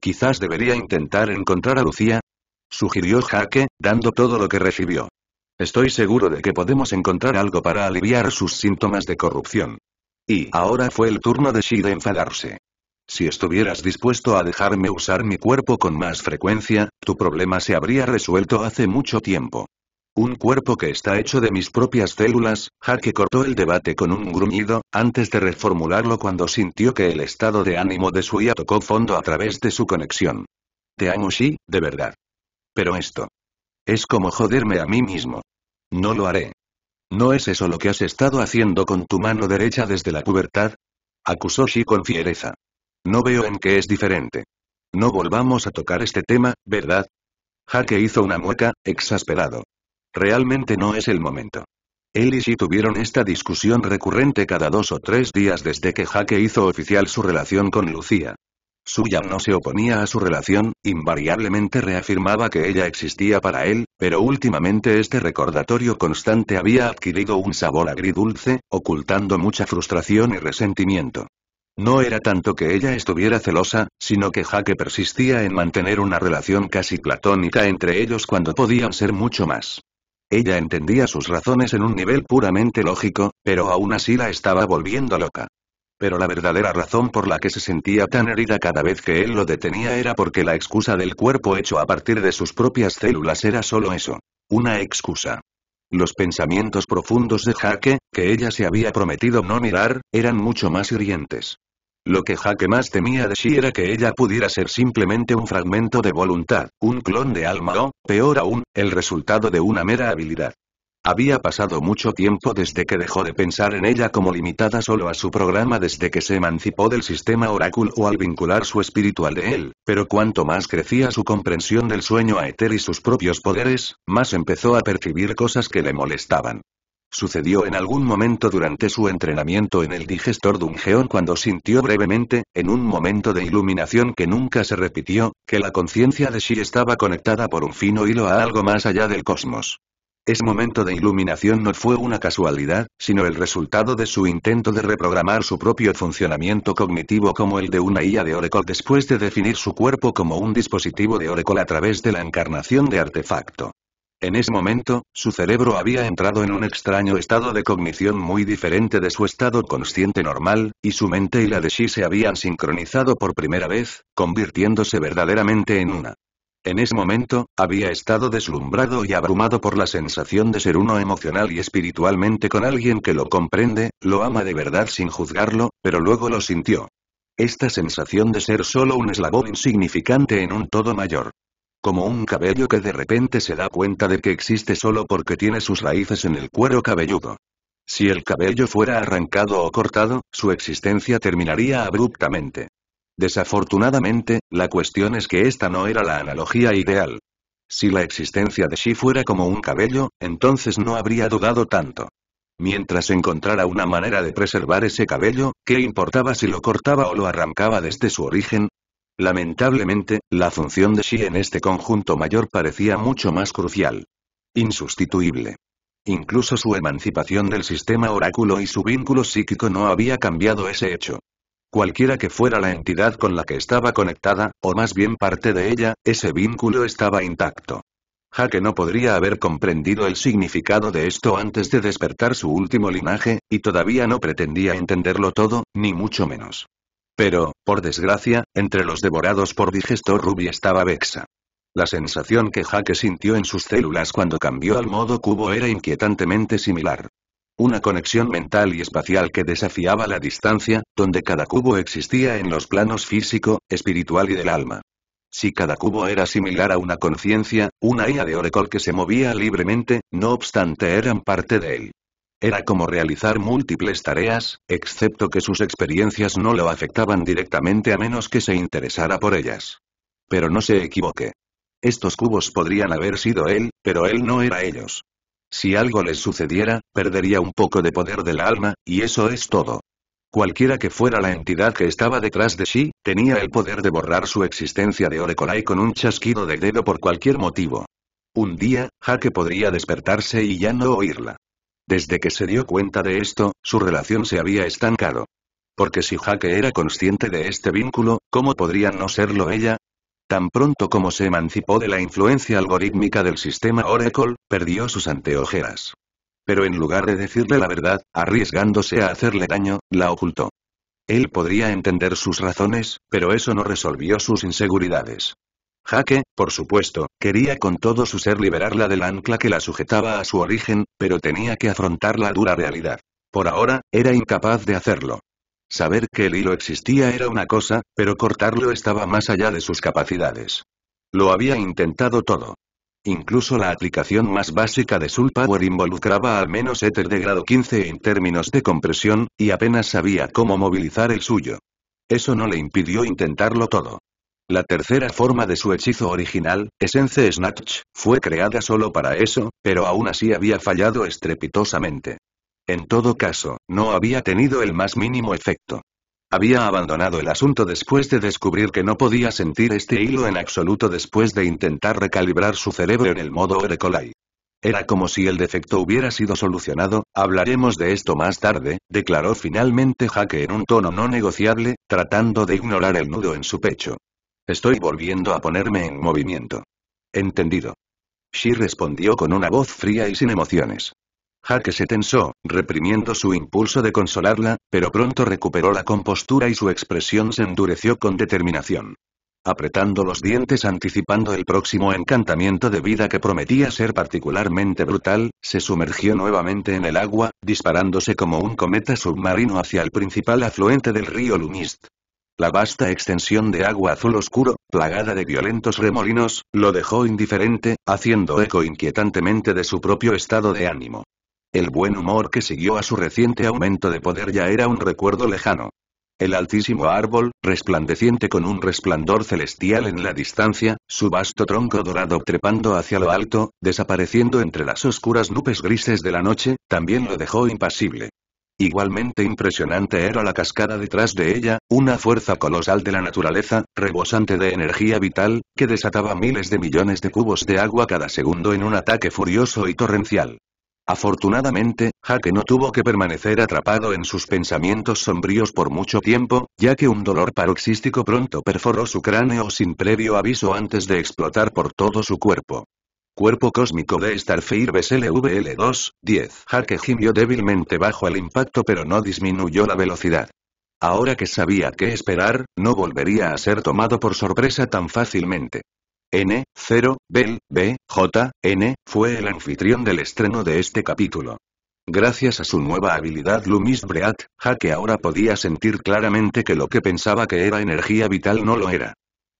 Quizás debería intentar encontrar a Lucía. Sugirió Jaque, dando todo lo que recibió. Estoy seguro de que podemos encontrar algo para aliviar sus síntomas de corrupción. Y ahora fue el turno de de enfadarse. Si estuvieras dispuesto a dejarme usar mi cuerpo con más frecuencia, tu problema se habría resuelto hace mucho tiempo. Un cuerpo que está hecho de mis propias células, Jaque cortó el debate con un gruñido, antes de reformularlo cuando sintió que el estado de ánimo de Suya tocó fondo a través de su conexión. Te amo Shi, de verdad. Pero esto. Es como joderme a mí mismo. No lo haré. ¿No es eso lo que has estado haciendo con tu mano derecha desde la pubertad? Acusó Shi con fiereza. No veo en qué es diferente. No volvamos a tocar este tema, ¿verdad? Jaque hizo una mueca, exasperado. Realmente no es el momento. Él y Shi tuvieron esta discusión recurrente cada dos o tres días desde que Jaque hizo oficial su relación con Lucía. Suya no se oponía a su relación, invariablemente reafirmaba que ella existía para él, pero últimamente este recordatorio constante había adquirido un sabor agridulce, ocultando mucha frustración y resentimiento. No era tanto que ella estuviera celosa, sino que Jaque persistía en mantener una relación casi platónica entre ellos cuando podían ser mucho más. Ella entendía sus razones en un nivel puramente lógico, pero aún así la estaba volviendo loca. Pero la verdadera razón por la que se sentía tan herida cada vez que él lo detenía era porque la excusa del cuerpo hecho a partir de sus propias células era solo eso. Una excusa. Los pensamientos profundos de Jaque, que ella se había prometido no mirar, eran mucho más hirientes. Lo que Jaque más temía de sí era que ella pudiera ser simplemente un fragmento de voluntad, un clon de alma o, peor aún, el resultado de una mera habilidad. Había pasado mucho tiempo desde que dejó de pensar en ella como limitada solo a su programa desde que se emancipó del sistema oráculo o al vincular su espíritu al de él, pero cuanto más crecía su comprensión del sueño a Eter y sus propios poderes, más empezó a percibir cosas que le molestaban. Sucedió en algún momento durante su entrenamiento en el digestor Dungeon cuando sintió brevemente, en un momento de iluminación que nunca se repitió, que la conciencia de Shi estaba conectada por un fino hilo a algo más allá del cosmos. Ese momento de iluminación no fue una casualidad, sino el resultado de su intento de reprogramar su propio funcionamiento cognitivo como el de una IA de Oracle después de definir su cuerpo como un dispositivo de Oracle a través de la encarnación de artefacto. En ese momento, su cerebro había entrado en un extraño estado de cognición muy diferente de su estado consciente normal, y su mente y la de sí se habían sincronizado por primera vez, convirtiéndose verdaderamente en una. En ese momento, había estado deslumbrado y abrumado por la sensación de ser uno emocional y espiritualmente con alguien que lo comprende, lo ama de verdad sin juzgarlo, pero luego lo sintió. Esta sensación de ser solo un eslabón insignificante en un todo mayor. Como un cabello que de repente se da cuenta de que existe solo porque tiene sus raíces en el cuero cabelludo. Si el cabello fuera arrancado o cortado, su existencia terminaría abruptamente. Desafortunadamente, la cuestión es que esta no era la analogía ideal. Si la existencia de Shi fuera como un cabello, entonces no habría dudado tanto. Mientras encontrara una manera de preservar ese cabello, ¿qué importaba si lo cortaba o lo arrancaba desde su origen? Lamentablemente, la función de Xi en este conjunto mayor parecía mucho más crucial. Insustituible. Incluso su emancipación del sistema oráculo y su vínculo psíquico no había cambiado ese hecho. Cualquiera que fuera la entidad con la que estaba conectada, o más bien parte de ella, ese vínculo estaba intacto. Jaque no podría haber comprendido el significado de esto antes de despertar su último linaje, y todavía no pretendía entenderlo todo, ni mucho menos. Pero, por desgracia, entre los devorados por Digestor Ruby estaba Vexa. La sensación que Jaque sintió en sus células cuando cambió al modo cubo era inquietantemente similar. Una conexión mental y espacial que desafiaba la distancia, donde cada cubo existía en los planos físico, espiritual y del alma. Si cada cubo era similar a una conciencia, una IA de Oracle que se movía libremente, no obstante eran parte de él. Era como realizar múltiples tareas, excepto que sus experiencias no lo afectaban directamente a menos que se interesara por ellas. Pero no se equivoque. Estos cubos podrían haber sido él, pero él no era ellos. Si algo les sucediera, perdería un poco de poder del alma, y eso es todo. Cualquiera que fuera la entidad que estaba detrás de sí, tenía el poder de borrar su existencia de Orecolai con un chasquido de dedo por cualquier motivo. Un día, Jaque podría despertarse y ya no oírla. Desde que se dio cuenta de esto, su relación se había estancado. Porque si Jaque era consciente de este vínculo, ¿cómo podría no serlo ella? Tan pronto como se emancipó de la influencia algorítmica del sistema Oracle, perdió sus anteojeras. Pero en lugar de decirle la verdad, arriesgándose a hacerle daño, la ocultó. Él podría entender sus razones, pero eso no resolvió sus inseguridades. Jaque, por supuesto, quería con todo su ser liberarla del ancla que la sujetaba a su origen, pero tenía que afrontar la dura realidad. Por ahora, era incapaz de hacerlo. Saber que el hilo existía era una cosa, pero cortarlo estaba más allá de sus capacidades. Lo había intentado todo. Incluso la aplicación más básica de Soul Power involucraba al menos éter de grado 15 en términos de compresión, y apenas sabía cómo movilizar el suyo. Eso no le impidió intentarlo todo. La tercera forma de su hechizo original, Essence Snatch, fue creada solo para eso, pero aún así había fallado estrepitosamente. En todo caso, no había tenido el más mínimo efecto. Había abandonado el asunto después de descubrir que no podía sentir este hilo en absoluto después de intentar recalibrar su cerebro en el modo Orecolai. Era como si el defecto hubiera sido solucionado, hablaremos de esto más tarde, declaró finalmente Jaque en un tono no negociable, tratando de ignorar el nudo en su pecho. Estoy volviendo a ponerme en movimiento. Entendido. Shi respondió con una voz fría y sin emociones. Jaque se tensó, reprimiendo su impulso de consolarla, pero pronto recuperó la compostura y su expresión se endureció con determinación. Apretando los dientes anticipando el próximo encantamiento de vida que prometía ser particularmente brutal, se sumergió nuevamente en el agua, disparándose como un cometa submarino hacia el principal afluente del río Lumist. La vasta extensión de agua azul oscuro, plagada de violentos remolinos, lo dejó indiferente, haciendo eco inquietantemente de su propio estado de ánimo. El buen humor que siguió a su reciente aumento de poder ya era un recuerdo lejano. El altísimo árbol, resplandeciente con un resplandor celestial en la distancia, su vasto tronco dorado trepando hacia lo alto, desapareciendo entre las oscuras nubes grises de la noche, también lo dejó impasible. Igualmente impresionante era la cascada detrás de ella, una fuerza colosal de la naturaleza, rebosante de energía vital, que desataba miles de millones de cubos de agua cada segundo en un ataque furioso y torrencial. Afortunadamente, Jaque no tuvo que permanecer atrapado en sus pensamientos sombríos por mucho tiempo, ya que un dolor paroxístico pronto perforó su cráneo sin previo aviso antes de explotar por todo su cuerpo. Cuerpo cósmico de Starfire BSLVL2, 10. Jaque gimió débilmente bajo el impacto pero no disminuyó la velocidad. Ahora que sabía qué esperar, no volvería a ser tomado por sorpresa tan fácilmente. N, 0, Bell, B, J, N, fue el anfitrión del estreno de este capítulo. Gracias a su nueva habilidad Lumis Breat, Jaque ahora podía sentir claramente que lo que pensaba que era energía vital no lo era.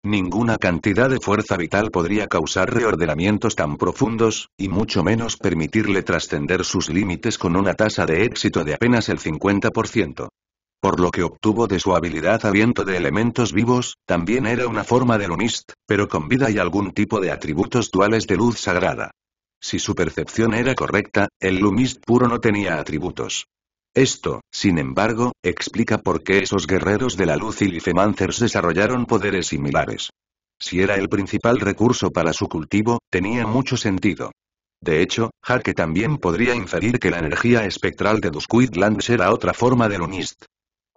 Ninguna cantidad de fuerza vital podría causar reordenamientos tan profundos, y mucho menos permitirle trascender sus límites con una tasa de éxito de apenas el 50% por lo que obtuvo de su habilidad aviento viento de elementos vivos, también era una forma de Lumist, pero con vida y algún tipo de atributos duales de luz sagrada. Si su percepción era correcta, el Lumist puro no tenía atributos. Esto, sin embargo, explica por qué esos guerreros de la luz y Lifemancers desarrollaron poderes similares. Si era el principal recurso para su cultivo, tenía mucho sentido. De hecho, Hake también podría inferir que la energía espectral de Duskuid era otra forma de Lunist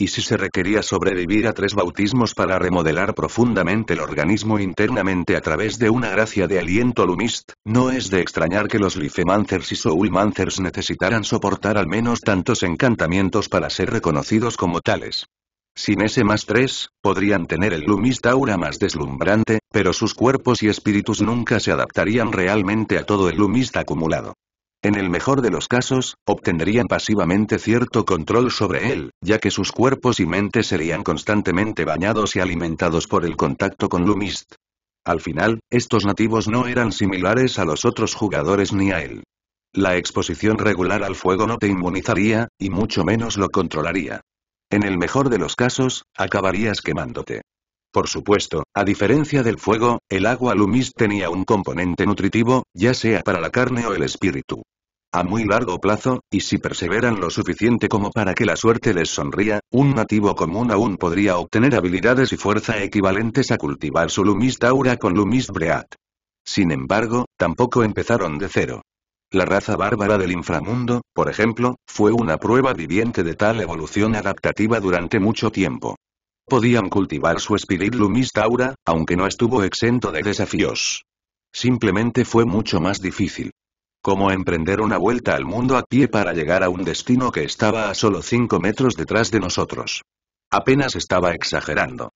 y si se requería sobrevivir a tres bautismos para remodelar profundamente el organismo internamente a través de una gracia de aliento lumist, no es de extrañar que los Lifemancers y Soulmancers necesitaran soportar al menos tantos encantamientos para ser reconocidos como tales. Sin ese más tres, podrían tener el lumist aura más deslumbrante, pero sus cuerpos y espíritus nunca se adaptarían realmente a todo el lumist acumulado. En el mejor de los casos, obtendrían pasivamente cierto control sobre él, ya que sus cuerpos y mentes serían constantemente bañados y alimentados por el contacto con Lumist. Al final, estos nativos no eran similares a los otros jugadores ni a él. La exposición regular al fuego no te inmunizaría, y mucho menos lo controlaría. En el mejor de los casos, acabarías quemándote. Por supuesto, a diferencia del fuego, el agua Lumis tenía un componente nutritivo, ya sea para la carne o el espíritu. A muy largo plazo, y si perseveran lo suficiente como para que la suerte les sonría, un nativo común aún podría obtener habilidades y fuerza equivalentes a cultivar su Lumis Taura con Lumis Breat. Sin embargo, tampoco empezaron de cero. La raza bárbara del inframundo, por ejemplo, fue una prueba viviente de tal evolución adaptativa durante mucho tiempo. Podían cultivar su espíritu Lumistaura, aunque no estuvo exento de desafíos. Simplemente fue mucho más difícil. Como emprender una vuelta al mundo a pie para llegar a un destino que estaba a solo 5 metros detrás de nosotros. Apenas estaba exagerando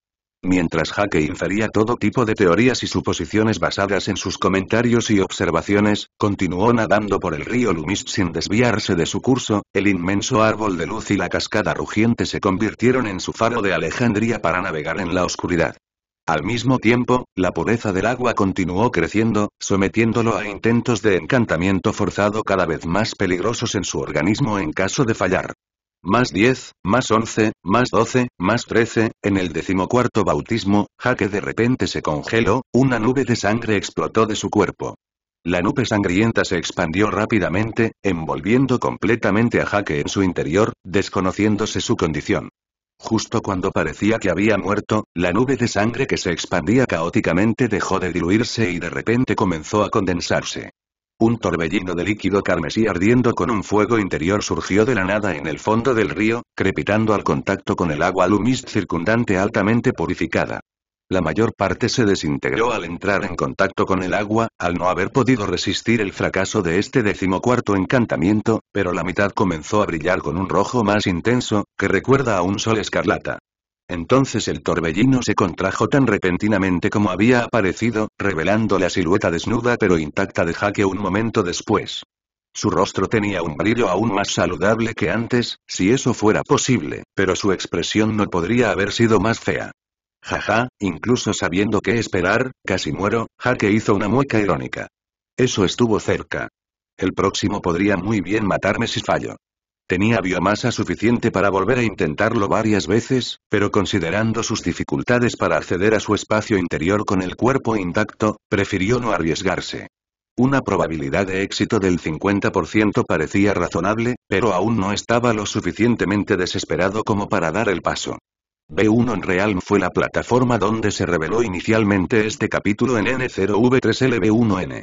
mientras Jaque infería todo tipo de teorías y suposiciones basadas en sus comentarios y observaciones, continuó nadando por el río Lumis sin desviarse de su curso, el inmenso árbol de luz y la cascada rugiente se convirtieron en su faro de Alejandría para navegar en la oscuridad. Al mismo tiempo, la pureza del agua continuó creciendo, sometiéndolo a intentos de encantamiento forzado cada vez más peligrosos en su organismo en caso de fallar más 10, más 11, más 12, más 13, en el decimocuarto bautismo, Jaque de repente se congeló, una nube de sangre explotó de su cuerpo. La nube sangrienta se expandió rápidamente, envolviendo completamente a Jaque en su interior, desconociéndose su condición. Justo cuando parecía que había muerto, la nube de sangre que se expandía caóticamente dejó de diluirse y de repente comenzó a condensarse. Un torbellino de líquido carmesí ardiendo con un fuego interior surgió de la nada en el fondo del río, crepitando al contacto con el agua lumis circundante altamente purificada. La mayor parte se desintegró al entrar en contacto con el agua, al no haber podido resistir el fracaso de este decimocuarto encantamiento, pero la mitad comenzó a brillar con un rojo más intenso, que recuerda a un sol escarlata. Entonces el torbellino se contrajo tan repentinamente como había aparecido, revelando la silueta desnuda pero intacta de Jaque un momento después. Su rostro tenía un brillo aún más saludable que antes, si eso fuera posible, pero su expresión no podría haber sido más fea. Jaja, incluso sabiendo qué esperar, casi muero, Jaque hizo una mueca irónica. Eso estuvo cerca. El próximo podría muy bien matarme si fallo. Tenía biomasa suficiente para volver a intentarlo varias veces, pero considerando sus dificultades para acceder a su espacio interior con el cuerpo intacto, prefirió no arriesgarse. Una probabilidad de éxito del 50% parecía razonable, pero aún no estaba lo suficientemente desesperado como para dar el paso. B1 en Realm fue la plataforma donde se reveló inicialmente este capítulo en N0V3LB1N.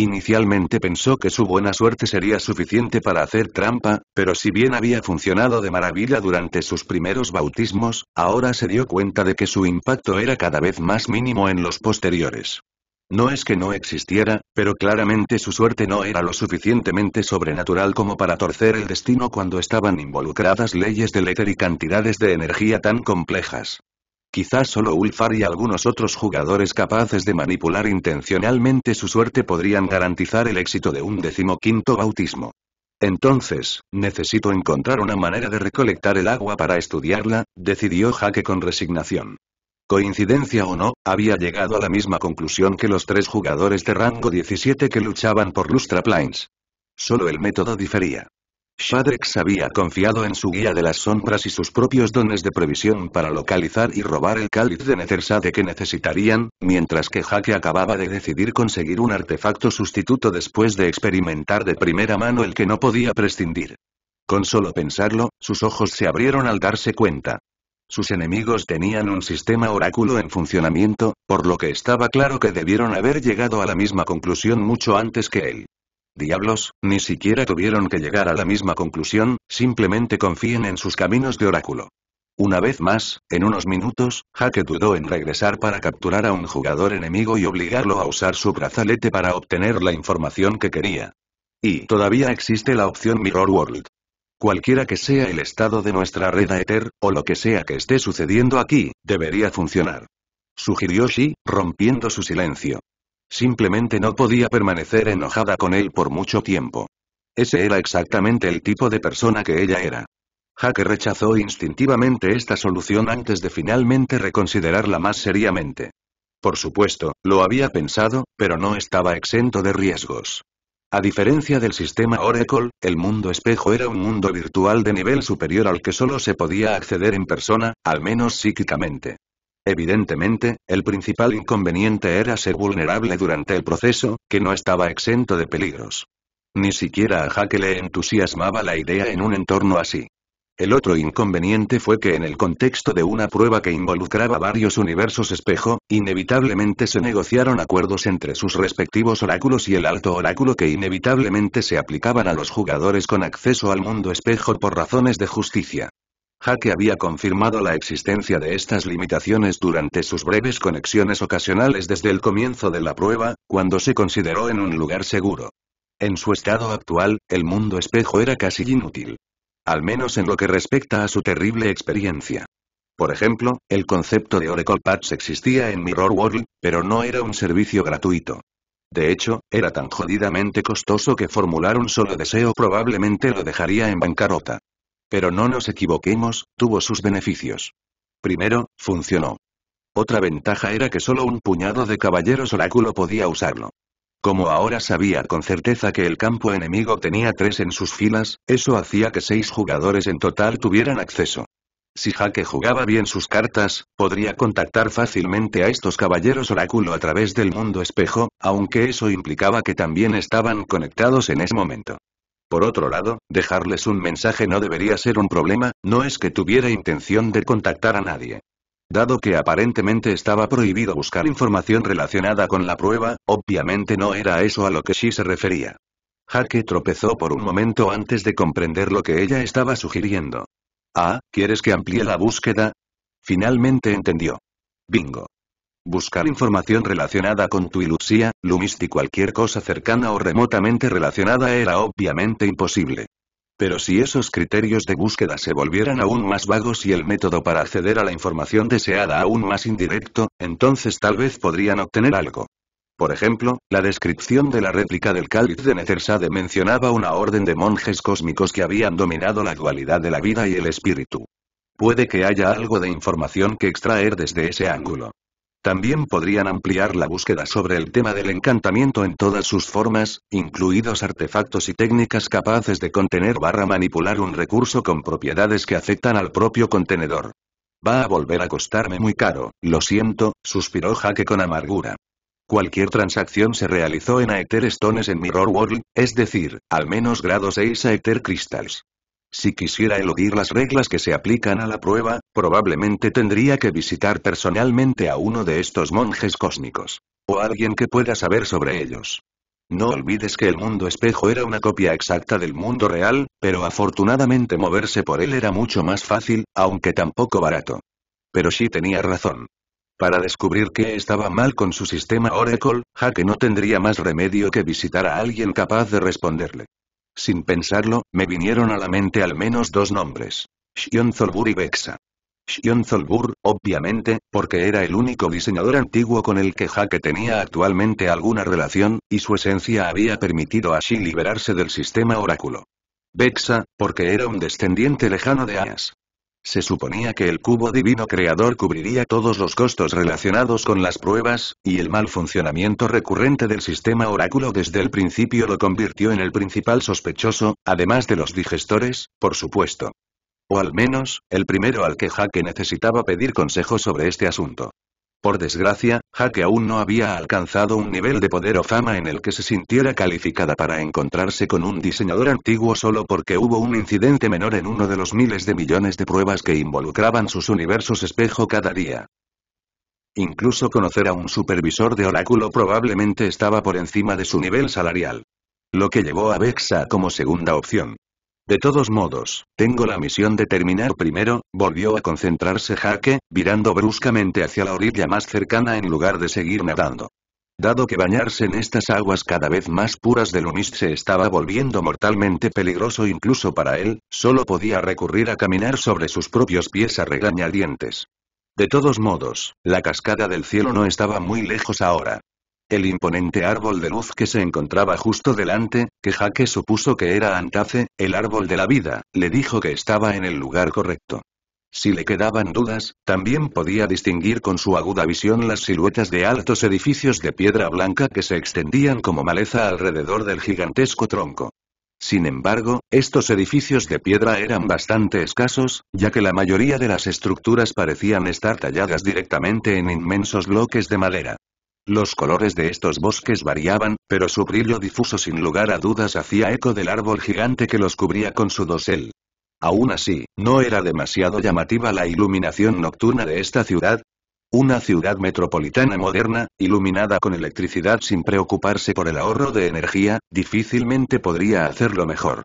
Inicialmente pensó que su buena suerte sería suficiente para hacer trampa, pero si bien había funcionado de maravilla durante sus primeros bautismos, ahora se dio cuenta de que su impacto era cada vez más mínimo en los posteriores. No es que no existiera, pero claramente su suerte no era lo suficientemente sobrenatural como para torcer el destino cuando estaban involucradas leyes del éter y cantidades de energía tan complejas. Quizás solo Ulfar y algunos otros jugadores capaces de manipular intencionalmente su suerte podrían garantizar el éxito de un decimoquinto bautismo. Entonces, necesito encontrar una manera de recolectar el agua para estudiarla, decidió Jaque con resignación. Coincidencia o no, había llegado a la misma conclusión que los tres jugadores de rango 17 que luchaban por Lustra Plains. Solo el método difería. Shadrex había confiado en su guía de las sombras y sus propios dones de previsión para localizar y robar el cáliz de Nezersade que necesitarían, mientras que Jaque acababa de decidir conseguir un artefacto sustituto después de experimentar de primera mano el que no podía prescindir. Con solo pensarlo, sus ojos se abrieron al darse cuenta. Sus enemigos tenían un sistema oráculo en funcionamiento, por lo que estaba claro que debieron haber llegado a la misma conclusión mucho antes que él. Diablos, ni siquiera tuvieron que llegar a la misma conclusión, simplemente confíen en sus caminos de oráculo. Una vez más, en unos minutos, jaque dudó en regresar para capturar a un jugador enemigo y obligarlo a usar su brazalete para obtener la información que quería. Y todavía existe la opción Mirror World. Cualquiera que sea el estado de nuestra red Aether, o lo que sea que esté sucediendo aquí, debería funcionar. Sugirió Shi, rompiendo su silencio. Simplemente no podía permanecer enojada con él por mucho tiempo. Ese era exactamente el tipo de persona que ella era. Jaque rechazó instintivamente esta solución antes de finalmente reconsiderarla más seriamente. Por supuesto, lo había pensado, pero no estaba exento de riesgos. A diferencia del sistema Oracle, el mundo espejo era un mundo virtual de nivel superior al que solo se podía acceder en persona, al menos psíquicamente. Evidentemente, el principal inconveniente era ser vulnerable durante el proceso, que no estaba exento de peligros. Ni siquiera a Jaque le entusiasmaba la idea en un entorno así. El otro inconveniente fue que en el contexto de una prueba que involucraba varios universos espejo, inevitablemente se negociaron acuerdos entre sus respectivos oráculos y el alto oráculo que inevitablemente se aplicaban a los jugadores con acceso al mundo espejo por razones de justicia. Jaque había confirmado la existencia de estas limitaciones durante sus breves conexiones ocasionales desde el comienzo de la prueba, cuando se consideró en un lugar seguro. En su estado actual, el mundo espejo era casi inútil. Al menos en lo que respecta a su terrible experiencia. Por ejemplo, el concepto de Oracle Patch existía en Mirror World, pero no era un servicio gratuito. De hecho, era tan jodidamente costoso que formular un solo deseo probablemente lo dejaría en bancarrota. Pero no nos equivoquemos, tuvo sus beneficios. Primero, funcionó. Otra ventaja era que solo un puñado de caballeros oráculo podía usarlo. Como ahora sabía con certeza que el campo enemigo tenía tres en sus filas, eso hacía que seis jugadores en total tuvieran acceso. Si Jaque jugaba bien sus cartas, podría contactar fácilmente a estos caballeros oráculo a través del mundo espejo, aunque eso implicaba que también estaban conectados en ese momento. Por otro lado, dejarles un mensaje no debería ser un problema, no es que tuviera intención de contactar a nadie. Dado que aparentemente estaba prohibido buscar información relacionada con la prueba, obviamente no era eso a lo que sí se refería. Jaque tropezó por un momento antes de comprender lo que ella estaba sugiriendo. Ah, ¿quieres que amplíe la búsqueda? Finalmente entendió. Bingo. Buscar información relacionada con tu Lumis y cualquier cosa cercana o remotamente relacionada era obviamente imposible. Pero si esos criterios de búsqueda se volvieran aún más vagos y el método para acceder a la información deseada aún más indirecto, entonces tal vez podrían obtener algo. Por ejemplo, la descripción de la réplica del cáliz de Nethersade mencionaba una orden de monjes cósmicos que habían dominado la dualidad de la vida y el espíritu. Puede que haya algo de información que extraer desde ese ángulo. También podrían ampliar la búsqueda sobre el tema del encantamiento en todas sus formas, incluidos artefactos y técnicas capaces de contener barra manipular un recurso con propiedades que afectan al propio contenedor. Va a volver a costarme muy caro, lo siento, suspiró Jaque con amargura. Cualquier transacción se realizó en Aether Stones en Mirror World, es decir, al menos grado 6 Aether Crystals. Si quisiera eludir las reglas que se aplican a la prueba, probablemente tendría que visitar personalmente a uno de estos monjes cósmicos. O alguien que pueda saber sobre ellos. No olvides que el mundo espejo era una copia exacta del mundo real, pero afortunadamente moverse por él era mucho más fácil, aunque tampoco barato. Pero sí tenía razón. Para descubrir que estaba mal con su sistema Oracle, Jaque no tendría más remedio que visitar a alguien capaz de responderle. Sin pensarlo, me vinieron a la mente al menos dos nombres. Shionzolbur Zolbur y Bexa. Shionzolbur, Zolbur, obviamente, porque era el único diseñador antiguo con el que Jaque tenía actualmente alguna relación, y su esencia había permitido así liberarse del sistema oráculo. Bexa, porque era un descendiente lejano de Ayas. Se suponía que el cubo divino creador cubriría todos los costos relacionados con las pruebas, y el mal funcionamiento recurrente del sistema oráculo desde el principio lo convirtió en el principal sospechoso, además de los digestores, por supuesto. O al menos, el primero al que Jaque necesitaba pedir consejo sobre este asunto. Por desgracia, Jaque aún no había alcanzado un nivel de poder o fama en el que se sintiera calificada para encontrarse con un diseñador antiguo solo porque hubo un incidente menor en uno de los miles de millones de pruebas que involucraban sus universos espejo cada día. Incluso conocer a un supervisor de oráculo probablemente estaba por encima de su nivel salarial. Lo que llevó a Bexa como segunda opción. De todos modos, tengo la misión de terminar primero, volvió a concentrarse Jaque, virando bruscamente hacia la orilla más cercana en lugar de seguir nadando. Dado que bañarse en estas aguas cada vez más puras del Unist se estaba volviendo mortalmente peligroso incluso para él, solo podía recurrir a caminar sobre sus propios pies a regañadientes. De todos modos, la cascada del cielo no estaba muy lejos ahora. El imponente árbol de luz que se encontraba justo delante, que Jaque supuso que era Antace, el árbol de la vida, le dijo que estaba en el lugar correcto. Si le quedaban dudas, también podía distinguir con su aguda visión las siluetas de altos edificios de piedra blanca que se extendían como maleza alrededor del gigantesco tronco. Sin embargo, estos edificios de piedra eran bastante escasos, ya que la mayoría de las estructuras parecían estar talladas directamente en inmensos bloques de madera. Los colores de estos bosques variaban, pero su brillo difuso sin lugar a dudas hacía eco del árbol gigante que los cubría con su dosel. Aún así, no era demasiado llamativa la iluminación nocturna de esta ciudad. Una ciudad metropolitana moderna, iluminada con electricidad sin preocuparse por el ahorro de energía, difícilmente podría hacerlo mejor.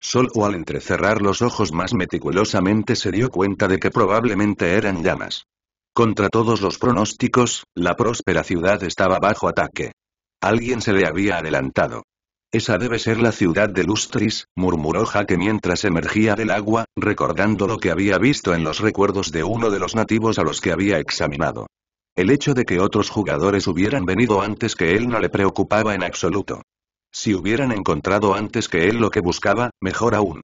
Sol o al entrecerrar los ojos más meticulosamente se dio cuenta de que probablemente eran llamas. Contra todos los pronósticos, la próspera ciudad estaba bajo ataque. Alguien se le había adelantado. Esa debe ser la ciudad de Lustris, murmuró Jaque mientras emergía del agua, recordando lo que había visto en los recuerdos de uno de los nativos a los que había examinado. El hecho de que otros jugadores hubieran venido antes que él no le preocupaba en absoluto. Si hubieran encontrado antes que él lo que buscaba, mejor aún.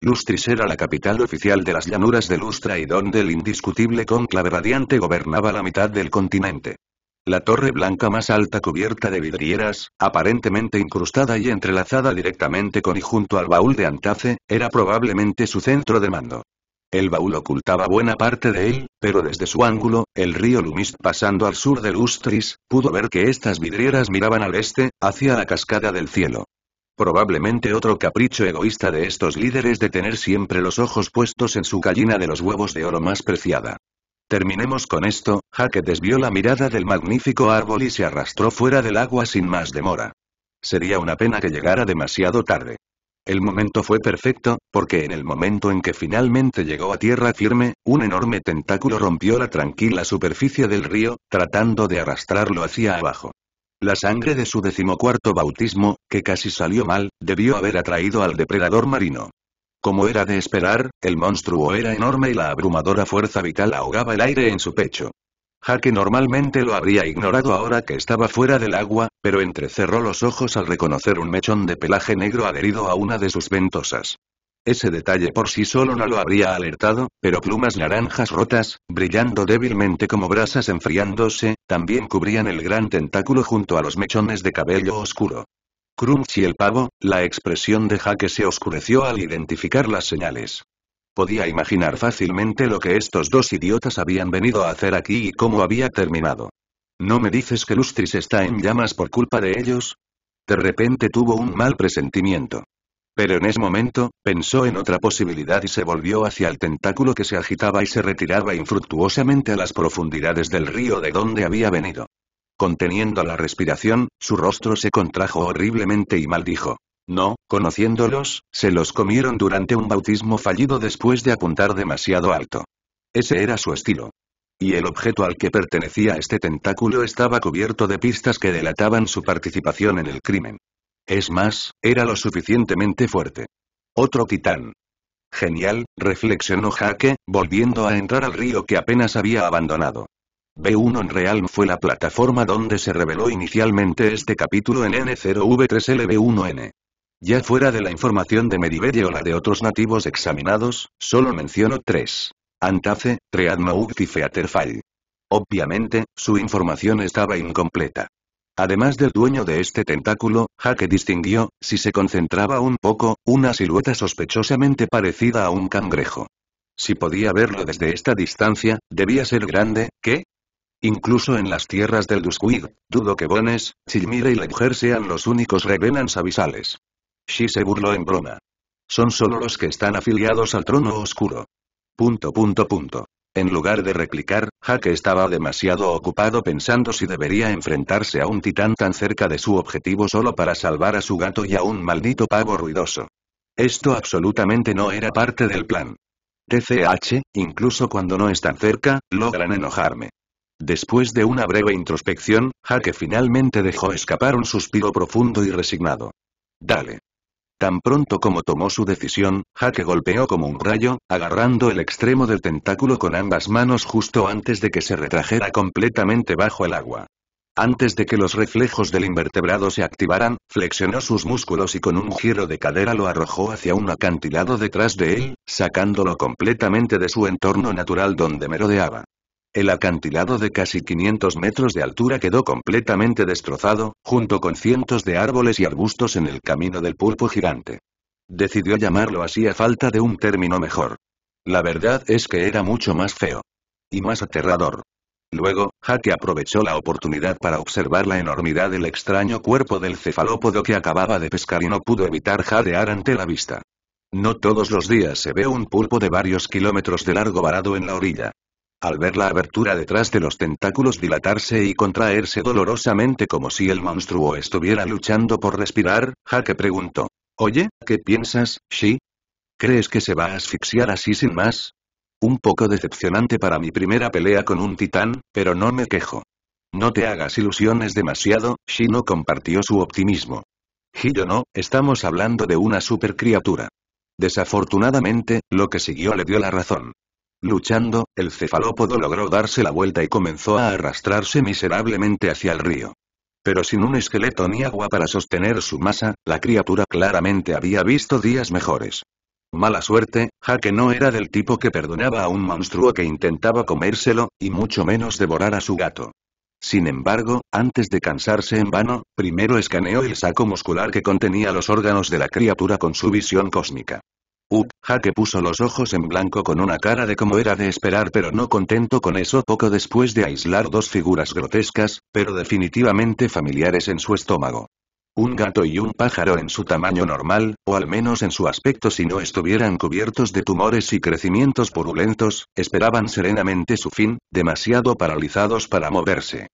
Lustris era la capital oficial de las llanuras de Lustra y donde el indiscutible conclave radiante gobernaba la mitad del continente. La torre blanca más alta cubierta de vidrieras, aparentemente incrustada y entrelazada directamente con y junto al baúl de Antace, era probablemente su centro de mando. El baúl ocultaba buena parte de él, pero desde su ángulo, el río Lumist pasando al sur de Lustris, pudo ver que estas vidrieras miraban al este, hacia la cascada del cielo. Probablemente otro capricho egoísta de estos líderes de tener siempre los ojos puestos en su gallina de los huevos de oro más preciada. Terminemos con esto, Jaque desvió la mirada del magnífico árbol y se arrastró fuera del agua sin más demora. Sería una pena que llegara demasiado tarde. El momento fue perfecto, porque en el momento en que finalmente llegó a tierra firme, un enorme tentáculo rompió la tranquila superficie del río, tratando de arrastrarlo hacia abajo. La sangre de su decimocuarto bautismo, que casi salió mal, debió haber atraído al depredador marino. Como era de esperar, el monstruo era enorme y la abrumadora fuerza vital ahogaba el aire en su pecho. Jaque normalmente lo habría ignorado ahora que estaba fuera del agua, pero entrecerró los ojos al reconocer un mechón de pelaje negro adherido a una de sus ventosas. Ese detalle por sí solo no lo habría alertado, pero plumas naranjas rotas, brillando débilmente como brasas enfriándose, también cubrían el gran tentáculo junto a los mechones de cabello oscuro. y el pavo, la expresión de Jaque se oscureció al identificar las señales. Podía imaginar fácilmente lo que estos dos idiotas habían venido a hacer aquí y cómo había terminado. ¿No me dices que Lustris está en llamas por culpa de ellos? De repente tuvo un mal presentimiento. Pero en ese momento, pensó en otra posibilidad y se volvió hacia el tentáculo que se agitaba y se retiraba infructuosamente a las profundidades del río de donde había venido. Conteniendo la respiración, su rostro se contrajo horriblemente y maldijo. No, conociéndolos, se los comieron durante un bautismo fallido después de apuntar demasiado alto. Ese era su estilo. Y el objeto al que pertenecía este tentáculo estaba cubierto de pistas que delataban su participación en el crimen. Es más, era lo suficientemente fuerte. Otro titán. Genial, reflexionó Jaque, volviendo a entrar al río que apenas había abandonado. B1 en Realm fue la plataforma donde se reveló inicialmente este capítulo en N0V3LB1N. Ya fuera de la información de Medivede o la de otros nativos examinados, solo menciono tres. Antace, Treadmouth y Obviamente, su información estaba incompleta. Además del dueño de este tentáculo, Jaque distinguió, si se concentraba un poco, una silueta sospechosamente parecida a un cangrejo. Si podía verlo desde esta distancia, debía ser grande, ¿qué? Incluso en las tierras del Duskwig, dudo que Bones, Chilmire y Ledger sean los únicos revenants abisales. Shi se burló en broma. Son solo los que están afiliados al trono oscuro. Punto punto punto. En lugar de replicar, Jaque estaba demasiado ocupado pensando si debería enfrentarse a un titán tan cerca de su objetivo solo para salvar a su gato y a un maldito pavo ruidoso. Esto absolutamente no era parte del plan. TCH, incluso cuando no están cerca, logran enojarme. Después de una breve introspección, Jaque finalmente dejó escapar un suspiro profundo y resignado. Dale. Tan pronto como tomó su decisión, Jaque golpeó como un rayo, agarrando el extremo del tentáculo con ambas manos justo antes de que se retrajera completamente bajo el agua. Antes de que los reflejos del invertebrado se activaran, flexionó sus músculos y con un giro de cadera lo arrojó hacia un acantilado detrás de él, sacándolo completamente de su entorno natural donde merodeaba. El acantilado de casi 500 metros de altura quedó completamente destrozado, junto con cientos de árboles y arbustos en el camino del pulpo gigante. Decidió llamarlo así a falta de un término mejor. La verdad es que era mucho más feo. Y más aterrador. Luego, Jaque aprovechó la oportunidad para observar la enormidad del extraño cuerpo del cefalópodo que acababa de pescar y no pudo evitar jadear ante la vista. No todos los días se ve un pulpo de varios kilómetros de largo varado en la orilla. Al ver la abertura detrás de los tentáculos dilatarse y contraerse dolorosamente como si el monstruo estuviera luchando por respirar, Jaque preguntó. Oye, ¿qué piensas, Shi? ¿Crees que se va a asfixiar así sin más? Un poco decepcionante para mi primera pelea con un titán, pero no me quejo. No te hagas ilusiones demasiado, Shi no compartió su optimismo. yo no, estamos hablando de una supercriatura. Desafortunadamente, lo que siguió le dio la razón. Luchando, el cefalópodo logró darse la vuelta y comenzó a arrastrarse miserablemente hacia el río. Pero sin un esqueleto ni agua para sostener su masa, la criatura claramente había visto días mejores. Mala suerte, Jaque no era del tipo que perdonaba a un monstruo que intentaba comérselo, y mucho menos devorar a su gato. Sin embargo, antes de cansarse en vano, primero escaneó el saco muscular que contenía los órganos de la criatura con su visión cósmica. Ut, Jaque puso los ojos en blanco con una cara de como era de esperar pero no contento con eso poco después de aislar dos figuras grotescas, pero definitivamente familiares en su estómago. Un gato y un pájaro en su tamaño normal, o al menos en su aspecto si no estuvieran cubiertos de tumores y crecimientos purulentos, esperaban serenamente su fin, demasiado paralizados para moverse.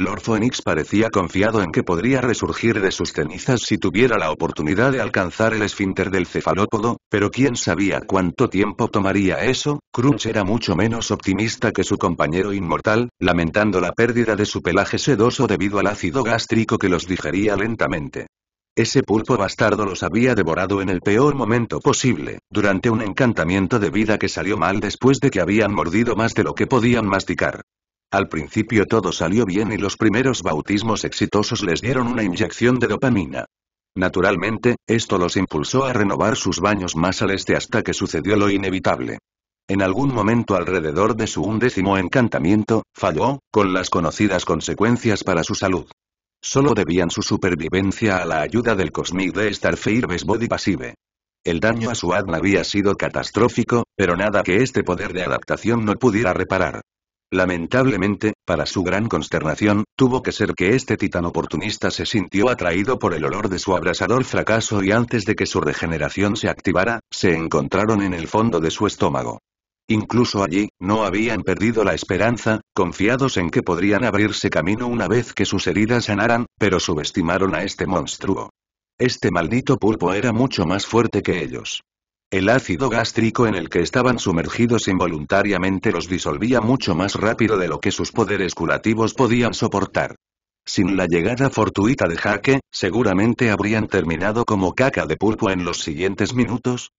Lord Phoenix parecía confiado en que podría resurgir de sus cenizas si tuviera la oportunidad de alcanzar el esfínter del cefalópodo, pero quién sabía cuánto tiempo tomaría eso, Crunch era mucho menos optimista que su compañero inmortal, lamentando la pérdida de su pelaje sedoso debido al ácido gástrico que los digería lentamente. Ese pulpo bastardo los había devorado en el peor momento posible, durante un encantamiento de vida que salió mal después de que habían mordido más de lo que podían masticar. Al principio todo salió bien y los primeros bautismos exitosos les dieron una inyección de dopamina. Naturalmente, esto los impulsó a renovar sus baños más al este hasta que sucedió lo inevitable. En algún momento alrededor de su undécimo encantamiento, falló, con las conocidas consecuencias para su salud. Solo debían su supervivencia a la ayuda del Cosmic de Starfire's Body Passive. El daño a su alma había sido catastrófico, pero nada que este poder de adaptación no pudiera reparar. Lamentablemente, para su gran consternación, tuvo que ser que este titán oportunista se sintió atraído por el olor de su abrasador fracaso y antes de que su regeneración se activara, se encontraron en el fondo de su estómago. Incluso allí, no habían perdido la esperanza, confiados en que podrían abrirse camino una vez que sus heridas sanaran, pero subestimaron a este monstruo. Este maldito pulpo era mucho más fuerte que ellos. El ácido gástrico en el que estaban sumergidos involuntariamente los disolvía mucho más rápido de lo que sus poderes curativos podían soportar. Sin la llegada fortuita de Jaque, seguramente habrían terminado como caca de pulpo en los siguientes minutos,